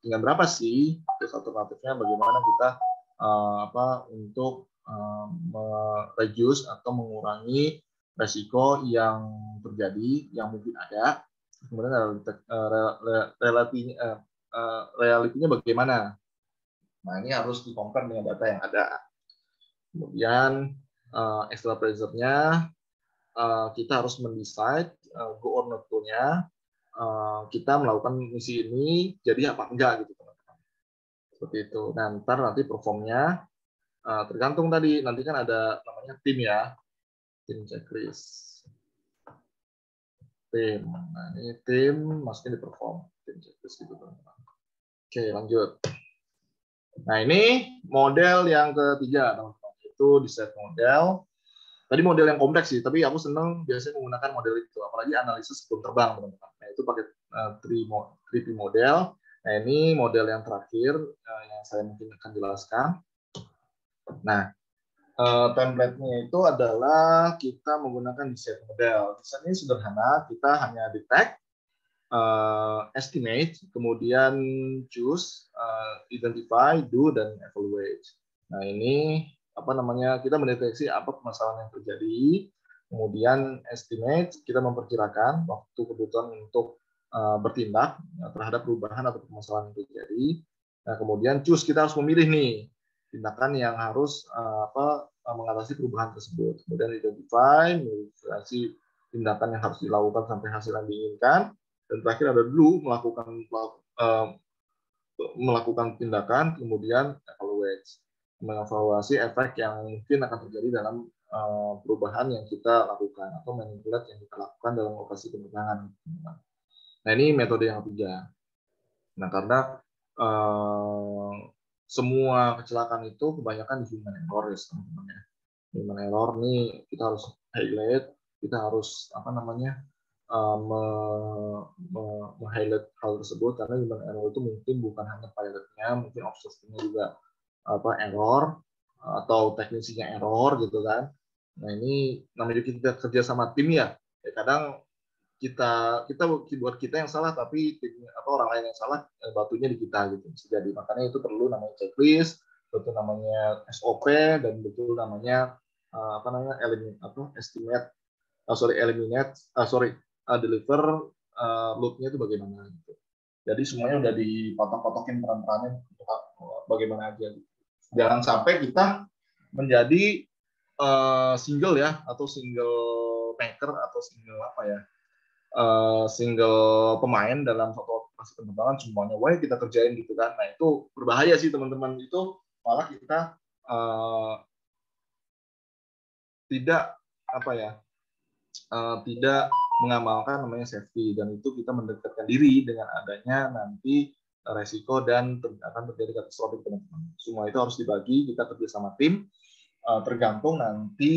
dengan berapa sih terus alternatifnya bagaimana kita uh, apa untuk uh, mereduce atau mengurangi resiko yang terjadi yang mungkin ada kemudian relatif realitinya bagaimana nah ini harus dikompar dengan data yang ada kemudian extra pressure-nya kita harus mendesain go or not go-nya Eh, kita melakukan misi ini jadi apa enggak gitu seperti itu nah ntar nanti performnya eh, tergantung tadi nanti kan ada namanya tim ya tim checklist tim nah ini tim masukin di perform tim checklist gitu teman-teman oke lanjut nah ini model yang ketiga teman-teman itu di set model Tadi model yang kompleks sih, tapi aku seneng biasanya menggunakan model itu, apalagi analisis sebelum terbang, teman-teman. Nah, itu pakai uh, 3, D p model. Nah, ini model yang terakhir uh, yang saya mungkin akan jelaskan. Nah, uh, template-nya itu adalah kita menggunakan desain model. Desain ini sederhana, kita hanya detect, uh, estimate, kemudian choose, uh, identify, do, dan evaluate. Nah, ini apa namanya kita mendeteksi apa permasalahan yang terjadi, kemudian estimate kita memperkirakan waktu kebutuhan untuk eh, bertindak ya, terhadap perubahan atau permasalahan yang terjadi. Nah, kemudian choose kita harus memilih nih tindakan yang harus eh, apa eh, mengatasi perubahan tersebut. Kemudian identify, modifikasi tindakan yang harus dilakukan sampai hasil yang diinginkan, dan terakhir ada dulu melakukan melakukan tindakan, kemudian evaluate mengevaluasi efek yang mungkin akan terjadi dalam uh, perubahan yang kita lakukan atau manipulat yang kita lakukan dalam operasi penerbangan. Nah ini metode yang ketiga. Nah karena uh, semua kecelakaan itu kebanyakan human error ya teman-teman ya. Human error ini kita harus highlight, kita harus apa namanya uh, me, me, me highlight hal tersebut karena human error itu mungkin bukan hanya pilotnya, mungkin observernya juga apa error atau teknisinya error gitu kan. Nah ini namanya kita kerja sama tim ya. ya kadang kita kita buat kita yang salah tapi tim atau orang lain yang salah eh, batunya di kita gitu. Jadi makanya itu perlu namanya checklist, betul namanya SOP dan betul namanya eh, apa namanya eliminate atau estimate uh, sorry eliminate uh, sorry uh, deliver uh, itu bagaimana gitu. Jadi semuanya udah dipotong-potongin peran-perannya bagaimana aja gitu jangan sampai kita menjadi uh, single ya atau single maker atau single apa ya uh, single pemain dalam satu operasi penerbangan semuanya wah kita kerjain gitu kan nah itu berbahaya sih teman-teman itu malah kita uh, tidak apa ya uh, tidak mengamalkan namanya safety dan itu kita mendekatkan diri dengan adanya nanti resiko dan akan terjadi katastrofik teman-teman. Semua itu harus dibagi, kita kerja sama tim, eh, tergantung nanti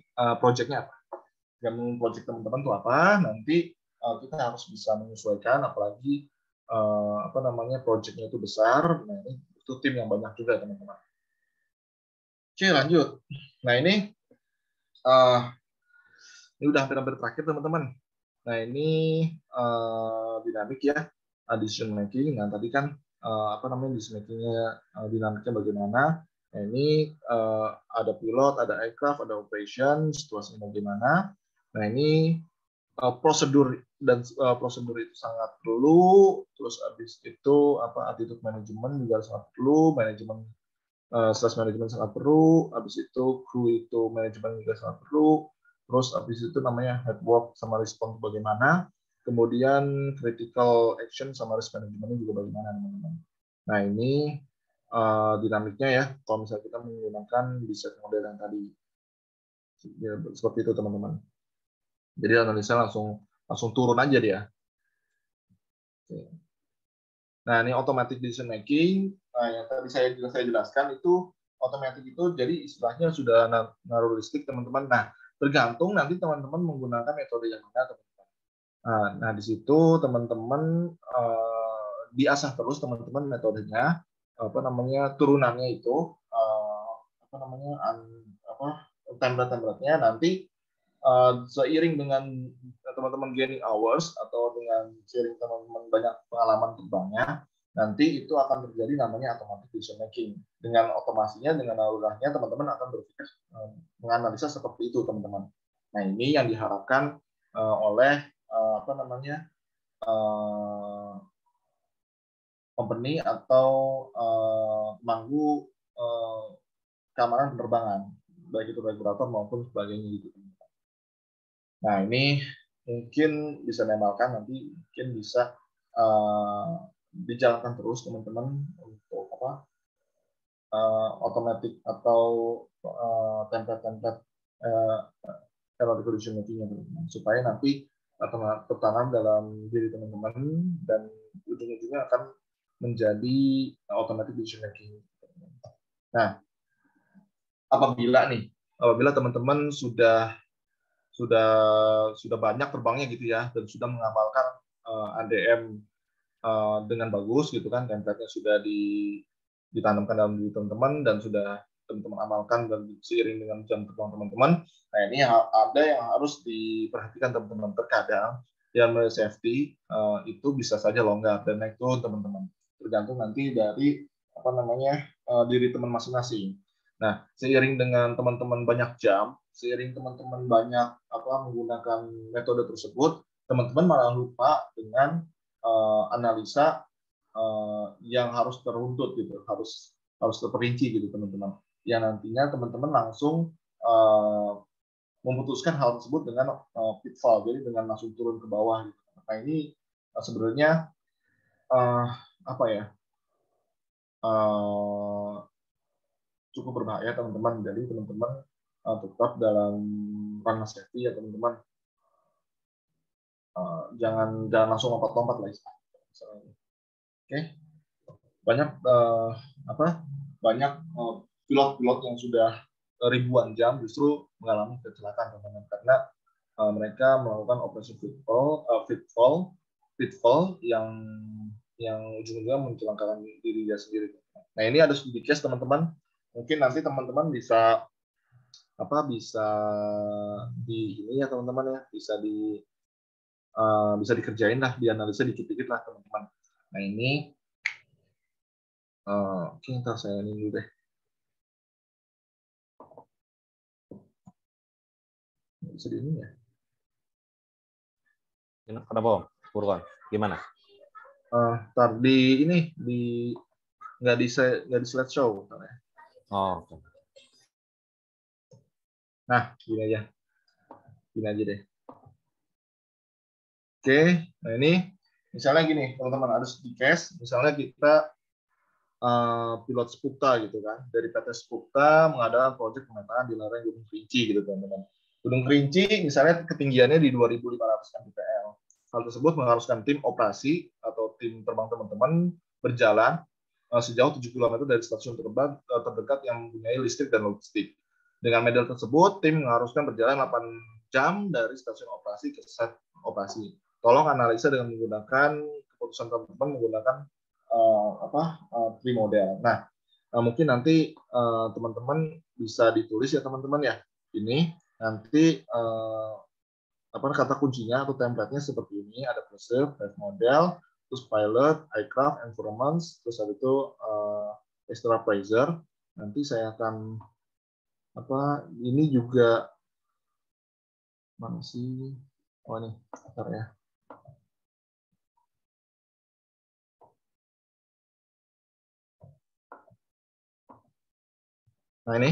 eh, proyeknya apa. Tergantung proyek teman-teman itu apa, nanti eh, kita harus bisa menyesuaikan, apalagi apa namanya proyeknya itu besar, nah ini itu tim yang banyak juga teman-teman. Oke lanjut, nah ini ini udah hampir-hampir terakhir teman-teman. Nah ini dinamik ya, decision making. Nah tadi kan uh, apa namanya decision makingnya uh, dinamiknya bagaimana? Nah, ini uh, ada pilot, ada aircraft, ada operation, situasinya bagaimana? Nah ini uh, prosedur dan uh, prosedur itu sangat perlu terus habis itu apa attitude manajemen juga sangat perlu manajemen uh, stress manajemen sangat perlu habis itu crew itu manajemen juga sangat perlu terus habis itu namanya headwork sama respon bagaimana Kemudian critical action sama risk management juga bagaimana teman-teman. Nah ini uh, dinamiknya ya kalau misalnya kita menggunakan riset model yang tadi ya, seperti itu teman-teman. Jadi analisa langsung langsung turun aja dia. Nah ini automatic decision making. Nah yang tadi saya juga saya jelaskan itu otomatis itu jadi istilahnya sudah naruh listrik teman-teman. Nah tergantung nanti teman-teman menggunakan metode yang mana Nah, nah, di situ teman-teman eh, diasah terus teman-teman metodenya apa namanya turunannya itu eh, apa namanya apa template-templatenya nanti eh, seiring dengan teman-teman gaining hours atau dengan sharing teman-teman banyak pengalaman terbangnya nanti itu akan terjadi namanya automatic decision making dengan otomasinya dengan alurannya teman-teman akan berpikir menganalisa seperti itu teman-teman nah ini yang diharapkan oleh Eh, apa namanya uh, company atau uh, manggu uh, keamanan penerbangan baik itu regulator maupun sebagainya gitu. Nah ini mungkin bisa menembakkan nanti mungkin bisa uh, dijalankan terus teman-teman untuk apa uh, otomatis atau uh, template-template uh, error supaya nanti atau tertanam dalam diri teman-teman dan ujungnya ujungnya akan menjadi uh, automatic decision making. Nah, apabila nih, apabila teman-teman sudah sudah sudah banyak terbangnya gitu ya dan sudah mengamalkan uh, ADM uh, dengan bagus gitu kan, template-nya sudah di, ditanamkan dalam diri teman-teman dan sudah teman-teman amalkan dan seiring dengan jam terbang teman-teman. Nah ini ada yang harus diperhatikan teman-teman. Terkadang yang menurut safety uh, itu bisa saja longgar dan naik turun teman-teman. Tergantung nanti dari apa namanya eh, diri teman masing-masing. Nah seiring dengan teman-teman banyak jam, seiring teman-teman banyak apa menggunakan metode tersebut, teman-teman malah lupa dengan uh, analisa uh, yang harus teruntut gitu, harus harus terperinci gitu teman-teman yang nantinya teman-teman langsung uh, memutuskan hal tersebut dengan uh, pitfall, jadi dengan langsung turun ke bawah. Gitu. Nah ini uh, sebenarnya uh, apa ya uh, cukup berbahaya teman-teman. Jadi teman-teman uh, tetap dalam ranah safety ya teman-teman. Uh, jangan jangan langsung lompat-lompat lah Oke, okay. banyak uh, apa banyak uh, pilot-pilot yang sudah eh, ribuan jam justru mengalami kecelakaan teman-teman karena uh, mereka melakukan operasi pitfall, uh, eh, pitfall, pitfall yang yang ujung-ujungnya mencelakakan diri dia sendiri. Nah ini ada studi case teman-teman, mungkin nanti teman-teman bisa apa bisa di ini ya teman-teman ya bisa di uh, bisa dikerjain lah dianalisa dikit-dikit lah teman-teman. Nah ini uh, oke saya ini dulu deh. bisa di ini ya. Kenapa Om? Purkon, gimana? Uh, eh, tar di ini di nggak di nggak di slideshow tar ya. Oh. Okay. Nah, gini aja. Gini aja deh. Oke, nah ini misalnya gini, teman-teman harus di cash, misalnya kita uh, pilot Spukta gitu kan, dari PT Spukta mengadakan proyek pemetaan di lereng Gunung Rinci gitu teman-teman. Gunung Kerinci misalnya ketinggiannya di 2.500 mdpl. Hal tersebut mengharuskan tim operasi atau tim terbang teman-teman berjalan eh, sejauh 7 km dari stasiun terbang eh, terdekat yang mempunyai listrik dan logistik. Dengan medal tersebut, tim mengharuskan berjalan 8 jam dari stasiun operasi ke set operasi. Tolong analisa dengan menggunakan keputusan teman-teman menggunakan uh, apa uh, trimodel. Nah, uh, mungkin nanti teman-teman uh, bisa ditulis ya teman-teman ya. Ini nanti eh, apa kata kuncinya atau template-nya seperti ini ada preserve, drive model, terus pilot, aircraft, environments, terus habis itu eh, extra appraiser. Nanti saya akan apa ini juga mana sih? Oh ini, bentar ya. Nah ini,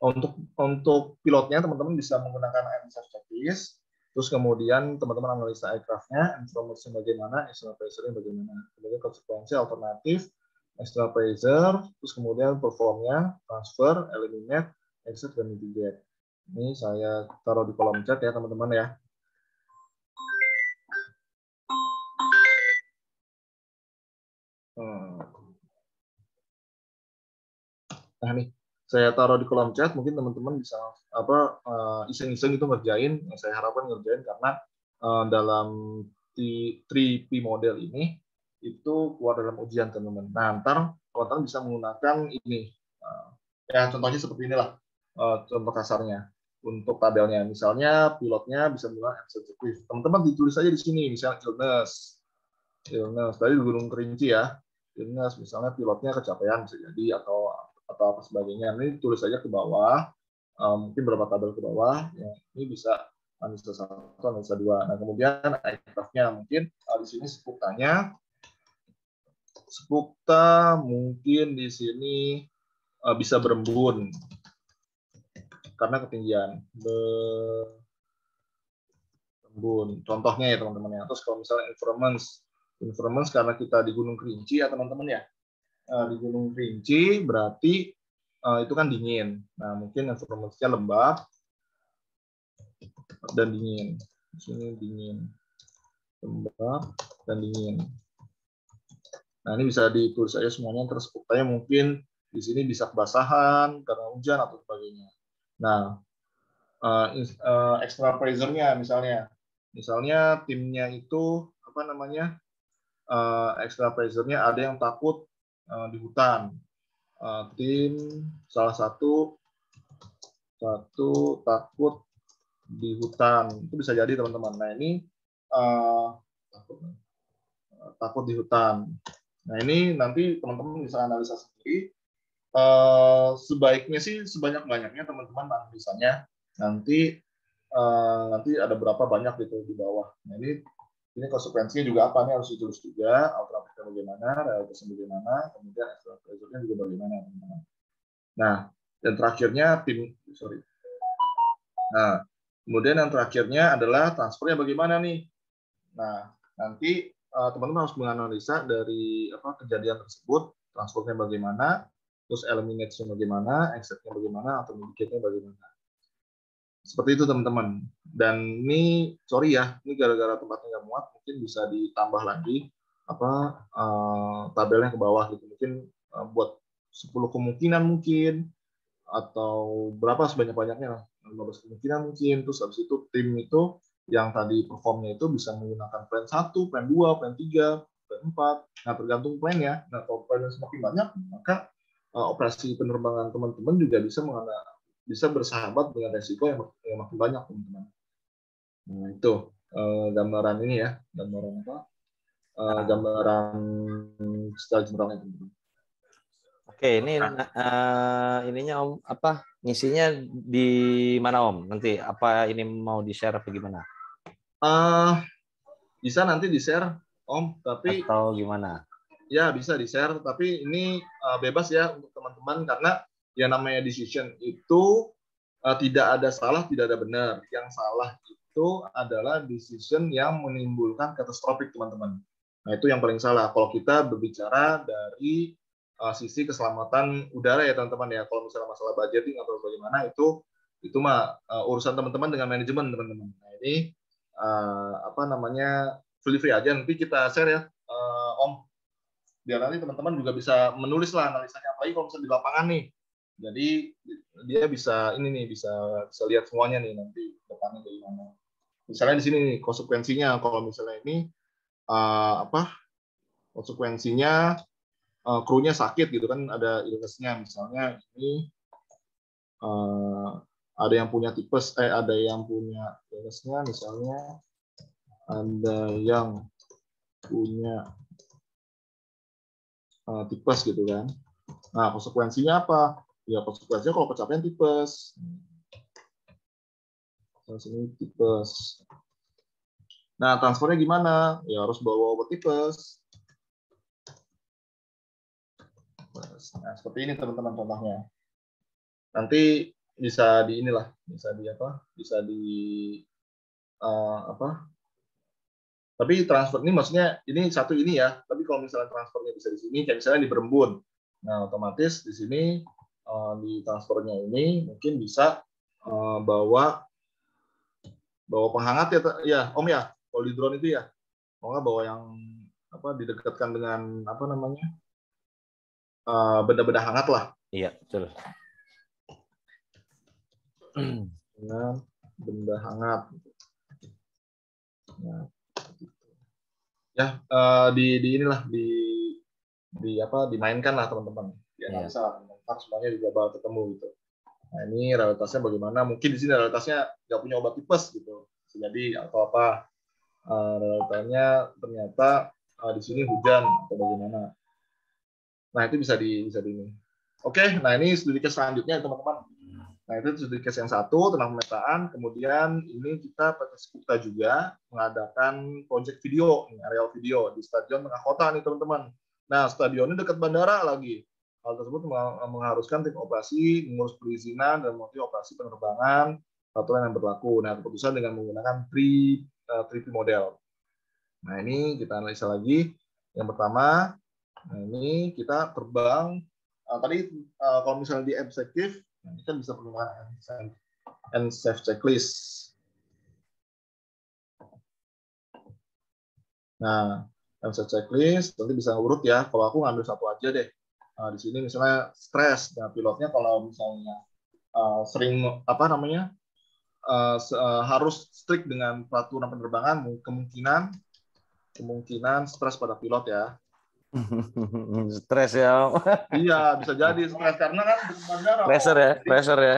untuk untuk pilotnya teman-teman bisa menggunakan analisa statis terus kemudian teman-teman analisa aircraftnya informasi bagaimana external pressure bagaimana kemudian konsekuensi alternatif external pressure terus kemudian performnya transfer eliminate exit dan mitigate ini saya taruh di kolom chat ya teman-teman ya hmm. nah nih saya taruh di kolom chat mungkin teman-teman bisa apa eh, iseng-iseng itu ngerjain saya harapkan ngerjain karena uh, dalam 3P model ini itu keluar dalam ujian teman-teman. Nah, ntar teman-teman bisa menggunakan ini. Uh, ya, contohnya seperti inilah uh, contoh kasarnya untuk tabelnya. Misalnya pilotnya bisa menggunakan executive. Teman-teman ditulis aja di sini, misalnya illness. Illness, tadi gunung kerinci ya. Illness, misalnya pilotnya kecapean bisa jadi, atau atau apa sebagainya. Ini tulis saja ke bawah, um, mungkin beberapa tabel ke bawah. Ya, ini bisa analisa satu, analisa dua. Nah kemudian aircraftnya mungkin uh, di sini sepuktanya, sepukta mungkin di sini uh, bisa berembun karena ketinggian berembun. Contohnya ya teman-teman ya. Terus kalau misalnya informants, informants karena kita di Gunung Kerinci ya teman-teman ya. Eh, di Gunung Rinci berarti eh, itu kan dingin. Nah, mungkin yang lembab dan dingin. Di sini dingin. Lembab dan dingin. Nah, ini bisa ditulis aja semuanya terus pokoknya mungkin di sini bisa kebasahan karena hujan atau sebagainya. Nah, eh, extra pressure-nya misalnya, misalnya timnya itu apa namanya uh, extra nya ada yang takut Eh, di hutan. Eh, tim salah satu satu takut di hutan itu bisa jadi teman-teman. Nah ini eh, takut, takut di hutan. Nah ini nanti teman-teman bisa analisa sendiri. sebaiknya sih sebanyak-banyaknya teman-teman analisanya nanti nanti ada berapa banyak gitu di bawah. Nah, ini ini konsekuensinya juga apa nih harus ditulis juga alternatifnya bagaimana realitasnya bagaimana kemudian external juga bagaimana nah dan terakhirnya tim sorry nah kemudian yang terakhirnya adalah transfernya bagaimana nih nah nanti eh, teman-teman harus menganalisa dari apa kejadian tersebut transfernya bagaimana terus eliminate bagaimana exitnya bagaimana atau mitigate bagaimana seperti itu teman-teman dan ini sorry ya ini gara-gara tempatnya nggak muat mungkin bisa ditambah lagi apa uh, tabelnya ke bawah gitu mungkin uh, buat 10 kemungkinan mungkin atau berapa sebanyak-banyaknya 15 kemungkinan mungkin terus habis itu tim itu yang tadi performnya itu bisa menggunakan plan 1, plan 2, plan 3, plan 4. Nah, tergantung plan ya. Nah, kalau plan semakin banyak, maka uh, operasi penerbangan teman-teman juga bisa mengandalkan bisa bersahabat dengan resiko yang, yang makin banyak teman-teman. Nah, itu uh, gambaran ini ya, gambaran apa? Uh, gambaran secara generalnya teman-teman. Oke, ini uh, ininya Om apa? Ngisinya di mana Om? Nanti apa ini mau di-share apa gimana? Uh, bisa nanti di-share Om, tapi atau gimana? Ya, bisa di-share, tapi ini uh, bebas ya untuk teman-teman karena ya namanya decision itu uh, tidak ada salah, tidak ada benar. Yang salah itu adalah decision yang menimbulkan katastrofik, teman-teman. Nah, itu yang paling salah. Kalau kita berbicara dari uh, sisi keselamatan udara ya, teman-teman ya. Kalau misalnya masalah budgeting atau bagaimana itu itu mah uh, urusan teman-teman dengan manajemen, teman-teman. Nah, ini uh, apa namanya? free free aja nanti kita share ya, Om. Biar nanti teman-teman juga bisa menulis lah analisanya apalagi kalau misalnya di lapangan nih jadi dia bisa ini nih bisa bisa lihat semuanya nih nanti depannya dari mana Misalnya di sini nih konsekuensinya kalau misalnya ini uh, apa konsekuensinya uh, krunya sakit gitu kan ada illnessnya misalnya ini uh, ada yang punya tipes, eh ada yang punya virusnya misalnya ada yang punya uh, tipes gitu kan. Nah konsekuensinya apa? ya konsekuensinya kalau pencapaian tipes nah, sini tipes nah transfernya gimana ya harus bawa obat tipes nah seperti ini teman-teman contohnya nanti bisa di inilah bisa di apa bisa di uh, apa tapi transfer ini maksudnya ini satu ini ya tapi kalau misalnya transfernya bisa di sini kayak misalnya di Berembun nah otomatis di sini Eh, di transfernya ini mungkin bisa eh, bawa bawa penghangat ya, ya Om ya, kalau di drone itu ya, mau nggak bawa yang apa didekatkan dengan apa namanya eh, benda-benda hangat lah. Iya betul. Dengan benda hangat. Nah, gitu. ya di, di inilah di di apa dimainkan lah teman-teman. Ya, ya. bisa ntar semuanya juga bakal ketemu gitu. Nah ini realitasnya bagaimana? Mungkin di sini realitasnya nggak punya obat tipes gitu. Jadi atau apa uh, eh, realitanya ternyata uh, di sini hujan atau bagaimana? Nah itu bisa di bisa di ini. Oke, okay, nah ini studi case selanjutnya teman-teman. Nah itu studi case yang satu tentang pemetaan. Kemudian ini kita pakai Skupta juga mengadakan project video, areal video di stadion tengah kota nih teman-teman. Nah stadionnya dekat bandara lagi. Hal tersebut mengharuskan tim operasi mengurus perizinan dan mengerti operasi penerbangan peraturan yang berlaku. Nah, keputusan dengan menggunakan 3 3 eh, model. Nah, ini kita analisa lagi. Yang pertama, nah ini kita terbang. Uh, tadi uh, kalau misalnya di objektif, nah ini kan bisa menggunakan and safe checklist. Nah, bisa checklist, nanti bisa urut ya. Kalau aku ngambil satu aja deh. Nah, di sini misalnya stres, nah pilotnya kalau misalnya uh, sering apa namanya uh, uh, harus strict dengan peraturan penerbangan, kemungkinan kemungkinan stres pada pilot ya. stres ya. iya bisa jadi stres karena kan Pressure ya, pressure ya.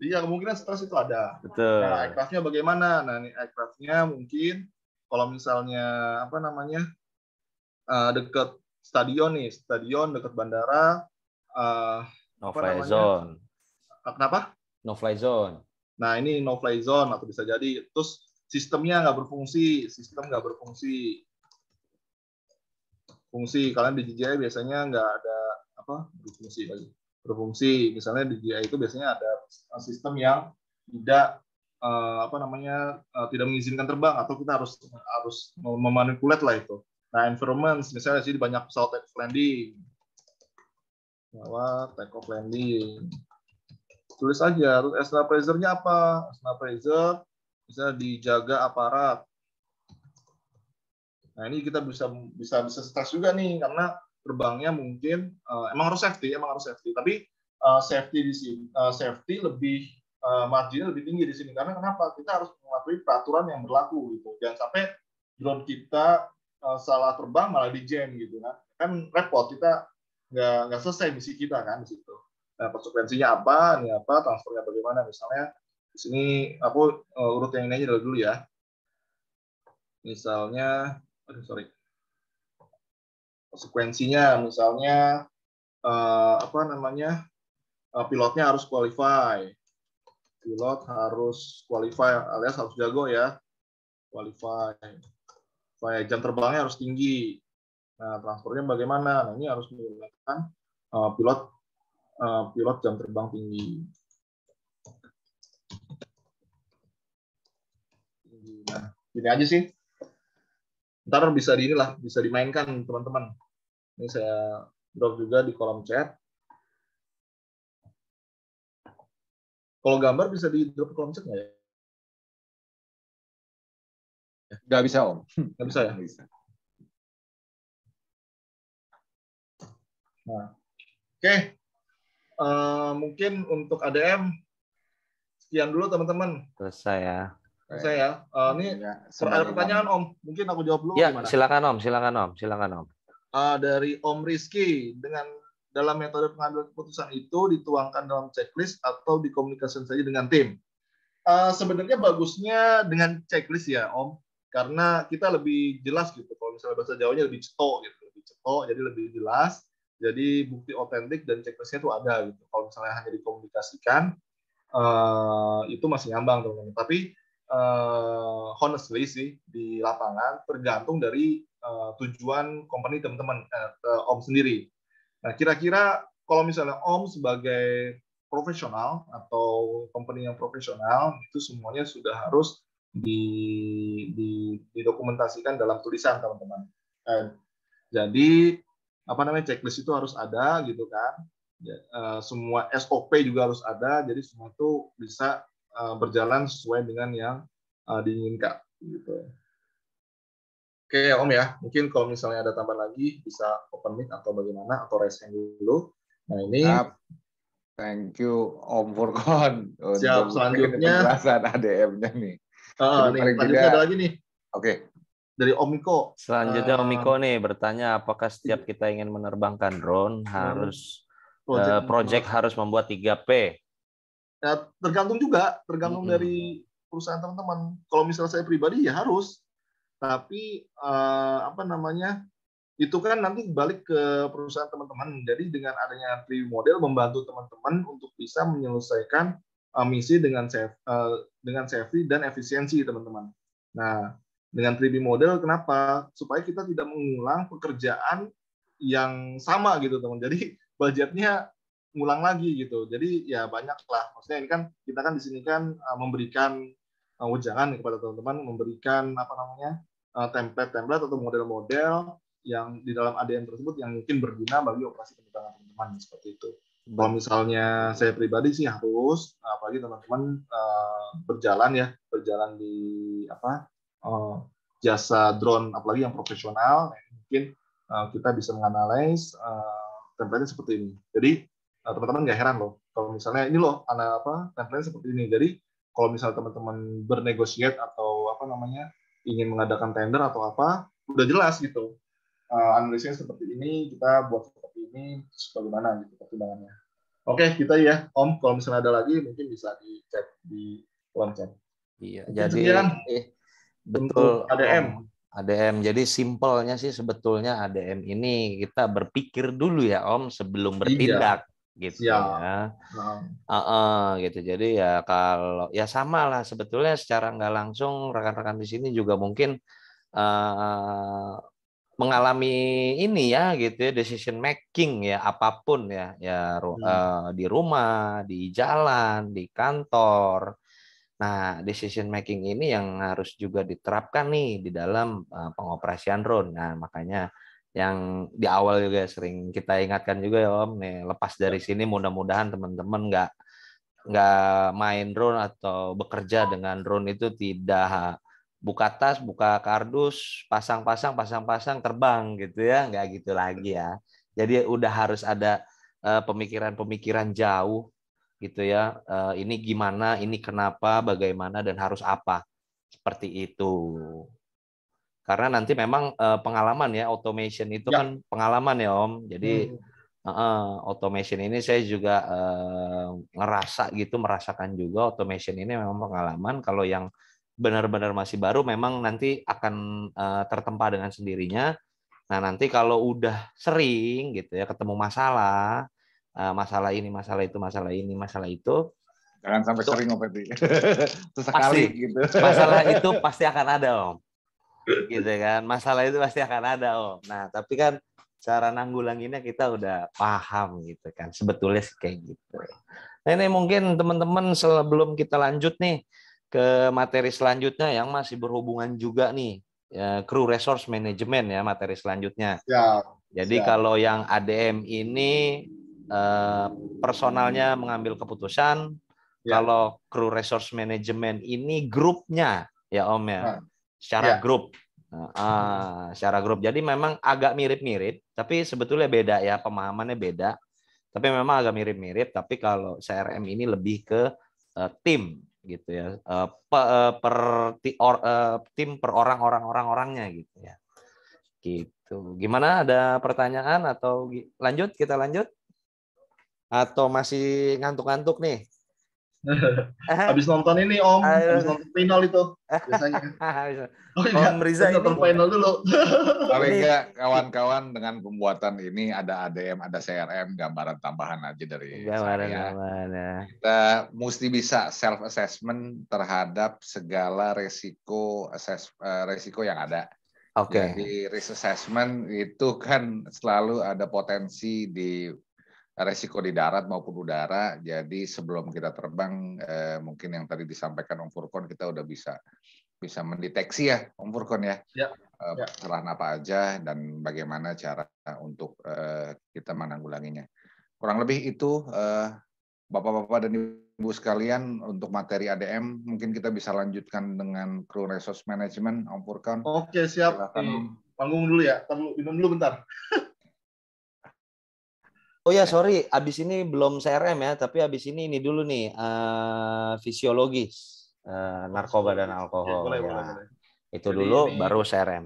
Iya kemungkinan stres itu ada. Betul. Nah aircraftnya bagaimana? Nah ini aircraftnya mungkin kalau misalnya apa namanya uh, deket stadion nih, stadion dekat bandara. Uh, no fly namanya? zone. Kenapa? No fly zone. Nah ini no fly zone atau bisa jadi terus sistemnya nggak berfungsi, sistem nggak berfungsi. Fungsi kalian di DJI biasanya nggak ada apa berfungsi lagi. Berfungsi misalnya di DJI itu biasanya ada sistem yang tidak uh, apa namanya uh, tidak mengizinkan terbang atau kita harus harus memanipulat lah itu Nah, informasi misalnya sih banyak pesawat take off landing. Pesawat take off landing. Tulis aja, terus pressure nya apa? pressure misalnya dijaga aparat. Nah, ini kita bisa bisa bisa stres juga nih karena terbangnya mungkin uh, emang harus safety, emang harus safety, tapi uh, safety di sini uh, safety lebih uh, marginnya lebih tinggi di sini karena kenapa? Kita harus mematuhi peraturan yang berlaku gitu. Jangan sampai drone kita salah terbang malah di jam gitu kan kan repot kita nggak nggak selesai misi kita kan di situ nah konsekuensinya apa ini apa transfernya bagaimana misalnya di sini aku uh, eh, urut yang ini aja dulu ya misalnya aduh sorry konsekuensinya misalnya uh, apa namanya uh, pilotnya harus qualify pilot harus qualify alias harus jago ya qualify supaya jam terbangnya harus tinggi. Nah, transfernya bagaimana? Nah, ini harus menggunakan uh, pilot uh, pilot jam terbang tinggi. Nah, ini aja sih. Ntar bisa di inilah, bisa dimainkan teman-teman. Ini saya drop juga di kolom chat. Kalau gambar bisa di drop kolom chat nggak ya? Gak bisa, Om. gak bisa ya? Gak bisa. Nah, Oke, okay. uh, eh, mungkin untuk ADM sekian dulu teman-teman. Selesai ya. Selesai ya. Uh, ini ya, ada pertanyaan Om, mungkin aku jawab dulu. Ya, gimana? silakan Om, silakan Om, silakan Om. Uh, dari Om Rizky dengan dalam metode pengambilan keputusan itu dituangkan dalam checklist atau dikomunikasikan saja dengan tim. Uh, sebenarnya bagusnya dengan checklist ya Om, karena kita lebih jelas gitu kalau misalnya bahasa Jawanya lebih ceto gitu lebih ceto jadi lebih jelas jadi bukti otentik dan checklistnya itu ada gitu kalau misalnya hanya dikomunikasikan uh, itu masih ngambang teman-teman tapi uh, honestly sih di lapangan tergantung dari uh, tujuan company teman-teman uh, om sendiri nah kira-kira kalau misalnya om sebagai profesional atau company yang profesional itu semuanya sudah harus di, di, didokumentasikan dalam tulisan teman-teman. Eh, jadi apa namanya checklist itu harus ada gitu kan. Ya, eh, semua SOP juga harus ada. Jadi semua itu bisa eh, berjalan sesuai dengan yang eh, diinginkan. Gitu. Oke ya Om ya, mungkin kalau misalnya ada tambahan lagi bisa open mic atau bagaimana atau raise hand dulu. Nah ini Siap. Thank you Om Furkon. Siap, selanjutnya penjelasan ADM-nya nih. Uh, nih, lanjutnya juga... ada lagi nih. Oke. Okay. Dari Omiko. Selanjutnya uh, Omiko nih bertanya apakah setiap kita ingin menerbangkan drone hmm. harus eh, project, uh, project harus membuat 3P? Ya, tergantung juga, tergantung mm -hmm. dari perusahaan teman-teman. Kalau misalnya saya pribadi ya harus. Tapi uh, apa namanya? Itu kan nanti balik ke perusahaan teman-teman. Jadi dengan adanya 3 model membantu teman-teman untuk bisa menyelesaikan misi dengan safe, uh, eh, dengan safety dan efisiensi teman-teman. Nah dengan 3D model kenapa supaya kita tidak mengulang pekerjaan yang sama gitu teman. Jadi budgetnya ngulang lagi gitu. Jadi ya banyak lah. Maksudnya ini kan kita kan di sini kan uh, memberikan uh, wejangan kepada teman-teman, memberikan apa namanya uh, template-template atau model-model yang di dalam ADN tersebut yang mungkin berguna bagi operasi penerbangan teman-teman seperti itu kalau misalnya saya pribadi sih harus apalagi teman-teman uh, berjalan ya berjalan di apa uh, jasa drone apalagi yang profesional ya, mungkin uh, kita bisa menganalisis uh, template seperti ini jadi uh, teman-teman nggak heran loh kalau misalnya ini loh ada apa template seperti ini jadi kalau misalnya teman-teman bernegosiat atau apa namanya ingin mengadakan tender atau apa udah jelas gitu uh, analisisnya seperti ini kita buat ini bagaimana gitu pertimbangannya. Oke, okay, kita ya, Om, kalau misalnya ada lagi mungkin bisa di di kolom chat. Iya, mungkin jadi sekian. Eh, betul ADM. Om. ADM. Jadi simpelnya sih sebetulnya ADM ini kita berpikir dulu ya Om sebelum iya. bertindak gitu iya. gitu ya, ya. Uh -uh, gitu. Jadi ya kalau ya sama lah sebetulnya secara nggak langsung rekan-rekan di sini juga mungkin uh, mengalami ini ya gitu ya decision making ya apapun ya ya hmm. uh, di rumah di jalan di kantor nah decision making ini yang harus juga diterapkan nih di dalam uh, pengoperasian drone nah makanya yang di awal juga sering kita ingatkan juga ya om nih lepas ya. dari sini mudah-mudahan teman-teman nggak nggak main drone atau bekerja dengan drone itu tidak buka tas, buka kardus, pasang-pasang, pasang-pasang, terbang gitu ya, nggak gitu lagi ya. Jadi udah harus ada eh, pemikiran-pemikiran jauh gitu ya. Eh, ini gimana, ini kenapa, bagaimana, dan harus apa seperti itu. Karena nanti memang eh, pengalaman ya, automation itu ya. kan pengalaman ya Om. Jadi hmm. automation ini saya juga ngerasa gitu, merasakan juga automation ini memang pengalaman. Kalau yang benar-benar masih baru memang nanti akan uh, tertempa dengan sendirinya. Nah, nanti kalau udah sering gitu ya ketemu masalah, uh, masalah ini, masalah itu, masalah ini, masalah itu. Jangan sampai itu, sering ngopi Sesekali gitu. Masalah itu pasti akan ada Om. Gitu kan. Masalah itu pasti akan ada Om. Nah, tapi kan cara nanggulanginnya kita udah paham gitu kan. Sebetulnya kayak gitu. Nah, ini mungkin teman-teman sebelum kita lanjut nih, ke materi selanjutnya yang masih berhubungan juga nih ya, kru resource management ya materi selanjutnya. Ya. Jadi ya. kalau yang ADM ini eh, personalnya mengambil keputusan, ya. kalau crew resource management ini grupnya ya Om ya, nah, secara ya. grup. secara grup. Jadi memang agak mirip-mirip, tapi sebetulnya beda ya pemahamannya beda. Tapi memang agak mirip-mirip. Tapi kalau CRM ini lebih ke uh, tim gitu ya eh, eh, per, eh, tim per orang orang orang orangnya gitu ya gitu gimana ada pertanyaan atau lanjut kita lanjut atau masih ngantuk-ngantuk nih Habis nonton ini Om, habis nonton final itu biasanya. oh, enggak. Iya. Om Riza nonton final dulu. Tapi enggak kawan-kawan dengan pembuatan ini ada ADM, ada CRM, gambaran tambahan aja dari ya. gambaran saya. Gambaran ya. Kita mesti bisa self assessment terhadap segala resiko assess, eh, resiko yang ada. Oke. Okay. Jadi risk assessment itu kan selalu ada potensi di resiko di darat maupun udara. Jadi sebelum kita terbang, eh, mungkin yang tadi disampaikan Om Furkon, kita udah bisa bisa mendeteksi ya, Om Furkon ya, ya, eh, ya. salah apa aja dan bagaimana cara untuk eh, kita menanggulanginya. Kurang lebih itu eh, Bapak-bapak dan Ibu sekalian untuk materi ADM mungkin kita bisa lanjutkan dengan kru resource management Om Furkon. Oke, siap. Silakan. Hmm, panggung dulu ya, minum dulu bentar. Oh ya sorry, abis ini belum CRM ya, tapi abis ini ini dulu nih uh, eh, fisiologis uh, eh, narkoba dan alkohol. Ya, boleh, ya. boleh, boleh. Itu Jadi dulu ini... baru CRM.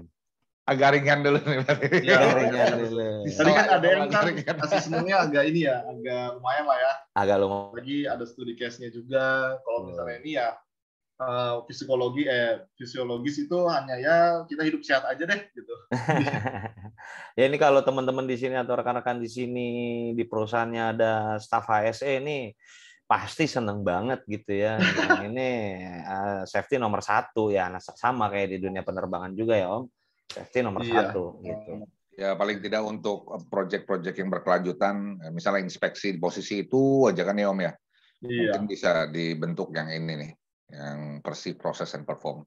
Agak ringan dulu nih. Ya, ringan dulu. Tadi kan ada yang kan asesmennya agak ini ya, agak lumayan lah ya. Agak lumayan. Lagi ada studi case-nya juga. Kalau iya. misalnya ini ya uh, psikologi eh fisiologis itu hanya ya kita hidup sehat aja deh gitu. ya ini kalau teman-teman di sini atau rekan-rekan di sini di perusahaannya ada staf HSE ini pasti seneng banget gitu ya. nah, ini uh, safety nomor satu ya, nah, sama kayak di dunia penerbangan juga ya Om. Safety nomor iya. satu gitu. Ya paling tidak untuk eh, proyek-proyek yang berkelanjutan, misalnya inspeksi di posisi itu aja kan ya Om ya. Iya. Mungkin bisa dibentuk yang ini nih yang Persib Process and Perform.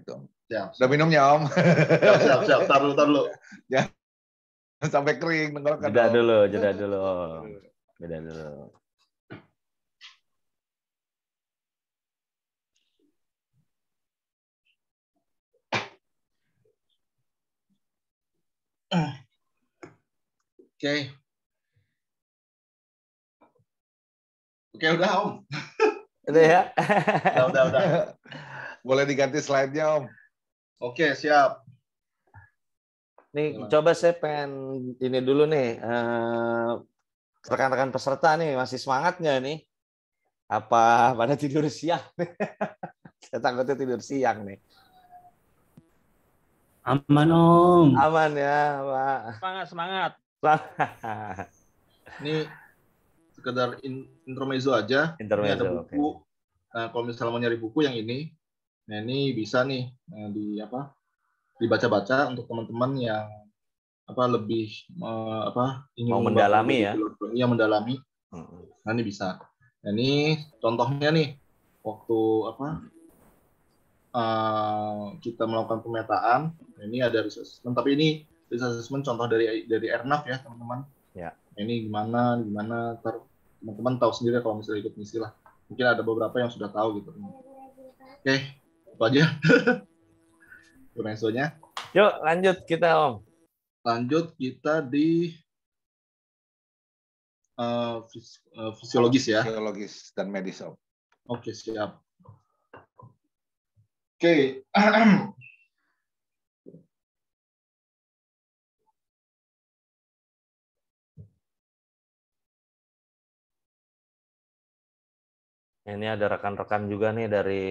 Gitu. Siap, Udah minumnya Om? Siap, siap, siap. Taruh, taruh Ya. Sampai kering. Kan, jeda dulu, jeda dulu. Jeda dulu. Oke. Okay. Oke, okay, udah Om. Itu ya. Udah, udah, udah. Boleh diganti slide-nya, Om. Oke, siap. Nih, Gimana? coba saya pengen ini dulu nih. Eh, rekan-rekan peserta nih, masih semangat nggak nih? Apa pada tidur siang? saya takutnya tidur siang nih. Aman, Om. Aman ya, Pak. Semangat, semangat. Ini sekedar in, intermezzo aja. Intermezzo. Ini ada buku. Okay. Nah, kalau misalnya mau nyari buku yang ini, nah ini bisa nih nah, di apa? Dibaca-baca untuk teman-teman yang apa lebih uh, apa ingin mau mendalami ya. Iya mendalami. Nah, ini bisa. Nah, ini contohnya nih waktu apa? Uh, kita melakukan pemetaan. Nah, ini ada research assessment, tapi ini research assessment contoh dari dari Ernaf ya, teman-teman. Ya. Nah, ini gimana, gimana ter teman-teman tahu sendiri kalau misalnya ikut misi lah mungkin ada beberapa yang sudah tahu gitu iya, iya, iya, oke okay, itu aja Domesonya. yuk lanjut kita om lanjut kita di eh, eh, fisiologis ya fisiologis dan medis om oke siap oke ini ada rekan-rekan juga nih dari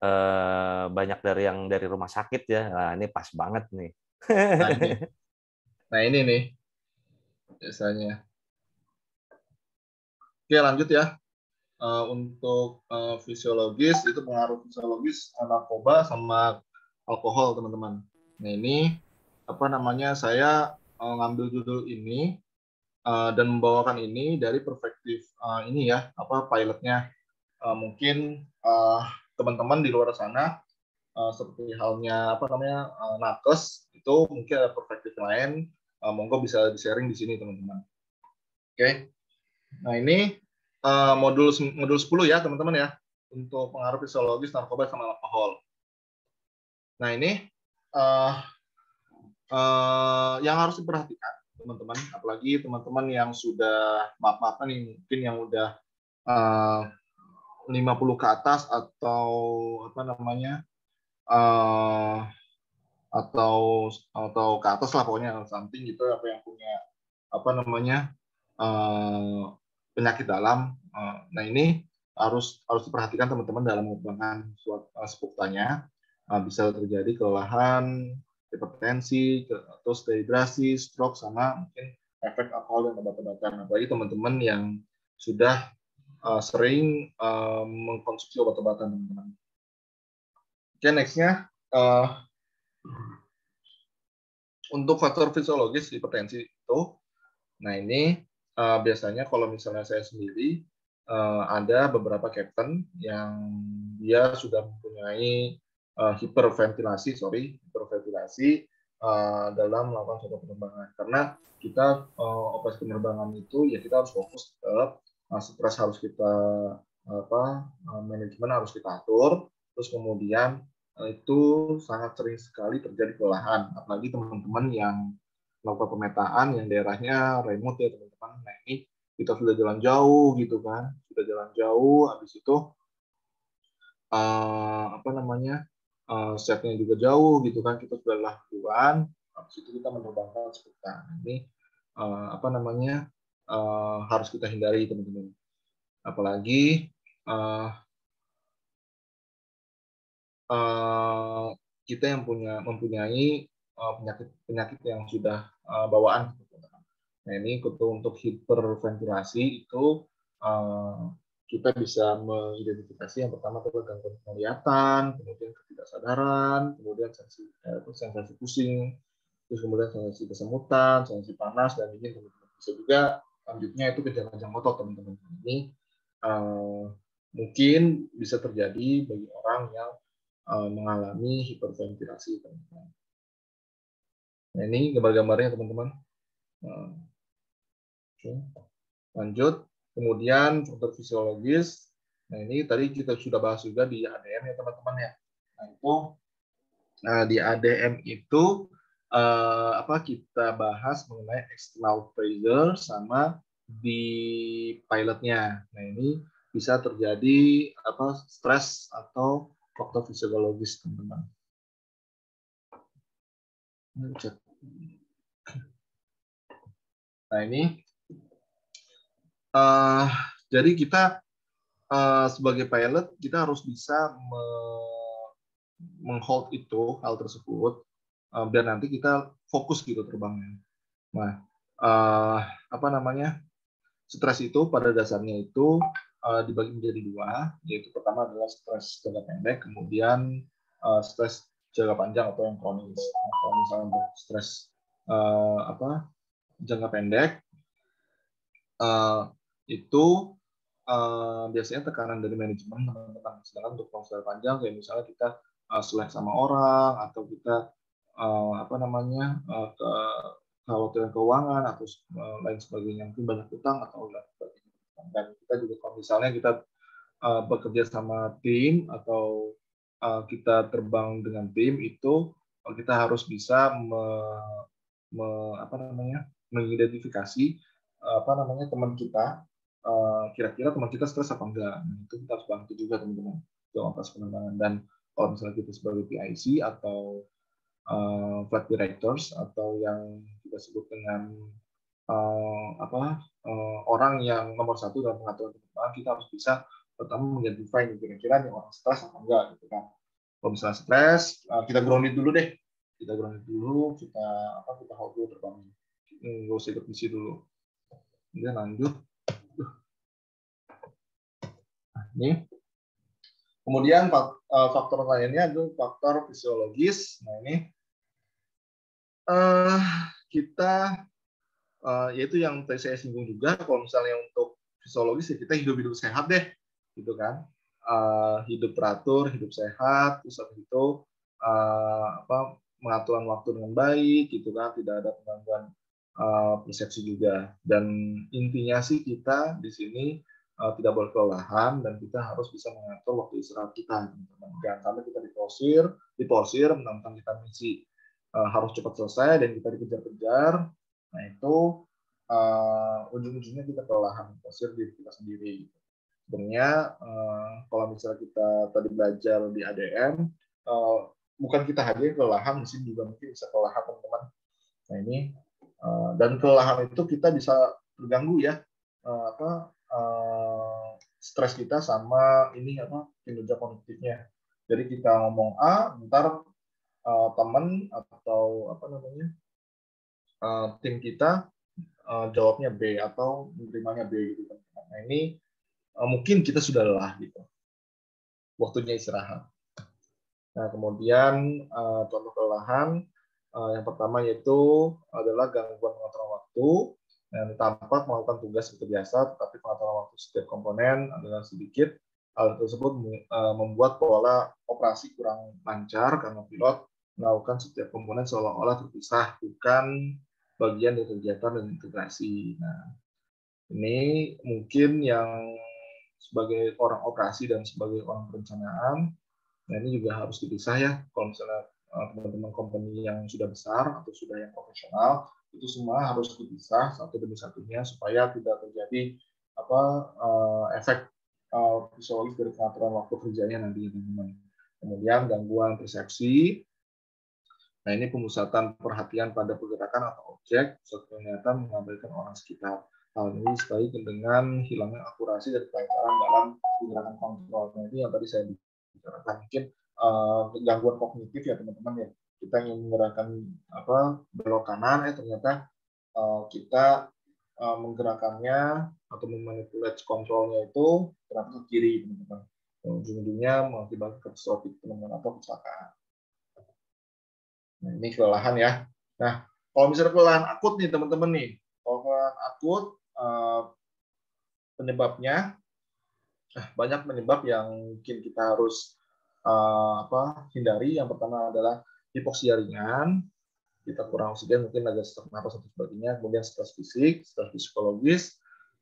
eh, banyak dari yang dari rumah sakit ya. Nah, ini pas banget nih. Nah ini, nah, nih biasanya. Oke lanjut ya. Eh, untuk eh, fisiologis itu pengaruh fisiologis narkoba sama alkohol teman-teman. Nah ini apa namanya saya eh, ngambil judul ini Eh, dan membawakan ini dari perspektif uh, ini ya apa pilotnya uh, mungkin uh, teman-teman di luar sana uh, seperti halnya apa namanya uh, nakes itu mungkin ada perspektif lain uh, monggo bisa di sharing di sini teman-teman oke okay. nah ini uh, modul modul 10 ya teman-teman ya untuk pengaruh psikologis narkoba sama alkohol nah ini uh, uh, yang harus diperhatikan teman-teman apalagi teman-teman yang sudah maaf maaf nih mungkin yang sudah eh, uh, 50 ke atas atau apa namanya uh, atau atau ke atas lah pokoknya something gitu apa yang punya apa namanya uh, penyakit dalam uh, nah ini harus harus diperhatikan teman-teman dalam mengembangkan suatu uh, bisa terjadi kelelahan hipertensi, atau dehidrasi, stroke, sama mungkin efek alkohol dan obat-obatan. Apalagi teman-teman yang sudah uh, sering uh, mengkonsumsi obat-obatan, teman Oke, okay, next-nya. Uh, untuk faktor fisiologis hipertensi itu, nah ini uh, biasanya kalau misalnya saya sendiri, uh, ada beberapa captain yang dia sudah mempunyai uh, hiperventilasi, sorry, hiperventilasi uh, dalam melakukan suatu penerbangan. Karena kita uh, operasi penerbangan itu ya kita harus fokus ke uh, stres harus kita apa uh, manajemen harus kita atur, terus kemudian uh, itu sangat sering sekali terjadi kelelahan, apalagi teman-teman yang melakukan pemetaan yang daerahnya remote ya teman-teman. Nah ini kita sudah jalan jauh gitu kan, sudah jalan jauh, habis itu uh, apa namanya uh, setnya juga jauh gitu kan kita sudah lakukan habis itu kita menerbangkan seputar ini uh, apa namanya uh, harus kita hindari teman-teman apalagi uh, uh, kita yang punya mempunyai uh, penyakit penyakit yang sudah uh, bawaan nah ini untuk hiperventilasi itu uh, kita bisa mengidentifikasi yang pertama adalah gangguan penglihatan, kemudian ketidaksadaran, kemudian sensi, eh, sensasi pusing, terus kemudian sensasi kesemutan, sensasi panas, dan ini bisa juga lanjutnya itu kejang-kejang otot teman-teman. Ini uh, mungkin bisa terjadi bagi orang yang uh, mengalami hiperventilasi teman-teman. Nah, ini gambar-gambarnya teman-teman. Uh, oke. Lanjut Kemudian faktor fisiologis, nah ini tadi kita sudah bahas juga di ADM ya teman-teman ya. Nah itu nah, di ADM itu eh, apa kita bahas mengenai external pressure sama di pilotnya. Nah ini bisa terjadi apa stres atau faktor fisiologis teman-teman. Nah ini uh, jadi kita uh, sebagai pilot kita harus bisa me menghold itu hal tersebut uh, dan nanti kita fokus gitu terbangnya. Nah, uh, apa namanya stres itu pada dasarnya itu uh, dibagi menjadi dua, yaitu pertama adalah stres jangka pendek, kemudian uh, stres jangka panjang atau yang kronis. Nah, kalau misalnya untuk stres uh, apa jangka pendek, uh, itu uh, biasanya tekanan dari manajemen teman-teman. Sedangkan untuk proses panjang kayak misalnya kita uh, eh, selek sama orang atau kita uh, apa namanya uh, ke keuangan atau uh, lain sebagainya mungkin banyak utang atau lain sebagainya. Dan kita juga kalau misalnya kita uh, bekerja sama tim atau uh, kita terbang dengan tim itu kita harus bisa me, me, apa namanya mengidentifikasi apa namanya teman kita Eh, kira-kira teman kita stres apa enggak. Nah, itu kita harus bantu juga teman-teman dalam proses penanganan Dan kalau misalnya kita sebagai PIC atau uh, flight directors atau yang kita sebut dengan uh, apa uh, orang yang nomor satu dalam pengaturan penerbangan kita harus bisa pertama mengidentify kira-kira nih orang stres apa enggak gitu kan kalau misalnya stres uh, kita grounded dulu deh kita grounded dulu kita apa kita hold dulu terbang hmm, nggak usah ikut misi dulu kemudian lanjut Ini. Kemudian eh, faktor lainnya itu faktor fisiologis. Nah ini uh, kita uh, yaitu yang tadi saya singgung juga kalau misalnya untuk fisiologis ya kita hidup hidup sehat deh gitu kan uh, hidup teratur hidup sehat terus habis itu uh, apa mengaturan waktu dengan baik gitu kan tidak ada penggangguan uh, persepsi juga dan intinya sih kita di sini Eh, tidak boleh kelelahan dan kita harus bisa mengatur waktu istirahat kita. teman Jangan sampai kita diporsir, diporsir mentang kita misi uh, harus cepat selesai dan kita dikejar-kejar. Nah itu uh, ujung-ujungnya kita kelelahan, diporsir di kita sendiri. Sebenarnya uh, kalau misalnya kita tadi belajar di ADM, uh, bukan kita hadir kelelahan, mesin juga mungkin bisa kelelahan teman-teman. Nah ini uh, dan kelelahan itu kita bisa terganggu ya uh, apa uh, stres kita sama ini apa kinerja kognitifnya. Jadi kita ngomong A, ntar uh, eh, teman atau apa namanya uh, tim kita uh, jawabnya B atau menerimanya B gitu kan. Nah ini uh, mungkin kita sudah lelah gitu. Waktunya istirahat. Nah, kemudian uh, contoh kelelahan uh, yang pertama yaitu adalah gangguan mengatur waktu, dan tampak melakukan tugas seperti biasa, tetapi pengaturan waktu setiap komponen adalah sedikit. Hal tersebut e, membuat pola operasi kurang lancar karena pilot melakukan setiap komponen seolah-olah terpisah, bukan bagian dari kegiatan dan integrasi. Nah, ini mungkin yang sebagai orang operasi dan sebagai orang perencanaan, nah ini juga harus dipisah ya. Kalau misalnya e, teman-teman company yang sudah besar atau sudah yang profesional, itu semua harus dipisah satu demi satunya supaya tidak terjadi apa uh, efek uh, dari pengaturan waktu kerjanya nanti teman-teman. Kemudian gangguan persepsi. Nah ini pemusatan perhatian pada pergerakan atau objek, pusat penglihatan mengabaikan orang sekitar. Hal ini sebaik dengan hilangnya akurasi dan kelancaran dalam pergerakan kontrol. Nah ini yang tadi saya bicarakan mungkin uh, gangguan kognitif ya teman-teman ya kita ingin menggerakkan apa belok kanan eh ternyata uh, kita uh, eh, menggerakannya atau memanipulasi kontrolnya itu ternyata ke kiri teman-teman ujung-ujungnya mengakibatkan katastrofi teman-teman atau kecelakaan nah ini kelelahan ya nah kalau misalnya kelelahan akut nih teman-teman nih kalau kelelahan akut uh, penyebabnya banyak penyebab yang mungkin kita harus uh, apa hindari yang pertama adalah hipoksia ringan kita kurang oksigen mungkin agak sesak napas atau sebagainya, kemudian stres fisik, stres psikologis,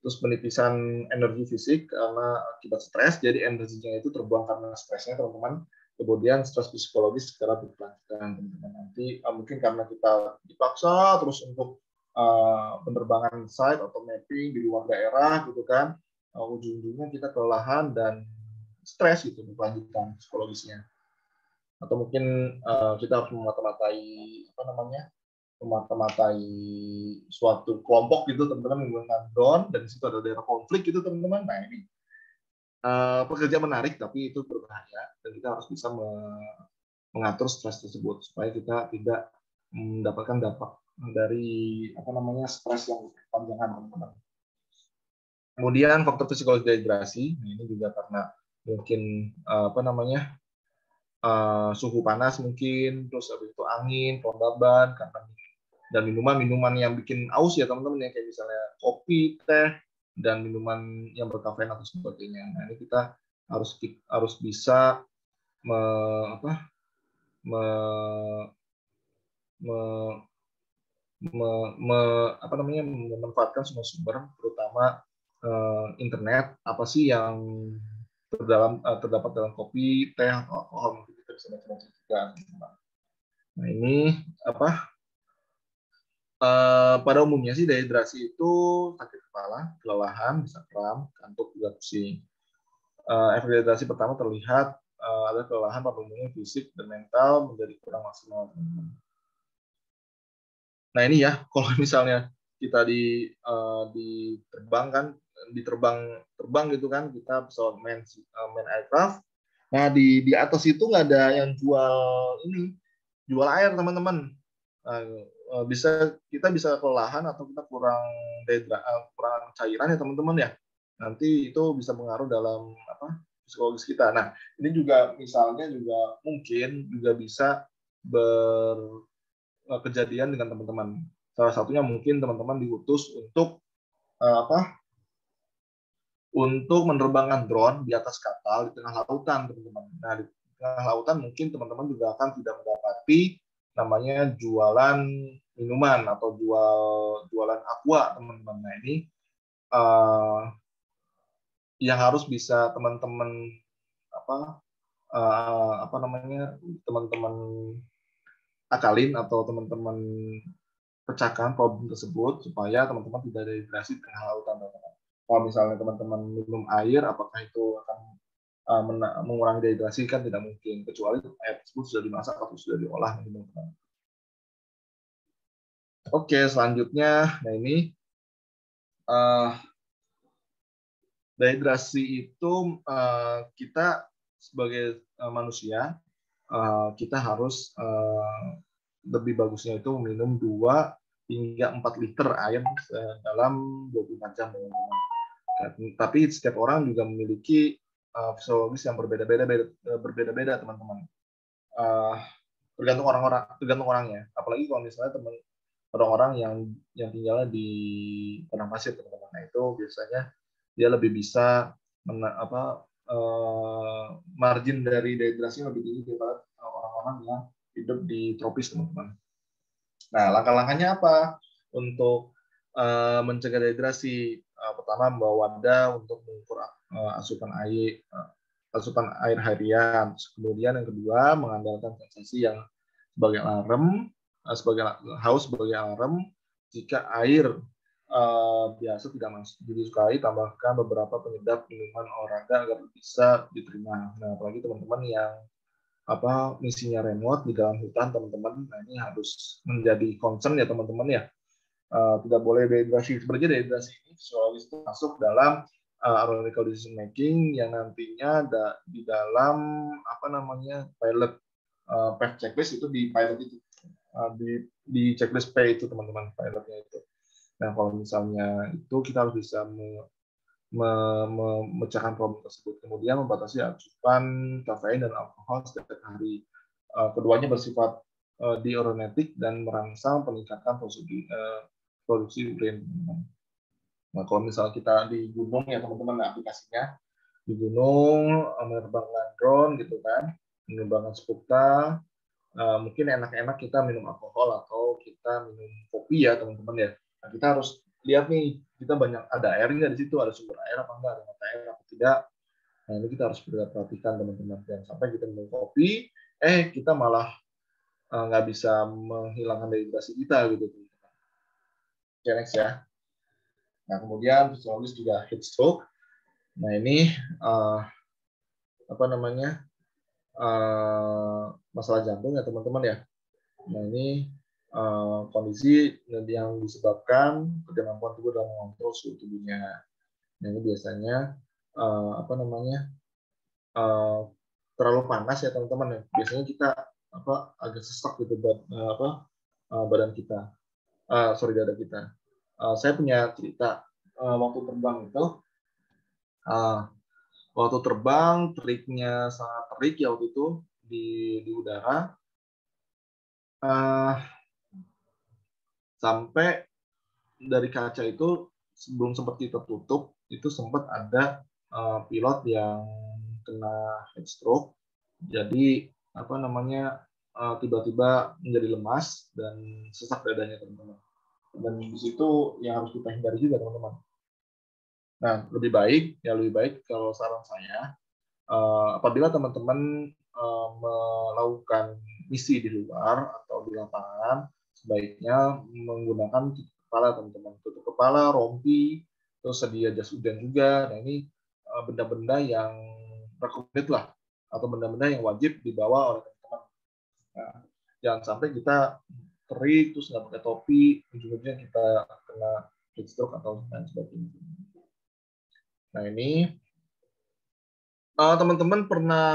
terus penipisan energi fisik karena akibat stres, jadi energinya itu terbuang karena stresnya teman-teman. Kemudian stres psikologis secara berkelanjutan teman-teman nanti eh, mungkin karena kita dipaksa terus untuk eh, penerbangan site atau mapping di luar daerah gitu kan, eh, ujung-ujungnya kita kelelahan dan stres gitu berkelanjutan psikologisnya atau mungkin uh, kita harus memata-matai apa namanya memata-matai suatu kelompok gitu teman-teman menggunakan drone dan di situ ada daerah konflik gitu teman-teman nah ini uh, eh, pekerjaan menarik tapi itu berbahaya dan kita harus bisa me mengatur stres tersebut supaya kita tidak mendapatkan dampak dari apa namanya stres yang panjangan teman-teman kemudian faktor psikologis dehidrasi nah, ini juga karena mungkin eh, apa namanya uh, suhu panas mungkin, terus habis itu angin, kelembaban, karena dan minuman-minuman yang bikin aus ya teman-teman ya kayak misalnya kopi, teh, dan minuman yang berkafein atau sebagainya. Nah, ini kita harus harus bisa me, apa, me, me, me, me apa namanya memanfaatkan semua sumber terutama uh, internet apa sih yang terdalam uh, terdapat dalam kopi teh alkohol bisa menceritakan. Nah ini apa? Uh, pada umumnya sih dehidrasi itu sakit kepala, kelelahan, bisa kram, kantuk, juga pusing. Uh, efek dehidrasi pertama terlihat uh, ada kelelahan pada umumnya fisik dan mental menjadi kurang maksimal. Nah ini ya, kalau misalnya kita di uh, diterbang kan, diterbang terbang gitu kan, kita pesawat main uh, main aircraft Nah di di atas itu nggak ada yang jual ini jual air teman-teman. Nah, eh, bisa kita bisa kelelahan atau kita kurang dehidra, eh, kurang cairan ya teman-teman ya. Nanti itu bisa pengaruh dalam apa psikologis kita. Nah ini juga misalnya juga mungkin juga bisa berkejadian eh, dengan teman-teman. Salah satunya mungkin teman-teman diutus untuk apa untuk menerbangkan drone di atas kapal di tengah lautan, teman-teman. Nah, di tengah lautan mungkin teman-teman juga akan tidak mendapati namanya jualan minuman atau jual jualan aqua, teman-teman. Nah, ini uh, yang harus bisa teman-teman apa uh, apa namanya teman-teman akalin atau teman-teman pecahkan problem tersebut supaya teman-teman tidak dehidrasi di tengah lautan teman-teman kalau misalnya teman-teman minum air apakah itu akan uh, mengurangi dehidrasi kan tidak mungkin kecuali air tersebut sudah dimasak atau sudah diolah Oke, okay, Oke selanjutnya nah ini uh, dehidrasi itu uh, kita sebagai uh, manusia uh, kita harus uh, lebih bagusnya itu minum dua hingga 4 liter air dalam 24 jam teman-teman. Kan? tapi setiap orang juga memiliki uh, fisiologis yang berbeda-beda uh, berbeda-beda teman-teman uh, tergantung orang-orang tergantung orangnya apalagi kalau misalnya teman orang-orang yang yang tinggalnya di tanah pasir teman-teman nah, itu biasanya dia lebih bisa mena, apa uh, margin dari dehidrasi lebih tinggi daripada uh, orang-orang yang hidup di tropis teman-teman nah langkah-langkahnya apa untuk uh, mencegah dehidrasi uh, pertama membawa wadah untuk mengukur uh, asupan air uh, asupan air harian. Kemudian yang kedua mengandalkan sensasi yang sebagai alarm, uh, sebagai haus sebagai alarm jika air uh, biasa tidak masuk jadi sekali tambahkan beberapa penyedap minuman olahraga agar bisa diterima. Nah, apalagi teman-teman yang apa misinya remote di dalam hutan teman-teman nah ini harus menjadi concern ya teman-teman ya Eh, tidak boleh dehidrasi. Sebenarnya dehidrasi ini fisiologis masuk dalam uh, eh, analytical decision making yang nantinya ada di dalam apa namanya pilot uh, eh, PEF checklist itu di pilot itu uh, di di checklist P itu teman-teman pilotnya itu. Nah kalau misalnya itu kita harus bisa me, me, memecahkan problem tersebut. Kemudian membatasi asupan kafein dan alkohol setiap hari. keduanya bersifat uh, diuretik dan merangsang peningkatan prosedur uh, produksi urin. Nah, kalau misalnya kita di gunung ya teman-teman nah, aplikasinya di gunung menerbangkan drone gitu kan, menerbangkan sepeda, uh, eh, mungkin enak-enak kita minum alkohol atau kita minum kopi ya teman-teman ya. Nah, kita harus lihat nih kita banyak ada air nggak di situ, ada sumber air apa enggak, ada mata air apa tidak. Nah ini kita harus perhatikan teman-teman jangan sampai kita minum kopi, eh kita malah eh, nggak bisa menghilangkan dehidrasi kita gitu next ya. Nah, kemudian fisiologis juga heat stroke. Nah, ini uh, apa namanya? Uh, masalah jantung ya, teman-teman ya. Nah, ini uh, kondisi yang disebabkan ketidakmampuan tubuh dalam mengontrol suhu tubuhnya. Nah, ini biasanya uh, apa namanya? Uh, terlalu panas ya, teman-teman ya. Biasanya kita apa agak sesak gitu buat uh, apa uh, badan kita. Uh, sorry dada kita. Eh, saya punya cerita uh, waktu terbang itu uh, waktu terbang teriknya sangat terik ya waktu itu di di udara uh, sampai dari kaca itu sebelum seperti tertutup itu sempat ada uh, pilot yang kena head stroke jadi apa namanya tiba-tiba uh, menjadi lemas dan sesak dadanya teman-teman dan di situ yang harus kita hindari juga teman-teman. Nah, lebih baik ya lebih baik kalau saran saya eh, apabila teman-teman eh, melakukan misi di luar atau di lapangan sebaiknya menggunakan tutup kepala teman-teman tutup kepala, rompi, terus sedia jas hujan juga. Nah ini eh, benda-benda yang recommended lah atau benda-benda yang wajib dibawa oleh teman-teman. Nah, jangan sampai kita terik terus nggak pakai topi ujung-ujungnya kita kena heat stroke atau lain sebagainya. Nah ini eh, teman-teman uh, pernah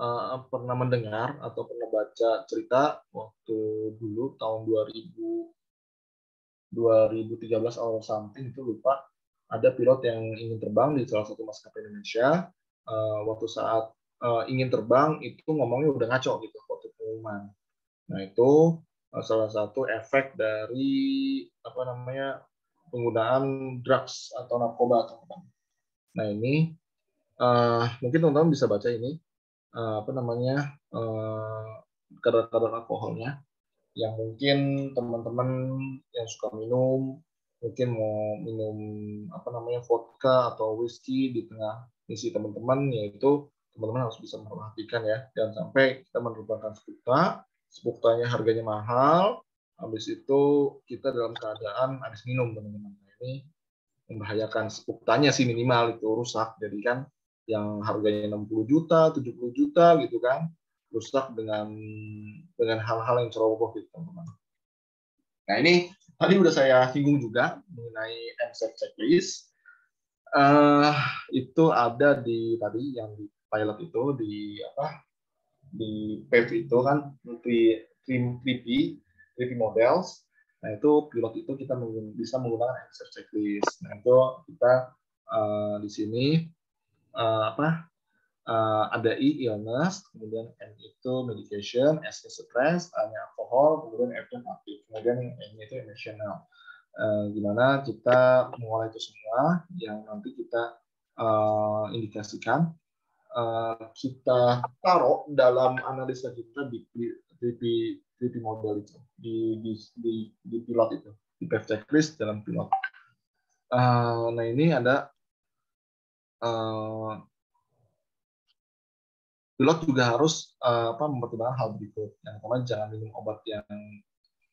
uh, pernah mendengar atau pernah baca cerita waktu dulu tahun 2000 2013 atau something itu lupa ada pilot yang ingin terbang di salah satu maskapai Indonesia uh, waktu saat uh, ingin terbang itu ngomongnya udah ngaco gitu waktu pengumuman Nah, itu eh, salah satu efek dari apa namanya penggunaan drugs atau narkoba teman-teman. Nah ini uh, mungkin teman-teman bisa baca ini uh, apa namanya uh, kadar-kadar alkoholnya yang mungkin teman-teman yang suka minum mungkin mau minum apa namanya vodka atau whisky di tengah misi teman-teman yaitu teman-teman harus bisa memperhatikan ya jangan sampai kita merupakan kita sepuktanya harganya mahal, habis itu kita dalam keadaan habis minum teman-teman. Nah, ini membahayakan sepuktanya sih minimal itu rusak. Jadi kan yang harganya 60 juta, 70 juta gitu kan, rusak dengan dengan hal-hal yang ceroboh gitu teman-teman. Nah ini tadi udah saya singgung juga mengenai MSET checklist. Uh, itu ada di tadi yang di pilot itu di apa di PV itu kan tri tri 3P models nah itu pilot itu kita bisa menggunakan answer checklist nah itu kita uh, di sini uh, apa uh, ada E illness, kemudian n itu medication, S itu stress, A nya alkohol, kemudian F itu aktif, kemudian yang N itu emotional. Uh, gimana kita mengolah itu semua yang nanti kita uh, indikasikan Eh, kita taruh dalam analisa kita di di di di model itu di di di, di pilot itu di path checklist dalam pilot. Uh, nah ini ada uh, pilot juga harus uh, apa mempertimbangkan hal berikut. Yang pertama jangan minum obat yang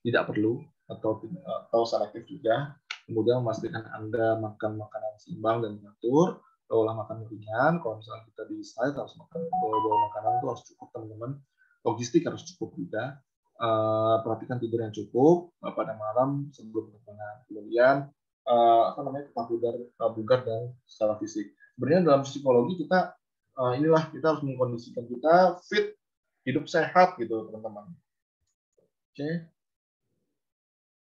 tidak perlu atau atau selektif juga. Kemudian memastikan Anda makan makanan seimbang dan teratur olah makan ringan kalau misalnya kita di site harus makan kalau bawa makanan itu harus cukup teman-teman logistik harus cukup juga uh, perhatikan tidur yang cukup uh, pada malam sebelum penerbangan kemudian uh, apa namanya tetap bugar uh, bugar dan secara fisik sebenarnya dalam psikologi kita uh, inilah kita harus mengkondisikan kita fit hidup sehat gitu teman-teman oke okay.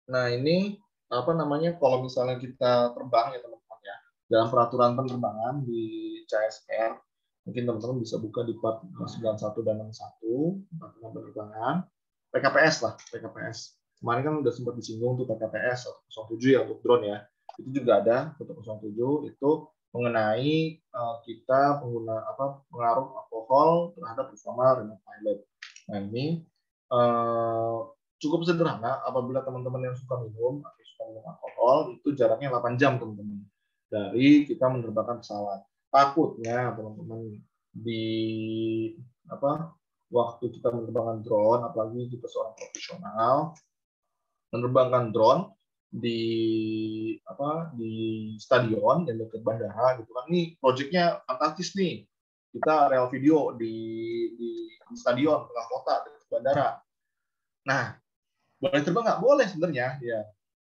nah ini apa namanya kalau misalnya kita terbang ya teman dalam peraturan penerbangan di CSR mungkin teman-teman bisa buka di part 491 dan 61 peraturan penerbangan PKPS lah PKPS kemarin kan udah sempat disinggung untuk PKPS 07 ya untuk drone ya itu juga ada untuk 07 itu mengenai uh, kita pengguna apa pengaruh alkohol terhadap performa remote pilot nah ini uh, cukup sederhana apabila teman-teman yang suka minum atau suka minum alkohol itu jaraknya 8 jam teman-teman dari kita menerbangkan pesawat. Takutnya teman-teman di apa waktu kita menerbangkan drone, apalagi kita seorang profesional menerbangkan drone di apa di stadion dan dekat bandara gitu kan nih projectnya fantastis nih kita real video di, di, di stadion tengah kota dekat bandara nah boleh terbang nggak boleh sebenarnya ya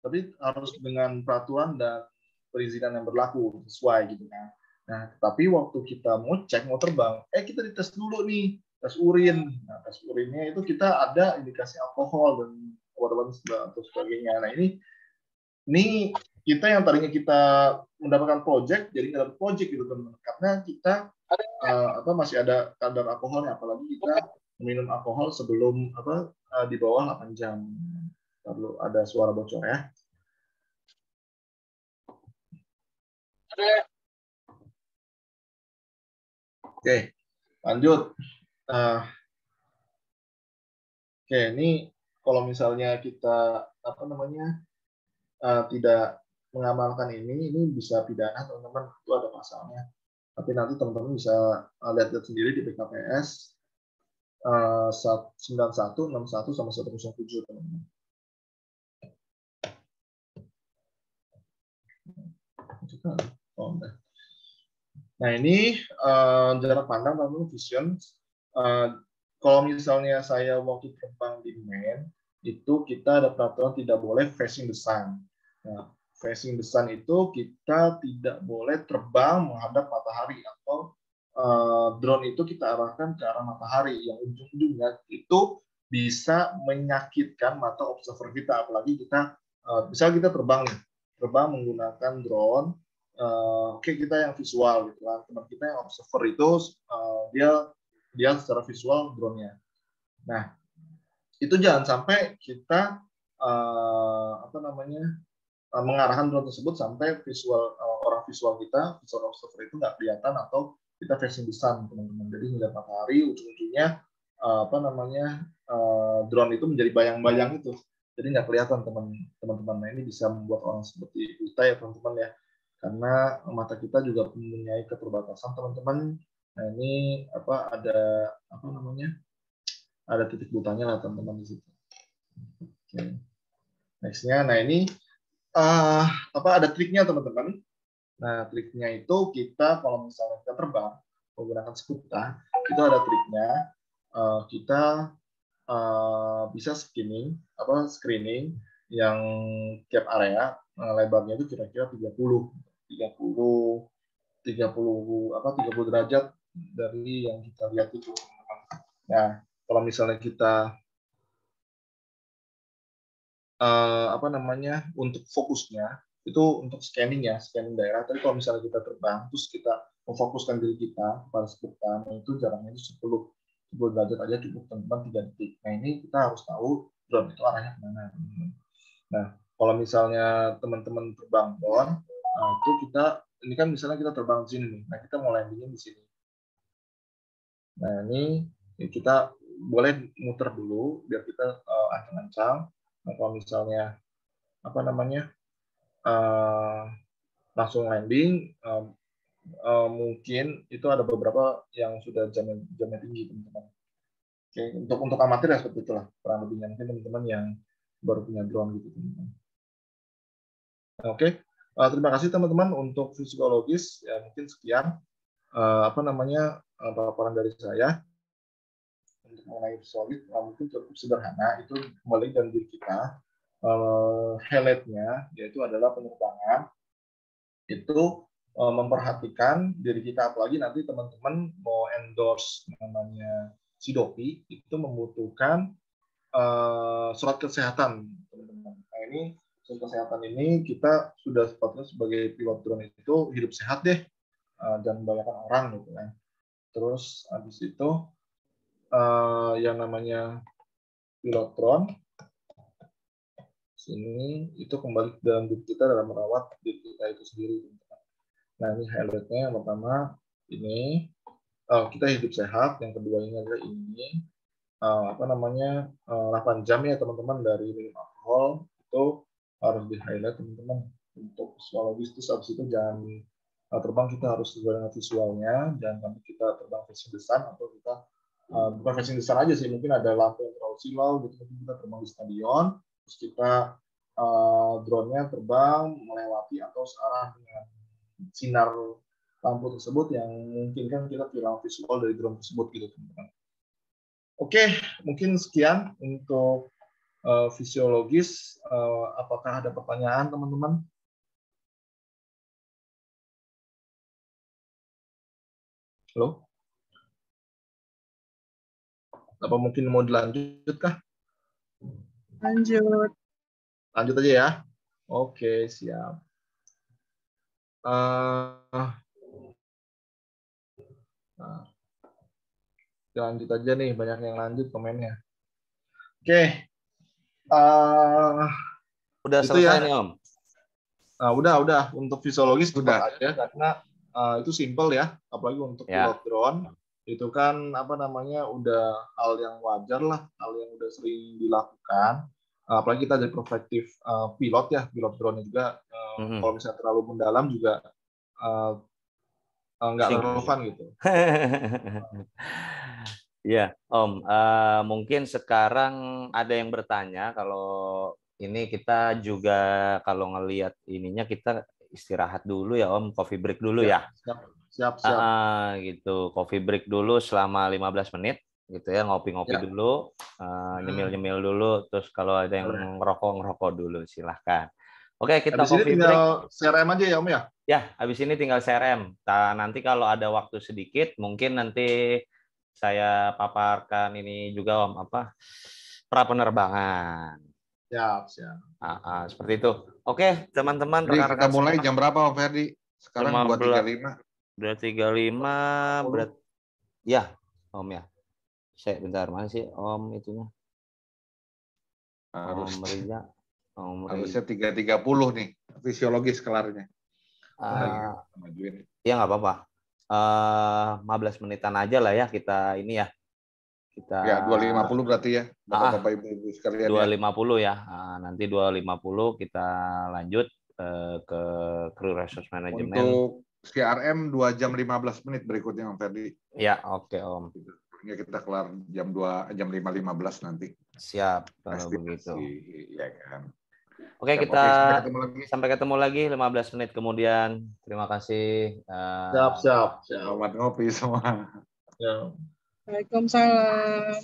tapi harus dengan peraturan dan perizinan yang berlaku sesuai gitu kan. Nah, tetapi waktu kita mau cek mau terbang, eh kita dites dulu nih tes urin. Nah, tes urinnya itu kita ada indikasi alkohol dan obat-obatan atau sebagainya. Nah, ini ini kita yang tadinya kita mendapatkan project jadi nggak dapat project gitu teman karena kita uh, apa masih ada kadar alkoholnya apalagi kita minum alkohol sebelum apa uh, di bawah 8 jam lalu ada suara bocor ya Oke, lanjut. Nah, oke ini kalau misalnya kita apa namanya uh, tidak mengamalkan ini, ini bisa pidana teman-teman itu ada pasalnya. Tapi nanti teman-teman bisa ah, lihat-lihat sendiri di PKPS ah, satu enam satu sama 107 teman-teman. Oke. Oh, Nah ini uh, jarak pandang namun vision. Uh, kalau misalnya saya waktu terbang di main, itu kita ada peraturan tidak boleh facing the sun. Nah, facing the sun itu kita tidak boleh terbang menghadap matahari atau uh, drone itu kita arahkan ke arah matahari yang ujung-ujungnya itu bisa menyakitkan mata observer kita apalagi kita uh, misal kita terbang nih terbang menggunakan drone uh, oke kita yang visual gitu kan teman kita yang observer itu uh, dia dia secara visual drone-nya nah itu jangan sampai kita uh, apa namanya uh, mengarahkan drone tersebut sampai visual uh, orang visual kita visual observer itu nggak kelihatan atau kita facing the teman-teman jadi melihat matahari ujung-ujungnya uh, apa namanya uh, drone itu menjadi bayang-bayang itu jadi nggak kelihatan teman-teman nah ini bisa membuat orang seperti buta ya teman-teman ya karena mata kita juga mempunyai keterbatasan teman-teman nah ini apa ada apa namanya ada titik butanya lah teman-teman di situ oke okay. nextnya nah ini uh, apa ada triknya teman-teman nah triknya itu kita kalau misalnya kita terbang menggunakan skuta itu ada triknya uh, kita uh, bisa screening apa screening yang tiap area Nah, lebarnya itu kira-kira 30 30 30 apa 30 derajat dari yang kita lihat itu. Nah, kalau misalnya kita uh, apa namanya untuk fokusnya itu untuk scanning ya, scanning daerah. Tapi kalau misalnya kita terbang terus kita memfokuskan diri kita pada sekitar itu jaraknya itu 10 10 derajat aja cukup teman-teman 3 detik. Nah, ini kita harus tahu drone itu arahnya kemana. Nah, kalau misalnya teman-teman terbang pon nah eh, itu kita ini kan misalnya kita terbang di sini nih nah kita mau landingnya di sini nah ini ya kita boleh muter dulu biar kita uh, ancang-ancang nah, kalau misalnya apa namanya uh, langsung landing uh, uh, mungkin itu ada beberapa yang sudah jamin jamin tinggi teman-teman Oke, untuk untuk amatir ya seperti itulah kurang lebihnya mungkin teman-teman yang baru punya drone gitu teman-teman. Oke, okay. uh, eh, terima kasih teman-teman untuk fisikologis Ya, mungkin sekian uh, apa namanya uh, eh, paparan dari saya untuk mengenai solid, Uh, mungkin cukup sederhana. Itu kembali dari diri kita. Uh, highlightnya yaitu adalah penerbangan itu uh, memperhatikan diri kita apalagi nanti teman-teman mau endorse namanya Sidopi itu membutuhkan uh, surat kesehatan teman-teman. Nah ini unsur kesehatan ini kita sudah sepatutnya sebagai pilot drone itu hidup sehat deh eh, jangan dan membahayakan orang gitu kan. Terus habis itu eh, yang namanya pilot drone sini itu kembali ke dalam diri kita dalam merawat diri kita itu sendiri. Gitu kan. Nah ini highlightnya yang pertama ini eh, kita hidup sehat, yang kedua ini adalah ini apa namanya uh, 8 jam ya teman-teman dari minum alkohol itu harus di highlight teman-teman untuk visual logistik habis itu jangan terbang kita harus sesuai dengan visualnya jangan sampai kita terbang fashion design atau kita uh, bukan fashion design aja sih mungkin ada lampu yang terlalu silau gitu mungkin kita terbang di stadion terus kita uh, drone-nya terbang melewati atau searah dengan sinar lampu tersebut yang mungkin kan kita kurang visual dari drone tersebut gitu teman-teman. Oke, mungkin sekian untuk Eh, fisiologis. Eh, apakah ada pertanyaan teman-teman? Halo? Apa mungkin mau dilanjut kah? Lanjut. Lanjut aja ya. Oke, siap. Uh, nah, lanjut aja nih, banyak yang lanjut komennya. Oke, uh, udah itu selesai ya. nih om nah, udah udah untuk fisiologis udah aja karena uh, itu simple ya apalagi untuk ya. pilot drone itu kan apa namanya udah hal yang wajar lah hal yang udah sering dilakukan apalagi kita dari perspektif uh, pilot ya pilot drone juga uh, mm -hmm. kalau misalnya terlalu mendalam juga uh, nggak relevan gitu Ya Om. Uh, mungkin sekarang ada yang bertanya kalau ini kita juga kalau ngelihat ininya kita istirahat dulu ya, Om. Coffee break dulu ya. Siap, siap. siap. Uh, gitu, coffee break dulu selama 15 menit gitu ya, ngopi-ngopi ya. dulu, uh, nyemil-nyemil dulu, terus kalau ada yang ngerokok-ngerokok dulu silahkan. Oke, kita habis coffee ini tinggal break. CRM aja ya, Om ya? Ya, habis ini tinggal CRM. Nah, nanti kalau ada waktu sedikit, mungkin nanti saya paparkan ini juga Om apa pra penerbangan. Siap, siap. Ah, ah, seperti itu. Oke, teman-teman rekan Kita mulai jam berapa Om Ferdi? Sekarang dua tiga lima dua tiga lima. berat. Ya, Om ya. Saya bentar mana sih Om itunya? Harus. Om Riza. Om tiga tiga puluh nih, fisiologis kelarnya. Uh, ya nggak apa-apa uh, eh, 15 menitan aja lah ya kita ini ya. Kita Ya, 250 berarti ya. Bapak-bapak ah, ah. Ibu-ibu sekalian. 250 ya. ya. Nah, nanti 250 kita lanjut uh, ke Crew Resource Management. Untuk CRM 2 jam 15 menit berikutnya Om Ferdi. Ya, oke okay, Om. Ya, kita kelar jam 2 jam 5.15 nanti. Siap kalau Pasti, begitu. Iya kan. Oke, okay, kita sampai ketemu, lagi. sampai ketemu lagi 15 menit kemudian. Terima kasih. Eh, siap, siap, Selamat ngopi semua. Waalaikumsalam.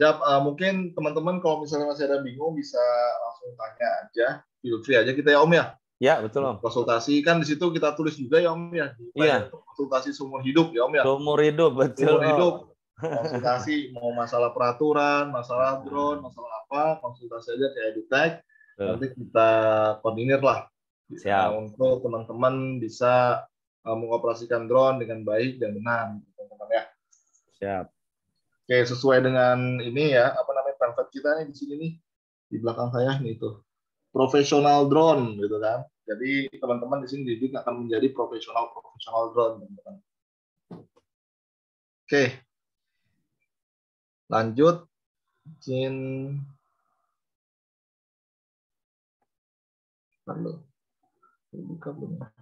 Siap, uh, mungkin teman-teman kalau misalnya masih ada bingung bisa langsung tanya aja. Feel free aja kita ya Om ya. Ya, betul Om. Konsultasi kan di situ kita tulis juga ya Om ya. Iya. Konsultasi seumur hidup ya Om ya. Seumur hidup, betul. Seumur hidup konsultasi mau masalah peraturan, masalah drone, masalah apa, konsultasi aja ke EduTech. Ya. Nanti kita koordinir lah Siap. Nah, untuk teman-teman bisa eh, mengoperasikan drone dengan baik dan benar, teman-teman ya. Siap. Oke, sesuai dengan ini ya, apa namanya pamflet kita nih di sini nih di belakang saya nih itu profesional drone gitu kan. Jadi teman-teman di sini didik akan menjadi profesional profesional drone teman-teman. Oke, Lanjut jin perlu. Buka belum? Ya?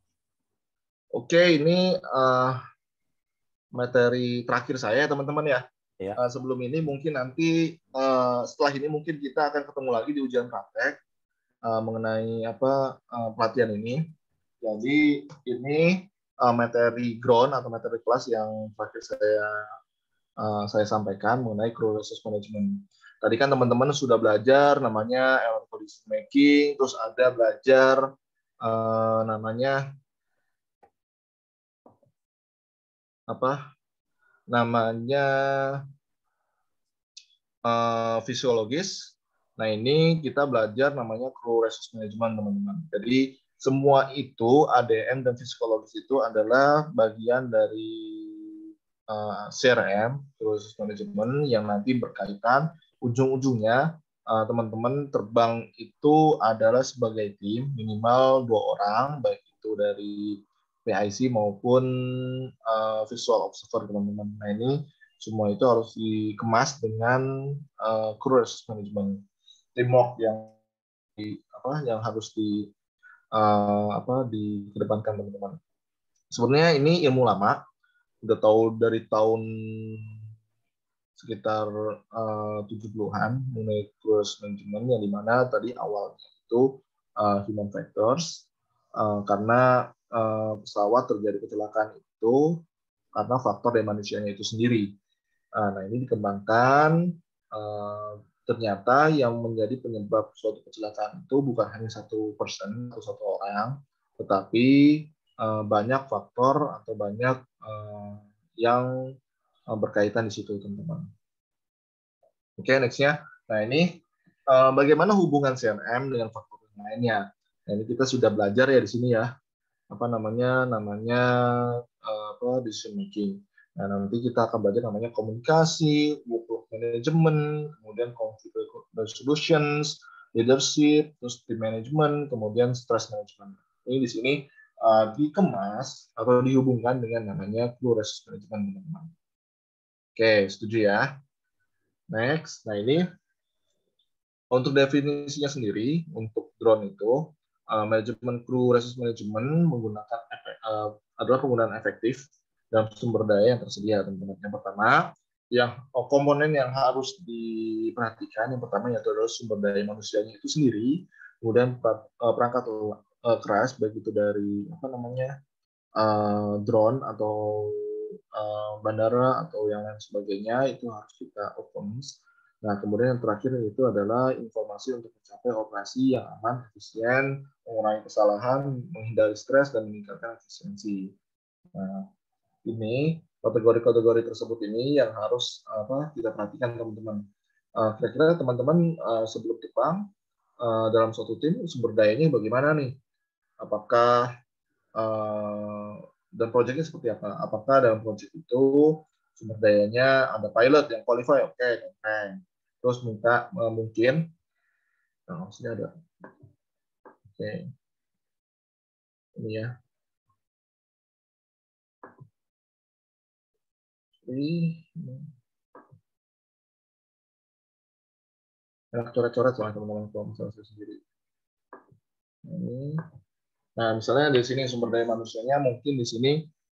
Oke, ini uh, materi terakhir saya, teman-teman ya. ya. Uh, sebelum ini mungkin nanti uh, setelah ini mungkin kita akan ketemu lagi di ujian praktek uh, mengenai apa uh, pelatihan ini. Jadi ini uh, materi ground atau materi kelas yang terakhir saya uh, saya sampaikan mengenai crew resource management. Tadi kan teman-teman sudah belajar namanya error policy making, terus ada belajar uh, namanya apa namanya uh, fisiologis. Nah ini kita belajar namanya crew resource management teman-teman. Jadi semua itu ADM dan fisiologis itu adalah bagian dari uh, eh, CRM crew resource management yang nanti berkaitan ujung-ujungnya teman eh, teman-teman terbang itu adalah sebagai tim minimal dua orang baik itu dari PIC maupun uh, visual observer teman-teman. Nah ini semua itu harus dikemas dengan uh, eh, cruise management teamwork yang di, apa yang harus di uh, apa dikedepankan teman-teman. Sebenarnya ini ilmu lama, udah tahu dari tahun sekitar uh, 70-an mengenai cruise management yang dimana tadi awalnya itu uh, human factors uh, karena Eh, pesawat terjadi kecelakaan itu karena faktor dari manusianya itu sendiri. Ah, nah ini dikembangkan eh, ternyata yang menjadi penyebab suatu kecelakaan itu bukan hanya satu person atau satu orang, tetapi eh, banyak faktor atau banyak yang berkaitan di situ teman-teman. Oke okay, nextnya, nah ini bagaimana hubungan CMM dengan faktor lainnya. Nah, ini kita sudah belajar ya di sini ya apa namanya namanya eh, apa decision making. Nah, nanti kita akan belajar namanya komunikasi, workload management, kemudian conflict resolutions, leadership, terus team management, kemudian stress management. Ini di sini uh, dikemas atau dihubungkan dengan namanya flow resource management, teman-teman. Oke, setuju ya? Next. Nah, ini untuk definisinya sendiri, untuk drone itu, uh, eh, manajemen kru resource management menggunakan efek, uh, adalah penggunaan efektif dalam sumber daya yang tersedia. Teman-teman. Yang pertama, yang oh, komponen yang harus diperhatikan yang pertama yaitu adalah sumber daya manusianya itu sendiri, kemudian eh, perangkat uh, keras baik itu dari apa namanya drone atau bandara atau yang lain sebagainya itu harus kita optimis Nah, kemudian yang terakhir itu adalah informasi untuk mencapai operasi yang aman, efisien, mengurangi kesalahan, menghindari stres, dan meningkatkan efisiensi. Nah, ini kategori-kategori tersebut ini yang harus apa kita perhatikan teman-teman. Ah, kira-kira teman-teman ah, sebelum terbang ah, dalam suatu tim sumber dayanya bagaimana nih? Apakah dan proyeknya seperti apa? Apakah dalam proyek itu sumber dayanya ada pilot yang qualify, oke, okay, okay terus minta uh, mungkin nah, sini ada oke okay. ini ya ini enak coret-coret soalnya teman-teman kalau misalnya saya sendiri ini nah misalnya di sini sumber daya manusianya mungkin di sini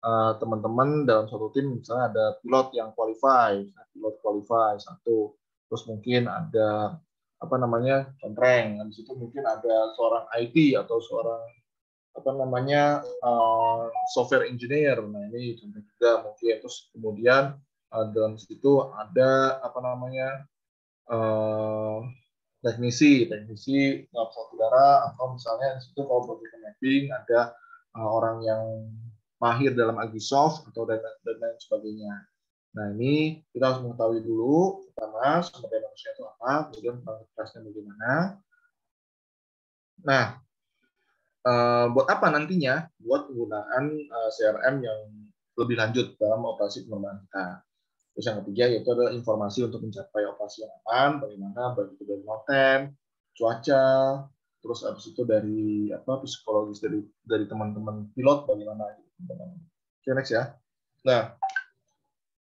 eh, teman-teman dalam satu tim misalnya ada pilot yang qualify pilot qualify satu terus mungkin ada apa namanya contreng nah, di situ mungkin ada seorang IT atau seorang apa namanya eh, software engineer nah ini contoh juga mungkin terus kemudian uh, dalam situ ada apa namanya eh, teknisi teknisi pesawat udara atau misalnya di situ kalau project mapping ada orang yang mahir dalam agisoft atau dan, dan lain sebagainya Nah ini kita harus mengetahui dulu pertama sumber daya manusia itu apa, kemudian kualitasnya bagaimana. Nah eh, buat apa nantinya? Buat penggunaan eh, CRM yang lebih lanjut dalam operasi pengembangan kita. Terus yang ketiga yaitu adalah informasi untuk mencapai operasi yang aman, bagaimana baik itu dari noten, cuaca, terus abis itu dari apa psikologis dari dari teman-teman pilot bagaimana gitu. Oke, next ya. Nah,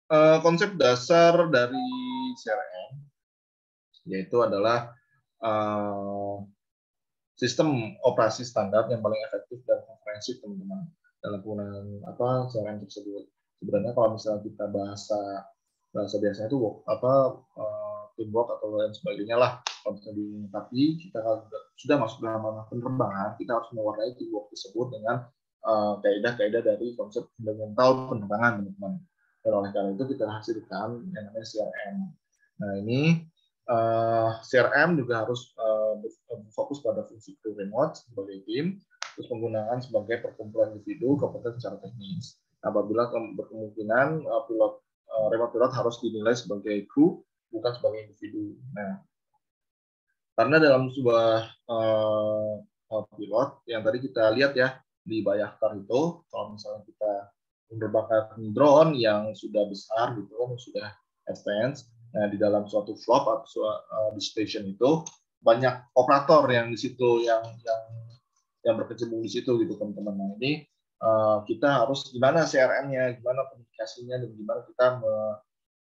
Eh, konsep dasar dari CRM yaitu adalah uh, sistem operasi standar yang paling efektif dan komprehensif teman-teman dalam penggunaan apa CRM tersebut. Sebenarnya kalau misalnya kita bahasa bahasa biasanya itu apa uh, teamwork atau lain sebagainya lah kalau misalnya di, tapi kita sudah, masuk dalam ranah penerbangan kita harus mewarnai teamwork tersebut dengan kaidah-kaidah uh, kaedah -kaedah dari konsep fundamental penerbangan teman-teman dan oleh karena itu kita hasilkan yang namanya CRM. Nah ini uh, eh, CRM juga harus uh, fokus pada fungsi remote sebagai tim, terus penggunaan sebagai perkumpulan individu, kompeten secara teknis. Nah, apabila berkemungkinan uh, pilot uh, remote pilot harus dinilai sebagai crew, bukan sebagai individu. Nah, karena dalam sebuah uh, pilot yang tadi kita lihat ya di Bayaktar itu, kalau misalnya kita berbakat drone yang sudah besar gitu kan sudah advance nah di dalam suatu flop atau suatu, uh, di station itu banyak operator yang di situ yang yang yang berkecimpung di situ gitu teman-teman nah ini uh, kita harus gimana CRM-nya gimana komunikasinya dan gimana kita me,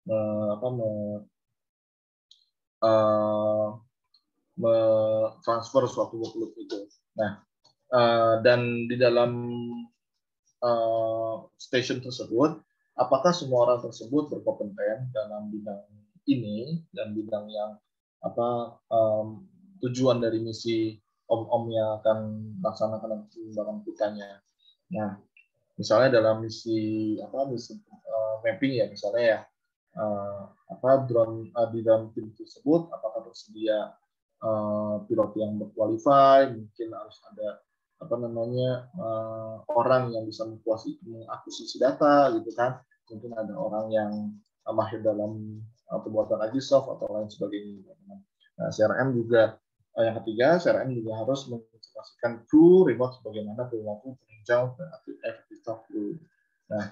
me, apa, me, uh, eh, me transfer suatu workload itu nah uh, dan di dalam uh, station tersebut, apakah semua orang tersebut berkompeten dalam bidang ini dan bidang yang apa um, tujuan dari misi om-om yang akan laksanakan dan mengembangkan kitanya. Nah, misalnya dalam misi apa misi uh, mapping ya misalnya ya uh, apa drone uh, di dalam tim tersebut apakah tersedia uh, pilot yang berkualifikasi mungkin harus ada apa namanya uh, orang yang bisa mengkuasai mengakuisisi data gitu kan mungkin ada orang yang uh, mahir dalam uh, pembuatan Agisoft atau lain sebagainya gitu kan. nah, CRM juga uh, yang ketiga CRM juga harus mengintegrasikan true remote bagaimana perilaku penunjang dan aktivitas true nah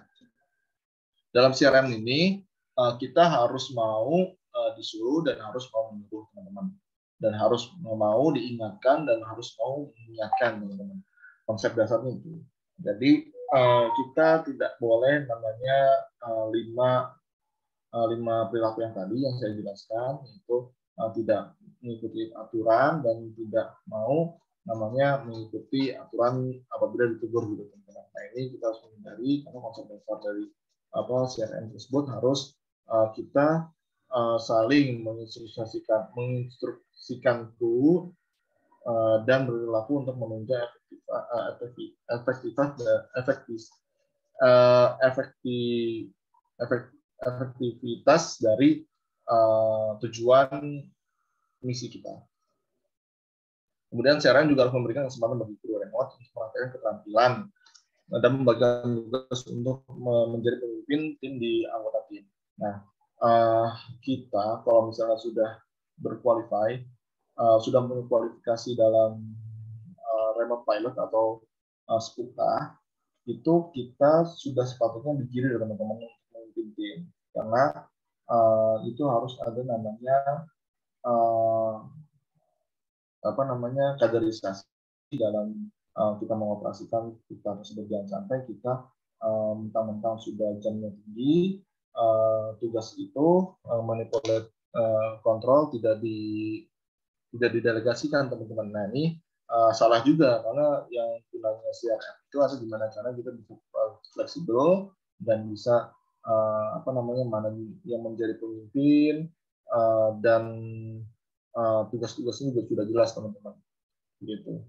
dalam CRM ini uh, kita harus mau uh, disuruh dan harus mau menyuruh teman-teman dan harus mau diingatkan dan harus mau mengingatkan teman-teman konsep dasarnya itu jadi eh, kita tidak boleh namanya eh, lima eh, lima perilaku yang tadi yang saya jelaskan itu tidak mengikuti aturan dan tidak mau namanya mengikuti aturan apabila ditegur gitu teman-teman. Nah ini kita harus menghindari karena konsep dasar dari apa CRM tersebut harus kita uh, saling menginstruksikan menginstruksikanku uh, dan berlaku untuk menunjang efektif, efektivitas eh, efektif, efektif, efektivitas dari uh, tujuan misi kita. Kemudian siaran juga harus memberikan kesempatan bagi kru remote untuk melatih keterampilan dan membagikan tugas untuk menjadi pemimpin tim di anggota tim. Nah, uh, kita kalau misalnya sudah eh, berkualifikasi, uh, sudah kualifikasi dalam uh, remote pilot atau uh, sputa, itu kita sudah sepatutnya digiring dari teman-teman memimpin tim karena uh, itu harus ada namanya uh, apa namanya kaderisasi dalam uh, kita mengoperasikan kita harus jangan sampai kita mentang-mentang um, sudah jamnya tinggi Eh, tugas itu uh, eh, manipulat uh, eh, kontrol tidak di tidak didelegasikan teman-teman. Nah ini uh, salah juga karena yang gunanya CRM itu harus gimana cara kita bisa fleksibel dan bisa uh, apa namanya mana yang menjadi pemimpin uh, dan tugas tugas ini juga sudah jelas teman-teman gitu.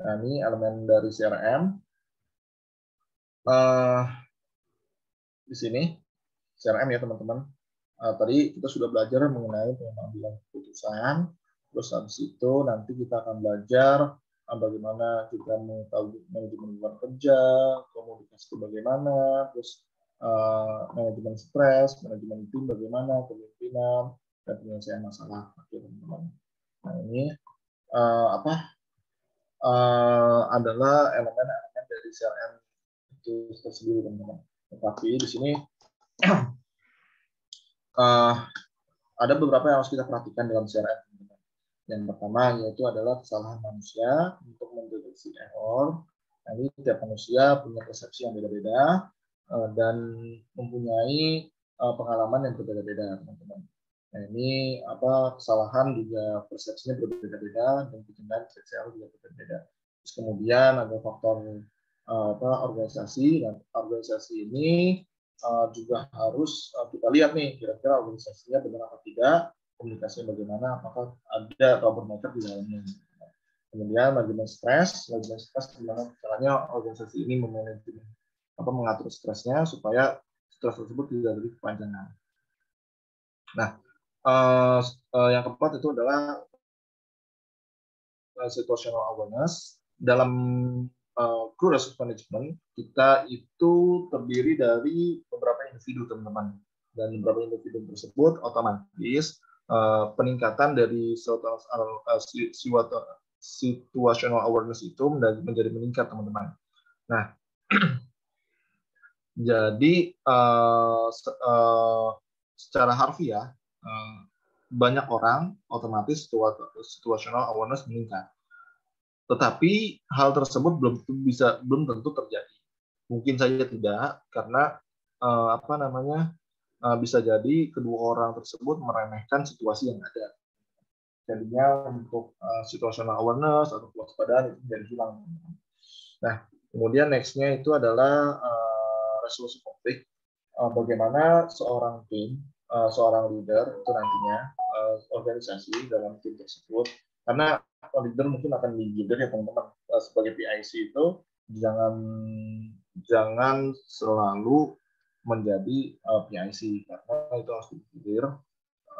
Nah ini elemen dari CRM. Uh, di sini CRM ya teman-teman. Uh, tadi kita sudah belajar mengenai pengambilan keputusan, terus habis itu nanti kita akan belajar eh, bagaimana kita mengetahui manajemen beban kerja, komunikasi itu bagaimana, terus uh, manajemen stres, manajemen tim bagaimana, kepemimpinan dan penyelesaian masalah. teman-teman. Nah ini uh, apa uh, adalah elemen-elemen dari CRM itu tersendiri teman-teman. Tetapi di sini uh, ada beberapa yang harus kita perhatikan dalam CRM. Yang pertama yaitu adalah kesalahan manusia untuk mendeteksi error. Nah, ini tiap manusia punya persepsi yang beda-beda uh, dan mempunyai uh, pengalaman yang berbeda-beda, teman-teman. Nah, ini apa kesalahan juga persepsinya berbeda-beda dan kecenderungan persepsi juga berbeda Terus kemudian ada faktor Eh, apa organisasi dan organisasi ini eh, juga harus eh, kita lihat nih kira-kira organisasinya benar atau tidak komunikasinya bagaimana apakah ada rubber maker di dalamnya kemudian manajemen stres manajemen stres gimana caranya organisasi ini memanajemen apa mengatur stresnya supaya stres tersebut tidak lebih kepanjangan nah yang keempat itu adalah uh, situational awareness dalam uh, eh, kru resource management kita itu terdiri dari beberapa individu teman-teman dan beberapa individu tersebut otomatis uh, peningkatan dari eh, situational awareness itu menjadi meningkat teman-teman. Nah, jadi uh, uh, secara harfiah ya, uh, banyak orang otomatis situational awareness meningkat. Tetapi hal tersebut belum bisa belum tentu terjadi. Mungkin saja tidak karena uh, apa namanya uh, bisa jadi kedua orang tersebut meremehkan situasi yang ada. Jadinya untuk uh, situational awareness atau kewaspadaan itu menjadi hilang. Nah, kemudian nextnya itu adalah uh, resolusi konflik. bagaimana seorang tim, seorang leader itu nantinya organisasi dalam tim tersebut karena leader mungkin akan leader ya teman-teman eh, sebagai PIC itu jangan jangan selalu menjadi uh, eh, PIC karena itu harus dipikir uh,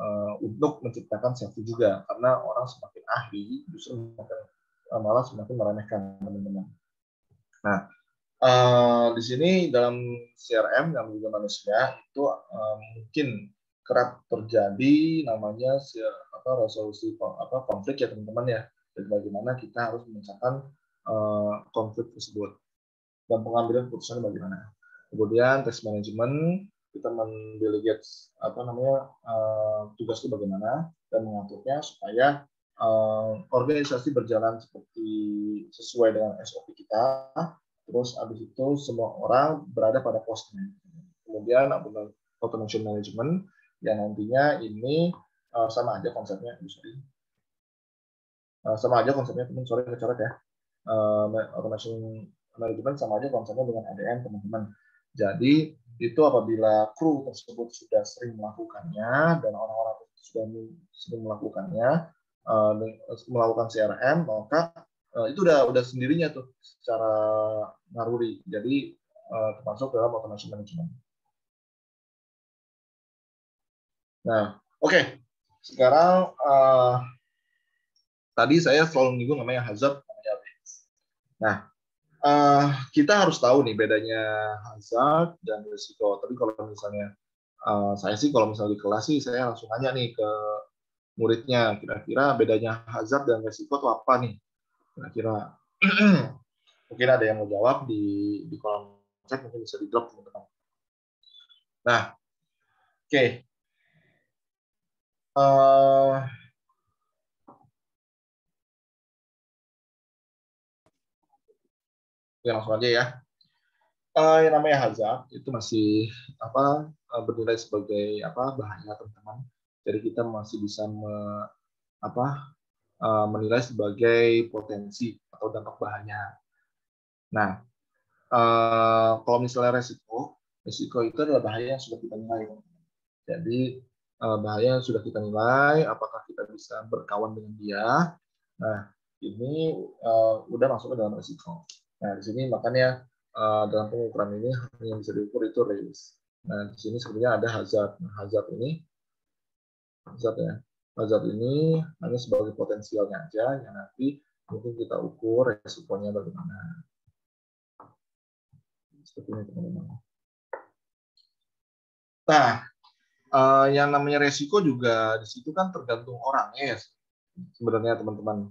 eh, untuk menciptakan safety juga karena orang semakin ahli justru semakin malah semakin meremehkan teman-teman. Nah uh, di sini dalam CRM yang juga manusia itu uh, mungkin kerap terjadi namanya apa resolusi apa konflik ya teman-teman ya dan bagaimana kita harus memecahkan uh, eh, konflik tersebut dan pengambilan keputusan bagaimana kemudian test management kita mendelegate apa namanya uh, tugas itu bagaimana dan mengaturnya supaya uh, organisasi berjalan seperti sesuai dengan SOP kita terus habis itu semua orang berada pada posnya kemudian automation management yang nantinya ini uh, sama aja konsepnya. Sorry. Uh, eh, sama aja konsepnya teman sorry kecoret ya. Uh, automation management sama aja konsepnya dengan ADM teman-teman. Jadi itu apabila kru tersebut sudah sering melakukannya dan orang-orang sudah sering melakukannya uh, melakukan CRM maka uh, itu udah udah sendirinya tuh secara naruri. Jadi uh, termasuk dalam automation management. Nah, oke. Okay. Sekarang uh, tadi saya selalu menyinggung namanya hazard, namanya Nah, uh, kita harus tahu nih bedanya hazard dan risiko. Tapi kalau misalnya uh, saya sih kalau misalnya di kelas sih saya langsung nanya nih ke muridnya kira-kira bedanya hazard dan risiko itu apa nih? Kira-kira mungkin ada yang mau jawab di di kolom chat mungkin bisa di drop teman-teman. Nah, oke. Okay uh, ya langsung aja ya. Uh, yang namanya hazard itu masih apa eh, bernilai sebagai apa bahaya teman-teman. Jadi kita masih bisa me, apa uh, menilai sebagai potensi atau dampak bahaya. Nah, uh, kalau misalnya resiko, resiko itu adalah bahaya yang sudah kita nilai. Jadi Eh, bahaya yang sudah kita nilai, apakah kita bisa berkawan dengan dia. Nah, ini uh, udah masuk ke dalam risiko. Nah, di sini makanya uh, dalam pengukuran ini yang bisa diukur itu risk. Nah, di sini sebenarnya ada hazard. Nah, hazard ini hazard ya. Hazard ini hanya sebagai potensialnya aja yang nanti mungkin kita ukur resikonya bagaimana. Seperti ini teman-teman. Nah, uh, yang namanya resiko juga di situ kan tergantung orang ya sebenarnya teman-teman.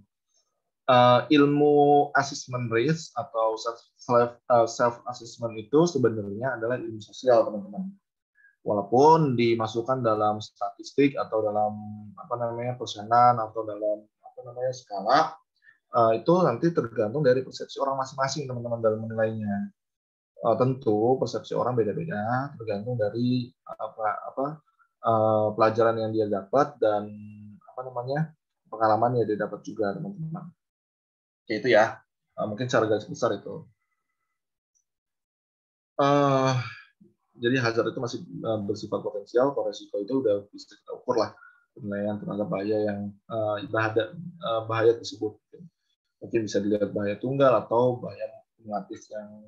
Uh, ilmu assessment risk atau self self eh, assessment itu sebenarnya adalah ilmu sosial teman-teman. Walaupun dimasukkan dalam statistik atau dalam apa namanya persenan atau dalam apa namanya skala uh, itu nanti tergantung dari persepsi orang masing-masing teman-teman dalam menilainya. tentu persepsi orang beda-beda tergantung dari apa apa Eh, pelajaran yang dia dapat dan apa namanya pengalaman yang dia dapat juga teman-teman. Oke ya, itu ya uh, mungkin secara garis besar itu. Uh, jadi hazard itu masih uh, bersifat potensial, kalau resiko itu udah bisa kita ukur lah penilaian terhadap bahaya yang uh, bahaya, uh, bahaya tersebut. Mungkin bisa dilihat bahaya tunggal atau bahaya kumulatif yang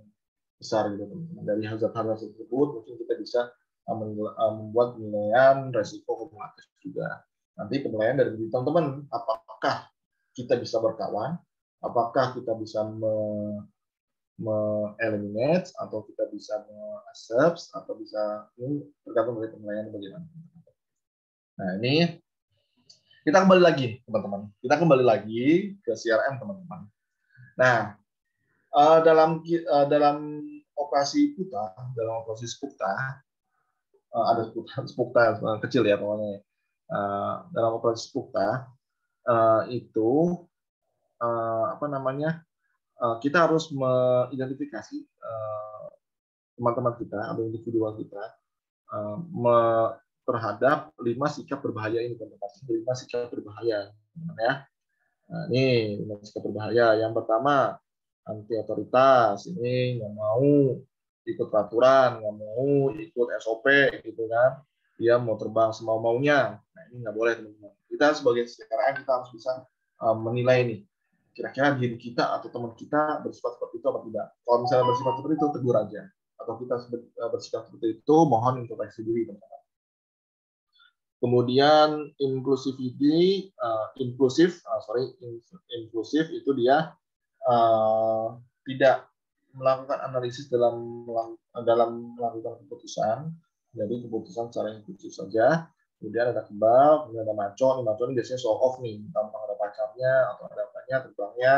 besar gitu teman-teman. Dari hazard-hazard tersebut mungkin kita bisa Eh, membuat penilaian resiko kumulatif juga. Nanti penilaian dari teman-teman, apakah kita bisa berkawan, apakah kita bisa me, me atau kita bisa me atau bisa, ini tergantung dari penilaian bagaimana. Nah ini, kita kembali lagi teman-teman. Kita kembali lagi ke CRM teman-teman. Nah, eh, dalam eh, dalam operasi kita, dalam operasi skupta, uh, ada spukta, spukta uh, eh, kecil ya pokoknya. Uh, dalam operasi spukta uh, itu uh, apa namanya uh, kita harus mengidentifikasi teman teman-teman kita atau individual kita uh, me terhadap lima sikap berbahaya ini teman-teman lima sikap berbahaya teman ya nah, ini lima sikap berbahaya yang pertama anti otoritas ini yang mau ikut peraturan nggak mau ikut SOP gitu kan dia mau terbang semau maunya nah ini nggak boleh teman-teman kita sebagai CRM kita harus bisa um, menilai ini. kira-kira diri kita atau teman kita bersifat seperti itu atau tidak kalau misalnya bersifat seperti itu tegur aja atau kita eh, bersikap seperti itu mohon introspeksi diri teman-teman Kemudian inclusivity, uh, eh, inklusif, uh, ah, sorry, inklusif itu dia uh, tidak melakukan analisis dalam dalam melakukan keputusan. Jadi keputusan secara intuitif saja. Kemudian ada kebal, kemudian ada maco. Ini maco ini biasanya show off nih, tampang ada pacarnya atau ada apanya, terbangnya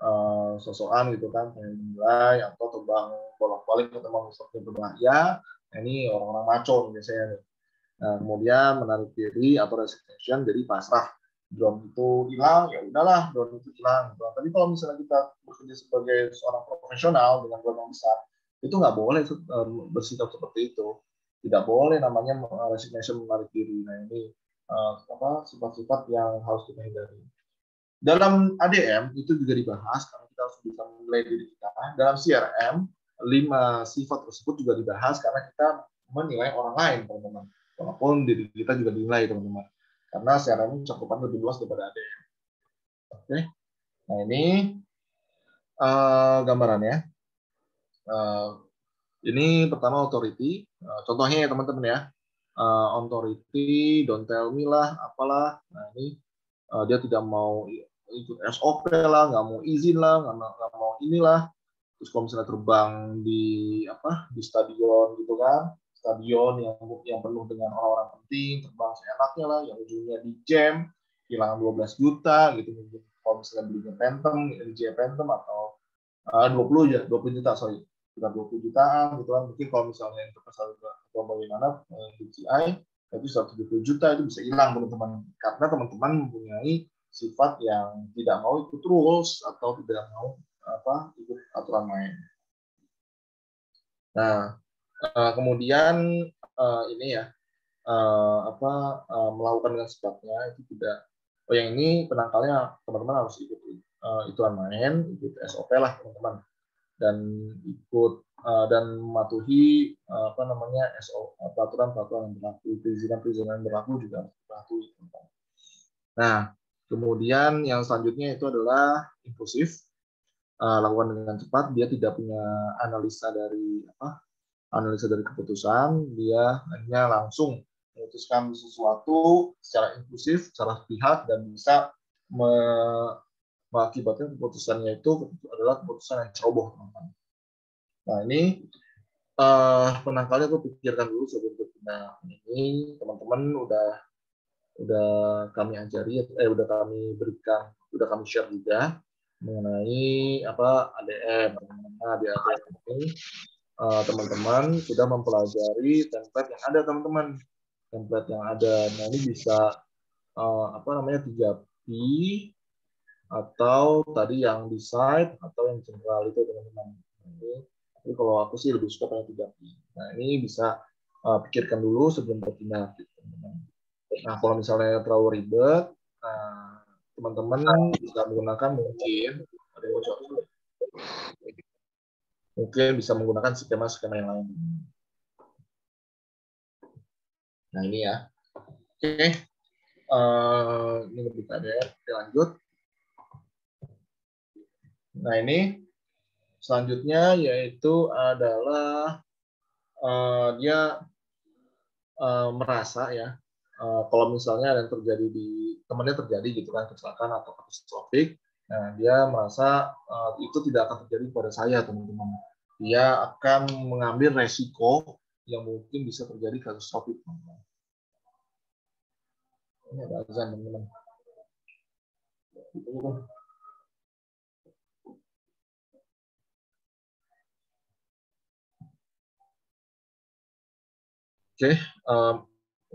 eh, sosokan gitu kan, pengen nilai atau terbang bolak-balik atau manuvernya berbahaya. Nah, ini orang-orang maco nih biasanya. Nih. Nah, kemudian menarik diri atau resignation dari pasrah drone itu hilang ya udahlah drone itu hilang drone. Gitu. tapi kalau misalnya kita bekerja sebagai seorang profesional dengan yang besar itu nggak boleh um, bersikap seperti itu tidak boleh namanya eh, resignation menarik diri nah ini uh, apa sifat-sifat yang harus kita hindari dalam ADM itu juga dibahas karena kita harus bisa menilai diri kita dalam CRM lima sifat tersebut juga dibahas karena kita menilai orang lain teman-teman walaupun diri kita juga dinilai teman-teman karena ini cakupan lebih luas daripada ADM. Oke, okay. nah ini uh, gambarannya. Uh, ini pertama authority, uh, contohnya ya teman-teman ya, uh, authority, don't tell me lah, apalah. Nah ini uh, dia tidak mau ikut SOP lah, nggak mau izin lah, nggak mau, nggak mau inilah. Terus kalau misalnya terbang di apa di stadion gitu kan, stadion yang yang penuh dengan orang-orang penting, terbang seenaknya lah, yang ujungnya di jam, hilang 12 juta gitu mungkin. Kalau misalnya belinya Phantom, LG Phantom atau uh, 20 ya, 20 juta sorry, sekitar 20 jutaan gitu kan. Mungkin kalau misalnya untuk pesawat global mana eh, DJI itu 170 juta itu bisa hilang teman-teman karena teman-teman mempunyai sifat yang tidak mau ikut rules atau tidak mau apa ikut aturan main. Nah, Uh, kemudian uh, ini ya uh, apa uh, melakukan dengan sebabnya itu tidak oh yang ini penangkalnya teman-teman harus ikut uh, ituan main ikut SOP lah teman-teman dan ikut uh, dan mematuhi uh, apa namanya SO peraturan-peraturan yang berlaku perizinan-perizinan yang berlaku juga harus berlaku teman-teman. Nah kemudian yang selanjutnya itu adalah impulsif uh, lakukan dengan cepat dia tidak punya analisa dari apa analisa dari keputusan, dia hanya langsung memutuskan sesuatu secara inklusif, secara pihak, dan bisa me mengakibatkan keputusannya itu adalah keputusan yang ceroboh, Nah, ini uh, penangkalnya aku pikirkan dulu sebelum berbenah ini. Teman-teman udah udah kami ajari, eh udah kami berikan, udah kami share juga mengenai apa ADM, mengenai ADM ini Eh, teman-teman uh, sudah mempelajari template yang ada teman-teman template yang ada nah ini bisa uh, apa namanya 3P atau tadi yang decide atau yang general itu teman-teman tapi kalau aku sih lebih suka pakai 3P nah ini bisa uh, pikirkan dulu sebelum bertindak teman-teman nah kalau misalnya terlalu ribet nah teman-teman bisa menggunakan mungkin ada yang mungkin bisa menggunakan skema-skema yang lain. Nah ini ya. Oke. Okay. Uh, eh, ini lebih ya, Kita lanjut. Nah ini selanjutnya yaitu adalah uh, dia uh, merasa ya uh, kalau misalnya ada yang terjadi di temannya terjadi gitu kan kecelakaan atau katastrofik Nah, dia merasa uh, itu tidak akan terjadi pada saya, teman-teman. Dia akan mengambil resiko yang mungkin bisa terjadi kasus COVID. teman Ini ada azan, teman-teman. Oke, okay. Eh, um,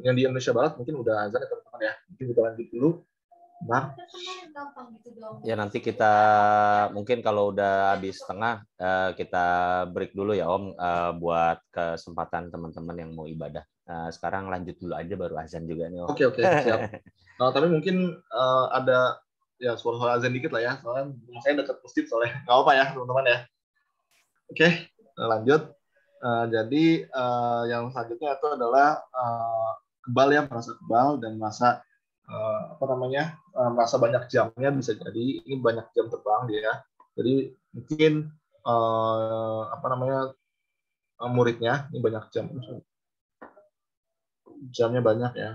yang di Indonesia Barat mungkin udah azan ya teman-teman ya. Mungkin kita lanjut dulu. Bar? Kan gitu ya nanti kita mungkin kalau udah habis setengah eh, kita break dulu ya Om eh, buat kesempatan teman-teman yang mau ibadah. Eh, sekarang lanjut dulu aja baru azan juga nih Om. Oke oke siap. nah, tapi mungkin ada ya suara suara azan dikit lah ya soalnya saya dekat masjid soalnya nggak apa ya teman-teman ya. Oke lanjut. jadi yang selanjutnya itu adalah kebal ya merasa kebal dan merasa uh, apa namanya uh, merasa banyak jamnya bisa jadi ini banyak jam terbang dia jadi mungkin uh, apa namanya uh, muridnya ini banyak jam jamnya banyak ya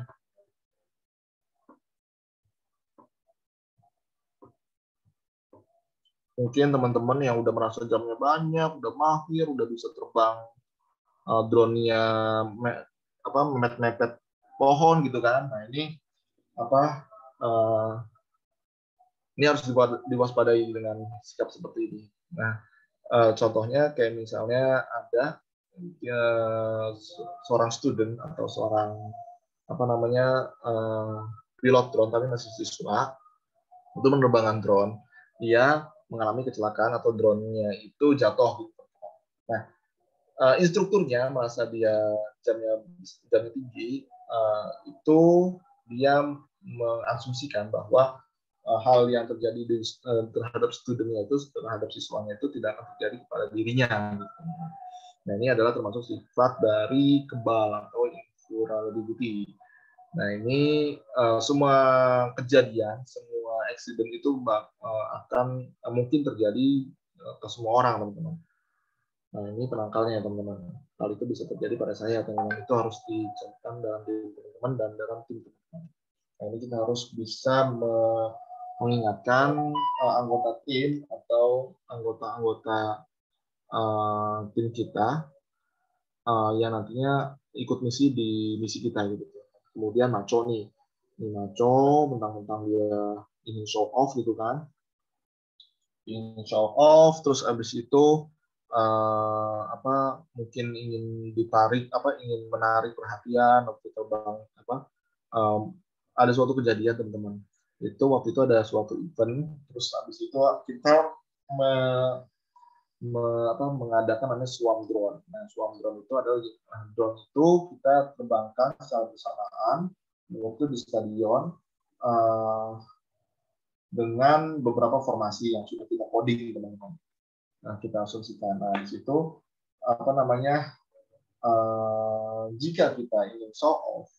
mungkin teman-teman yang udah merasa jamnya banyak udah mahir udah bisa terbang uh, drone-nya apa mepet-mepet pohon gitu kan nah ini apa uh, ini harus diwaspadai dengan sikap seperti ini. Nah, uh, contohnya kayak misalnya ada uh, seorang student atau seorang apa namanya uh, pilot drone tapi masih siswa itu menerbangkan drone, dia mengalami kecelakaan atau drone-nya itu jatuh. Gitu. Nah, uh, instrukturnya merasa dia jamnya jamnya tinggi uh, itu dia mengasumsikan bahwa eh, hal yang terjadi di, eh, terhadap studentnya itu terhadap siswanya itu tidak akan terjadi kepada dirinya. Gitu. Nah ini adalah termasuk sifat dari kebal atau inferiority. Nah ini eh, semua kejadian, semua eksiden itu bak, akan mungkin terjadi ke semua orang teman-teman. Nah ini penangkalnya teman-teman. Hal itu bisa terjadi pada saya teman-teman. Itu harus dicatatkan dalam diri teman dan dalam tim teman. Nah, ini kita harus bisa mengingatkan uh, anggota tim atau anggota-anggota uh, tim kita uh, yang nantinya ikut misi di misi kita gitu. Kemudian Maco nih, ini Maco mentang-mentang dia ingin show off gitu kan, ingin show off, terus abis itu Eh, apa mungkin ingin ditarik apa ingin menarik perhatian waktu terbang apa um, ada suatu kejadian teman-teman itu waktu itu ada suatu event terus habis itu kita me, me, apa, mengadakan namanya swarm drone. Nah, swarm drone itu adalah eh, drone itu kita terbangkan secara bersamaan waktu di stadion uh, dengan beberapa formasi yang sudah kita coding teman-teman. Nah, kita asumsikan nah, di situ apa namanya uh, jika kita ingin show off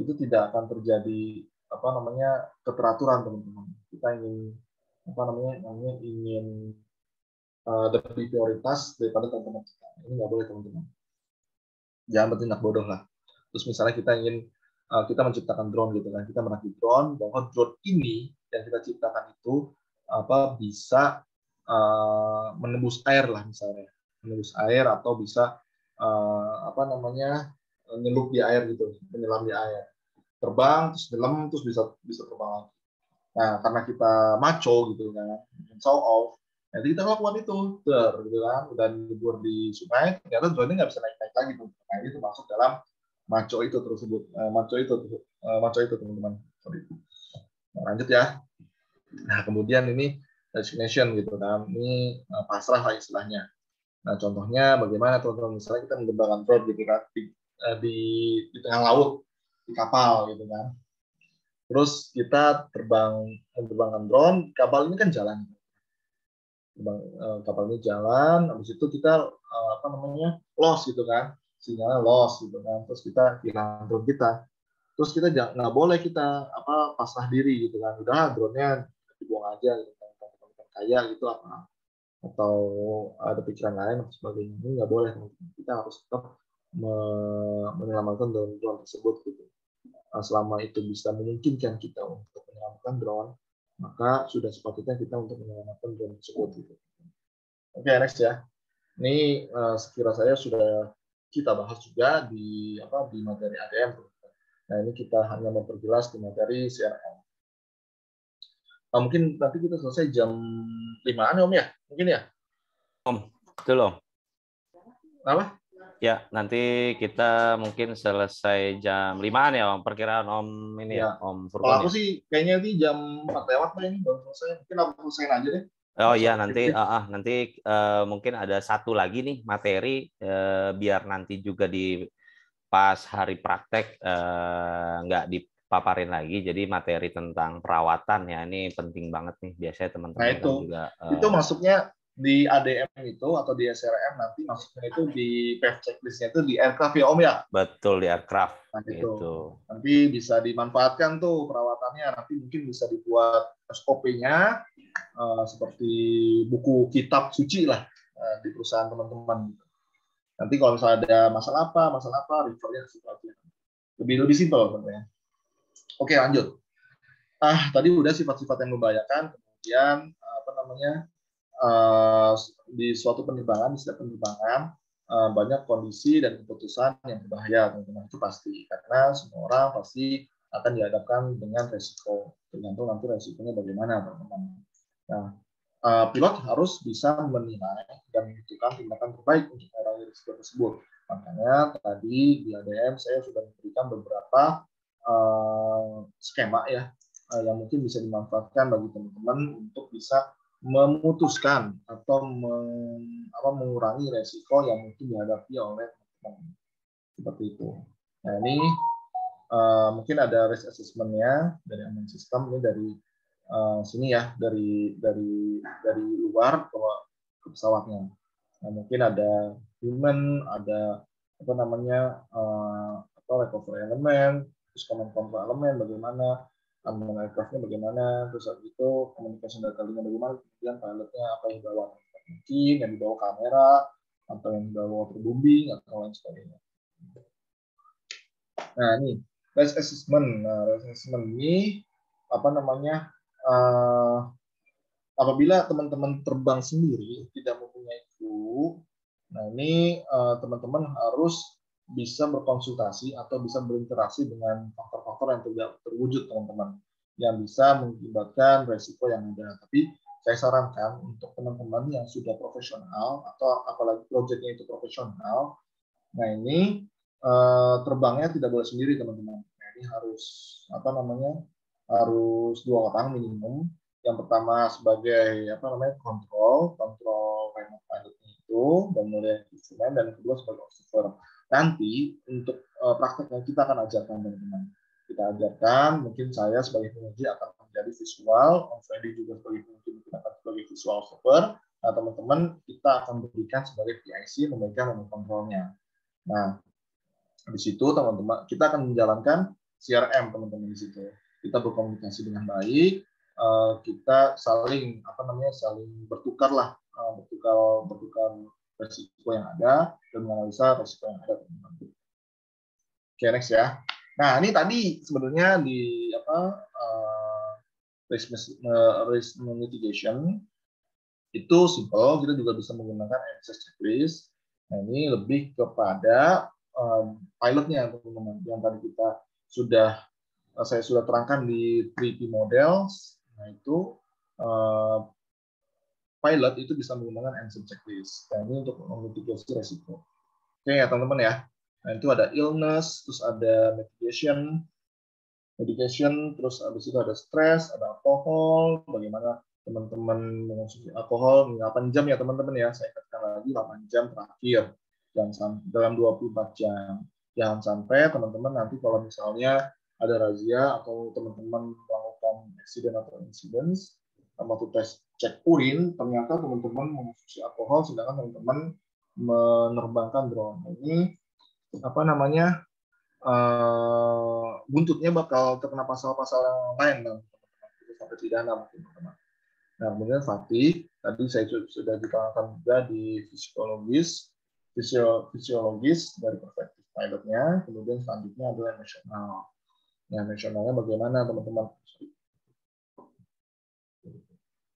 itu tidak akan terjadi apa namanya keteraturan teman-teman. Kita ingin apa namanya ingin ingin uh, eh, lebih prioritas daripada teman-teman kita. Ini nggak boleh teman-teman. Jangan bertindak bodoh lah. Terus misalnya kita ingin uh, kita menciptakan drone gitu kan, kita merakit drone bahwa drone ini yang kita ciptakan itu apa bisa uh, menembus air lah misalnya menembus air atau bisa uh, apa namanya nyelup di air gitu menyelam di air terbang terus dalam terus bisa bisa terbang lagi nah karena kita maco gitu kan show off jadi kita lakukan itu ter gitu kan udah nyebur di sungai ternyata drone nggak bisa naik naik lagi tuh nah itu masuk dalam maco itu tersebut uh, maco itu uh, maco itu teman-teman sorry nah, lanjut ya nah kemudian ini destination gitu kan. Ini eh, pasrah lah istilahnya. Nah, contohnya bagaimana teman-teman misalnya kita mengembangkan drone gitu kan di, eh, di di tengah laut di kapal gitu kan. Terus kita terbang terbangkan drone, kapal ini kan jalan. Terbang, eh, kapal ini jalan, habis itu kita apa namanya? lost gitu kan. Sinyalnya lost gitu kan. Terus kita hilang drone kita. Terus kita nggak boleh kita apa pasrah diri gitu kan. Udah drone-nya dibuang aja gitu kan kaya gitu apa atau ada pikiran lain atau sebagainya ini nggak boleh kita harus tetap menyelamatkan drone-drone tersebut gitu nah, selama itu bisa memungkinkan kita untuk menyelamatkan drone maka sudah sepatutnya kita untuk menyelamatkan drone tersebut gitu oke okay, next ya ini eh, sekira saya sudah kita bahas juga di apa di materi ADM. Nah ini kita hanya memperjelas di materi CRM. Nah, mungkin nanti kita selesai jam limaan ya Om ya, mungkin ya. Om, itu Om. Apa? Ya, nanti kita mungkin selesai jam limaan ya Om, perkiraan Om ini ya, ya. Om Furkon. Kalau aku ya. sih kayaknya nih jam 4 lewat ini baru selesai. Mungkin aku selesai aja deh. Oh iya nanti uh, uh, nanti uh, mungkin ada satu lagi nih materi uh, biar nanti juga di pas hari praktek uh, di paparin lagi jadi materi tentang perawatan ya ini penting banget nih biasanya teman-teman nah, itu. Kan juga eh, itu uh, masuknya di ADM itu atau di SRM nanti maksudnya itu di PEV checklistnya itu di aircraft ya Om ya betul di aircraft nah, itu. itu nanti bisa dimanfaatkan tuh perawatannya nanti mungkin bisa dibuat SOP-nya uh, eh, seperti buku kitab suci lah uh, di perusahaan teman-teman gitu. nanti kalau misalnya ada masalah apa masalah apa refernya lebih lebih simpel sebenarnya Oke, lanjut. Ah, tadi udah sifat-sifat yang membahayakan, kemudian apa namanya? Ah, di suatu penerbangan, di setiap penerbangan ah, banyak kondisi dan keputusan yang berbahaya, teman-teman itu pasti karena semua orang pasti akan dihadapkan dengan resiko tergantung nanti resikonya bagaimana, teman-teman. Nah, ah, pilot harus bisa menilai dan menentukan tindakan terbaik untuk mengurangi risiko tersebut. Makanya tadi di ADM saya sudah memberikan beberapa uh, skema ya uh, yang mungkin bisa dimanfaatkan bagi teman-teman untuk bisa memutuskan atau meng, apa, mengurangi resiko yang mungkin dihadapi oleh teman-teman seperti itu. Nah ini uh, mungkin ada risk assessment-nya dari aman system ini dari uh, sini ya dari dari dari luar ke, ke pesawatnya. Nah, mungkin ada human, ada apa namanya uh, atau recovery element, terus Kemenkom ke elemen bagaimana ambang aircraftnya bagaimana terus habis itu komunikasi data linknya bagaimana kemudian pilotnya apa yang dibawa mungkin yang dibawa kamera atau yang dibawa perbumbing atau lain sebagainya nah ini risk assessment nah risk assessment ini apa namanya uh, apabila teman-teman terbang sendiri tidak mempunyai kru nah ini eh, teman-teman uh, harus bisa berkonsultasi atau bisa berinteraksi dengan faktor-faktor yang tidak terwujud teman-teman yang bisa mengakibatkan resiko yang ada. Tapi saya sarankan untuk teman-teman yang sudah profesional atau apalagi proyeknya itu profesional, nah ini eh, terbangnya tidak boleh sendiri teman-teman. Nah, ini harus apa namanya harus dua orang minimum. Yang pertama sebagai apa namanya kontrol, kontrol pilotnya itu dan mulai instrumen dan kedua sebagai observer nanti untuk uh, eh, prakteknya kita akan ajarkan teman-teman. Kita ajarkan, mungkin saya sebagai penguji akan menjadi visual, on Freddy juga sebagai pengunjung mungkin akan sebagai visual shopper. Nah, teman-teman kita akan berikan sebagai PIC memegang remote controlnya. Nah, di situ teman-teman kita akan menjalankan CRM teman-teman di situ. Kita berkomunikasi dengan baik, eh, kita saling apa namanya saling bertukar lah, eh, bertukar bertukar resiko yang ada dan menganalisa resiko yang ada. Oke, okay, next ya. Nah, ini tadi sebenarnya di apa uh, risk, risk mitigation itu simple, kita juga bisa menggunakan access checklist. Nah, ini lebih kepada um, pilotnya ya, teman-teman yang tadi kita sudah eh, saya sudah terangkan di 3P models. Nah, itu uh, pilot itu bisa menggunakan ensign checklist. Nah, ini untuk memitigasi resiko. Oke ya teman-teman ya. Nah itu ada illness, terus ada mitigation, medication, terus habis itu ada stress, ada alkohol, bagaimana teman-teman mengonsumsi alkohol 8 jam ya teman-teman ya. Saya katakan lagi 8 jam terakhir dan dalam 24 jam. Jangan sampai teman-teman nanti kalau misalnya ada razia atau teman-teman melakukan accident atau incidents waktu tes cek urin, ternyata teman-teman mengonsumsi alkohol, sedangkan teman-teman menerbangkan drone. Nah, ini apa namanya uh, buntutnya bakal terkena pasal-pasal yang lain dan sampai pidana mungkin teman-teman. Nah kemudian Fatih tadi saya sudah diterangkan juga di psikologis, fisiologis dari perspektif pilotnya, kemudian selanjutnya adalah emosional. Nah, emosionalnya bagaimana teman-teman?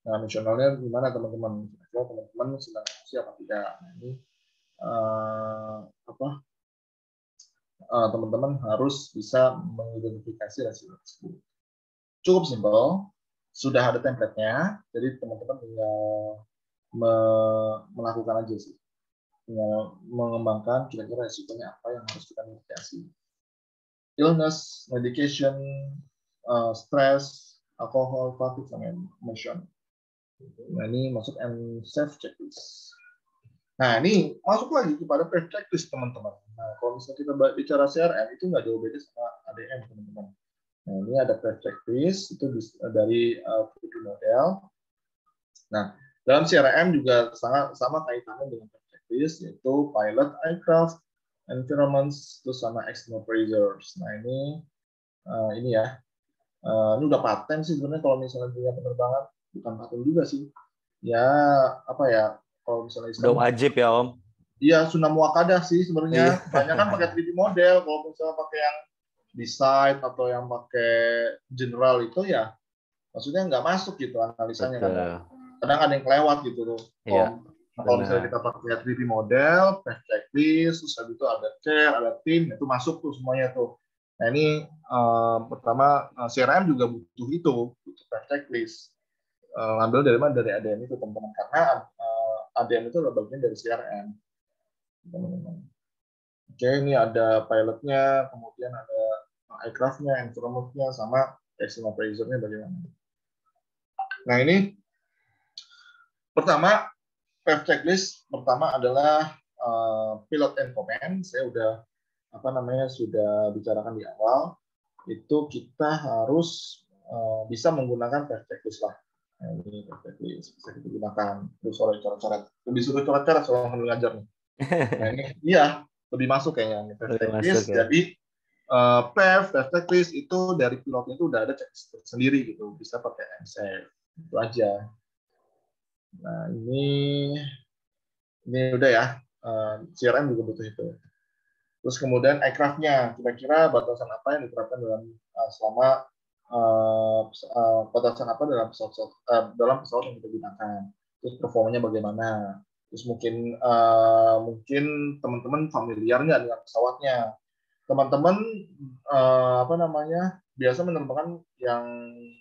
Nah, nasionalnya gimana teman-teman? teman-teman sedang siapa tidak? Nah, ini uh, apa? teman eh, teman-teman harus bisa mengidentifikasi hasil tersebut. Cukup simpel, sudah ada template-nya, jadi teman-teman tinggal me melakukan aja sih. Tinggal mengembangkan kira-kira resikonya apa yang harus kita mitigasi. Illness, medication, uh, stress, alkohol, fatigue, dan motion Nah, ini masuk M checklist. Nah, ini masuk lagi kepada page checklist, teman-teman. Nah, kalau misalnya kita bicara CRM, itu nggak jauh beda sama ADM, teman-teman. Nah, ini ada page checklist, itu dari uh, model. Nah, dalam CRM juga sangat sama kaitannya dengan page checklist, yaitu pilot aircraft, environments, itu sama external appraisers. Nah, ini uh, ini ya. Uh, ini udah paten sih sebenarnya kalau misalnya dunia penerbangan bukan patung juga sih ya apa ya kalau misalnya Islam, Dom wajib ya om iya sunnah Muakkadah sih sebenarnya iya. banyak kan pakai 3D model kalau misalnya pakai yang desain atau yang pakai general itu ya maksudnya nggak masuk gitu analisanya kan. kadang kadang ada yang kelewat gitu loh Iya. Nah, kalau misalnya kita pakai 3D model checklist terus habis itu ada chair ada tim itu masuk tuh semuanya tuh nah ini uh, pertama uh, eh, CRM juga butuh itu butuh checklist uh, ngambil dari mana dari ADN itu teman-teman karena uh, eh, ADN itu adalah bagian dari CRM teman-teman. Oke ini ada pilotnya, kemudian ada eh, aircraftnya, environmentnya, sama external appraisernya bagaimana. Nah ini pertama PF checklist pertama adalah uh, pilot and command. Saya sudah apa namanya sudah bicarakan di awal itu kita harus uh, bisa menggunakan PF checklist lah Nah, ini jadi bisa digunakan. Terus oleh coret-coret. Lebih suruh coret-coret soal belajar nih. Nah, ini iya, lebih masuk kayaknya. Teknis, ya. Jadi uh, PEV, PEV itu dari pilotnya itu udah ada checklist sendiri gitu. Bisa pakai excel Itu aja. Nah, ini ini udah ya. Uh, CRM juga butuh itu. Terus kemudian aircraft-nya, kira-kira batasan apa yang diterapkan dalam uh, selama uh, uh, apa dalam pesawat, uh, dalam pesawat yang kita gunakan terus performanya bagaimana terus mungkin uh, mungkin teman-teman familiar nggak dengan pesawatnya teman-teman uh, apa namanya biasa menerbangkan yang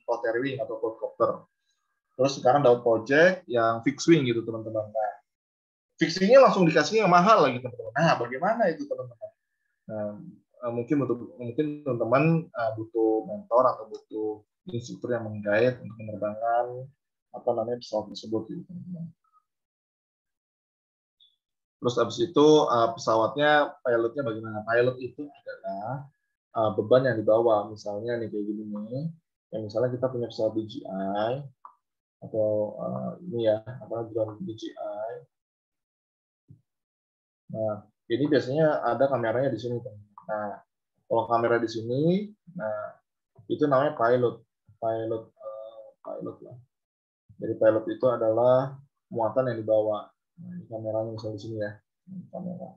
rotary wing atau quadcopter terus sekarang daun project yang fixed wing gitu teman-teman nah fixed wingnya langsung dikasih yang mahal lagi teman-teman nah bagaimana itu teman-teman nah, Eh, mungkin untuk mungkin teman-teman uh, butuh mentor atau butuh instruktur yang menggait untuk penerbangan apa namanya pesawat tersebut gitu Terus abis itu uh, pesawatnya pilotnya bagaimana? Pilot itu adalah uh, beban yang dibawa. Misalnya nih kayak gini nih. Ya, misalnya kita punya pesawat DJI atau uh, ini ya apa drone DJI. Nah, ini biasanya ada kameranya di sini teman Nah, kalau kamera di sini, nah itu namanya pilot, pilot, uh, pilot lah. Jadi pilot itu adalah muatan yang dibawa. Nah, kameranya misalnya di sini ya, kamera.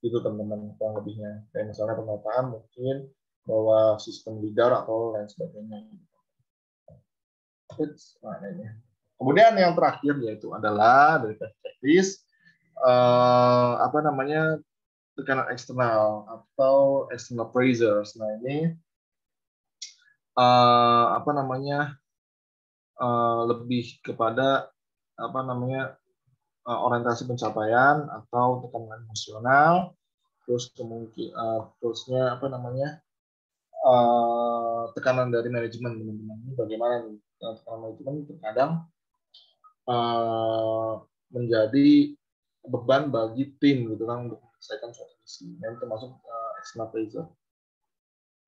Itu teman-teman kurang lebihnya. Kayak misalnya pemetaan mungkin bahwa sistem lidar atau lain sebagainya. It's, nah, Kemudian yang terakhir yaitu adalah dari perspektif eh, apa namanya tekanan eksternal atau external pressures. Nah ini uh, apa namanya uh, lebih kepada apa namanya uh, orientasi pencapaian atau tekanan emosional. Terus kemungkinan uh, terusnya apa namanya uh, tekanan dari manajemen teman-teman ini bagaimana nih tekanan manajemen terkadang uh, menjadi beban bagi tim gitu kan untuk selesaikan suatu misi ini termasuk uh, eh, external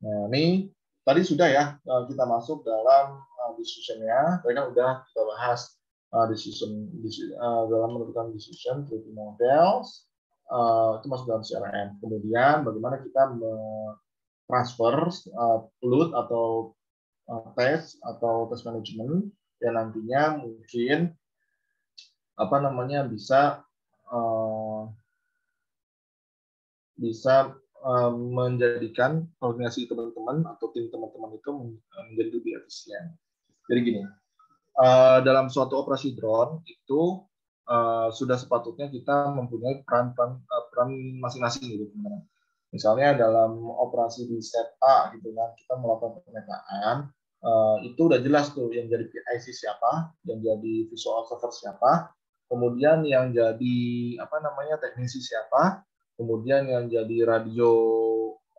Nah ini tadi sudah ya eh, kita masuk dalam uh, decision-nya. Karena sudah kita bahas uh, decision, decision uh, dalam menentukan decision seperti models uh, itu masuk dalam CRM. Kemudian bagaimana kita transfer uh, load atau uh, test atau test management yang nantinya mungkin apa namanya bisa bisa menjadikan koordinasi teman-teman atau tim teman-teman itu menjadi lebih efisien. Jadi gini, dalam suatu operasi drone itu sudah sepatutnya kita mempunyai peran-peran peran masing-masing gitu Misalnya dalam operasi di set A gitu kan, kita melakukan pemetaan, itu udah jelas tuh yang jadi PIC siapa, yang jadi visual observer siapa, kemudian yang jadi apa namanya teknisi siapa, kemudian yang jadi radio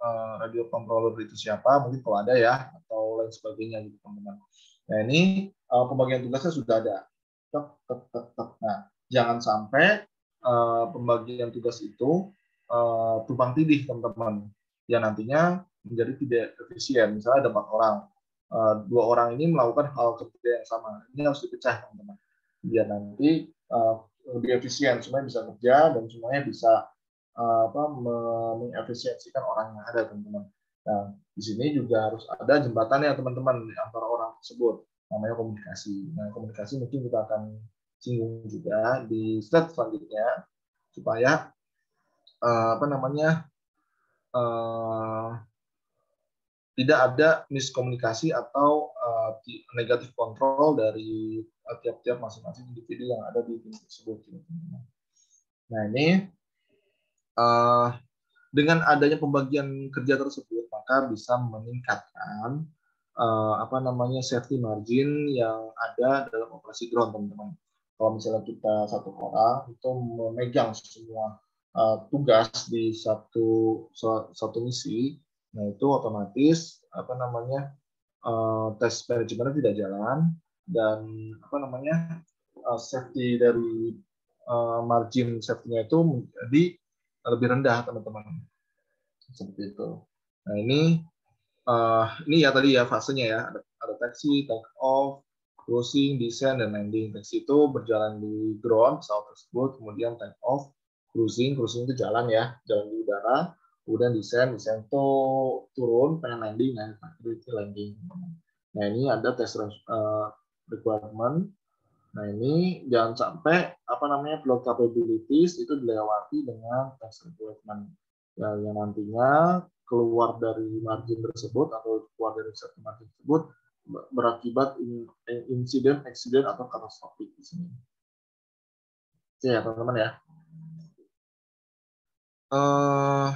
uh, radio controller itu siapa mungkin kalau ada ya atau lain sebagainya gitu teman-teman nah ini uh, pembagian tugasnya sudah ada nah jangan sampai uh, pembagian tugas itu uh, tumpang tindih teman-teman Ya nantinya menjadi tidak efisien misalnya ada empat orang uh, dua orang ini melakukan hal kerja yang sama ini harus dipecah teman-teman biar nanti uh, lebih efisien semuanya bisa kerja dan semuanya bisa Eh, apa mengefisiensikan orang yang ada teman-teman. Nah, di sini juga harus ada jembatan ya teman-teman antara orang tersebut namanya komunikasi. Nah, komunikasi mungkin kita akan singgung juga di slide selanjutnya supaya eh, apa namanya eh, tidak ada miskomunikasi atau negatif kontrol dari tiap-tiap masing-masing individu yang ada di tim tersebut. Nah, ini uh, dengan adanya pembagian kerja tersebut maka bisa meningkatkan uh, apa namanya safety margin yang ada dalam operasi drone teman-teman. Kalau misalnya kita satu orang itu memegang semua uh, tugas di satu satu misi, nah itu otomatis apa namanya uh, tes manajemen tidak jalan dan apa namanya uh, safety dari uh, margin safety-nya itu menjadi lebih rendah teman-teman seperti itu nah ini uh, ini ya tadi ya fasenya ya ada, ada taxi take off cruising descent dan landing taxi itu berjalan di ground pesawat tersebut kemudian take off cruising cruising itu jalan ya jalan di udara kemudian descent descent itu turun pengen landing nah landing nah ini ada test uh, requirement Nah ini jangan sampai apa namanya block capabilities itu dilewati dengan tax recruitment ya, yang nantinya keluar dari margin tersebut atau keluar dari satu margin tersebut berakibat insiden, eh, eksiden atau katastrofik di sini. Oke ya teman-teman ya. Uh,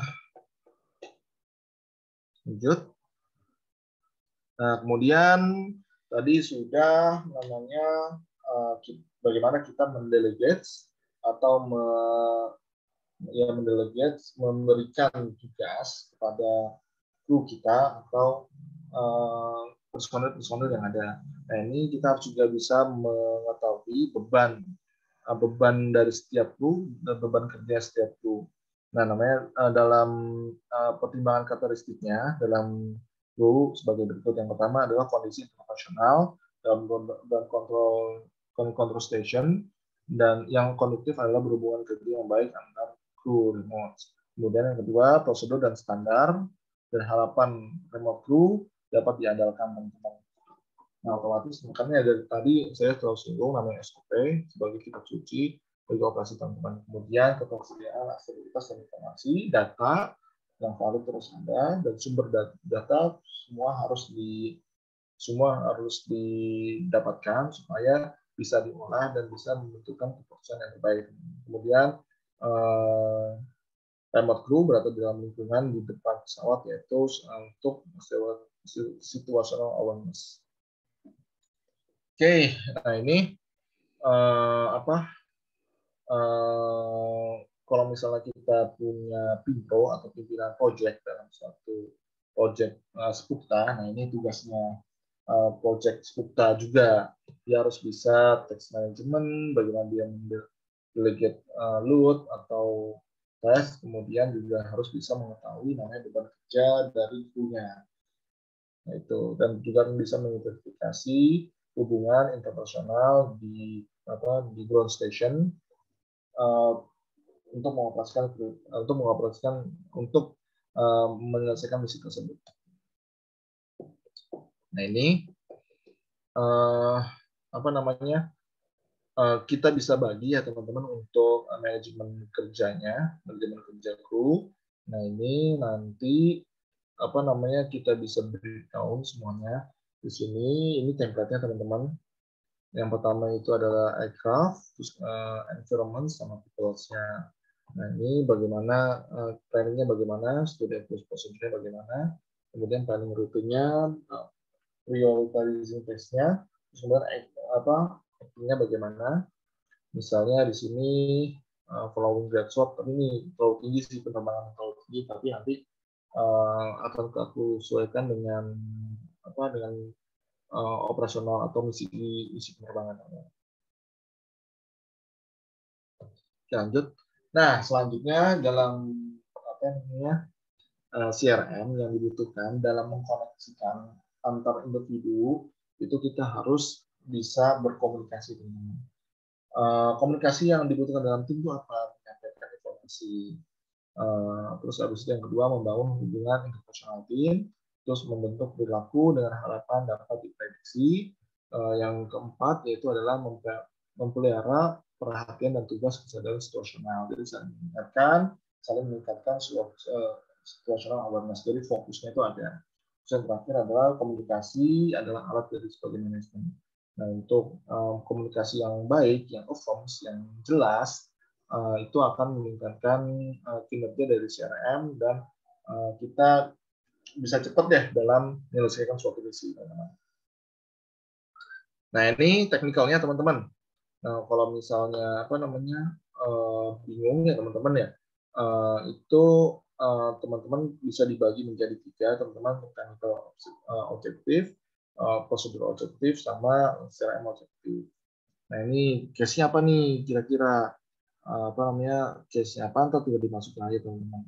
lanjut. Nah, kemudian tadi sudah namanya Eh, bagaimana kita mendelegate atau me, ya mendelegate memberikan tugas kepada kru kita atau uh, eh, personel personil yang ada. Nah ini kita juga bisa mengetahui beban eh, beban dari setiap kru dan beban kerja setiap kru. Nah, namanya uh, dalam uh, pertimbangan karakteristiknya dalam kru sebagai berikut. Yang pertama adalah kondisi internasional dalam dalam kontrol control station dan yang konduktif adalah berhubungan kerja yang baik antar kru remote. Kemudian yang kedua, prosedur dan standar dan harapan remote crew dapat diandalkan teman-teman. Nah, otomatis makanya dari tadi saya terus singgung namanya SOP sebagai kita cuci bagi operasi teman-teman. Kemudian ketersediaan aktivitas dan informasi, data yang valid terus ada dan sumber data semua harus di semua harus didapatkan supaya bisa diolah dan bisa membutuhkan keputusan yang terbaik. Kemudian eh, remote crew berada di dalam lingkungan di depan pesawat yaitu eh, untuk situasional awareness. Oke, okay, nah ini eh, apa eh, kalau misalnya kita punya pintu atau pimpinan project dalam suatu project uh, nah ini tugasnya uh, project UKTA juga. Dia harus bisa text management, bagaimana dia delegate uh, load atau test, kemudian juga harus bisa mengetahui namanya beban kerja dari punya Nah, itu dan juga bisa mengidentifikasi hubungan internasional di apa di ground station uh, untuk mengoperasikan untuk mengoperasikan untuk uh, menyelesaikan misi tersebut. Nah ini uh, apa namanya uh, kita bisa bagi ya teman-teman untuk uh, manajemen kerjanya, manajemen kerja kru. Nah ini nanti apa namanya kita bisa breakdown semuanya di sini. Ini templatenya teman-teman. Yang pertama itu adalah aircraft, terus uh, environment sama peoples Nah ini bagaimana uh, planningnya bagaimana, studi plus prosedurnya bagaimana, kemudian planning rutenya, uh, Prioritizing testnya nya apa actingnya bagaimana. Misalnya di sini eh, following grad swap, tapi ini terlalu tinggi sih penerbangan terlalu tinggi, tapi nanti uh, akan aku sesuaikan dengan apa dengan uh, operasional atau misi isi penerbangan. Lanjut. Nah, selanjutnya dalam apa namanya uh, CRM yang dibutuhkan dalam mengkoneksikan antar individu itu kita harus bisa berkomunikasi dengan uh, komunikasi yang dibutuhkan dalam tim itu apa menyampaikan informasi uh, terus abis itu yang kedua membangun hubungan interpersonal tim terus membentuk perilaku dengan harapan dapat diprediksi uh, yang keempat yaitu adalah mempelihara perhatian dan tugas kesadaran situasional jadi saling meningkatkan saling meningkatkan situasional awareness jadi fokusnya itu ada Terus terakhir adalah komunikasi adalah alat dari sebagai manajemen. Nah, untuk um, komunikasi yang baik, yang forms, yang jelas, uh, itu akan meningkatkan uh, kinerja dari CRM dan uh, kita bisa cepat ya dalam menyelesaikan suatu misi. Nah, ini teknikalnya teman-teman. Nah, kalau misalnya apa namanya uh, bingung ya teman-teman ya, uh, itu Eh, teman-teman uh, bisa dibagi menjadi tiga, teman-teman mechanical uh, objektif, uh, eh, prosedur objektif, sama CRM objektif. Nah ini case-nya apa nih kira-kira uh, apa namanya case-nya apa? atau tidak dimasukkan aja teman-teman.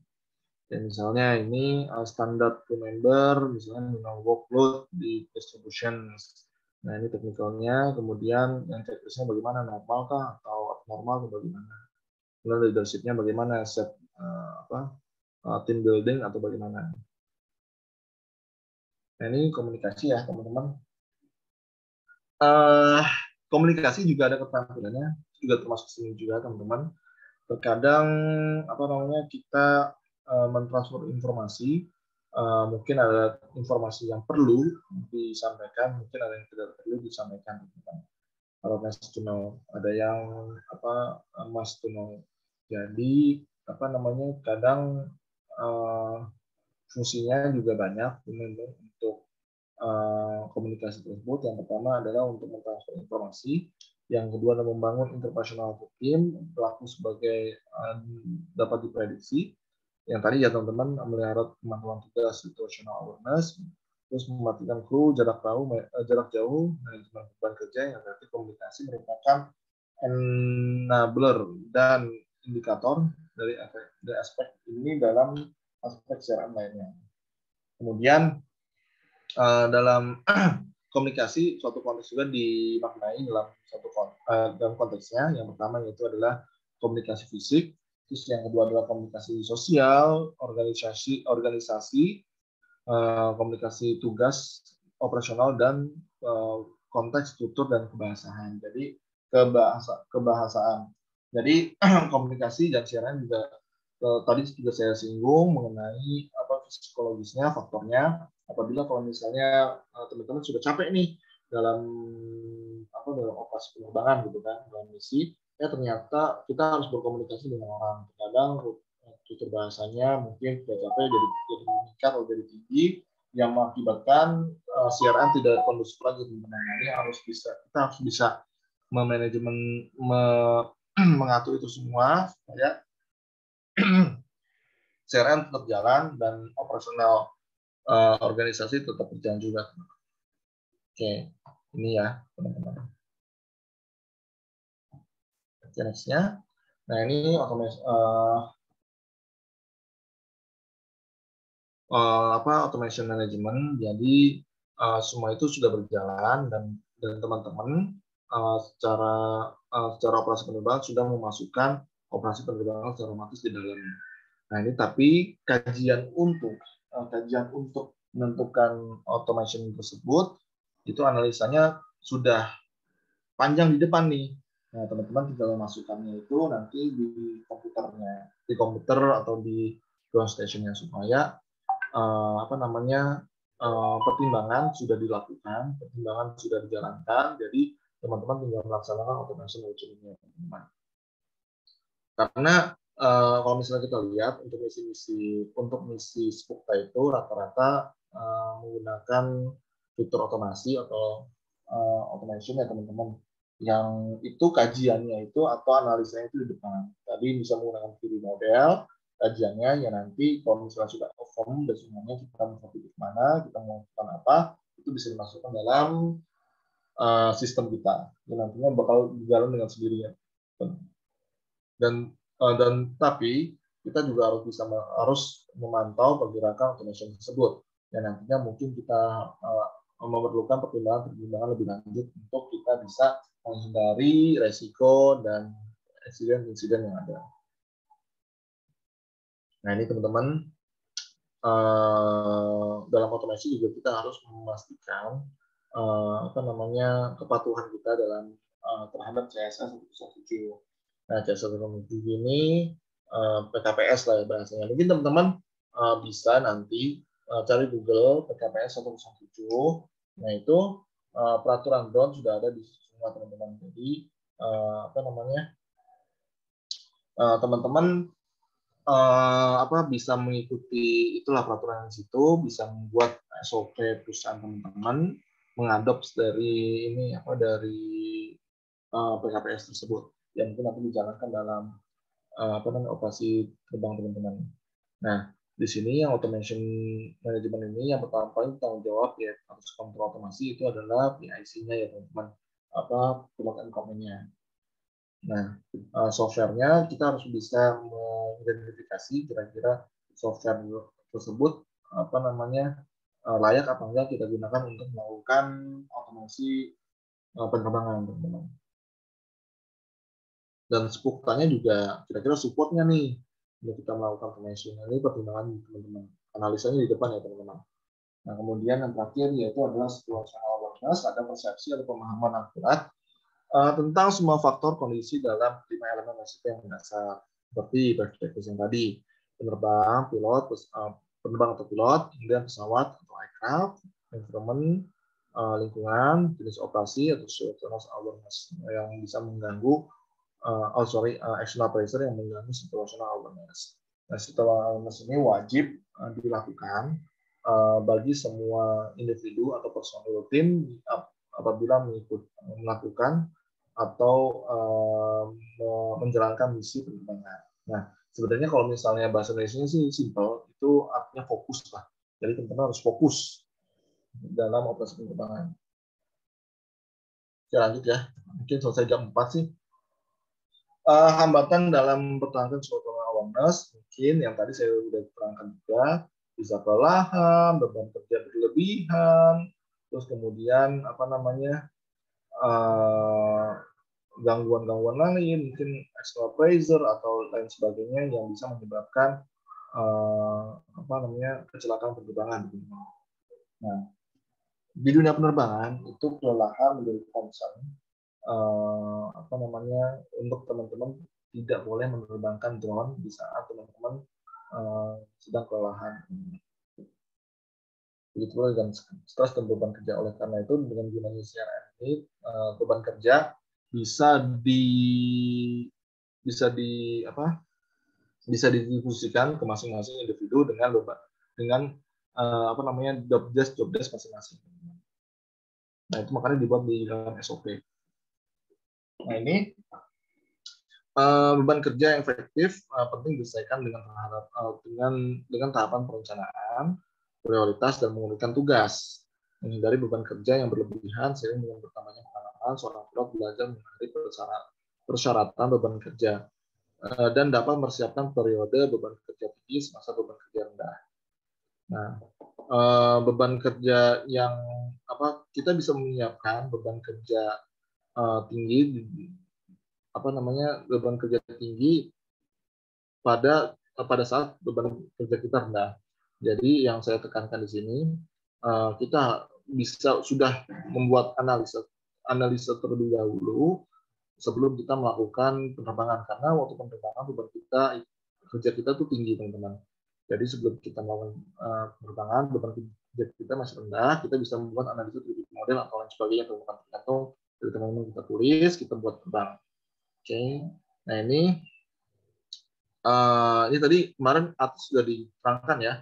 Dan misalnya ini uh, standar to member, misalnya minimal workload di distribution. Nah ini teknikalnya, kemudian yang checklist-nya bagaimana normal atau abnormal bagaimana? Kemudian leadershipnya bagaimana set uh, apa uh, team building atau bagaimana. Nah ini komunikasi ya teman-teman. Uh, komunikasi juga ada keterampilannya, juga termasuk sini juga teman-teman. Terkadang apa namanya kita uh, mentransfer informasi, uh, mungkin ada informasi yang perlu disampaikan, mungkin ada yang tidak perlu disampaikan Kalau mas to ada yang apa mas to Jadi apa namanya kadang Eh, fungsinya juga banyak untuk eh, komunikasi tersebut. Yang pertama adalah untuk mentransfer informasi, yang kedua adalah membangun internasional tim pelaku sebagai eh, dapat diprediksi. Yang tadi ya teman-teman melihara kemampuan tugas situational awareness, terus mematikan kru jarak jauh, jarak jauh, manajemen beban kerja yang berarti komunikasi merupakan enabler dan indikator dari, dari aspek ini dalam aspek siaran lainnya. Kemudian uh, dalam komunikasi suatu konteks juga dimaknai dalam satu uh, dalam konteksnya. Yang pertama yaitu adalah komunikasi fisik, terus yang kedua adalah komunikasi sosial, organisasi organisasi, eh, komunikasi tugas operasional dan konteks tutur dan kebahasaan. Jadi kebahasa kebahasaan. Jadi komunikasi dan siaran juga eh, tadi juga saya singgung mengenai apa psikologisnya, faktornya. Apabila kalau misalnya eh, teman-teman sudah capek nih dalam apa dalam operasi penerbangan gitu kan, dalam misi, ya ternyata kita harus berkomunikasi dengan orang. kadang eh, tutur bahasanya mungkin sudah capek jadi jadi meningkat atau jadi tinggi yang mengakibatkan uh, siaran tidak kondusif lagi teman-teman. harus bisa kita harus bisa memanajemen me, mengatur itu semua supaya CRM tetap jalan dan operasional uh, organisasi tetap berjalan juga. Oke, ini ya teman-teman. Okay, nextnya. Nah ini otomatis uh, uh, apa automation management. Jadi uh, semua itu sudah berjalan dan dan teman-teman uh, secara Eh, secara operasi penerbangan sudah memasukkan operasi penerbangan secara otomatis di dalamnya. Nah ini tapi kajian untuk eh, kajian untuk menentukan automation tersebut itu analisanya sudah panjang di depan nih. Nah, teman-teman tinggal masukkannya itu nanti di komputernya, di komputer atau di ground stationnya supaya uh, apa namanya uh, pertimbangan sudah dilakukan, pertimbangan sudah dijalankan, jadi teman-teman tinggal melaksanakan automation launchingnya teman-teman. Nah, karena uh, kalau misalnya kita lihat untuk misi-misi untuk misi Spokta itu rata-rata uh, menggunakan fitur otomasi atau uh, automation ya teman-teman yang itu kajiannya itu atau analisanya itu di depan. Tadi bisa menggunakan theory model, kajiannya ya nanti kalau misalnya sudah perform dan semuanya kita mau ke mana kita melakukan apa, itu bisa dimasukkan dalam Eh, sistem kita yang nantinya bakal berjalan dengan sendirinya dan uh, dan tapi kita juga harus bisa harus memantau pergerakan automation tersebut yang nantinya mungkin kita uh, memerlukan pertimbangan-pertimbangan lebih lanjut untuk kita bisa menghindari resiko dan insiden-insiden yang ada. Nah ini teman-teman dalam automasi juga kita harus memastikan uh, apa namanya kepatuhan kita dalam uh, terhadap CSA 117. Nah, CSS 117 ini uh, eh, PKPS lah ya bahasanya. Mungkin teman-teman uh, bisa nanti uh, cari Google PKPS 117. Nah, itu uh, peraturan ground sudah ada di semua teman-teman. Jadi, uh, apa namanya? teman-teman uh, uh, apa bisa mengikuti itulah peraturan di situ, bisa membuat SOP perusahaan teman-teman mengadops dari ini apa dari uh, eh, PKPS tersebut yang mungkin akan dijalankan dalam uh, apa namanya operasi terbang teman-teman. Nah di sini yang automation manajemen ini yang pertama paling tanggung jawab ya harus kontrol otomasi itu adalah PIC-nya ya teman-teman apa pilot and Nah, uh, softwarenya kita harus bisa mengidentifikasi kira-kira software tersebut apa namanya Eh, layak apa enggak kita gunakan untuk melakukan otomasi eh, penerbangan teman-teman. Dan seputarnya juga kira-kira supportnya nih untuk kita melakukan automation nah, ini pertimbangan teman-teman analisanya di depan ya teman-teman. Nah kemudian yang terakhir yaitu adalah situasional awareness ada persepsi atau pemahaman akurat uh, tentang semua faktor kondisi dalam lima elemen resiko yang mendasar seperti perspektif yang tadi penerbang, pilot, penerbang atau pilot, kemudian pesawat atau aircraft, uh, lingkungan, jenis operasi atau situational awareness yang bisa mengganggu eh, oh sorry external eh, pressure yang mengganggu situational awareness. Nah, situational awareness ini wajib dilakukan bagi semua individu atau personil tim apabila mengikut melakukan atau menjalankan misi penerbangan. Nah, Sebenarnya kalau misalnya bahasa Indonesia sih simple, itu artinya fokus lah. Jadi teman-teman harus fokus dalam operasi penerbangan. Kita lanjut ya. Mungkin selesai jam 4 sih. Uh, hambatan dalam pertahanan suatu awareness, mungkin yang tadi saya sudah terangkan juga, bisa kelelahan, beban kerja berlebihan, terus kemudian apa namanya, uh, gangguan-gangguan lain, mungkin extra pressure atau lain sebagainya yang bisa menyebabkan uh, apa namanya kecelakaan penerbangan. Nah, di dunia penerbangan itu kelelahan menjadi concern uh, apa namanya untuk teman-teman tidak boleh menerbangkan drone di saat teman-teman uh, sedang kelelahan. Begitu pula dengan stres dan beban kerja. Oleh karena itu, dengan gunanya CRM ini, beban kerja bisa di bisa di apa bisa didiskusikan ke masing-masing individu dengan lupa dengan uh, apa namanya job desk job desk masing-masing. Nah itu makanya dibuat di dalam SOP. Nah ini uh, beban kerja yang efektif uh, penting diselesaikan dengan terhadap uh, dengan dengan tahapan perencanaan prioritas dan mengurutkan tugas menghindari beban kerja yang berlebihan sering dengan bertambahnya pengalaman seorang pilot belajar menghadapi persyaratan, persyaratan beban kerja eh, dan dapat mempersiapkan periode beban kerja tinggi semasa beban kerja rendah. Nah, eh, beban kerja yang apa kita bisa menyiapkan beban kerja eh, tinggi apa namanya beban kerja tinggi pada pada saat beban kerja kita rendah. Jadi yang saya tekankan di sini kita bisa sudah membuat analisa analisa terlebih dahulu sebelum kita melakukan penerbangan karena waktu penerbangan beban kita kerja kita tuh tinggi teman-teman. Jadi sebelum kita melakukan eh, penerbangan beban kerja kita masih rendah, kita bisa membuat analisa 3D model atau lain sebagainya teman-teman tergantung dari teman-teman kita tulis, kita buat terbang. Oke, okay. nah ini uh, ini tadi kemarin atas sudah diterangkan ya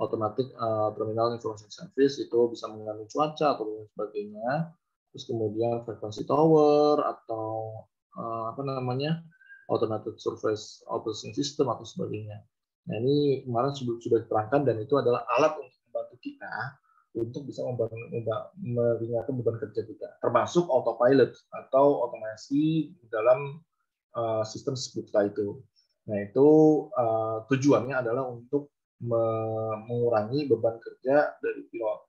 otomatis uh, terminal information service itu bisa mengenali cuaca atau lain sebagainya terus kemudian frekuensi tower atau uh, apa namanya automated surface operating system atau sebagainya. Nah ini kemarin sudah sudah diterangkan dan itu adalah alat untuk membantu kita untuk bisa meringankan beban kerja kita, termasuk autopilot atau otomasi dalam uh, sistem sebutlah itu. Nah itu uh, tujuannya adalah untuk mengurangi beban kerja dari pilot.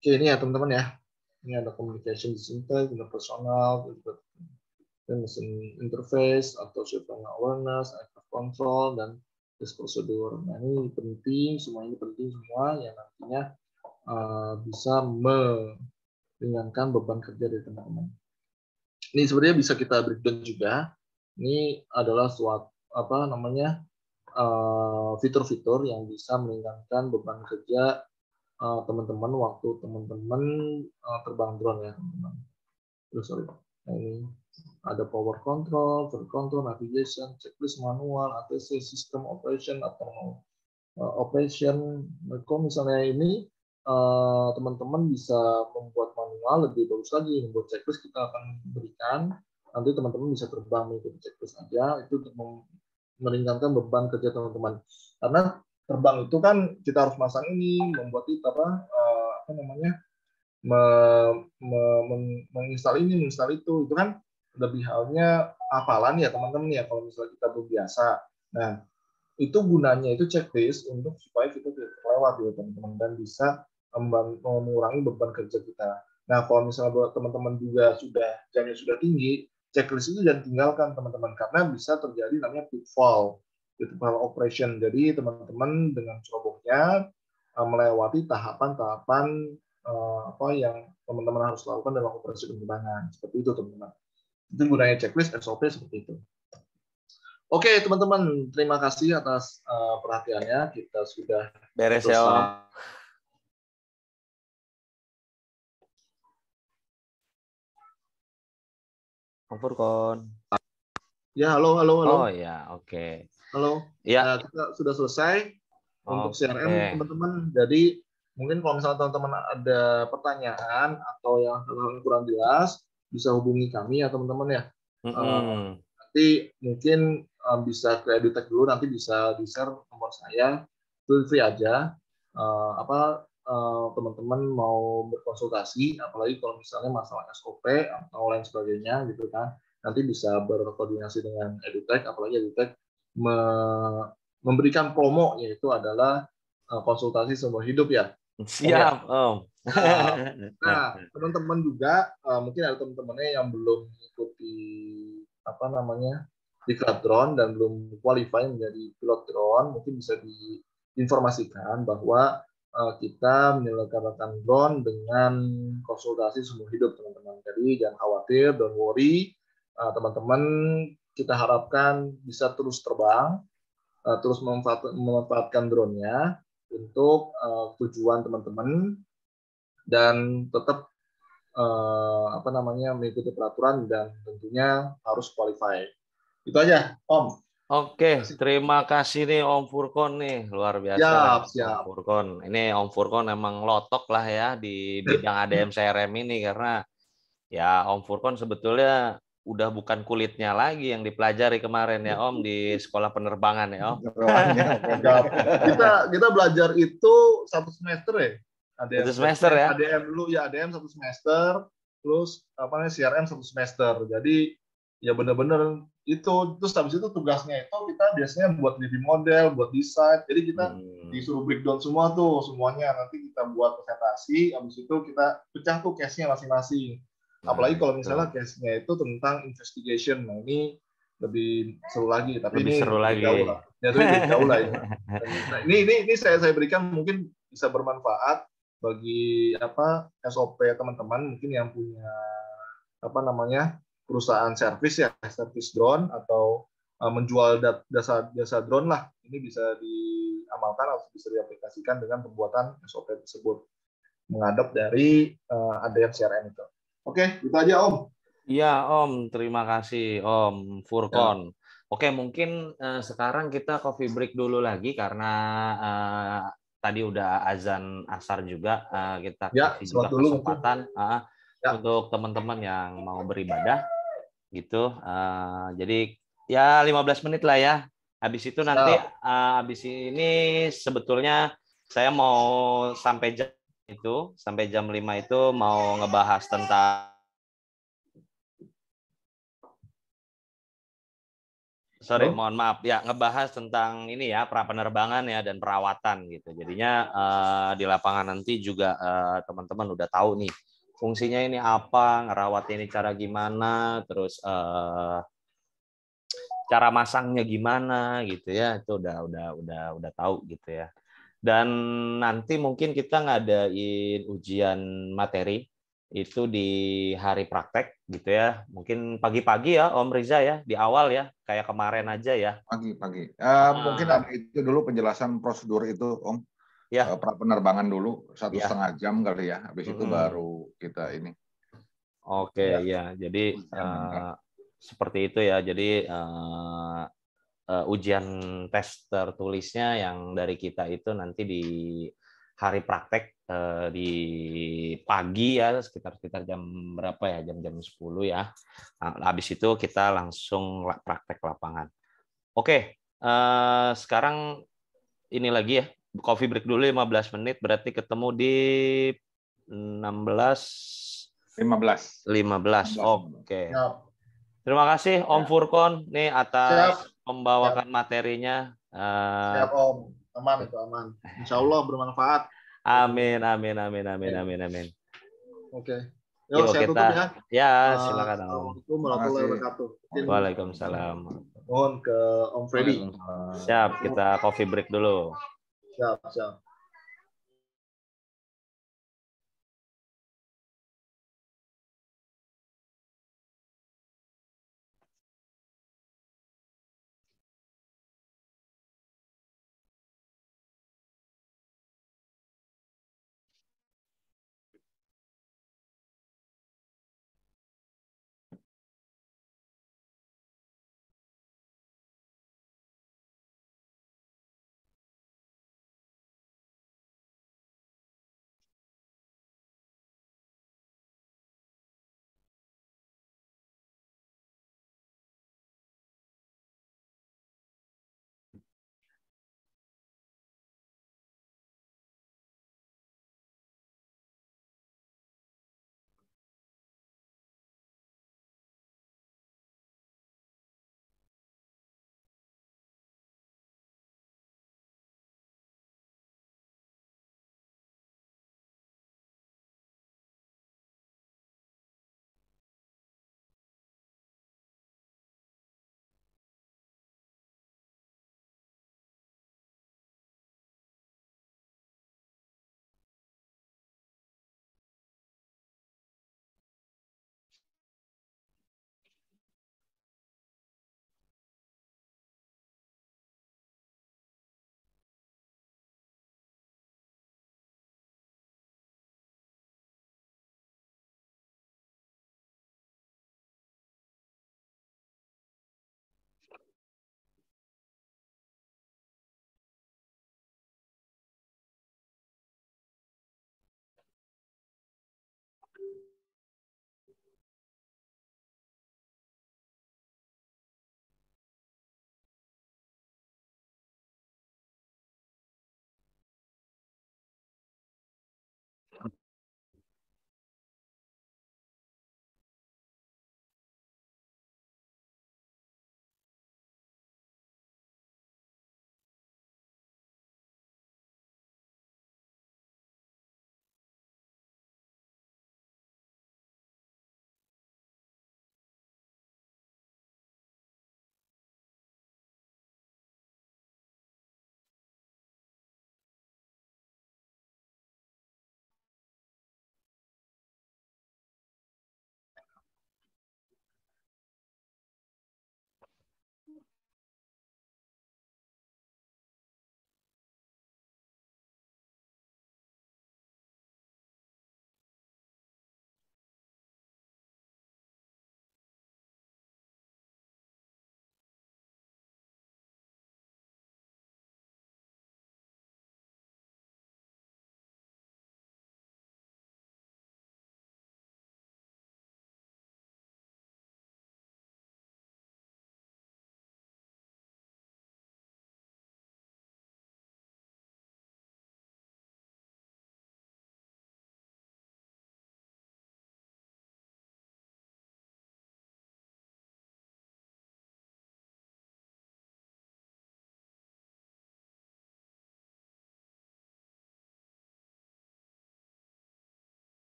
Oke ini ya teman-teman ya ini ada communication personal, ada mesin interface atau shaping awareness, ada control dan test prosedur. Nah ini penting, semua ini penting semua yang nantinya uh, bisa meringankan beban kerja dari teman-teman. Ini sebenarnya bisa kita breakdown juga. Ini adalah suatu apa namanya uh, fitur-fitur uh, yang bisa meringankan beban kerja Eh, teman-teman uh, waktu teman-teman uh, terbang drone ya teman-teman. Terus sorry, nah, ini ada power control, flight control, navigation, checklist manual, ATC, system operation atau eh, operation. Nah, misalnya ini teman-teman bisa membuat manual lebih bagus lagi membuat checklist kita akan berikan nanti teman-teman bisa terbang mengikuti checklist aja itu untuk meringankan beban kerja teman-teman karena terbang itu kan kita harus masang ini, membuat itu apa, eh, apa namanya, me, me, menginstal ini, menginstal itu, itu kan lebih halnya apalan ya teman-teman ya kalau misalnya kita belum biasa. Nah itu gunanya itu checklist untuk supaya kita tidak terlewat ya teman-teman dan bisa mengurangi beban kerja kita. Nah kalau misalnya buat teman-teman juga sudah jamnya sudah tinggi, checklist itu jangan tinggalkan teman-teman karena bisa terjadi namanya pitfall Vertical Operation. Jadi teman-teman dengan cerobohnya eh, melewati tahapan-tahapan eh, apa yang teman-teman harus lakukan dalam operasi pengembangan. Seperti itu teman-teman. Itu gunanya checklist SOP seperti itu. Oke teman-teman, terima kasih atas eh, perhatiannya. Kita sudah beres ya. Kompor kon. Ya, halo, halo, halo. Oh ya, oke. Okay. Halo. Ya. Uh, kita sudah selesai okay. untuk CRM teman-teman. Jadi mungkin kalau misalnya teman-teman ada pertanyaan atau yang kurang jelas bisa hubungi kami ya teman-teman ya. Mm -hmm. uh, nanti mungkin uh, bisa ke edutech dulu nanti bisa di share nomor saya feel free aja uh, apa uh, teman-teman mau berkonsultasi apalagi kalau misalnya masalah SOP atau lain sebagainya gitu kan nanti bisa berkoordinasi dengan edutech apalagi edutech me memberikan promo yaitu adalah uh, konsultasi seumur hidup ya. Siap, Om. Nah, nah, teman-teman juga uh, mungkin ada teman-temannya yang belum mengikuti apa namanya di drone dan belum qualify menjadi pilot drone, mungkin bisa diinformasikan bahwa uh, kita menyelenggarakan drone dengan konsultasi seumur hidup teman-teman. Jadi jangan khawatir, don't worry, teman-teman kita harapkan bisa terus terbang, eh, terus memanfaatkan drone-nya untuk eh, tujuan teman-teman dan tetap eh, apa namanya mengikuti peraturan dan tentunya harus qualify. Itu aja, Om. Oke, terima kasih nih Om Furkon nih, luar biasa. Siap, siap. Om Furkon. Ini Om Furkon emang lotok lah ya di bidang ADM CRM ini karena ya Om Furkon sebetulnya udah bukan kulitnya lagi yang dipelajari kemarin ya Om di sekolah penerbangan ya Om. kita kita belajar itu satu semester ya. ADM, satu semester ya. ADM dulu ya ADM satu semester, plus apa namanya CRM satu semester. Jadi ya benar-benar itu terus habis itu tugasnya itu kita biasanya buat living model, buat desain. Jadi kita hmm. disuruh breakdown semua tuh semuanya nanti kita buat presentasi, habis itu kita pecah tuh case-nya masing-masing Nah, apalagi kalau misalnya case-nya itu tentang investigation, nah ini lebih seru lagi. Tapi lebih ini seru lagi. Jauh lah. Jatuhnya jauh lah. Ya. Nah Ini ini ini saya saya berikan mungkin bisa bermanfaat bagi apa SOP teman-teman mungkin yang punya apa namanya perusahaan servis ya servis drone atau uh, menjual jasa jasa drone lah ini bisa diamalkan atau bisa diaplikasikan dengan pembuatan SOP tersebut menghadap dari uh, yang CRM itu. Oke, itu aja Om. Iya Om, terima kasih Om Furkon. Ya. Oke, mungkin uh, sekarang kita coffee break dulu lagi karena uh, tadi udah azan asar juga uh, kita ya, kasih juga kesempatan Uh, ya. untuk teman-teman yang mau beribadah gitu. Uh, jadi ya 15 menit lah ya. Habis itu nanti uh, habis ini sebetulnya saya mau sampai jam itu sampai jam 5 itu mau ngebahas tentang Sorry, mohon maaf ya ngebahas tentang ini ya pra penerbangan ya dan perawatan gitu. Jadinya uh, di lapangan nanti juga teman eh, teman-teman udah tahu nih fungsinya ini apa, ngerawat ini cara gimana, terus uh, cara masangnya gimana gitu ya. Itu udah udah udah udah tahu gitu ya. Dan nanti mungkin kita ngadain ujian materi itu di hari praktek gitu ya. Mungkin pagi-pagi ya Om Riza ya, di awal ya, kayak kemarin aja ya. Pagi-pagi. Uh, eh, uh, ah. mungkin ada itu dulu penjelasan prosedur itu Om. Ya. Uh, pra penerbangan dulu satu ya. setengah jam kali ya. Habis itu hmm. baru kita ini. Oke, okay, ya. ya. Jadi uh, seperti itu ya. Jadi uh, uh, ujian tes tertulisnya yang dari kita itu nanti di hari praktek eh, di pagi ya sekitar-sekitar jam berapa ya jam-jam 10 ya. Nah, habis itu kita langsung praktek lapangan. Oke, eh, sekarang ini lagi ya. Coffee break dulu 15 menit berarti ketemu di 16 15 15. 15. Oke. Siap. Terima kasih Om Furkon nih atas Siap membawakan ya. materinya. Uh, Siap Om, aman itu aman. Insya Allah bermanfaat. Amin, amin, amin, amin, ya. amin, amin. Oke. Okay. Yo, Yo saya kita, tutup ya. Ya, eh, silakan Om. Assalamualaikum warahmatullahi Waalaikumsalam. Mohon ke Om Freddy. Siap, kita coffee break dulu. Siap, siap.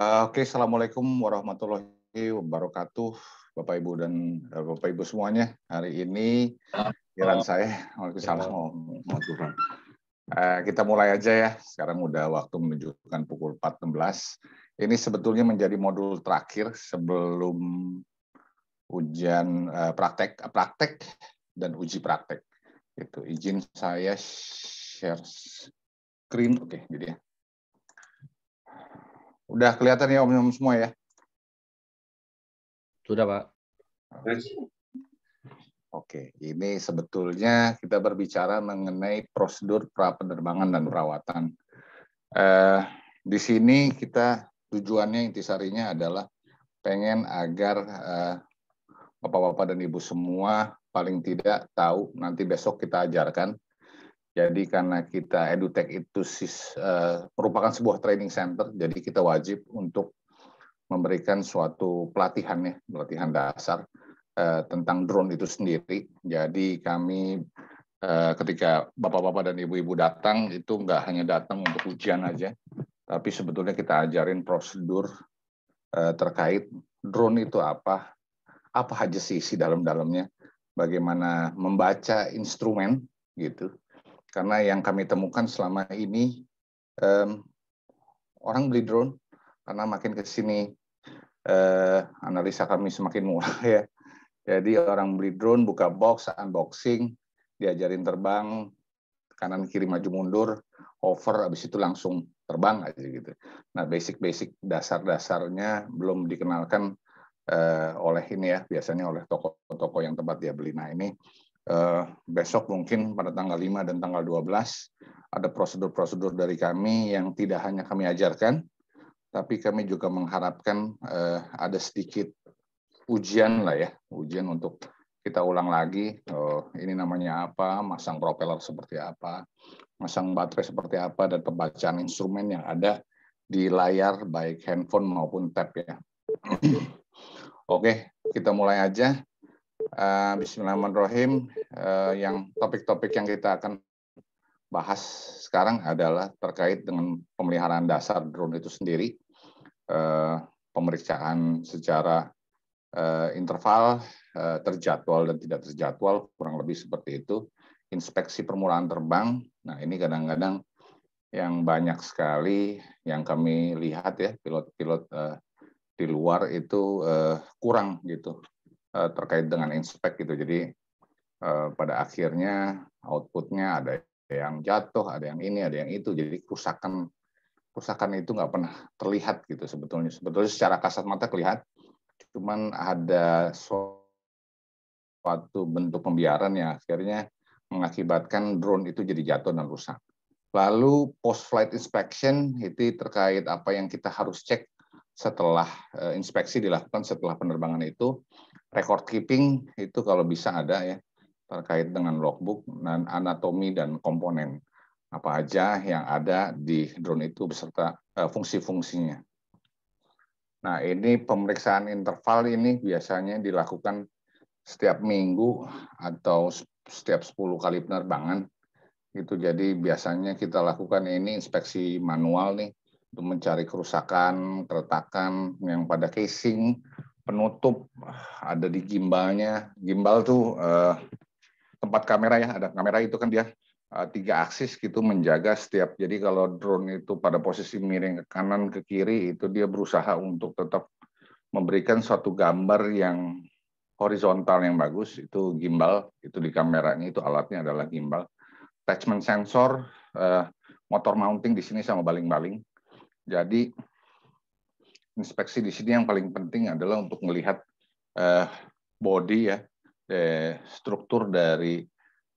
Eh, oke, okay, assalamualaikum warahmatullahi wabarakatuh, Bapak Ibu dan eh, Bapak Ibu semuanya. Hari ini pikiran saya, waalaikumsalam, mau eh, kita mulai aja ya. Sekarang udah waktu menunjukkan pukul 4.16. Ini sebetulnya menjadi modul terakhir sebelum ujian uh, praktek, praktek dan uji praktek. Itu izin saya share screen. Oke, okay, jadi ya. Udah kelihatan ya om-om semua ya? Sudah, Pak. Oke, ini sebetulnya kita berbicara mengenai prosedur pra penerbangan dan perawatan. Eh, di sini kita tujuannya intisarinya adalah pengen agar bapak eh, bapak-bapak dan ibu semua paling tidak tahu nanti besok kita ajarkan jadi karena kita edutech itu sis, uh, merupakan sebuah training center, jadi kita wajib untuk memberikan suatu pelatihan ya, pelatihan dasar uh, tentang drone itu sendiri. Jadi kami uh, ketika bapak-bapak dan ibu-ibu datang itu nggak hanya datang untuk ujian aja, tapi sebetulnya kita ajarin prosedur uh, terkait drone itu apa, apa aja sih isi dalam-dalamnya, bagaimana membaca instrumen gitu, karena yang kami temukan selama ini um, orang beli drone karena makin ke sini uh, analisa kami semakin murah ya. Jadi orang beli drone buka box, unboxing, diajarin terbang kanan kiri maju mundur, over habis itu langsung terbang aja gitu. Nah, basic-basic dasar-dasarnya belum dikenalkan uh, oleh ini ya, biasanya oleh toko-toko yang tempat dia beli. Nah, ini Eh, besok mungkin pada tanggal 5 dan tanggal 12 ada prosedur-prosedur dari kami yang tidak hanya kami ajarkan, tapi kami juga mengharapkan eh, ada sedikit ujian lah ya, ujian untuk kita ulang lagi, oh, ini namanya apa, masang propeller seperti apa, masang baterai seperti apa, dan pembacaan instrumen yang ada di layar baik handphone maupun tab ya. Oke, kita mulai aja. Eh, bismillahirrahmanirrahim. Uh, yang topik-topik yang kita akan bahas sekarang adalah terkait dengan pemeliharaan dasar drone itu sendiri, uh, pemeriksaan secara interval, terjadwal dan tidak terjadwal, kurang lebih seperti itu. Inspeksi permulaan terbang. Nah ini kadang-kadang yang banyak sekali yang kami lihat ya pilot-pilot uh, di luar itu uh, kurang gitu Eh, terkait dengan inspek gitu. Jadi eh, pada akhirnya outputnya ada yang jatuh, ada yang ini, ada yang itu. Jadi kerusakan kerusakan itu nggak pernah terlihat gitu sebetulnya. Sebetulnya secara kasat mata kelihat, cuman ada suatu bentuk pembiaran yang akhirnya mengakibatkan drone itu jadi jatuh dan rusak. Lalu post flight inspection itu terkait apa yang kita harus cek setelah eh, inspeksi dilakukan setelah penerbangan itu record keeping itu kalau bisa ada ya terkait dengan logbook dan anatomi dan komponen apa aja yang ada di drone itu beserta eh, fungsi-fungsinya. Nah, ini pemeriksaan interval ini biasanya dilakukan setiap minggu atau setiap 10 kali penerbangan. Itu jadi biasanya kita lakukan ini inspeksi manual nih untuk mencari kerusakan, keretakan yang pada casing penutup, ada di gimbalnya. Gimbal tuh eh, tempat kamera ya, ada kamera itu kan dia eh, tiga aksis gitu menjaga setiap. Jadi kalau drone itu pada posisi miring ke kanan ke kiri itu dia berusaha untuk tetap memberikan suatu gambar yang horizontal yang bagus itu gimbal itu di kameranya itu alatnya adalah gimbal attachment sensor eh, motor mounting di sini sama baling-baling jadi inspeksi di sini yang paling penting adalah untuk melihat uh, body ya, eh, struktur dari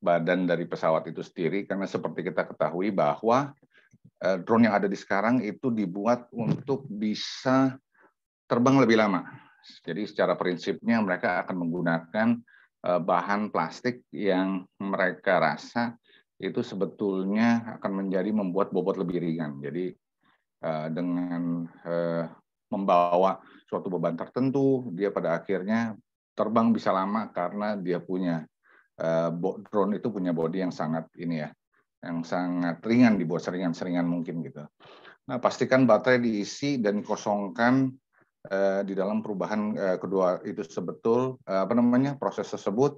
badan dari pesawat itu sendiri karena seperti kita ketahui bahwa uh, drone yang ada di sekarang itu dibuat untuk bisa terbang lebih lama. Jadi secara prinsipnya mereka akan menggunakan uh, bahan plastik yang mereka rasa itu sebetulnya akan menjadi membuat bobot lebih ringan. Jadi dengan membawa suatu beban tertentu, dia pada akhirnya terbang bisa lama karena dia punya uh, drone itu punya body yang sangat ini ya, yang sangat ringan dibuat seringan-seringan mungkin gitu. Nah pastikan baterai diisi dan kosongkan uh, di dalam perubahan uh, kedua itu sebetul uh, apa namanya proses tersebut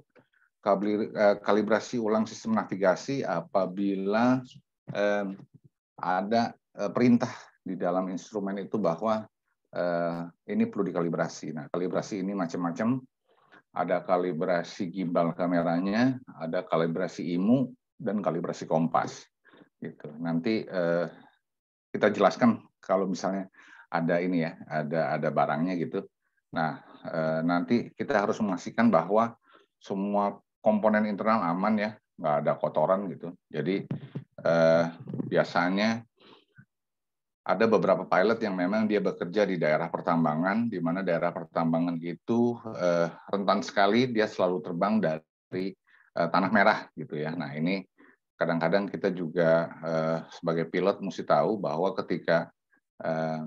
kalibrasi ulang sistem navigasi apabila eh, ada perintah di dalam instrumen itu bahwa Eh, ini perlu dikalibrasi. Nah, kalibrasi ini macam-macam. Ada kalibrasi gimbal kameranya, ada kalibrasi IMU, dan kalibrasi kompas. Gitu. Nanti uh, kita jelaskan kalau misalnya ada ini ya, ada ada barangnya gitu. Nah, uh, nanti kita harus memastikan bahwa semua komponen internal aman ya, nggak ada kotoran gitu. Jadi uh, biasanya ada beberapa pilot yang memang dia bekerja di daerah pertambangan, di mana daerah pertambangan itu eh, rentan sekali dia selalu terbang dari eh, tanah merah gitu ya. Nah ini kadang-kadang kita juga eh, sebagai pilot mesti tahu bahwa ketika eh,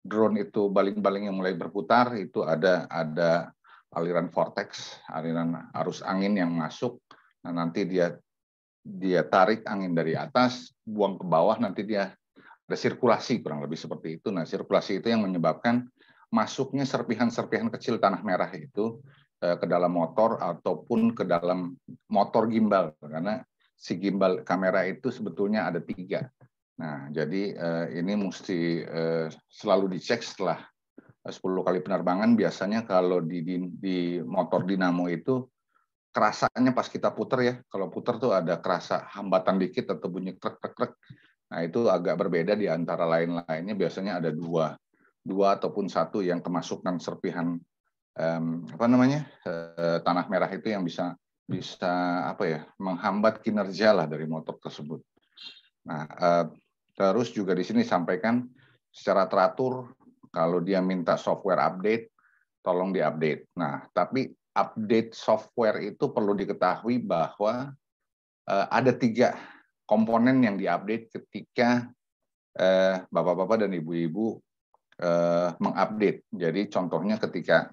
drone itu baling-baling yang mulai berputar itu ada ada aliran vortex, aliran arus angin yang masuk. Nah nanti dia dia tarik angin dari atas, buang ke bawah, nanti dia ada sirkulasi kurang lebih seperti itu. Nah, sirkulasi itu yang menyebabkan masuknya serpihan-serpihan kecil tanah merah itu eh, ke dalam motor ataupun ke dalam motor gimbal karena si gimbal kamera itu sebetulnya ada tiga. Nah, jadi eh, ini mesti eh, selalu dicek setelah 10 kali penerbangan biasanya kalau di, di, di motor dinamo itu kerasanya pas kita puter ya. Kalau puter tuh ada kerasa hambatan dikit atau bunyi krek krek krek Nah, itu agak berbeda di antara lain-lainnya. Biasanya ada dua, dua ataupun satu yang kemasukan serpihan um, apa namanya uh, tanah merah itu yang bisa bisa apa ya menghambat kinerja lah dari motor tersebut. Nah, uh, terus juga di sini sampaikan secara teratur kalau dia minta software update, tolong diupdate. Nah, tapi update software itu perlu diketahui bahwa eh, ada tiga komponen yang diupdate ketika eh, bapak-bapak dan ibu-ibu eh, mengupdate. Jadi contohnya ketika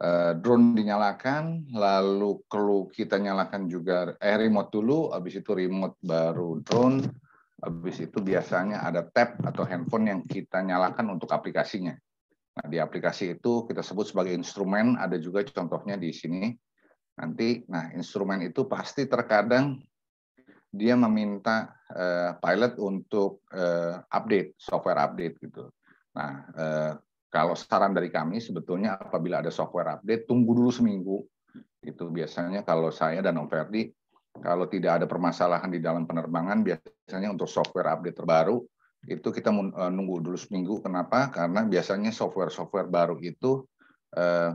eh, drone dinyalakan, lalu kelu kita nyalakan juga eh, remote dulu, habis itu remote baru drone, habis itu biasanya ada tab atau handphone yang kita nyalakan untuk aplikasinya. Nah, di aplikasi itu kita sebut sebagai instrumen, ada juga contohnya di sini. Nanti, nah instrumen itu pasti terkadang dia meminta uh, pilot untuk uh, update software update gitu. Nah, uh, kalau saran dari kami sebetulnya apabila ada software update tunggu dulu seminggu. Itu biasanya kalau saya dan Om Ferdi kalau tidak ada permasalahan di dalam penerbangan biasanya untuk software update terbaru itu kita nunggu dulu seminggu. Kenapa? Karena biasanya software-software baru itu uh,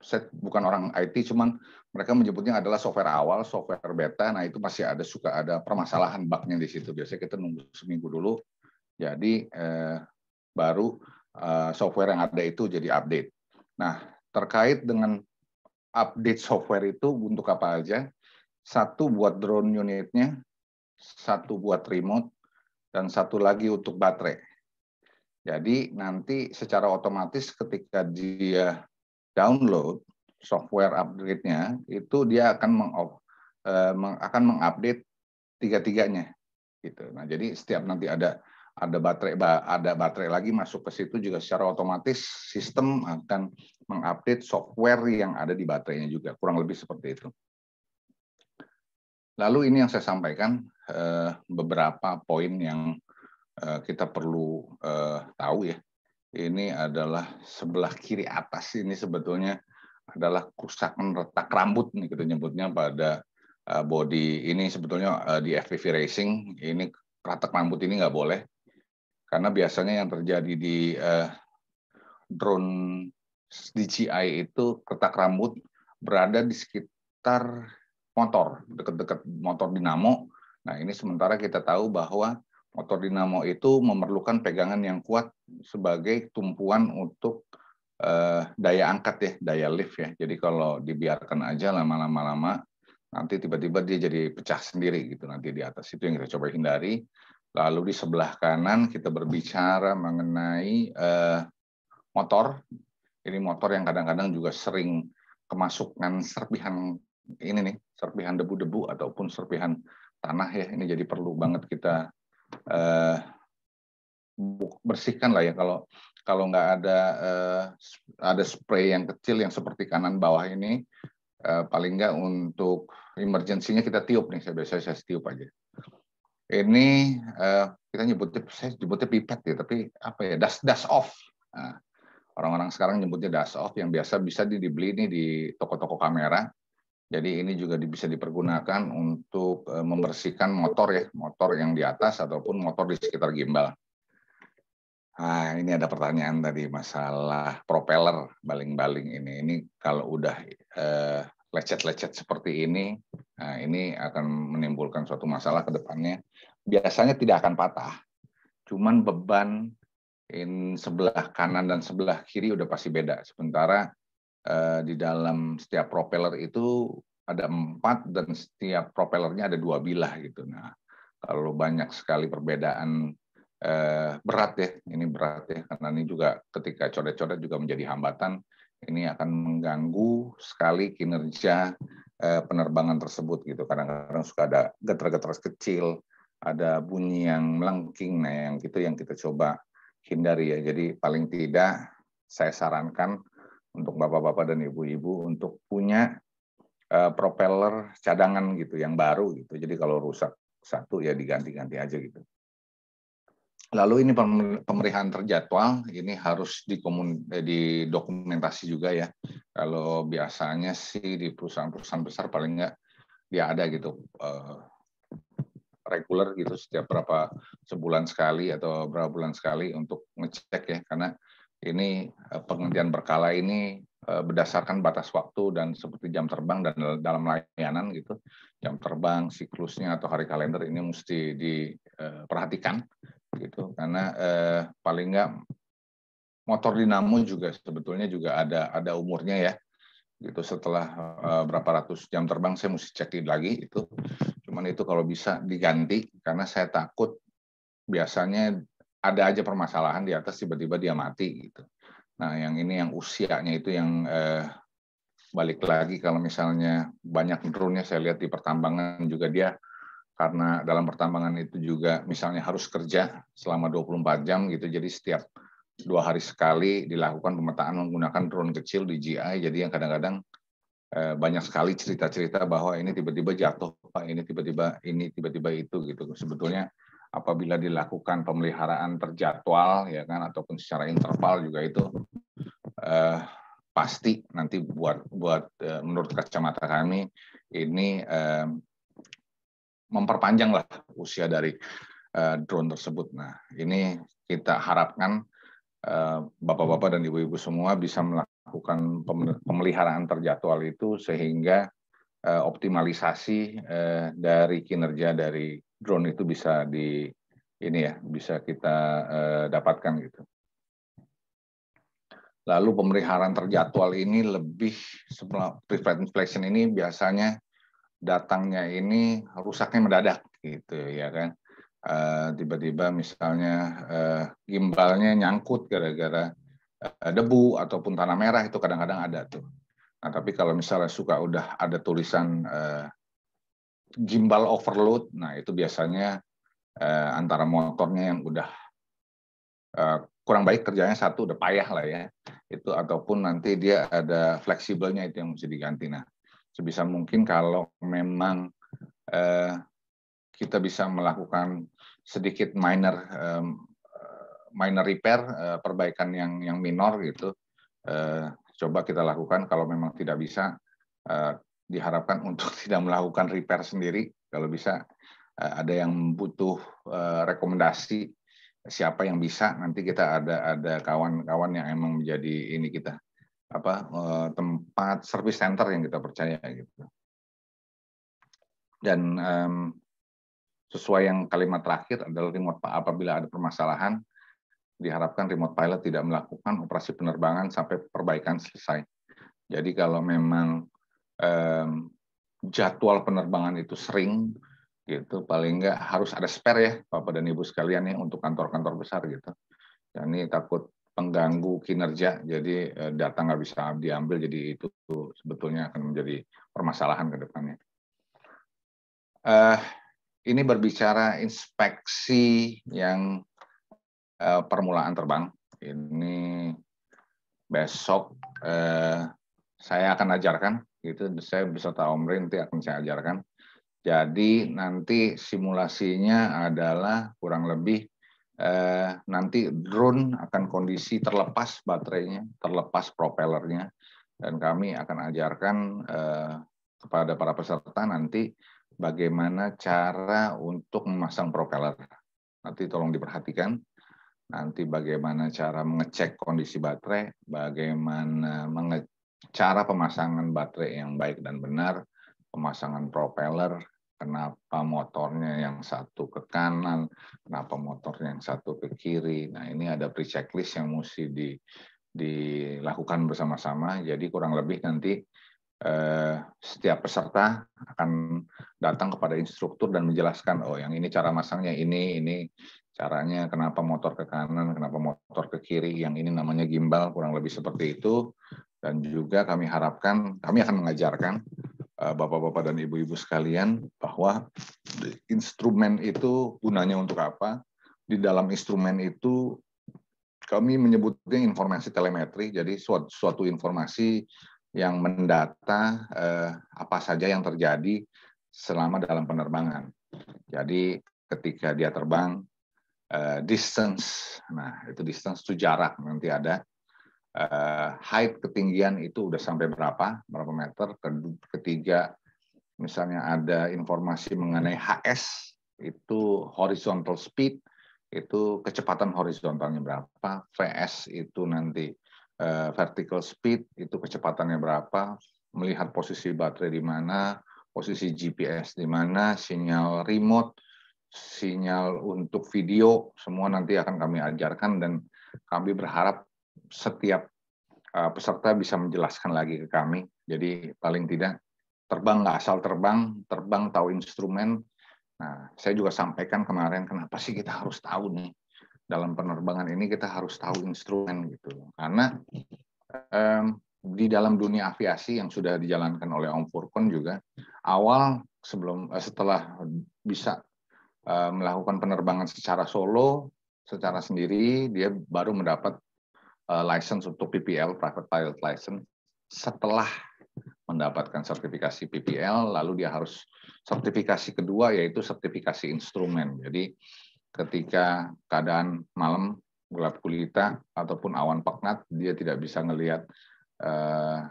saya bukan orang IT, cuman mereka menyebutnya adalah software awal, software beta. Nah itu masih ada suka ada permasalahan bugnya di situ. Biasanya kita nunggu seminggu dulu, jadi eh, baru eh, software yang ada itu jadi update. Nah terkait dengan update software itu untuk apa aja? Satu buat drone unitnya, satu buat remote, dan satu lagi untuk baterai. Jadi nanti secara otomatis ketika dia download software upgrade-nya itu dia akan eh, meng uh, akan mengupdate tiga-tiganya gitu. Nah, jadi setiap nanti ada ada baterai ada baterai lagi masuk ke situ juga secara otomatis sistem akan mengupdate software yang ada di baterainya juga kurang lebih seperti itu. Lalu ini yang saya sampaikan eh, beberapa poin yang eh, kita perlu tahu ya. Ini adalah sebelah kiri atas ini sebetulnya adalah kerusakan retak rambut nih kita gitu. nyebutnya pada eh, body ini sebetulnya eh, di FPV racing ini retak rambut ini nggak boleh karena biasanya yang terjadi di eh, drone DJI itu retak rambut berada di sekitar motor dekat-dekat motor dinamo. Nah ini sementara kita tahu bahwa motor dinamo itu memerlukan pegangan yang kuat sebagai tumpuan untuk uh, daya angkat ya, daya lift ya. Jadi kalau dibiarkan aja lama-lama-lama, nanti tiba-tiba dia jadi pecah sendiri gitu nanti di atas itu yang kita coba hindari. Lalu di sebelah kanan kita berbicara mengenai uh, motor. Ini motor yang kadang-kadang juga sering kemasukan serpihan ini nih, serpihan debu-debu ataupun serpihan tanah ya. Ini jadi perlu banget kita uh, bersihkan lah ya kalau kalau nggak ada uh, ada spray yang kecil yang seperti kanan bawah ini uh, paling nggak untuk emergensinya kita tiup nih saya biasanya saya tiup aja ini uh, kita nyebutnya saya nyebutnya pipet ya tapi apa ya dust dust off orang nah, orang-orang sekarang nyebutnya dust off yang biasa bisa dibeli ini di toko-toko kamera jadi ini juga bisa dipergunakan untuk membersihkan motor ya, motor yang di atas ataupun motor di sekitar gimbal. Nah, ini ada pertanyaan tadi masalah propeller baling-baling ini. Ini kalau udah lecet eh, lecet-lecet seperti ini, nah ini akan menimbulkan suatu masalah ke depannya. Biasanya tidak akan patah, cuman beban in sebelah kanan dan sebelah kiri udah pasti beda. Sementara uh, di dalam setiap propeller itu ada empat dan setiap propellernya ada dua bilah gitu. Nah, kalau banyak sekali perbedaan eh, berat ya, ini berat ya, karena ini juga ketika coret-coret juga menjadi hambatan, ini akan mengganggu sekali kinerja eh, penerbangan tersebut gitu. Kadang-kadang suka ada getar-getar kecil, ada bunyi yang melengking, nah yang itu yang kita coba hindari ya. Jadi paling tidak saya sarankan untuk bapak-bapak dan ibu-ibu untuk punya eh, propeller cadangan gitu yang baru gitu. Jadi kalau rusak satu ya diganti-ganti aja gitu. Lalu ini pemeriksaan terjadwal ini harus dikomun, eh, didokumentasi juga ya. Kalau biasanya sih di perusahaan-perusahaan besar paling nggak dia ada gitu eh, reguler gitu setiap berapa sebulan sekali atau berapa bulan sekali untuk ngecek ya karena ini eh, penghentian berkala ini eh, berdasarkan batas waktu dan seperti jam terbang dan dalam layanan gitu jam terbang siklusnya atau hari kalender ini mesti diperhatikan gitu karena eh, paling nggak motor dinamo juga sebetulnya juga ada ada umurnya ya gitu setelah eh, berapa ratus jam terbang saya mesti cekin lagi itu cuman itu kalau bisa diganti karena saya takut biasanya ada aja permasalahan di atas tiba-tiba dia mati gitu nah yang ini yang usianya itu yang eh, balik lagi kalau misalnya banyak drone-nya saya lihat di pertambangan juga dia karena dalam pertambangan itu juga misalnya harus kerja selama 24 jam gitu jadi setiap dua hari sekali dilakukan pemetaan menggunakan drone kecil di GI jadi yang kadang-kadang eh, banyak sekali cerita-cerita bahwa ini tiba-tiba jatuh pak ini tiba-tiba ini tiba-tiba itu gitu sebetulnya apabila dilakukan pemeliharaan terjadwal ya kan ataupun secara interval juga itu eh, pasti nanti buat buat eh, menurut kacamata kami ini eh, memperpanjang lah usia dari uh, drone tersebut. Nah, ini kita harapkan eh, bapak-bapak uh, dan ibu-ibu semua bisa melakukan pemeliharaan terjadwal itu sehingga uh, optimalisasi uh, dari kinerja dari drone itu bisa di ini ya bisa kita uh, dapatkan gitu. Lalu pemeliharaan terjadwal ini lebih sebelum flight inspection ini biasanya datangnya ini rusaknya mendadak gitu ya kan eh, tiba-tiba uh, misalnya uh, gimbalnya nyangkut gara-gara uh, debu ataupun tanah merah itu kadang-kadang ada tuh. Nah, tapi kalau misalnya suka udah ada tulisan uh, gimbal overload, nah itu biasanya uh, antara motornya yang udah uh, kurang baik kerjanya satu udah payah lah ya. Itu ataupun nanti dia ada fleksibelnya itu yang mesti diganti. Nah, sebisa mungkin kalau memang eh, kita bisa melakukan sedikit minor eh, minor repair eh, perbaikan yang yang minor gitu eh, coba kita lakukan kalau memang tidak bisa eh, diharapkan untuk tidak melakukan repair sendiri kalau bisa eh, ada yang butuh eh, rekomendasi siapa yang bisa nanti kita ada ada kawan-kawan yang emang menjadi ini kita apa eh, tempat service center yang kita percaya gitu. Dan um, sesuai yang kalimat terakhir adalah remote apabila ada permasalahan diharapkan remote pilot tidak melakukan operasi penerbangan sampai perbaikan selesai. Jadi kalau memang um, jadwal penerbangan itu sering gitu paling nggak harus ada spare ya Bapak dan Ibu sekalian ya untuk kantor-kantor besar gitu. Dan ini takut pengganggu kinerja, jadi eh, data nggak bisa diambil, jadi itu sebetulnya akan menjadi permasalahan ke depannya. Uh, ini berbicara inspeksi yang uh, permulaan terbang. Ini besok uh, saya akan ajarkan, gitu. Saya beserta Om nanti akan saya ajarkan. Jadi nanti simulasinya adalah kurang lebih eh, nanti drone akan kondisi terlepas baterainya, terlepas propellernya, dan kami akan ajarkan eh, kepada para peserta nanti bagaimana cara untuk memasang propeller. Nanti tolong diperhatikan. Nanti bagaimana cara mengecek kondisi baterai, bagaimana menge cara pemasangan baterai yang baik dan benar, pemasangan propeller, kenapa motornya yang satu ke kanan, kenapa motornya yang satu ke kiri. Nah, ini ada pre-checklist yang mesti di, dilakukan bersama-sama. Jadi kurang lebih nanti eh, setiap peserta akan datang kepada instruktur dan menjelaskan, oh yang ini cara masangnya ini, ini caranya kenapa motor ke kanan, kenapa motor ke kiri, yang ini namanya gimbal, kurang lebih seperti itu. Dan juga kami harapkan, kami akan mengajarkan Eh, bapak-bapak dan Ibu-ibu sekalian bahwa instrumen itu gunanya untuk apa? Di dalam instrumen itu kami menyebutnya informasi telemetri, jadi suatu, informasi yang mendata eh, apa saja yang terjadi selama dalam penerbangan. Jadi ketika dia terbang eh, distance, nah itu distance itu jarak nanti ada uh, height ketinggian itu udah sampai berapa, berapa meter. Ketiga, misalnya ada informasi mengenai HS, itu horizontal speed, itu kecepatan horizontalnya berapa, VS itu nanti uh, vertical speed, itu kecepatannya berapa, melihat posisi baterai di mana, posisi GPS di mana, sinyal remote, sinyal untuk video, semua nanti akan kami ajarkan dan kami berharap setiap eh, peserta bisa menjelaskan lagi ke kami. Jadi paling tidak terbang nggak asal terbang, terbang tahu instrumen. Nah, saya juga sampaikan kemarin kenapa sih kita harus tahu nih dalam penerbangan ini kita harus tahu instrumen gitu. Karena um, di dalam dunia aviasi yang sudah dijalankan oleh Om Furkon juga awal sebelum eh, setelah bisa uh, melakukan penerbangan secara solo, secara sendiri, dia baru mendapat Eh, license untuk PPL, private pilot license, setelah mendapatkan sertifikasi PPL, lalu dia harus sertifikasi kedua yaitu sertifikasi instrumen. Jadi ketika keadaan malam gelap gulita ataupun awan pekat, dia tidak bisa melihat eh,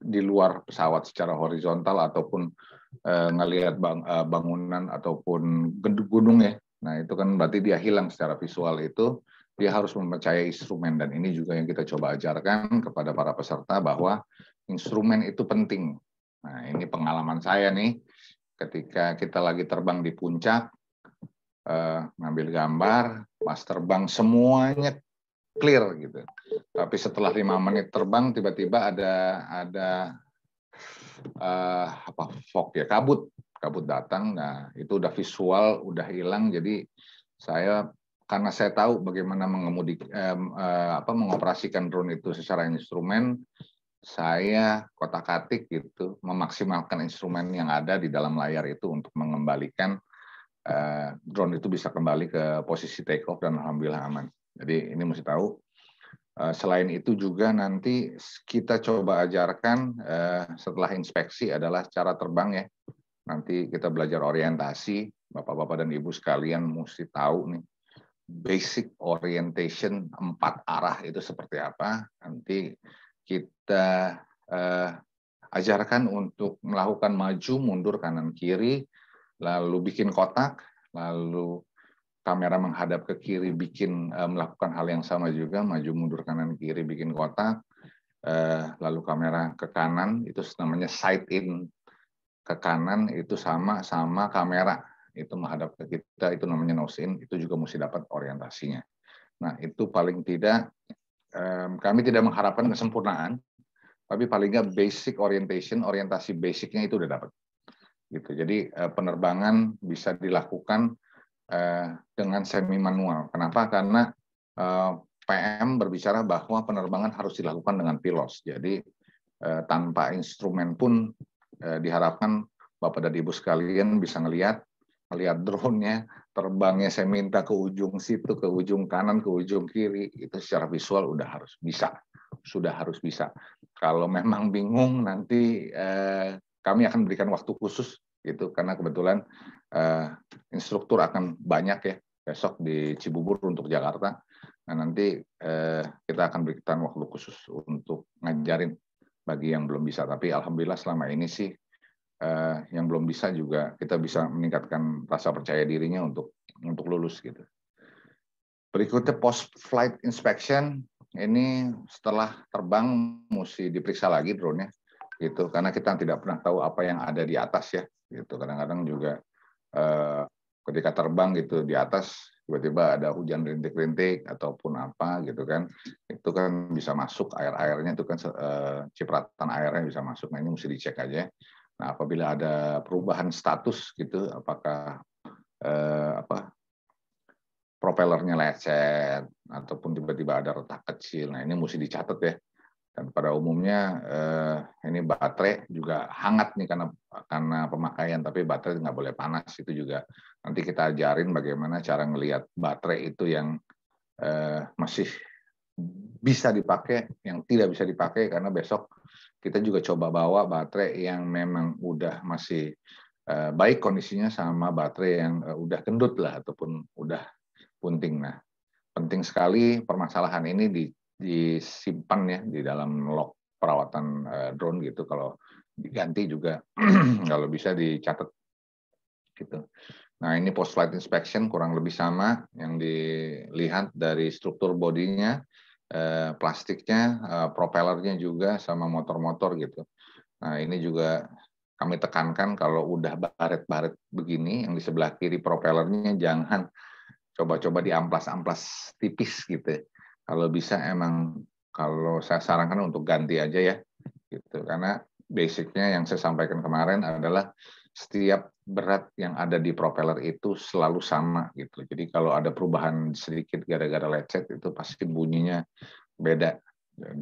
di luar pesawat secara horizontal ataupun melihat eh, bang, eh, bangunan ataupun gunung ya. Nah itu kan berarti dia hilang secara visual itu dia harus mempercayai instrumen dan ini juga yang kita coba ajarkan kepada para peserta bahwa instrumen itu penting. Nah, ini pengalaman saya nih ketika kita lagi terbang di puncak eh, ngambil gambar, pas terbang semuanya clear gitu. Tapi setelah lima menit terbang tiba-tiba ada ada eh, apa fog ya kabut kabut datang. Nah itu udah visual udah hilang jadi saya karena saya tahu bagaimana mengemudi eh, eh, apa mengoperasikan drone itu secara instrumen saya kotak-katik gitu memaksimalkan instrumen yang ada di dalam layar itu untuk mengembalikan eh, drone itu bisa kembali ke posisi take off dan alhamdulillah aman jadi ini mesti tahu eh, selain itu juga nanti kita coba ajarkan eh, setelah inspeksi adalah cara terbang ya nanti kita belajar orientasi bapak-bapak dan ibu sekalian mesti tahu nih basic orientation empat arah itu seperti apa. Nanti kita uh, ajarkan untuk melakukan maju mundur kanan kiri, lalu bikin kotak, lalu kamera menghadap ke kiri bikin uh, melakukan hal yang sama juga maju mundur kanan kiri bikin kotak, uh, lalu kamera ke kanan itu namanya sight in ke kanan itu sama sama kamera itu menghadap ke kita itu namanya nosin itu juga mesti dapat orientasinya. Nah itu paling tidak kami tidak mengharapkan kesempurnaan, tapi paling nggak basic orientation, orientasi basicnya itu udah dapat. Gitu. Jadi eh, penerbangan bisa dilakukan eh, dengan semi manual. Kenapa? Karena eh, PM berbicara bahwa penerbangan harus dilakukan dengan pilos. Jadi tanpa instrumen pun diharapkan Bapak dan Ibu sekalian bisa melihat melihat drone-nya, terbangnya saya minta ke ujung situ, ke ujung kanan, ke ujung kiri, itu secara visual udah harus bisa, sudah harus bisa. Kalau memang bingung nanti eh, kami akan berikan waktu khusus gitu karena kebetulan eh, instruktur akan banyak ya besok di Cibubur untuk Jakarta. Nah nanti eh, kita akan berikan waktu khusus untuk ngajarin bagi yang belum bisa. Tapi alhamdulillah selama ini sih uh, yang belum bisa juga kita bisa meningkatkan rasa percaya dirinya untuk untuk lulus gitu. Berikutnya post flight inspection ini setelah terbang mesti diperiksa lagi drone-nya gitu karena kita tidak pernah tahu apa yang ada di atas ya gitu kadang-kadang juga eh, ketika terbang gitu di atas tiba-tiba ada hujan rintik-rintik ataupun apa gitu kan itu kan bisa masuk air airnya itu kan eh, cipratan airnya bisa masuk nah ini mesti dicek aja Nah, apabila ada perubahan status gitu, apakah eh, apa propellernya lecet ataupun tiba-tiba ada retak kecil. Nah, ini mesti dicatat ya. Dan pada umumnya eh, ini baterai juga hangat nih karena karena pemakaian, tapi baterai nggak boleh panas itu juga. Nanti kita ajarin bagaimana cara melihat baterai itu yang eh, masih bisa dipakai, yang tidak bisa dipakai karena besok kita juga coba bawa baterai yang memang udah masih eh, baik kondisinya sama baterai yang eh, udah kendut lah ataupun udah punting. Nah, penting sekali permasalahan ini disimpan ya di dalam log perawatan eh, drone gitu. Kalau diganti juga kalau bisa dicatat gitu. Nah, ini post flight inspection kurang lebih sama yang dilihat dari struktur bodinya, Eh, plastiknya, eh, propellernya juga sama motor-motor gitu. Nah, ini juga kami tekankan kalau udah baret-baret begini yang di sebelah kiri propellernya jangan coba-coba diamplas-amplas tipis gitu. Kalau bisa emang kalau saya sarankan untuk ganti aja ya gitu karena basicnya yang saya sampaikan kemarin adalah setiap berat yang ada di propeller itu selalu sama gitu. Jadi kalau ada perubahan sedikit gara-gara lecet itu pasti bunyinya beda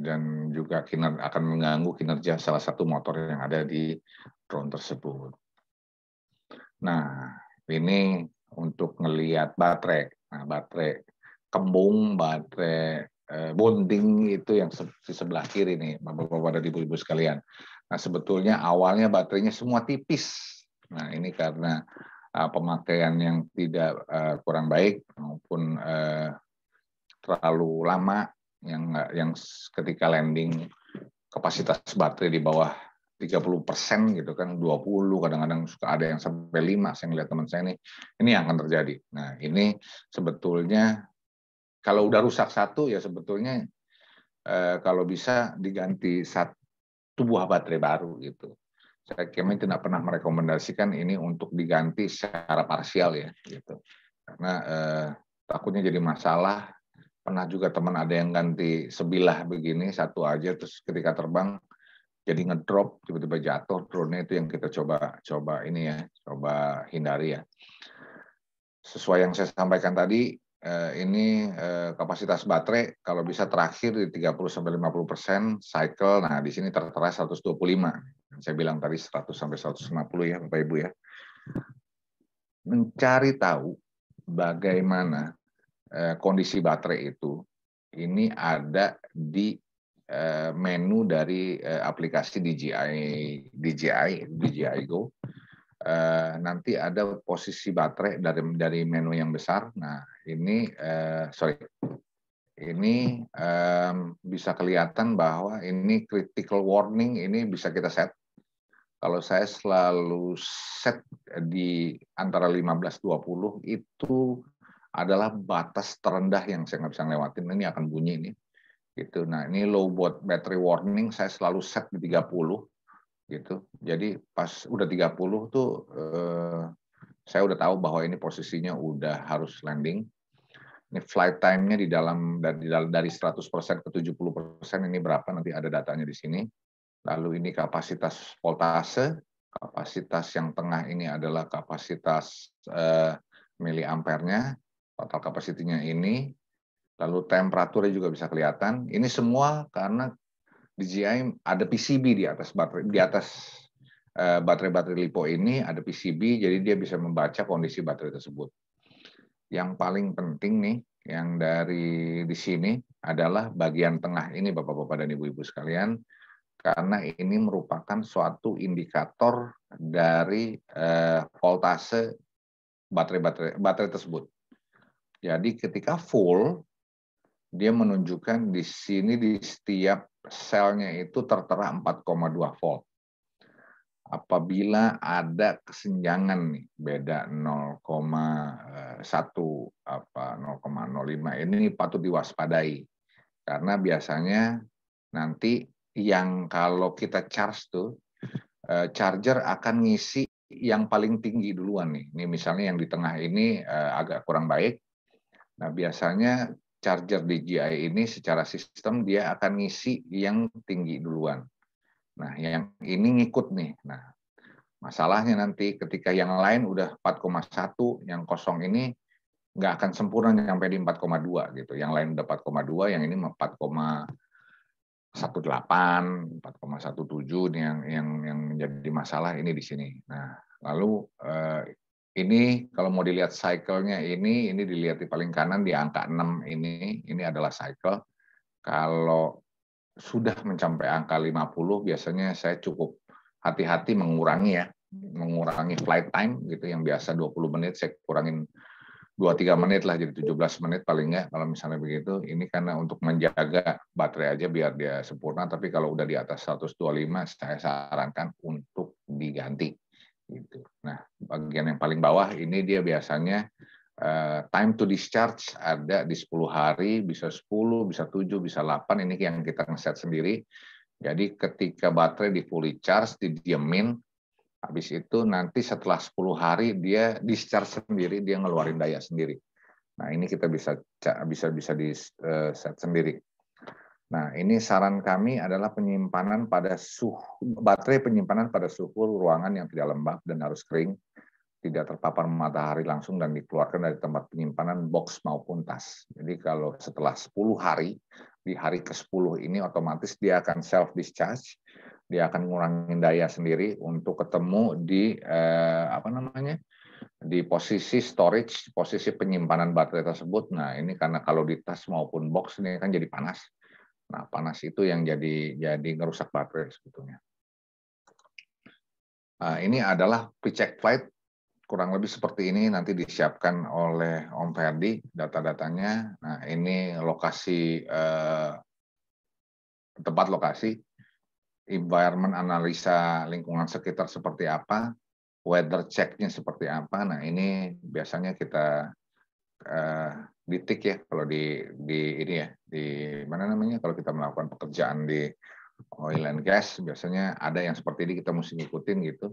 dan juga akan mengganggu kinerja salah satu motor yang ada di drone tersebut. Nah, ini untuk ngelihat baterai. Nah, baterai kembung, baterai eh, bonding itu yang di sebelah kiri nih, Bapak-bapak dan Ibu-ibu sekalian. Nah, sebetulnya awalnya baterainya semua tipis Nah, ini karena uh, pemakaian yang tidak uh, kurang baik maupun uh, terlalu lama yang yang ketika landing kapasitas baterai di bawah 30 persen gitu kan 20 kadang-kadang suka ada yang sampai 5 saya ngeliat teman saya ini ini yang akan terjadi nah ini sebetulnya kalau udah rusak satu ya sebetulnya eh, kalau bisa diganti satu buah baterai baru gitu saya kami tidak pernah merekomendasikan ini untuk diganti secara parsial ya gitu karena eh, takutnya jadi masalah pernah juga teman ada yang ganti sebilah begini satu aja terus ketika terbang jadi ngedrop tiba-tiba jatuh drone itu yang kita coba coba ini ya coba hindari ya sesuai yang saya sampaikan tadi eh, ini eh, kapasitas baterai kalau bisa terakhir di 30 sampai 50 persen cycle nah di sini tertera 125 saya bilang tadi 100 sampai 150 ya Bapak Ibu ya. Mencari tahu bagaimana eh, kondisi baterai itu ini ada di eh, menu dari eh, aplikasi DJI DJI DJI Go. Nanti ada posisi baterai dari dari menu yang besar. Nah ini sorry ini bisa kelihatan bahwa ini critical warning ini bisa kita set kalau saya selalu set di antara 15-20 itu adalah batas terendah yang saya nggak bisa lewatin. Ini akan bunyi ini. Gitu. Nah, ini low buat battery warning saya selalu set di 30 gitu. Jadi pas udah 30 tuh eh, saya udah tahu bahwa ini posisinya udah harus landing. Ini flight time-nya di dalam dari dari 100% ke 70% ini berapa nanti ada datanya di sini. Lalu ini kapasitas voltase, kapasitas yang tengah ini adalah kapasitas eh, miliampernya, total kapasitinya ini. Lalu temperaturnya juga bisa kelihatan. Ini semua karena DJI ada PCB di atas baterai di atas baterai eh, baterai-baterai lipo ini ada PCB jadi dia bisa membaca kondisi baterai tersebut. Yang paling penting nih yang dari di sini adalah bagian tengah ini Bapak-bapak dan Ibu-ibu sekalian karena ini merupakan suatu indikator dari eh, voltase baterai-baterai baterai tersebut. Jadi ketika full, dia menunjukkan di sini di setiap selnya itu tertera 4,2 volt. Apabila ada kesenjangan nih, beda 0,1 apa 0,05 ini patut diwaspadai. Karena biasanya nanti yang kalau kita charge tuh uh, charger akan ngisi yang paling tinggi duluan nih. Ini misalnya yang di tengah ini uh, agak kurang baik. Nah, biasanya charger DJI ini secara sistem dia akan ngisi yang tinggi duluan. Nah, yang ini ngikut nih. Nah, masalahnya nanti ketika yang lain udah 4,1, yang kosong ini nggak akan sempurna sampai di 4,2 gitu. Yang lain udah 4,2, yang ini 18, 4,17 yang yang yang menjadi masalah ini di sini. Nah, lalu eh, ini kalau mau dilihat cycle-nya ini ini dilihat di paling kanan di angka 6 ini, ini adalah cycle. Kalau sudah mencapai angka 50 biasanya saya cukup hati-hati mengurangi ya, mengurangi flight time gitu yang biasa 20 menit saya kurangin dua tiga menit lah jadi 17 menit paling nggak kalau misalnya begitu. Ini karena untuk menjaga baterai aja biar dia sempurna, tapi kalau udah di atas 125 saya sarankan untuk diganti. Gitu. Nah, bagian yang paling bawah ini dia biasanya eh, time to discharge ada di 10 hari, bisa 10, bisa 7, bisa 8, ini yang kita ngeset sendiri. Jadi ketika baterai di fully charge, didiemin, Habis itu nanti setelah 10 hari dia discharge sendiri, dia ngeluarin daya sendiri. Nah, ini kita bisa bisa bisa di set sendiri. Nah, ini saran kami adalah penyimpanan pada suhu baterai penyimpanan pada suhu ruangan yang tidak lembab dan harus kering, tidak terpapar matahari langsung dan dikeluarkan dari tempat penyimpanan box maupun tas. Jadi kalau setelah 10 hari, di hari ke-10 ini otomatis dia akan self discharge dia akan mengurangi daya sendiri untuk ketemu di eh, apa namanya di posisi storage, posisi penyimpanan baterai tersebut. Nah ini karena kalau di tas maupun box ini kan jadi panas. Nah panas itu yang jadi jadi ngerusak baterai sebetulnya. Nah, ini adalah pre-check flight kurang lebih seperti ini nanti disiapkan oleh Om Ferdi data-datanya. Nah ini lokasi eh, tempat lokasi environment analisa lingkungan sekitar seperti apa, weather checknya seperti apa. Nah, ini biasanya kita uh, ditik ya kalau di di ini ya, di mana namanya kalau kita melakukan pekerjaan di oil and gas biasanya ada yang seperti ini kita mesti ngikutin gitu.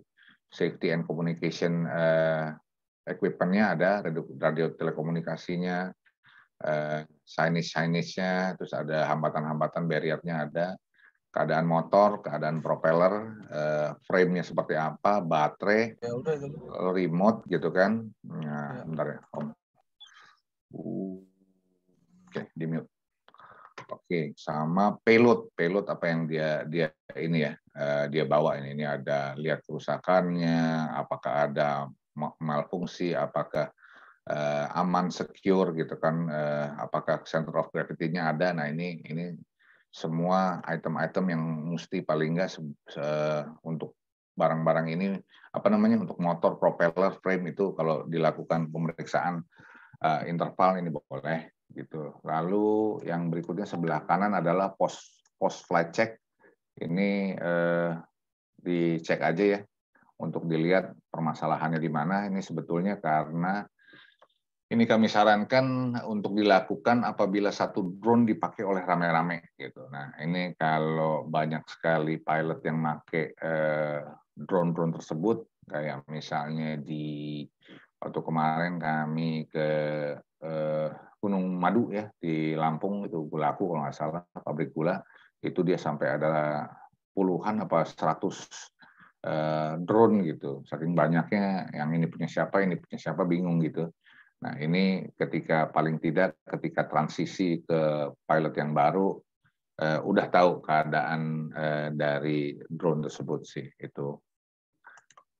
Safety and communication uh, eh, equipment ada, radio, radio telekomunikasinya, uh, signage-signage-nya, terus ada hambatan-hambatan barriernya ada keadaan motor, keadaan propeller, eh, frame-nya seperti apa, baterai, ya, udah, ya. remote gitu kan. Nah, ya. bentar ya, Om. Oke, okay, di mute. Oke, sama payload, payload apa yang dia dia ini ya, eh, dia bawa ini. Ini ada lihat kerusakannya, apakah ada malfungsi, apakah eh, aman secure gitu kan, eh, apakah center of gravity-nya ada. Nah, ini ini semua item-item yang mesti paling nggak untuk barang-barang ini apa namanya untuk motor propeller frame itu kalau dilakukan pemeriksaan uh, interval ini boleh gitu. Lalu yang berikutnya sebelah kanan adalah post post flight check. Ini uh, dicek aja ya untuk dilihat permasalahannya di mana. Ini sebetulnya karena ini kami sarankan untuk dilakukan apabila satu drone dipakai oleh rame-rame gitu. Nah, ini kalau banyak sekali pilot yang pakai eh, drone-drone tersebut kayak misalnya di waktu kemarin kami ke eh, Gunung Madu ya di Lampung itu Gulaku kalau nggak salah pabrik gula itu dia sampai ada puluhan apa seratus eh, drone gitu saking banyaknya yang ini punya siapa ini punya siapa bingung gitu Nah, ini ketika paling tidak ketika transisi ke pilot yang baru eh, udah tahu keadaan eh, dari drone tersebut sih itu.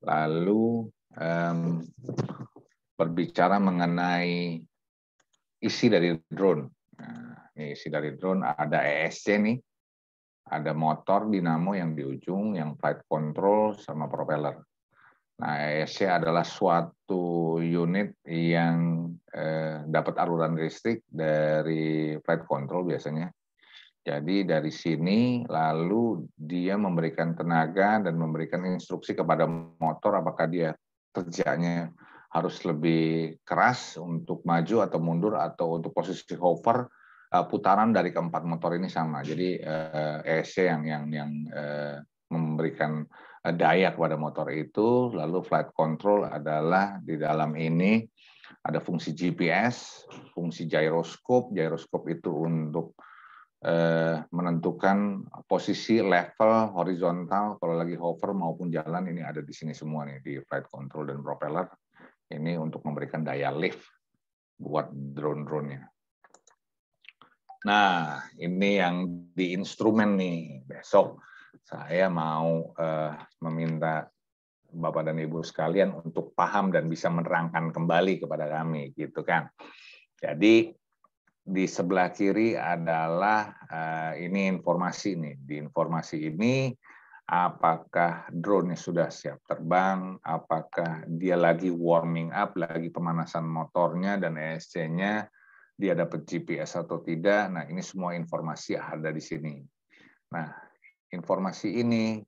Lalu eh, berbicara mengenai isi dari drone. Nah, ini isi dari drone ada ESC nih, ada motor dinamo yang di ujung, yang flight control sama propeller. Nah, ESC adalah suatu unit yang eh, dapat aluran listrik dari flight control biasanya. Jadi dari sini lalu dia memberikan tenaga dan memberikan instruksi kepada motor apakah dia kerjanya harus lebih keras untuk maju atau mundur atau untuk posisi hover eh, putaran dari keempat motor ini sama. Jadi eh, ESC yang yang yang eh, memberikan Eh, daya kepada motor itu, lalu flight control adalah di dalam ini ada fungsi GPS, fungsi gyroskop. Gyroskop itu untuk eh, menentukan posisi level horizontal kalau lagi hover maupun jalan ini ada di sini semua nih di flight control dan propeller. Ini untuk memberikan daya lift buat drone-drone-nya. Nah, ini yang di instrumen nih besok saya mau uh, meminta Bapak dan Ibu sekalian untuk paham dan bisa menerangkan kembali kepada kami gitu kan. Jadi di sebelah kiri adalah uh, ini informasi nih. Di informasi ini apakah drone sudah siap terbang, apakah dia lagi warming up, lagi pemanasan motornya dan ESC-nya, dia dapat GPS atau tidak. Nah, ini semua informasi ada di sini. Nah, informasi ini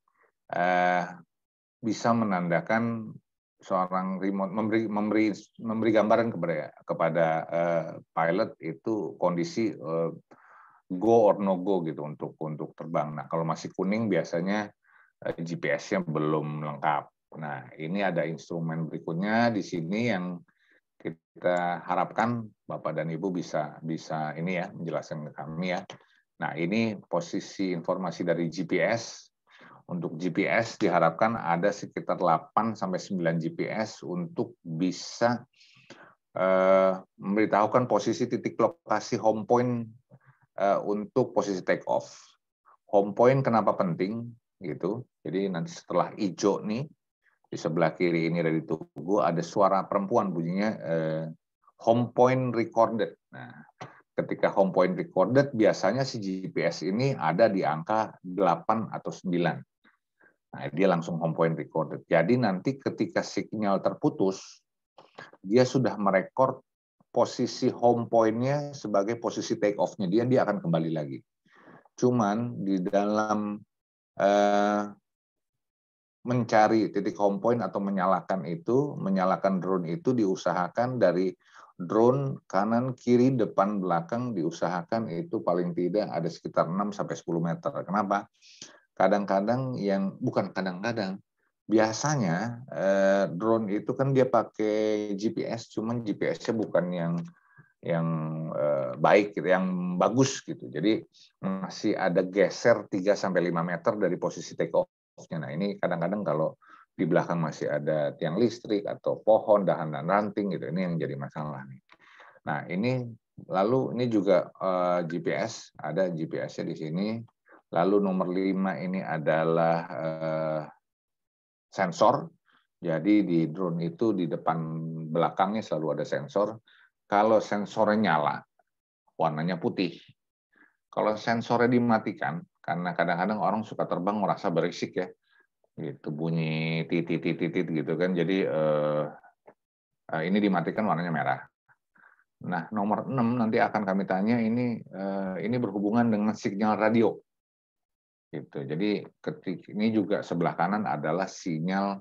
eh, bisa menandakan seorang remote memberi memberi memberi gambaran kepada kepada eh, pilot itu kondisi eh, go or no go gitu untuk untuk terbang. Nah kalau masih kuning biasanya eh, GPS-nya belum lengkap. Nah ini ada instrumen berikutnya di sini yang kita harapkan Bapak dan Ibu bisa bisa ini ya menjelaskan ke kami ya Nah, ini posisi informasi dari GPS. Untuk GPS diharapkan ada sekitar 8 sampai 9 GPS untuk bisa eh, memberitahukan posisi titik lokasi home point eh, untuk posisi take off. Home point kenapa penting gitu. Jadi nanti setelah hijau nih di sebelah kiri ini dari tunggu ada suara perempuan bunyinya eh, home point recorded. Nah, ketika home point recorded biasanya si GPS ini ada di angka 8 atau 9. Nah, dia langsung home point recorded. Jadi nanti ketika sinyal terputus, dia sudah merekord posisi home point-nya sebagai posisi take off-nya dia, dia akan kembali lagi. Cuman di dalam eh, mencari titik home point atau menyalakan itu, menyalakan drone itu diusahakan dari drone kanan kiri depan belakang diusahakan itu paling tidak ada sekitar 6 sampai 10 meter. Kenapa? Kadang-kadang yang bukan kadang-kadang biasanya eh, drone itu kan dia pakai GPS cuman GPS-nya bukan yang yang eh, baik gitu, yang bagus gitu. Jadi masih ada geser 3 sampai 5 meter dari posisi take off-nya. Nah, ini kadang-kadang kalau di belakang masih ada tiang listrik atau pohon, dahan dan ranting gitu. Ini yang jadi masalah nih. Nah, ini lalu ini juga uh, eh, GPS, ada GPS-nya di sini. Lalu nomor lima ini adalah uh, sensor. Jadi di drone itu di depan belakangnya selalu ada sensor. Kalau sensornya nyala, warnanya putih. Kalau sensornya dimatikan, karena kadang-kadang orang suka terbang merasa berisik ya, gitu bunyi titit titit titit gitu kan jadi eh, eh, ini dimatikan warnanya merah nah nomor 6 nanti akan kami tanya ini eh, ini berhubungan dengan sinyal radio gitu jadi ketik ini juga sebelah kanan adalah sinyal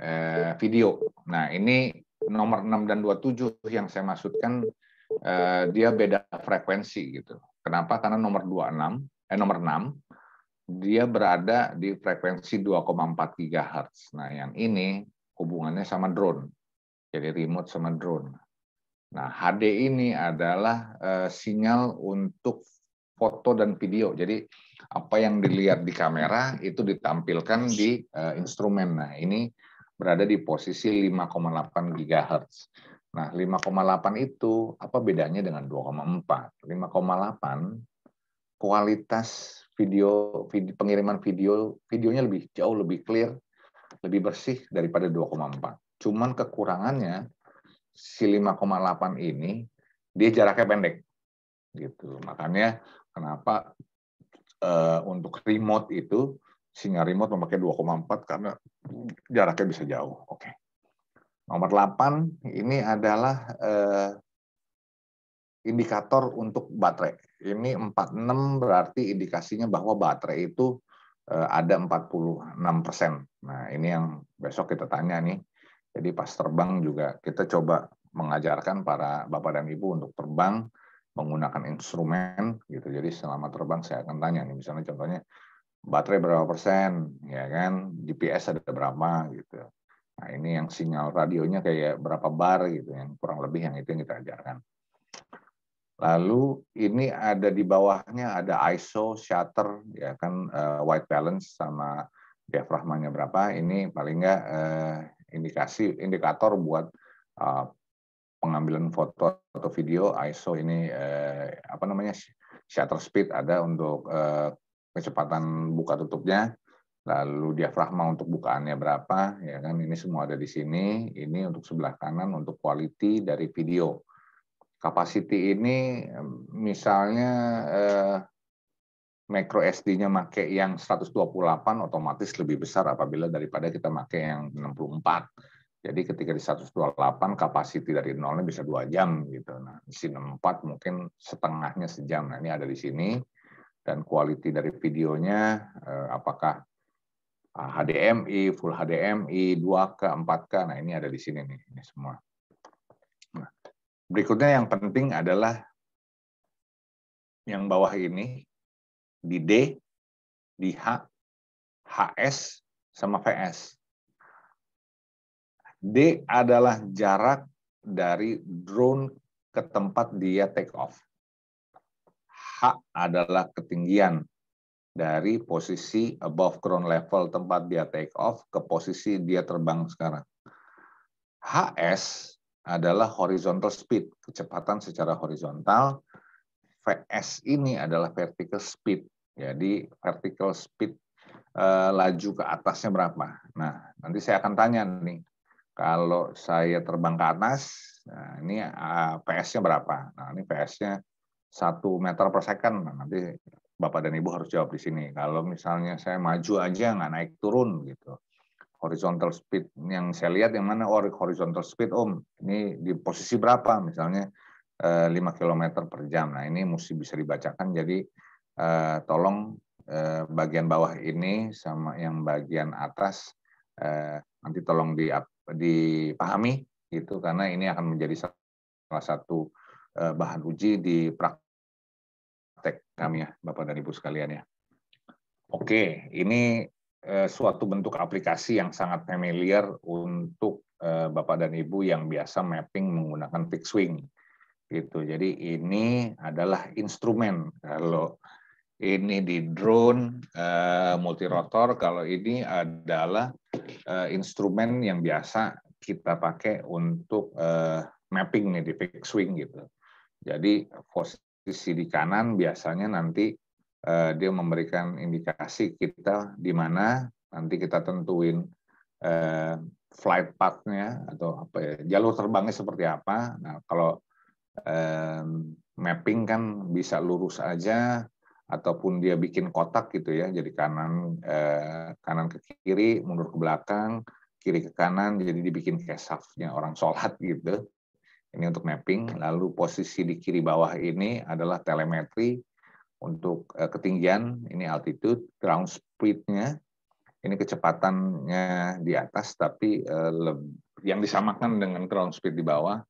eh, video nah ini nomor 6 dan 27 yang saya maksudkan eh, dia beda frekuensi gitu kenapa karena nomor 26 eh nomor 6 dia berada di frekuensi 2,4 GHz. Nah, yang ini hubungannya sama drone. Jadi remote sama drone. Nah, HD ini adalah uh, sinyal untuk foto dan video. Jadi apa yang dilihat di kamera itu ditampilkan di uh, instrumen. Nah, ini berada di posisi 5,8 GHz. Nah, 5,8 itu apa bedanya dengan 2,4? 5,8 kualitas video, video pengiriman video videonya lebih jauh lebih clear lebih bersih daripada 2,4 cuman kekurangannya si 5,8 ini dia jaraknya pendek gitu makanya kenapa uh, untuk remote itu sinyal remote memakai 2,4 karena jaraknya bisa jauh oke okay. nomor 8 ini adalah uh, indikator untuk baterai. Ini 46 berarti indikasinya bahwa baterai itu eh, ada 46 persen. Nah ini yang besok kita tanya nih. Jadi pas terbang juga kita coba mengajarkan para bapak dan ibu untuk terbang menggunakan instrumen gitu. Jadi selama terbang saya akan tanya nih misalnya contohnya baterai berapa persen, ya kan? GPS ada berapa gitu. Nah ini yang sinyal radionya kayak berapa bar gitu, yang kurang lebih yang itu yang kita ajarkan. Lalu ini ada di bawahnya ada ISO, shutter, ya kan uh, white balance sama diafragmanya berapa. Ini paling nggak uh, indikasi indikator buat uh, pengambilan foto atau video ISO ini uh, apa namanya shutter speed ada untuk uh, kecepatan buka tutupnya. Lalu diafragma untuk bukaannya berapa, ya kan ini semua ada di sini. Ini untuk sebelah kanan untuk quality dari video Capacity ini misalnya eh, micro SD-nya make yang 128 otomatis lebih besar apabila daripada kita make yang 64. Jadi ketika di 128 kapasiti dari nolnya bisa dua jam gitu. Nah, di sini 4 mungkin setengahnya sejam. Nah, ini ada di sini dan quality dari videonya eh, apakah HDMI, ah, full HDMI, 2K, 4K. Nah, ini ada di sini nih, ini semua. Berikutnya yang penting adalah yang bawah ini di D, di H, HS, sama VS. D adalah jarak dari drone ke tempat dia take off. H adalah ketinggian dari posisi above ground level tempat dia take off ke posisi dia terbang sekarang. HS adalah horizontal speed, kecepatan secara horizontal. VS ini adalah vertical speed. Jadi vertical speed eh, laju ke atasnya berapa. Nah, nanti saya akan tanya nih, kalau saya terbang ke atas, nah ini PS-nya eh, berapa? Nah, ini PS-nya 1 meter per second. Nah, nanti Bapak dan Ibu harus jawab di sini. Kalau misalnya saya maju aja, nggak naik turun gitu horizontal speed yang saya lihat yang mana oh horizontal speed om ini di posisi berapa misalnya 5 eh, km per jam. Nah ini mesti bisa dibacakan jadi eh, tolong eh, bagian bawah ini sama yang bagian atas nanti tolong di, dipahami itu karena ini akan menjadi salah satu bahan uji di praktek kami ya Bapak dan Ibu sekalian ya. Oke, ini Eh, suatu bentuk aplikasi yang sangat familiar untuk eh, Bapak dan Ibu yang biasa mapping menggunakan fixed Gitu. Jadi ini adalah instrumen kalau ini di drone uh, multirotor, kalau ini adalah instrumen yang biasa kita pakai untuk mapping nih di fixed wing gitu. Jadi posisi di kanan biasanya nanti Eh, dia memberikan indikasi kita di mana nanti kita tentuin uh, flight path-nya atau apa ya, jalur terbangnya seperti apa. Nah, kalau um, mapping kan bisa lurus aja ataupun dia bikin kotak gitu ya. Jadi kanan eh, kanan ke kiri, mundur ke belakang, kiri ke kanan jadi dibikin kayak safnya orang sholat gitu. Ini untuk mapping. Lalu posisi di kiri bawah ini adalah telemetri untuk eh, ketinggian ini altitude, ground speednya, ini kecepatannya di atas tapi eh, yang disamakan dengan ground speed di bawah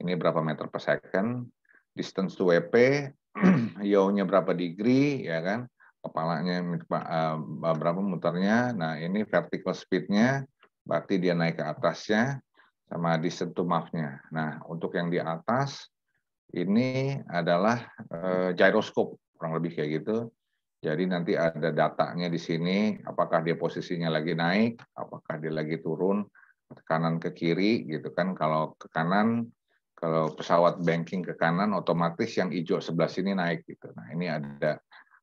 ini berapa meter per second, distance to WP, yaw-nya berapa degree, ya kan, kepalanya uh, berapa muternya, nah ini vertical speednya, berarti dia naik ke atasnya, sama distance to nya Nah, untuk yang di atas, ini adalah uh, gyroskop kurang lebih kayak gitu. Jadi nanti ada datanya di sini, apakah dia posisinya lagi naik, apakah dia lagi turun, ke kanan ke kiri gitu kan. Kalau ke kanan, kalau pesawat banking ke kanan, otomatis yang hijau sebelah sini naik gitu. Nah ini ada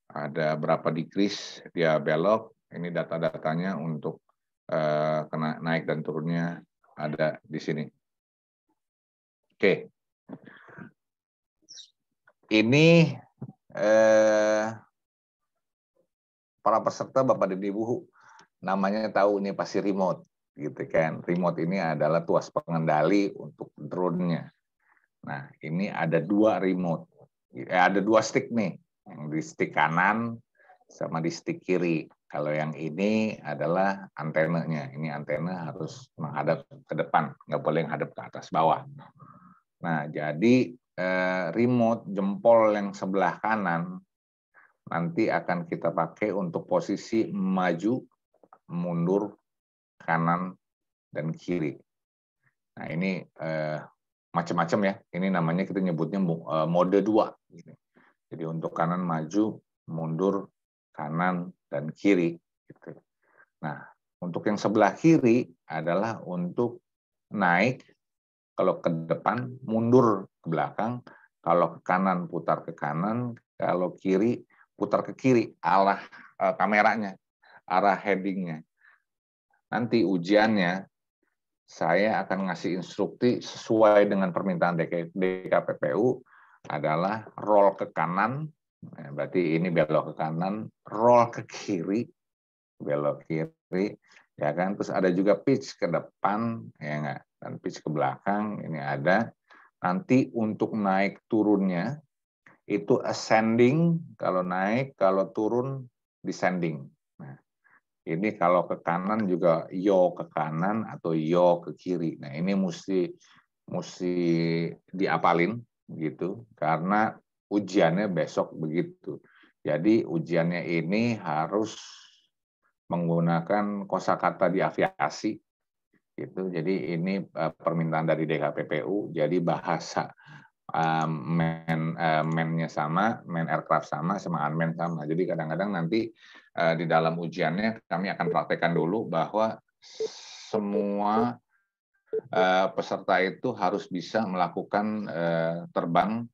ada berapa decrease dia belok, ini data-datanya untuk uh, kena naik dan turunnya ada di sini. Oke. Okay. Ini Eh, para peserta Bapak dan Ibu, namanya tahu ini pasti remote gitu kan. Remote ini adalah tuas pengendali untuk drone-nya. Nah, ini ada dua remote. Eh, ada dua stick nih. Yang di stick kanan sama di stick kiri. Kalau yang ini adalah antenanya. Ini antena harus menghadap ke depan, nggak boleh menghadap ke atas bawah. Nah, jadi Eh, remote jempol yang sebelah kanan nanti akan kita pakai untuk posisi maju, mundur, kanan, dan kiri. Nah ini eh, macam-macam ya. Ini namanya kita nyebutnya eh, mode 2. Jadi untuk kanan maju, mundur, kanan, dan kiri. Gitu. Nah untuk yang sebelah kiri adalah untuk naik, kalau ke depan, mundur ke belakang, kalau ke kanan putar ke kanan, kalau kiri putar ke kiri arah eh, kameranya, arah headingnya. Nanti ujiannya saya akan ngasih instruksi sesuai dengan permintaan DKPPU adalah roll ke kanan, eh, berarti ini belok ke kanan, roll ke kiri, belok kiri, ya kan. Terus ada juga pitch ke depan, ya enggak, dan pitch ke belakang, ini ada. Nanti untuk naik turunnya itu ascending kalau naik, kalau turun descending. Nah, ini kalau ke kanan juga yo ke kanan atau yo ke kiri. Nah, ini mesti mesti diapalin gitu karena ujiannya besok begitu. Jadi ujiannya ini harus menggunakan kosakata di aviasi itu jadi ini eh, permintaan dari DKPPU. Jadi bahasa um, men uh, mennya sama, men aircraft sama, sama unmanned sama. Jadi kadang-kadang nanti uh, di dalam ujiannya kami akan praktekkan dulu bahwa semua uh, peserta itu harus bisa melakukan uh, terbang,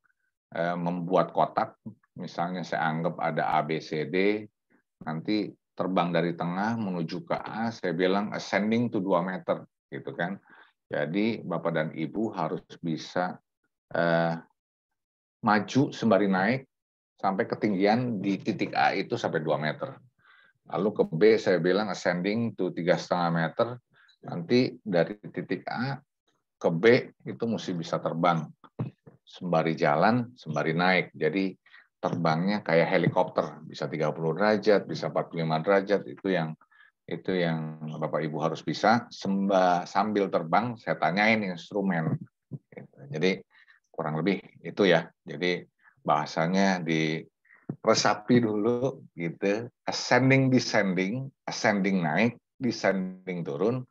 uh, membuat kotak. Misalnya saya anggap ada ABCD, nanti terbang dari tengah menuju ke A, saya bilang ascending to 2 meter gitu kan. Jadi Bapak dan Ibu harus bisa eh, maju sembari naik sampai ketinggian di titik A itu sampai 2 meter. Lalu ke B saya bilang ascending to tiga setengah meter. Nanti dari titik A ke B itu mesti bisa terbang sembari jalan, sembari naik. Jadi terbangnya kayak helikopter, bisa 30 derajat, bisa 45 derajat, itu yang itu yang Bapak Ibu harus bisa sembah sambil terbang saya tanyain instrumen. Gitu. Jadi kurang lebih itu ya. Jadi bahasanya di resapi dulu gitu, ascending descending, ascending naik, descending turun,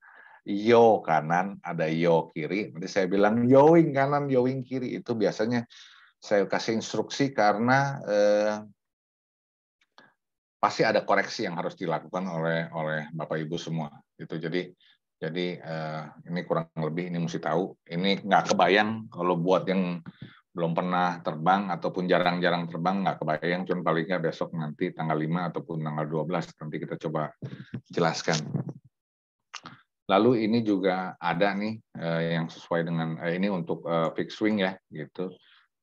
yo kanan ada yo kiri. Nanti saya bilang yoing kanan, yoing kiri itu biasanya saya kasih instruksi karena eh, pasti ada koreksi yang harus dilakukan oleh oleh bapak ibu semua itu jadi jadi uh, ini kurang lebih ini mesti tahu ini nggak kebayang kalau buat yang belum pernah terbang ataupun jarang-jarang terbang nggak kebayang cuma palingnya besok nanti tanggal 5 ataupun tanggal 12 nanti kita coba jelaskan lalu ini juga ada nih uh, yang sesuai dengan uh, ini untuk uh, fixed wing ya gitu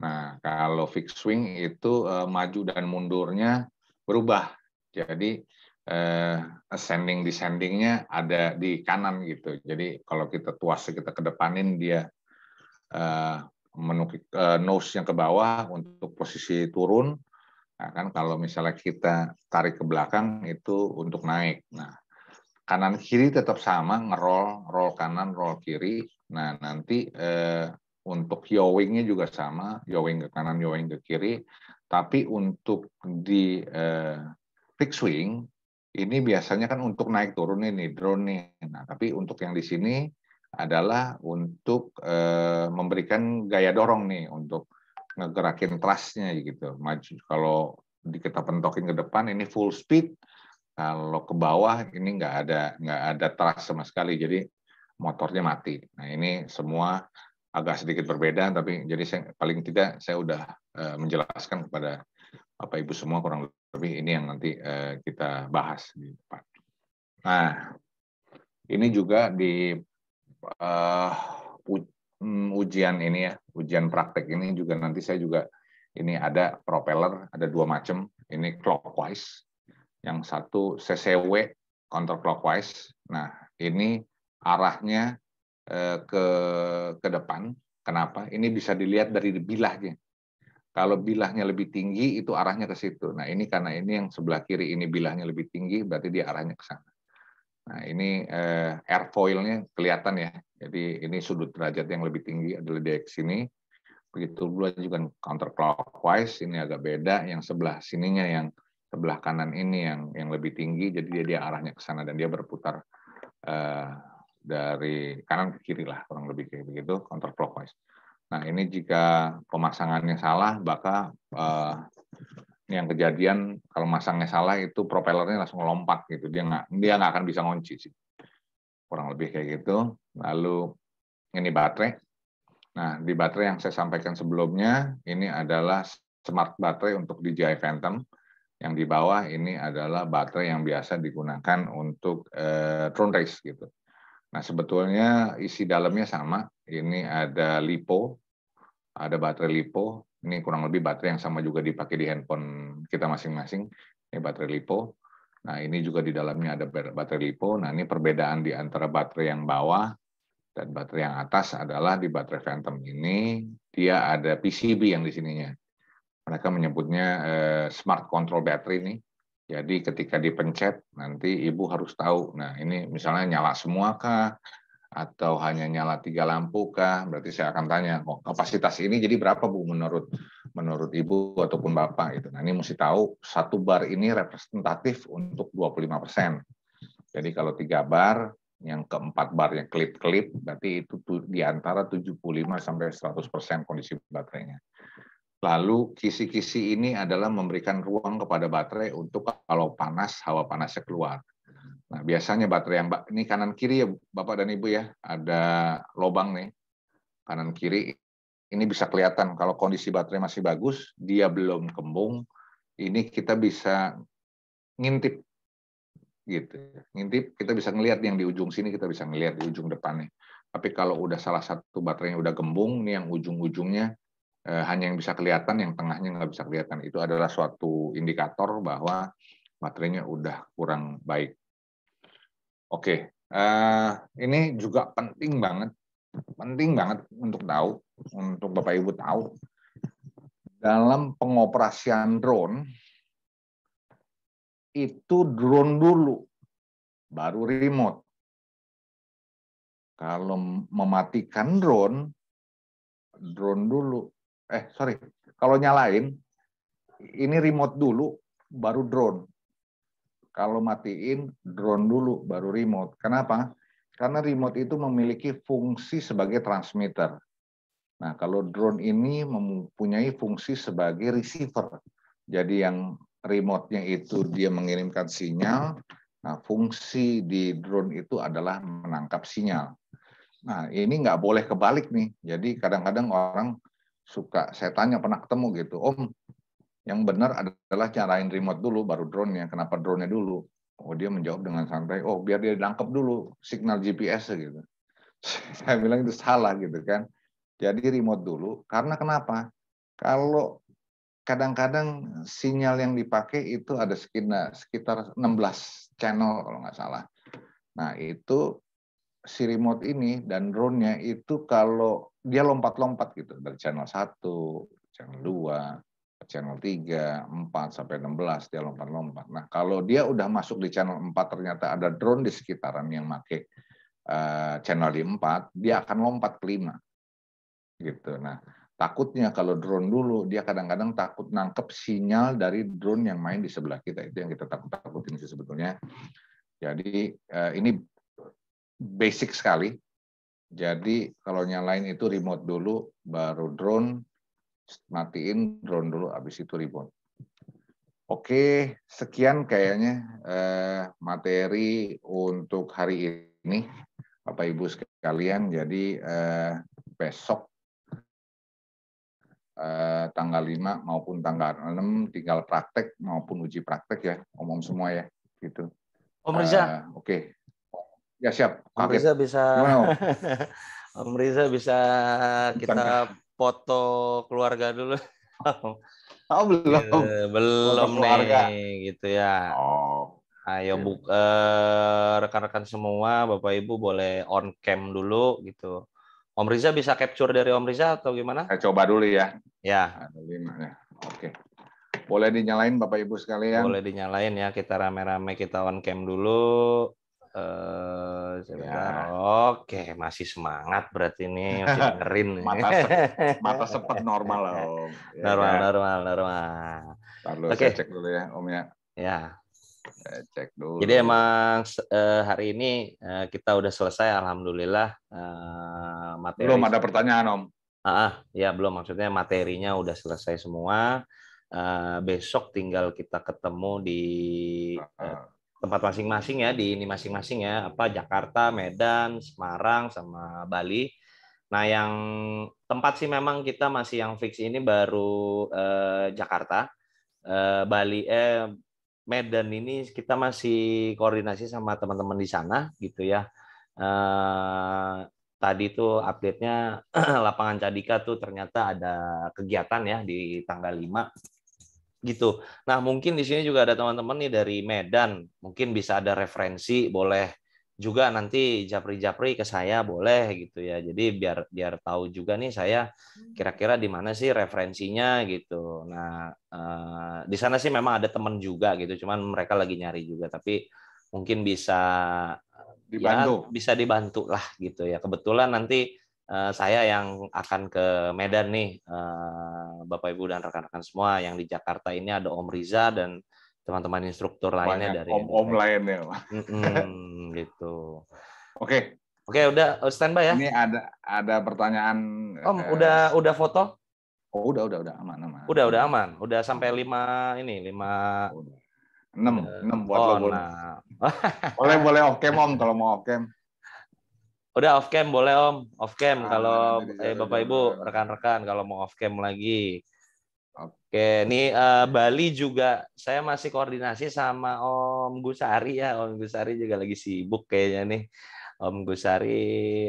nah kalau fixed wing itu uh, maju dan mundurnya berubah jadi eh, ascending descendingnya ada di kanan gitu. Jadi kalau kita tuas kita kedepanin dia eh, menukik eh, nose yang ke bawah untuk posisi turun. Nah, kan kalau misalnya kita tarik ke belakang itu untuk naik. Nah, kanan kiri tetap sama ngerol, roll kanan, roll kiri. Nah, nanti eh, untuk yowingnya juga sama, yowing ke kanan, yowing ke kiri. Tapi untuk di eh, Fixed swing ini biasanya kan untuk naik turun ini drone nih. Nah, tapi untuk yang di sini adalah untuk e, memberikan gaya dorong nih untuk ngegerakin trustnya gitu. Maju kalau kita pentokin ke depan ini full speed. Kalau ke bawah ini nggak ada nggak ada trust sama sekali. Jadi motornya mati. Nah, ini semua agak sedikit berbeda tapi jadi saya, paling tidak saya udah e, menjelaskan kepada Bapak Ibu semua kurang lebih ini yang nanti eh, kita bahas di depan. Nah, ini juga di uh, ujian ini ya, ujian praktek ini juga nanti saya juga ini ada propeller, ada dua macam. Ini clockwise, yang satu CCW counter clockwise. Nah, ini arahnya eh, ke ke depan. Kenapa? Ini bisa dilihat dari bilahnya. Kalau bilahnya lebih tinggi, itu arahnya ke situ. Nah, ini karena ini yang sebelah kiri ini bilahnya lebih tinggi, berarti dia arahnya ke sana. Nah, ini eh, airfoilnya kelihatan ya. Jadi ini sudut derajat yang lebih tinggi adalah di sini. Begitu pula juga counterclockwise, ini agak beda. Yang sebelah sininya yang sebelah kanan ini yang yang lebih tinggi, jadi dia, dia arahnya ke sana dan dia berputar eh, dari kanan ke kiri lah kurang lebih kayak begitu counterclockwise. Nah ini jika pemasangannya salah, maka eh, yang kejadian kalau masangnya salah itu propellernya langsung lompat gitu, dia nggak dia nggak akan bisa ngunci sih, kurang lebih kayak gitu. Lalu ini baterai. Nah di baterai yang saya sampaikan sebelumnya ini adalah smart baterai untuk DJI Phantom. Yang di bawah ini adalah baterai yang biasa digunakan untuk eh, drone race gitu. Nah, sebetulnya isi dalamnya sama. Ini ada lipo, ada baterai lipo. Ini kurang lebih baterai yang sama juga dipakai di handphone kita masing-masing. Ini baterai lipo. Nah, ini juga di dalamnya ada baterai lipo. Nah, ini perbedaan di antara baterai yang bawah dan baterai yang atas adalah di baterai Phantom ini dia ada PCB yang di sininya. Mereka menyebutnya eh, smart control battery nih. Jadi ketika dipencet nanti ibu harus tahu. Nah, ini misalnya nyala semua kah atau hanya nyala tiga lampu kah? Berarti saya akan tanya, oh, kapasitas ini jadi berapa Bu menurut menurut ibu ataupun bapak Itu. Nah, ini mesti tahu satu bar ini representatif untuk 25%. persen. Jadi kalau tiga bar yang keempat bar yang klip-klip berarti itu di antara 75 sampai 100% persen kondisi baterainya. Lalu kisi-kisi ini adalah memberikan ruang kepada baterai untuk kalau panas hawa panasnya keluar. Nah, biasanya baterai yang ini kanan kiri ya Bapak dan Ibu ya, ada lobang nih. Kanan kiri ini bisa kelihatan kalau kondisi baterai masih bagus, dia belum kembung, ini kita bisa ngintip gitu. Ngintip kita bisa ngelihat yang di ujung sini kita bisa ngelihat di ujung depannya. Tapi kalau udah salah satu baterainya udah kembung nih, yang ujung-ujungnya Eh, hanya yang bisa kelihatan, yang tengahnya nggak bisa kelihatan. Itu adalah suatu indikator bahwa baterainya udah kurang baik. Oke, eh, ini juga penting banget, penting banget untuk tahu, untuk Bapak Ibu tahu dalam pengoperasian drone itu drone dulu, baru remote. Kalau mematikan drone, drone dulu, eh sorry, kalau nyalain ini remote dulu baru drone. Kalau matiin drone dulu baru remote. Kenapa? Karena remote itu memiliki fungsi sebagai transmitter. Nah, kalau drone ini mempunyai fungsi sebagai receiver. Jadi yang remote-nya itu dia mengirimkan sinyal. Nah, fungsi di drone itu adalah menangkap sinyal. Nah, ini nggak boleh kebalik nih. Jadi kadang-kadang orang suka saya tanya pernah ketemu gitu om yang benar adalah carain remote dulu baru drone-nya kenapa drone-nya dulu oh dia menjawab dengan santai oh biar dia ditangkap dulu signal GPS gitu saya bilang itu salah gitu kan jadi remote dulu karena kenapa kalau kadang-kadang sinyal yang dipakai itu ada sekitar sekitar 16 channel kalau nggak salah nah itu si remote ini dan drone-nya itu kalau dia lompat-lompat gitu dari channel 1, channel 2, channel 3, 4 sampai 16 dia lompat-lompat. Nah, kalau dia udah masuk di channel 4 ternyata ada drone di sekitaran yang make uh, channel di 4, dia akan lompat ke 5. Gitu. Nah, takutnya kalau drone dulu dia kadang-kadang takut nangkep sinyal dari drone yang main di sebelah kita. Itu yang kita takut-takutin sih sebetulnya. Jadi eh, ini basic sekali. Jadi kalau nyalain itu remote dulu, baru drone, matiin drone dulu, habis itu remote. Oke, sekian kayaknya eh, materi untuk hari ini, Bapak Ibu sekalian. Jadi eh, besok eh, tanggal 5 maupun tanggal 6 tinggal praktek maupun uji praktek ya, omong semua ya, gitu. Om Riza. Uh, eh, Oke. Okay. Ya siap. Om Riza bisa. Om Riza bisa kita foto keluarga dulu. Oh belum. Eh, belum nih keluarga. gitu ya. Oh. Ayo iya. buk eh, rekan-rekan semua, Bapak Ibu boleh on cam dulu gitu. Om Riza bisa capture dari Om Riza atau gimana? Saya coba dulu ya. Ya. ya. Oke. Boleh dinyalain Bapak Ibu sekalian. Boleh dinyalain ya, kita rame-rame kita on cam dulu. Eh, ya. Oke, masih semangat berarti ini masih ngerin. mata sepet, mata sepet normal loh. om. Ya, normal, ya. normal, normal. normal. Oke. saya cek dulu ya om ya. Ya. cek dulu. Jadi emang eh, hari ini eh, kita udah selesai, alhamdulillah materi. Belum ada pertanyaan om. Ah, ya belum maksudnya materinya udah selesai semua. besok tinggal kita ketemu di tempat masing-masing ya di ini masing-masing ya apa Jakarta, Medan, Semarang sama Bali. Nah, yang tempat sih memang kita masih yang fix ini baru eh, Jakarta, eh, Bali, eh Medan ini kita masih koordinasi sama teman-teman di sana gitu ya. Eh, tadi tuh update-nya lapangan Cadika tuh ternyata ada kegiatan ya di tanggal 5 gitu. Nah, mungkin di sini juga ada teman-teman nih dari Medan, mungkin bisa ada referensi, boleh juga nanti japri-japri ke saya boleh gitu ya. Jadi biar biar tahu juga nih saya kira-kira di mana sih referensinya gitu. Nah, eh, di sana sih memang ada teman juga gitu, cuman mereka lagi nyari juga tapi mungkin bisa dibantu. Ya, bisa dibantu lah gitu ya. Kebetulan nanti Eh, saya yang akan ke Medan nih, uh, Bapak Ibu dan rekan-rekan semua yang di Jakarta ini ada Om Riza dan teman-teman instruktur Banyak lainnya dari om-om lainnya, mm gitu. Oke. Oke, udah oh, standby ya. Ini ada ada pertanyaan. Om, eh, udah udah foto? Oh, udah udah udah aman aman. Udah udah aman. Udah sampai lima ini lima. Enam eh, enam buat oh, lo. Nah. boleh boleh okem om kalau mau okem. Udah off cam boleh Om, off cam ah, kalau eh, Bapak Ibu rekan-rekan kalau mau off cam lagi. Oke, ini uh, Bali juga saya masih koordinasi sama Om Gusari ya. Om Gusari juga lagi sibuk kayaknya nih. Om Gusari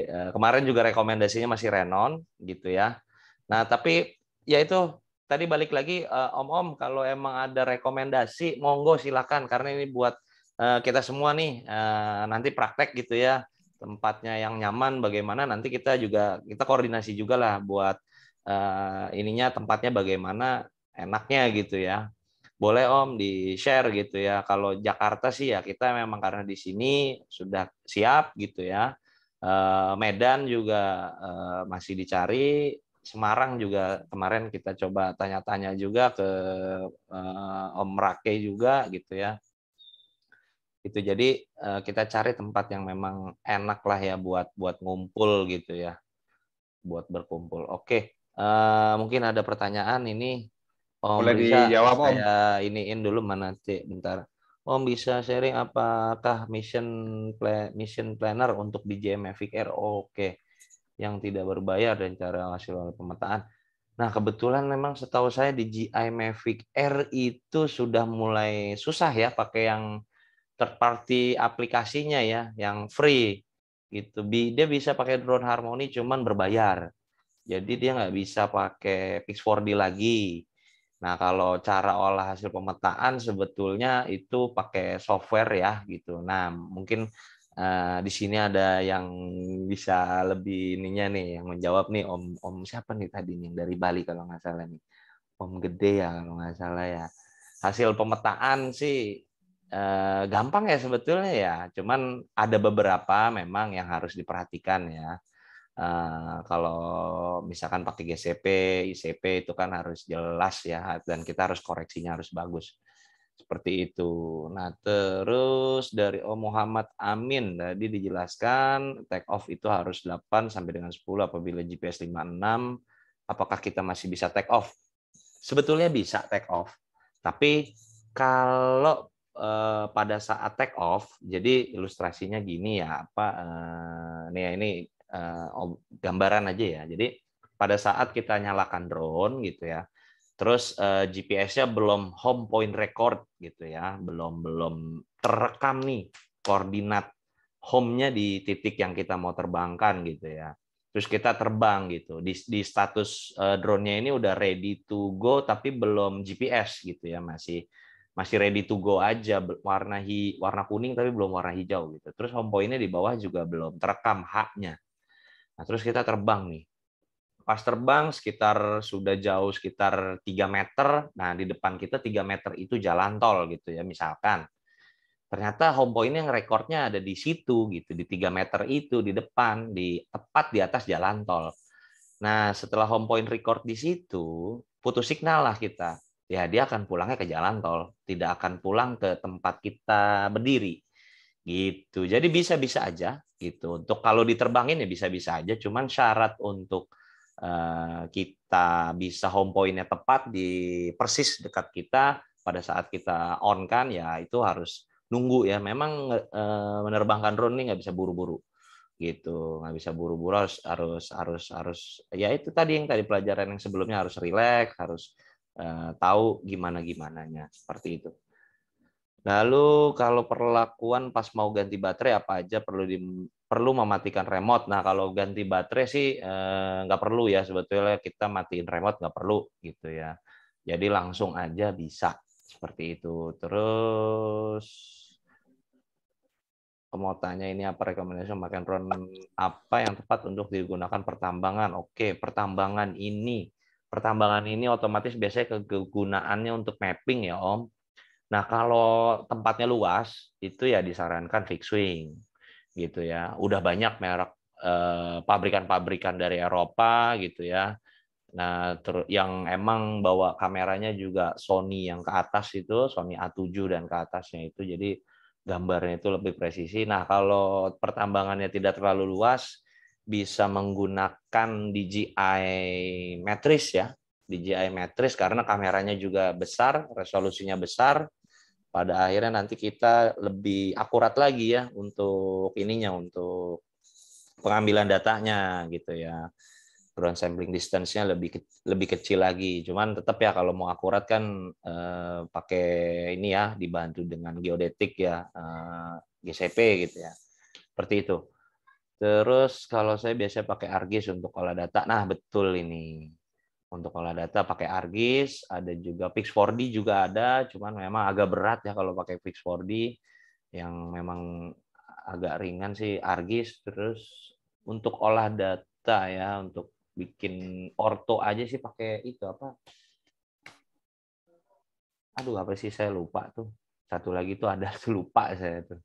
uh, kemarin juga rekomendasinya masih Renon gitu ya. Nah, tapi ya itu tadi balik lagi uh, eh, Om-om kalau emang ada rekomendasi monggo silakan karena ini buat kita semua nih uh, nanti praktek gitu ya tempatnya yang nyaman bagaimana nanti kita juga kita koordinasi juga lah buat uh, ininya tempatnya bagaimana enaknya gitu ya boleh om di share gitu ya kalau Jakarta sih ya kita memang karena di sini sudah siap gitu ya uh, Medan juga uh, masih dicari Semarang juga kemarin kita coba tanya-tanya juga ke uh, Om Rake juga gitu ya gitu jadi eh, kita cari tempat yang memang enak lah ya buat buat ngumpul gitu ya buat berkumpul oke eh, mungkin ada pertanyaan ini om boleh bisa dijawab om saya iniin dulu mana sih bentar om bisa sharing apakah mission plan, mission planner untuk di Mavic Air oh, oke yang tidak berbayar dan cara hasil pemetaan Nah, kebetulan memang setahu saya di GI Mavic Air itu sudah mulai susah ya pakai yang third party aplikasinya ya yang free gitu dia bisa pakai drone harmony cuman berbayar jadi dia nggak bisa pakai Pix4D lagi nah kalau cara olah hasil pemetaan sebetulnya itu pakai software ya gitu nah mungkin uh, di sini ada yang bisa lebih ininya nih yang menjawab nih om om siapa nih tadi nih dari Bali kalau nggak salah nih om gede ya kalau nggak salah ya hasil pemetaan sih eh, gampang ya sebetulnya ya, cuman ada beberapa memang yang harus diperhatikan ya. Eh, kalau misalkan pakai GCP, ICP itu kan harus jelas ya, dan kita harus koreksinya harus bagus seperti itu. Nah, terus dari Om Muhammad Amin tadi dijelaskan take off itu harus 8 sampai dengan 10 apabila GPS 56 apakah kita masih bisa take off? Sebetulnya bisa take off. Tapi kalau Eh, pada saat take off, jadi ilustrasinya gini ya, apa eh, nih ya ini eh, gambaran aja ya. Jadi pada saat kita nyalakan drone gitu ya, terus GPS-nya belum home point record gitu ya, belum belum terekam nih koordinat home-nya di titik yang kita mau terbangkan gitu ya. Terus kita terbang gitu. Di, di status drone-nya ini udah ready to go tapi belum GPS gitu ya, masih masih ready to go aja warna hi, warna kuning tapi belum warna hijau gitu. Terus home pointnya di bawah juga belum terekam haknya. Nah, terus kita terbang nih. Pas terbang sekitar sudah jauh sekitar 3 meter. Nah, di depan kita 3 meter itu jalan tol gitu ya misalkan. Ternyata home point yang rekornya ada di situ gitu, di 3 meter itu di depan, di tepat di atas jalan tol. Nah, setelah home point record di situ, putus signal lah kita ya dia akan pulangnya ke jalan tol, tidak akan pulang ke tempat kita berdiri. Gitu. Jadi bisa-bisa aja gitu. Untuk kalau diterbangin ya bisa-bisa aja, cuman syarat untuk eh, kita bisa home point-nya tepat di persis dekat kita pada saat kita on kan ya itu harus nunggu ya. Memang uh, menerbangkan drone ini nggak bisa buru-buru gitu nggak bisa buru-buru harus harus harus harus ya itu tadi yang tadi pelajaran yang sebelumnya harus rileks harus Eh, tahu gimana gimananya seperti itu. Lalu kalau perlakuan pas mau ganti baterai apa aja perlu di, perlu mematikan remote. Nah kalau ganti baterai sih eh, nggak perlu ya sebetulnya kita matiin remote nggak perlu gitu ya. Jadi langsung aja bisa seperti itu. Terus mau tanya ini apa rekomendasi pemakaian drone apa yang tepat untuk digunakan pertambangan? Oke, pertambangan ini pertambangan ini otomatis biasanya kegunaannya untuk mapping ya Om. Nah kalau tempatnya luas itu ya disarankan fixed wing gitu ya. Udah banyak merek eh, pabrikan-pabrikan dari Eropa gitu ya. Nah, ter yang emang bawa kameranya juga Sony yang ke atas itu, Sony A7 dan ke atasnya itu. Jadi gambarnya itu lebih presisi. Nah, kalau pertambangannya tidak terlalu luas, bisa menggunakan DJI Matrix ya, DJI Matrix karena kameranya juga besar, resolusinya besar. Pada akhirnya nanti kita lebih akurat lagi ya untuk ininya, untuk pengambilan datanya gitu ya. Ground sampling distance-nya lebih lebih kecil lagi. Cuman tetap ya kalau mau akurat kan eh, pakai ini ya dibantu dengan geodetik ya eh, GCP gitu ya. Seperti itu. Terus kalau saya biasa pakai Argis untuk olah data. Nah, betul ini. Untuk olah data pakai Argis, ada juga Pix4D juga ada, cuman memang agak berat ya kalau pakai Pix4D yang memang agak ringan sih Argis terus untuk olah data ya untuk bikin orto aja sih pakai itu apa aduh apa sih saya lupa tuh satu lagi tuh ada lupa saya tuh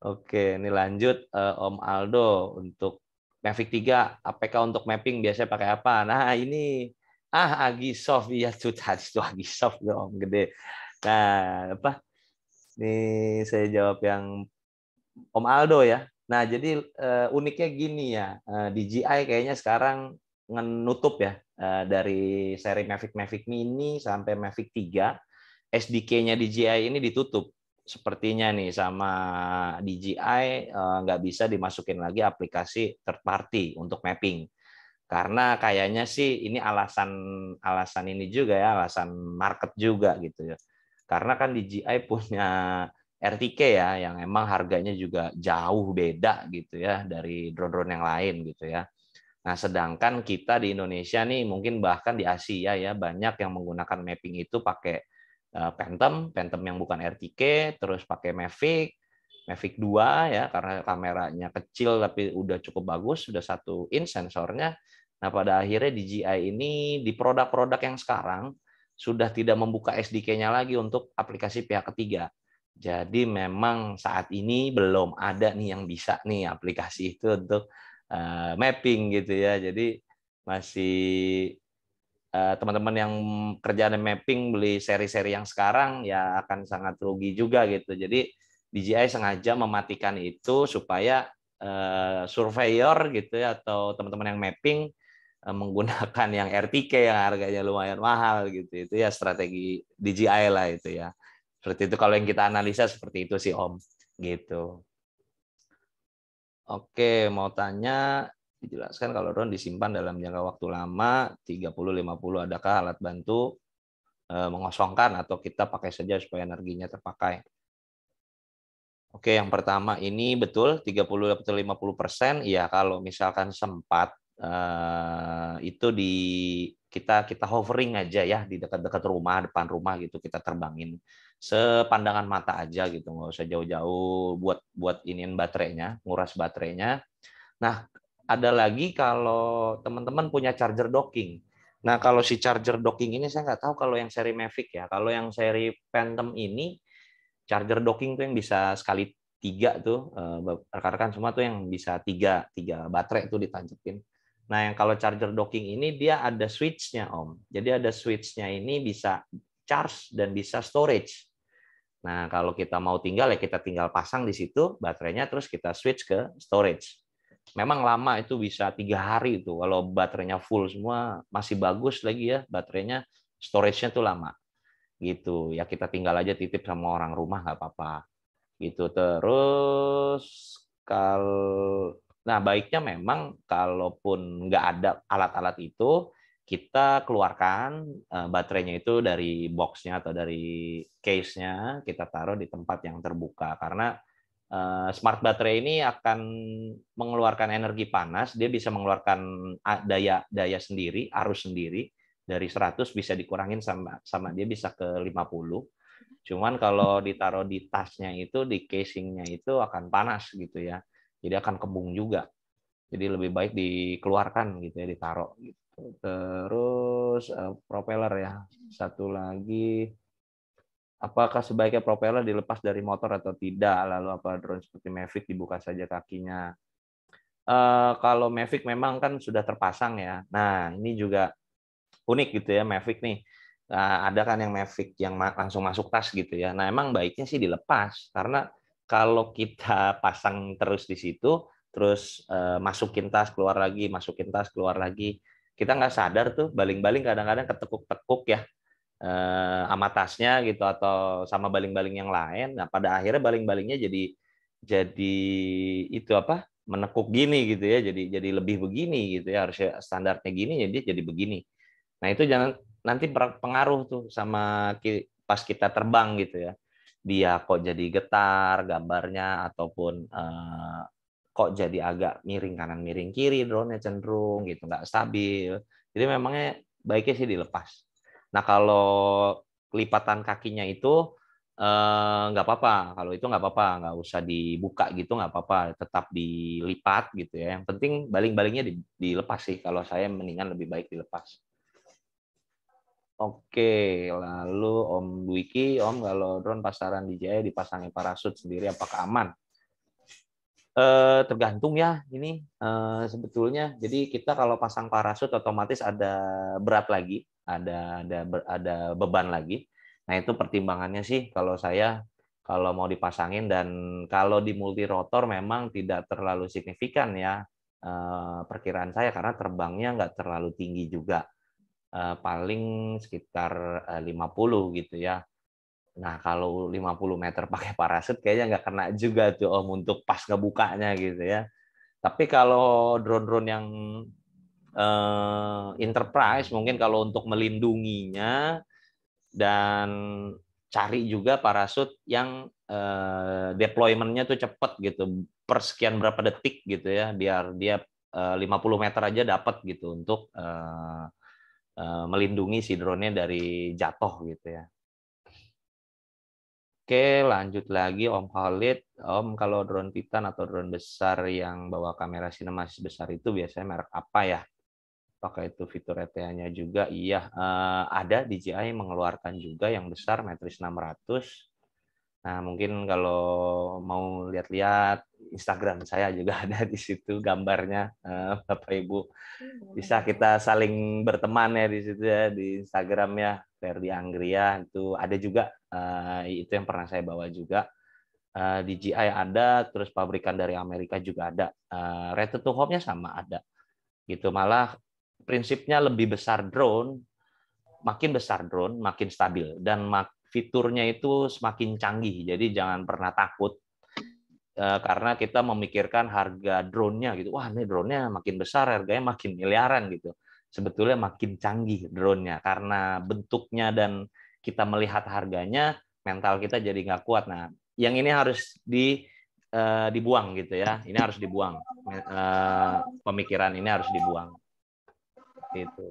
Oke, ini lanjut uh, Om Aldo untuk Mavic 3 APK untuk mapping biasanya pakai apa? Nah, ini ah Agisoft ya sudah tuh Agisoft dong gede. Nah, apa? Ini saya jawab yang Om Aldo ya. Nah, jadi uh, uniknya gini ya. Uh, eh, DJI kayaknya sekarang menutup ya uh, dari seri Mavic Mavic Mini sampai Mavic 3 SDK-nya DJI ini ditutup sepertinya nih sama DJI eh, nggak bisa dimasukin lagi aplikasi third party untuk mapping karena kayaknya sih ini alasan alasan ini juga ya alasan market juga gitu ya karena kan DJI punya RTK ya yang emang harganya juga jauh beda gitu ya dari drone-drone yang lain gitu ya nah sedangkan kita di Indonesia nih mungkin bahkan di Asia ya banyak yang menggunakan mapping itu pakai Eh, Phantom, Phantom yang bukan RTK, terus pakai Mavic, Mavic 2 ya karena kameranya kecil tapi udah cukup bagus, sudah satu in sensornya. Nah, pada akhirnya DJI ini di produk-produk yang sekarang sudah tidak membuka SDK-nya lagi untuk aplikasi pihak ketiga. Jadi memang saat ini belum ada nih yang bisa nih aplikasi itu untuk eh, mapping gitu ya. Jadi masih Eh, teman-teman yang kerjaan mapping beli seri-seri yang sekarang ya akan sangat rugi juga gitu. Jadi DJI sengaja mematikan itu supaya uh, surveyor gitu ya atau teman-teman yang mapping uh, menggunakan yang RTK yang harganya lumayan mahal gitu. Itu ya strategi DJI lah itu ya. Seperti itu kalau yang kita analisa seperti itu sih Om gitu. Oke, mau tanya dijelaskan kalau drone disimpan dalam jangka waktu lama 30-50 adakah alat bantu eh, mengosongkan atau kita pakai saja supaya energinya terpakai. Oke, yang pertama ini betul 30 atau 50 persen. Ya kalau misalkan sempat eh, itu di kita kita hovering aja ya di dekat-dekat rumah depan rumah gitu kita terbangin sepandangan mata aja gitu nggak usah jauh-jauh buat buat iniin baterainya nguras baterainya Nah, ada lagi kalau teman-teman punya charger docking. Nah, kalau si charger docking ini saya nggak tahu kalau yang seri Mavic ya. Kalau yang seri Phantom ini charger docking tuh yang bisa sekali tiga tuh eh, rekan-rekan semua tuh yang bisa tiga tiga baterai tuh ditancapin. Nah, yang kalau charger docking ini dia ada switch-nya, Om. Jadi ada switch-nya ini bisa charge dan bisa storage. Nah, kalau kita mau tinggal ya kita tinggal pasang di situ baterainya terus kita switch ke storage memang lama itu bisa tiga hari itu kalau baterainya full semua masih bagus lagi ya baterainya storage-nya tuh lama gitu ya kita tinggal aja titip sama orang rumah nggak apa-apa gitu terus kalau nah baiknya memang kalaupun nggak ada alat-alat itu kita keluarkan eh, baterainya itu dari boxnya atau dari case-nya kita taruh di tempat yang terbuka karena Eh, smart baterai ini akan mengeluarkan energi panas, dia bisa mengeluarkan daya daya sendiri, arus sendiri dari 100 bisa dikurangin sama sama dia bisa ke 50. Cuman kalau ditaruh di tasnya itu, di casingnya itu akan panas gitu ya. Jadi akan kebung juga. Jadi lebih baik dikeluarkan gitu ya, ditaruh gitu. Terus uh, propeller ya. Satu lagi apakah sebaiknya propeller dilepas dari motor atau tidak lalu apa drone seperti Mavic dibuka saja kakinya uh, kalau Mavic memang kan sudah terpasang ya nah ini juga unik gitu ya Mavic nih uh, ada kan yang Mavic yang ma langsung masuk tas gitu ya nah emang baiknya sih dilepas karena kalau kita pasang terus di situ terus uh, masukin tas keluar lagi masukin tas keluar lagi kita nggak sadar tuh baling-baling kadang-kadang ketekuk-tekuk ya eh, amatasnya gitu atau sama baling-baling yang lain. Nah, pada akhirnya baling-balingnya jadi jadi itu apa? menekuk gini gitu ya. Jadi jadi lebih begini gitu ya. Harusnya standarnya gini jadi jadi begini. Nah, itu jangan nanti pengaruh tuh sama pas kita terbang gitu ya. Dia kok jadi getar gambarnya ataupun eh, kok jadi agak miring kanan miring kiri drone cenderung gitu nggak stabil. Jadi memangnya baiknya sih dilepas Nah kalau kelipatan kakinya itu eh, nggak apa-apa. Kalau itu nggak apa-apa, nggak usah dibuka gitu nggak apa-apa. Tetap dilipat gitu ya. Yang penting baling-balingnya dilepas sih. Kalau saya mendingan lebih baik dilepas. Oke, lalu Om Dwiki, Om kalau drone pasaran di Jaya dipasangi parasut sendiri apakah aman? Eh, tergantung ya ini eh, sebetulnya. Jadi kita kalau pasang parasut otomatis ada berat lagi ada ada ada beban lagi. Nah itu pertimbangannya sih kalau saya kalau mau dipasangin dan kalau di multi rotor memang tidak terlalu signifikan ya eh, perkiraan saya karena terbangnya nggak terlalu tinggi juga eh, paling sekitar eh, lima 50 gitu ya. Nah kalau 50 meter pakai parasut kayaknya nggak kena juga tuh om untuk pas ngebukanya gitu ya. Tapi kalau drone-drone yang uh, enterprise mungkin kalau untuk melindunginya dan cari juga parasut yang uh, deploymentnya tuh cepet gitu per sekian berapa detik gitu ya biar dia eh, uh, 50 meter aja dapat gitu untuk uh, uh, melindungi si drone-nya dari jatuh gitu ya. Oke, lanjut lagi Om Khalid. Om, kalau drone Titan atau drone besar yang bawa kamera sinema besar itu biasanya merek apa ya? Apakah itu fitur ETH-nya juga? Iya, eh, ada DJI mengeluarkan juga yang besar Matrix 600. Nah, mungkin kalau mau lihat-lihat Instagram saya juga ada di situ gambarnya eh, Bapak Ibu. Bisa kita saling berteman ya di situ ya di Instagram ya Ferdi Anggria itu ada juga eh, itu yang pernah saya bawa juga. DJI ya ada, terus pabrikan dari Amerika juga ada. Red to home-nya sama ada gitu malah prinsipnya lebih besar drone, makin besar drone makin stabil dan fiturnya itu semakin canggih. Jadi jangan pernah takut eh, karena kita memikirkan harga drone-nya gitu. Wah, ini drone-nya makin besar, harganya makin miliaran gitu. Sebetulnya makin canggih drone-nya karena bentuknya dan kita melihat harganya, mental kita jadi nggak kuat. Nah, yang ini harus di eh, dibuang gitu ya. Ini harus dibuang. Eh, pemikiran ini harus dibuang seperti itu.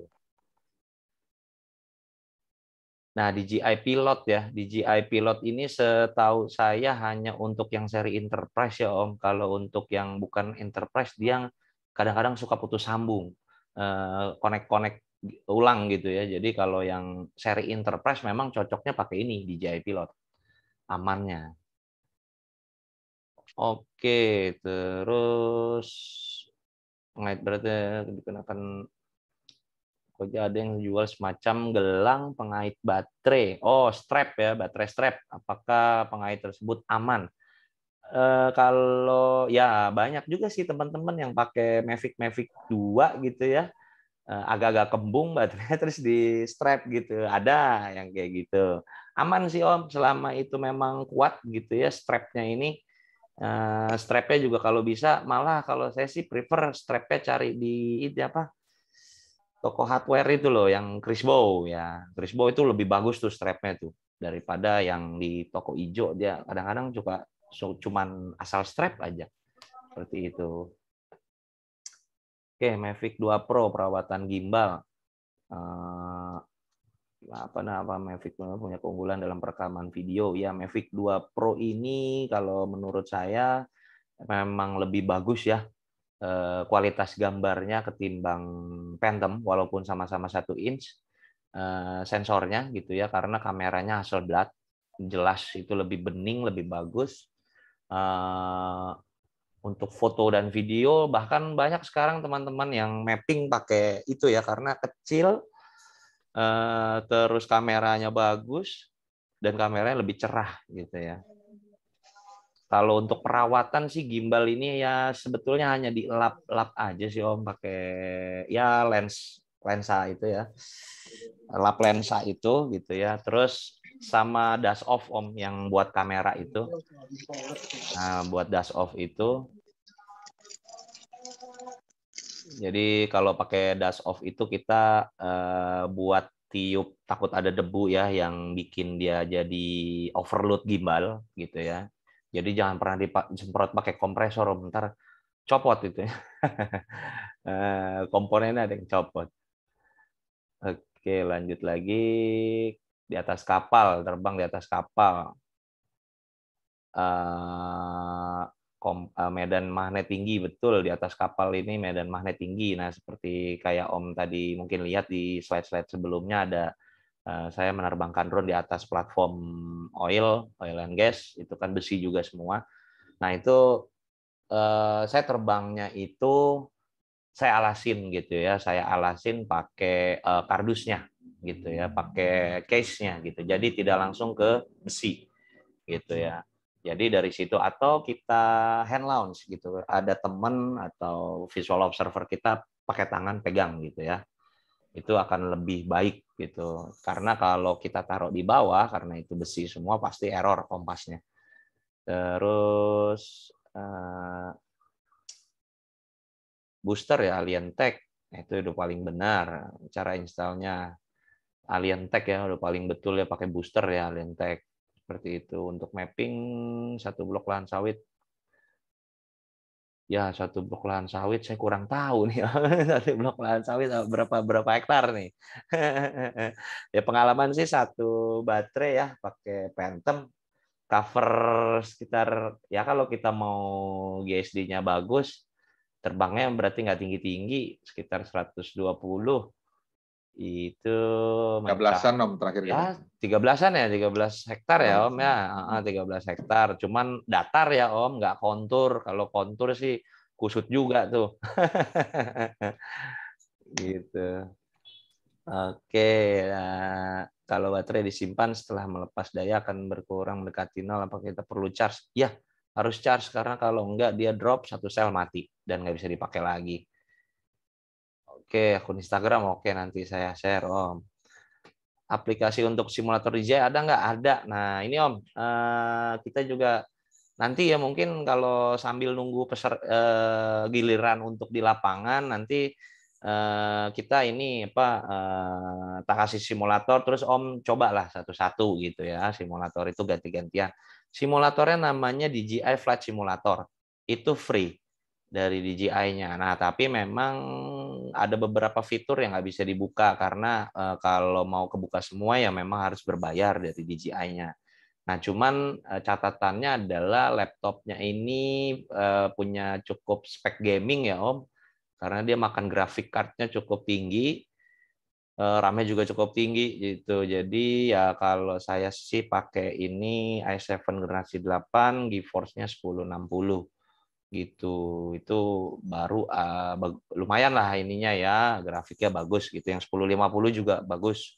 Nah, DJI Pilot ya. DJI Pilot ini setahu saya hanya untuk yang seri enterprise ya, Om. Kalau untuk yang bukan enterprise dia kadang-kadang suka putus sambung. konek eh, connect ulang gitu ya. Jadi kalau yang seri enterprise memang cocoknya pakai ini DJI Pilot. Amannya. Oke, terus berarti dikenakan Aku aja ada yang jual semacam gelang pengait baterai. Oh, strap ya, baterai strap. Apakah pengait tersebut aman? E, kalau ya banyak juga sih teman-teman yang pakai Mavic Mavic 2 gitu ya eh, agak-agak kembung baterainya terus di strap gitu ada yang kayak gitu aman sih om selama itu memang kuat gitu ya strapnya ini uh, strapnya juga kalau bisa malah kalau saya sih prefer strapnya cari di itu apa toko hardware itu loh yang Chris Bow ya. Chris Bow itu lebih bagus tuh strapnya tuh daripada yang di toko hijau dia kadang-kadang juga cuman asal strap aja. Seperti itu. Oke, Mavic 2 Pro perawatan gimbal. Eh, apa namanya? Mavic punya keunggulan dalam perekaman video? Ya, Mavic 2 Pro ini kalau menurut saya memang lebih bagus ya Eh, kualitas gambarnya ketimbang Phantom walaupun sama-sama satu inch eh, sensornya gitu ya karena kameranya hasil blood jelas itu lebih bening lebih bagus eh, untuk foto dan video bahkan banyak sekarang teman-teman yang mapping pakai itu ya karena kecil terus kameranya bagus dan kameranya lebih cerah gitu ya kalau untuk perawatan sih gimbal ini ya sebetulnya hanya dilap-lap aja sih Om pakai ya lens lensa itu ya. Lap lensa itu gitu ya. Terus sama dash off Om yang buat kamera itu. Nah, buat dash off itu jadi kalau pakai dust off itu kita uh, buat tiup takut ada debu ya yang bikin dia jadi overload gimbal gitu ya. Jadi jangan pernah disemprot pakai kompresor, bentar copot itu. Eh, komponennya ada yang copot. Oke, lanjut lagi di atas kapal, terbang di atas kapal. Eh, eh, medan magnet tinggi betul di atas kapal ini medan magnet tinggi. Nah, seperti kayak Om tadi mungkin lihat di slide-slide sebelumnya ada Eh, saya menerbangkan drone di atas platform oil, oil and gas, itu kan besi juga semua. Nah itu eh, saya terbangnya itu saya alasin gitu ya, saya alasin pakai eh, kardusnya gitu ya, pakai case-nya gitu. Jadi tidak langsung ke besi gitu ya. Jadi dari situ atau kita hand launch gitu, ada teman atau visual observer kita pakai tangan pegang gitu ya itu akan lebih baik gitu. Karena kalau kita taruh di bawah karena itu besi semua pasti error kompasnya. Terus eh, booster ya Alien Tech itu udah paling benar cara installnya Alien Tech ya udah paling betul ya pakai booster ya Alien Tech seperti itu untuk mapping satu blok lahan sawit ya satu blok lahan sawit saya kurang tahu nih satu blok lahan sawit eh, berapa berapa hektar nih ya pengalaman sih satu baterai ya pakai Phantom cover sekitar ya kalau kita mau GSD-nya bagus terbangnya berarti nggak tinggi-tinggi sekitar 120 itu tiga an om terakhir ya tiga belasan ya tiga belas hektar ya om ya tiga belas hektar cuman datar ya om nggak kontur kalau kontur sih kusut juga tuh gitu oke nah, kalau baterai disimpan setelah melepas daya akan berkurang mendekati nol apakah kita perlu charge ya harus charge karena kalau enggak dia drop satu sel mati dan nggak bisa dipakai lagi Oke, akun Instagram oke nanti saya share Om. Aplikasi untuk simulator DJ ada nggak? Ada. Nah ini Om, eh, kita juga nanti ya mungkin kalau sambil nunggu peser, eh, giliran untuk di lapangan nanti eh, kita ini apa tak kasih simulator terus om cobalah satu-satu gitu ya simulator itu ganti-gantian simulatornya namanya DJI Flight Simulator itu free dari DJI-nya. Nah, tapi memang ada beberapa fitur yang nggak bisa dibuka karena e, kalau mau kebuka semua ya memang harus berbayar dari DJI-nya. Nah, cuman e, catatannya adalah laptopnya ini e, punya cukup spek gaming ya Om, karena dia makan grafik card-nya cukup tinggi, e, RAM-nya juga cukup tinggi gitu. Jadi ya kalau saya sih pakai ini i7 generasi 8, GeForce-nya 1060 gitu itu baru uh, lumayan lah ininya ya grafiknya bagus gitu yang 1050 juga bagus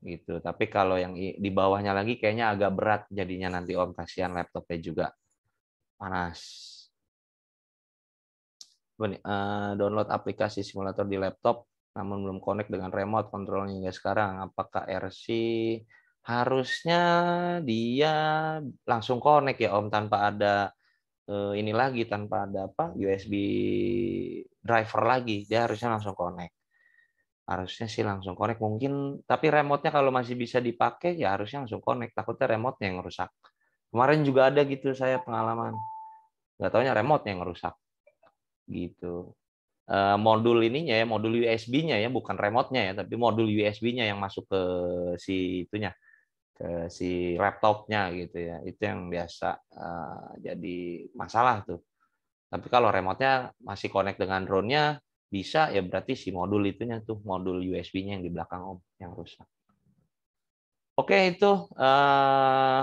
gitu tapi kalau yang di bawahnya lagi kayaknya agak berat jadinya nanti om kasihan laptopnya juga panas uh, download aplikasi simulator di laptop namun belum connect dengan remote control hingga sekarang apakah RC harusnya dia langsung connect ya om tanpa ada uh, ini lagi tanpa ada apa USB driver lagi dia harusnya langsung connect harusnya sih langsung connect mungkin tapi remote kalau masih bisa dipakai ya harusnya langsung connect takutnya remote yang rusak kemarin juga ada gitu saya pengalaman nggak taunya remote yang rusak gitu eh, modul ininya ya modul USB-nya ya bukan remote-nya ya tapi modul USB-nya yang masuk ke si itunya ke si laptopnya gitu ya itu yang biasa uh, jadi masalah tuh tapi kalau remote masih connect dengan drone-nya bisa ya berarti si modul itunya tuh modul USB-nya yang di belakang om yang rusak oke itu uh,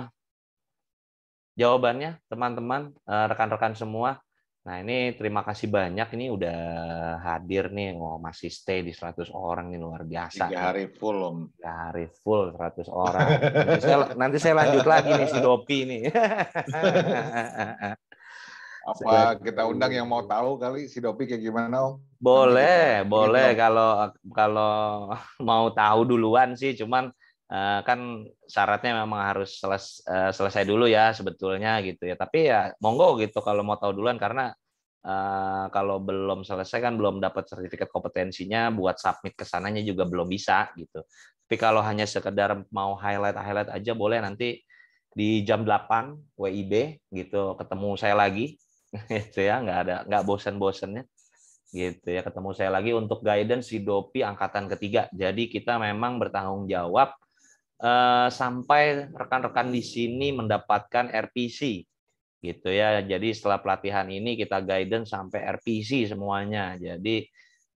jawabannya teman-teman eh, rekan-rekan semua Nah ini terima kasih banyak ini udah hadir nih oh, masih stay di 100 orang nih luar biasa. Tiga hari full om. Tiga hari full 100 orang. nanti, saya, nanti saya lanjut lagi nih si Dopi ini. Apa kita undang yang mau tahu kali si Dopi kayak gimana om? Boleh, kita, boleh kalau kalau mau tahu duluan sih cuman eh, kan syaratnya memang harus selesai eh, selesai dulu ya sebetulnya gitu ya tapi ya monggo gitu kalau mau tahu duluan karena Eh, kalau belum selesai kan belum dapat sertifikat kompetensinya buat submit ke sananya juga belum bisa gitu. Tapi kalau hanya sekedar mau highlight-highlight aja boleh nanti di jam 8 WIB gitu ketemu saya lagi gitu ya nggak ada nggak bosen-bosennya gitu ya ketemu saya lagi untuk guidance Sidopi angkatan ketiga jadi kita memang bertanggung jawab eh, sampai rekan-rekan di sini mendapatkan RPC gitu ya. Jadi setelah pelatihan ini kita guidance sampai RPC semuanya. Jadi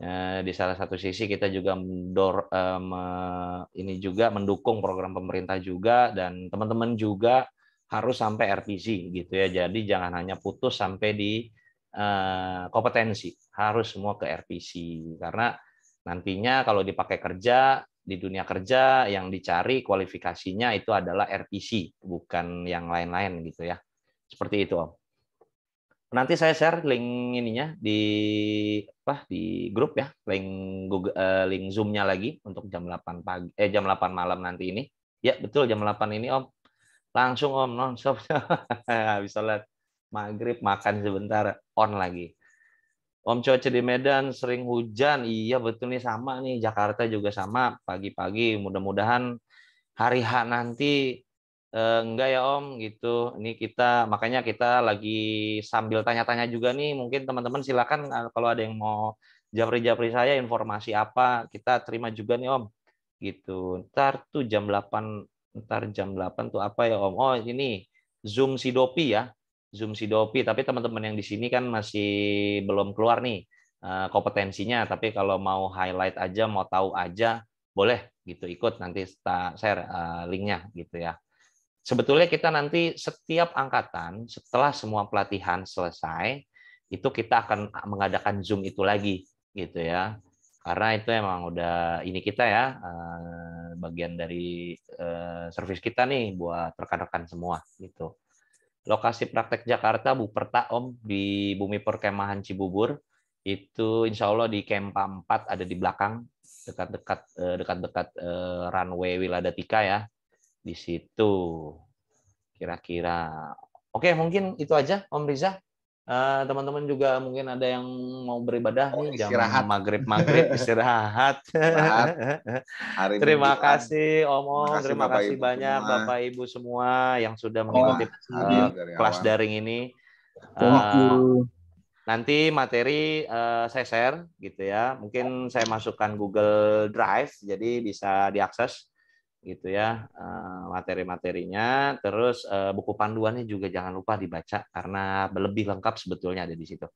eh, di salah satu sisi kita juga mendor, eh, ini juga mendukung program pemerintah juga dan teman-teman juga harus sampai RPC gitu ya. Jadi jangan hanya putus sampai di eh, kompetensi, harus semua ke RPC karena nantinya kalau dipakai kerja di dunia kerja yang dicari kualifikasinya itu adalah RPC bukan yang lain-lain gitu ya. Seperti itu, Om. Nanti saya share link ininya di apa di grup ya, link Google, eh, link Zoomnya lagi untuk jam 8 pagi eh jam 8 malam nanti ini. Ya, betul jam 8 ini, Om. Langsung Om non nonstop habis sholat maghrib makan sebentar on lagi. Om cuaca di Medan sering hujan, iya betul nih sama nih Jakarta juga sama pagi-pagi. Mudah-mudahan hari H nanti Eh, enggak ya Om gitu. Ini kita makanya kita lagi sambil tanya-tanya juga nih. Mungkin teman-teman silakan eh, kalau ada yang mau japri-japri saya informasi apa kita terima juga nih Om gitu. Ntar tuh jam 8 ntar jam 8 tuh apa ya Om? Oh ini Zoom Sidopi ya. Zoom Sidopi, tapi teman-teman yang di sini kan masih belum keluar nih eh, kompetensinya, tapi kalau mau highlight aja, mau tahu aja, boleh gitu ikut nanti share linknya gitu ya. Sebetulnya kita nanti setiap angkatan setelah semua pelatihan selesai itu kita akan mengadakan zoom itu lagi gitu ya karena itu emang udah ini kita ya eh, bagian dari eh, service kita nih buat rekan-rekan semua gitu lokasi praktek Jakarta Buperta Om di Bumi Perkemahan Cibubur itu insya Allah di Kempa 4 ada di belakang dekat-dekat eh, dekat-dekat runway Wiladatika ya di situ. Kira-kira. Oke, mungkin itu aja Om Riza. teman eh, teman-teman juga mungkin ada yang mau beribadah oh, nih istirahat. maghrib maghrib istirahat. Hari terima minggu. Kan. kasih Om Om, terima kasih, Bapak banyak Ibu Bapak Ibu semua yang sudah oh, mengikuti oh, uh, kelas awal. daring ini. Uh, nanti materi uh, saya share gitu ya. Mungkin saya masukkan Google Drive jadi bisa diakses gitu ya eh, materi-materinya terus eh, buku panduannya juga jangan lupa dibaca karena lebih lengkap sebetulnya ada di situ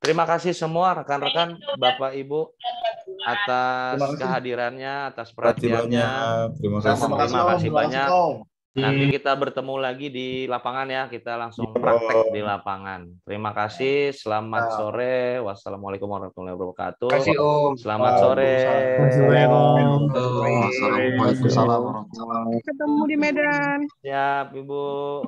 terima kasih semua rekan-rekan bapak ibu atas kehadirannya atas perhatiannya terima kasih, terima kasih banyak Nanti hmm. kita bertemu lagi di lapangan ya. Kita langsung iya. praktek di lapangan. Terima kasih. Selamat sore. Wassalamualaikum warahmatullahi wabarakatuh. Kasih, Om. Selamat sore. wassalamualaikum warahmatullahi wabarakatuh. Ketemu di Medan. Siap, Ibu.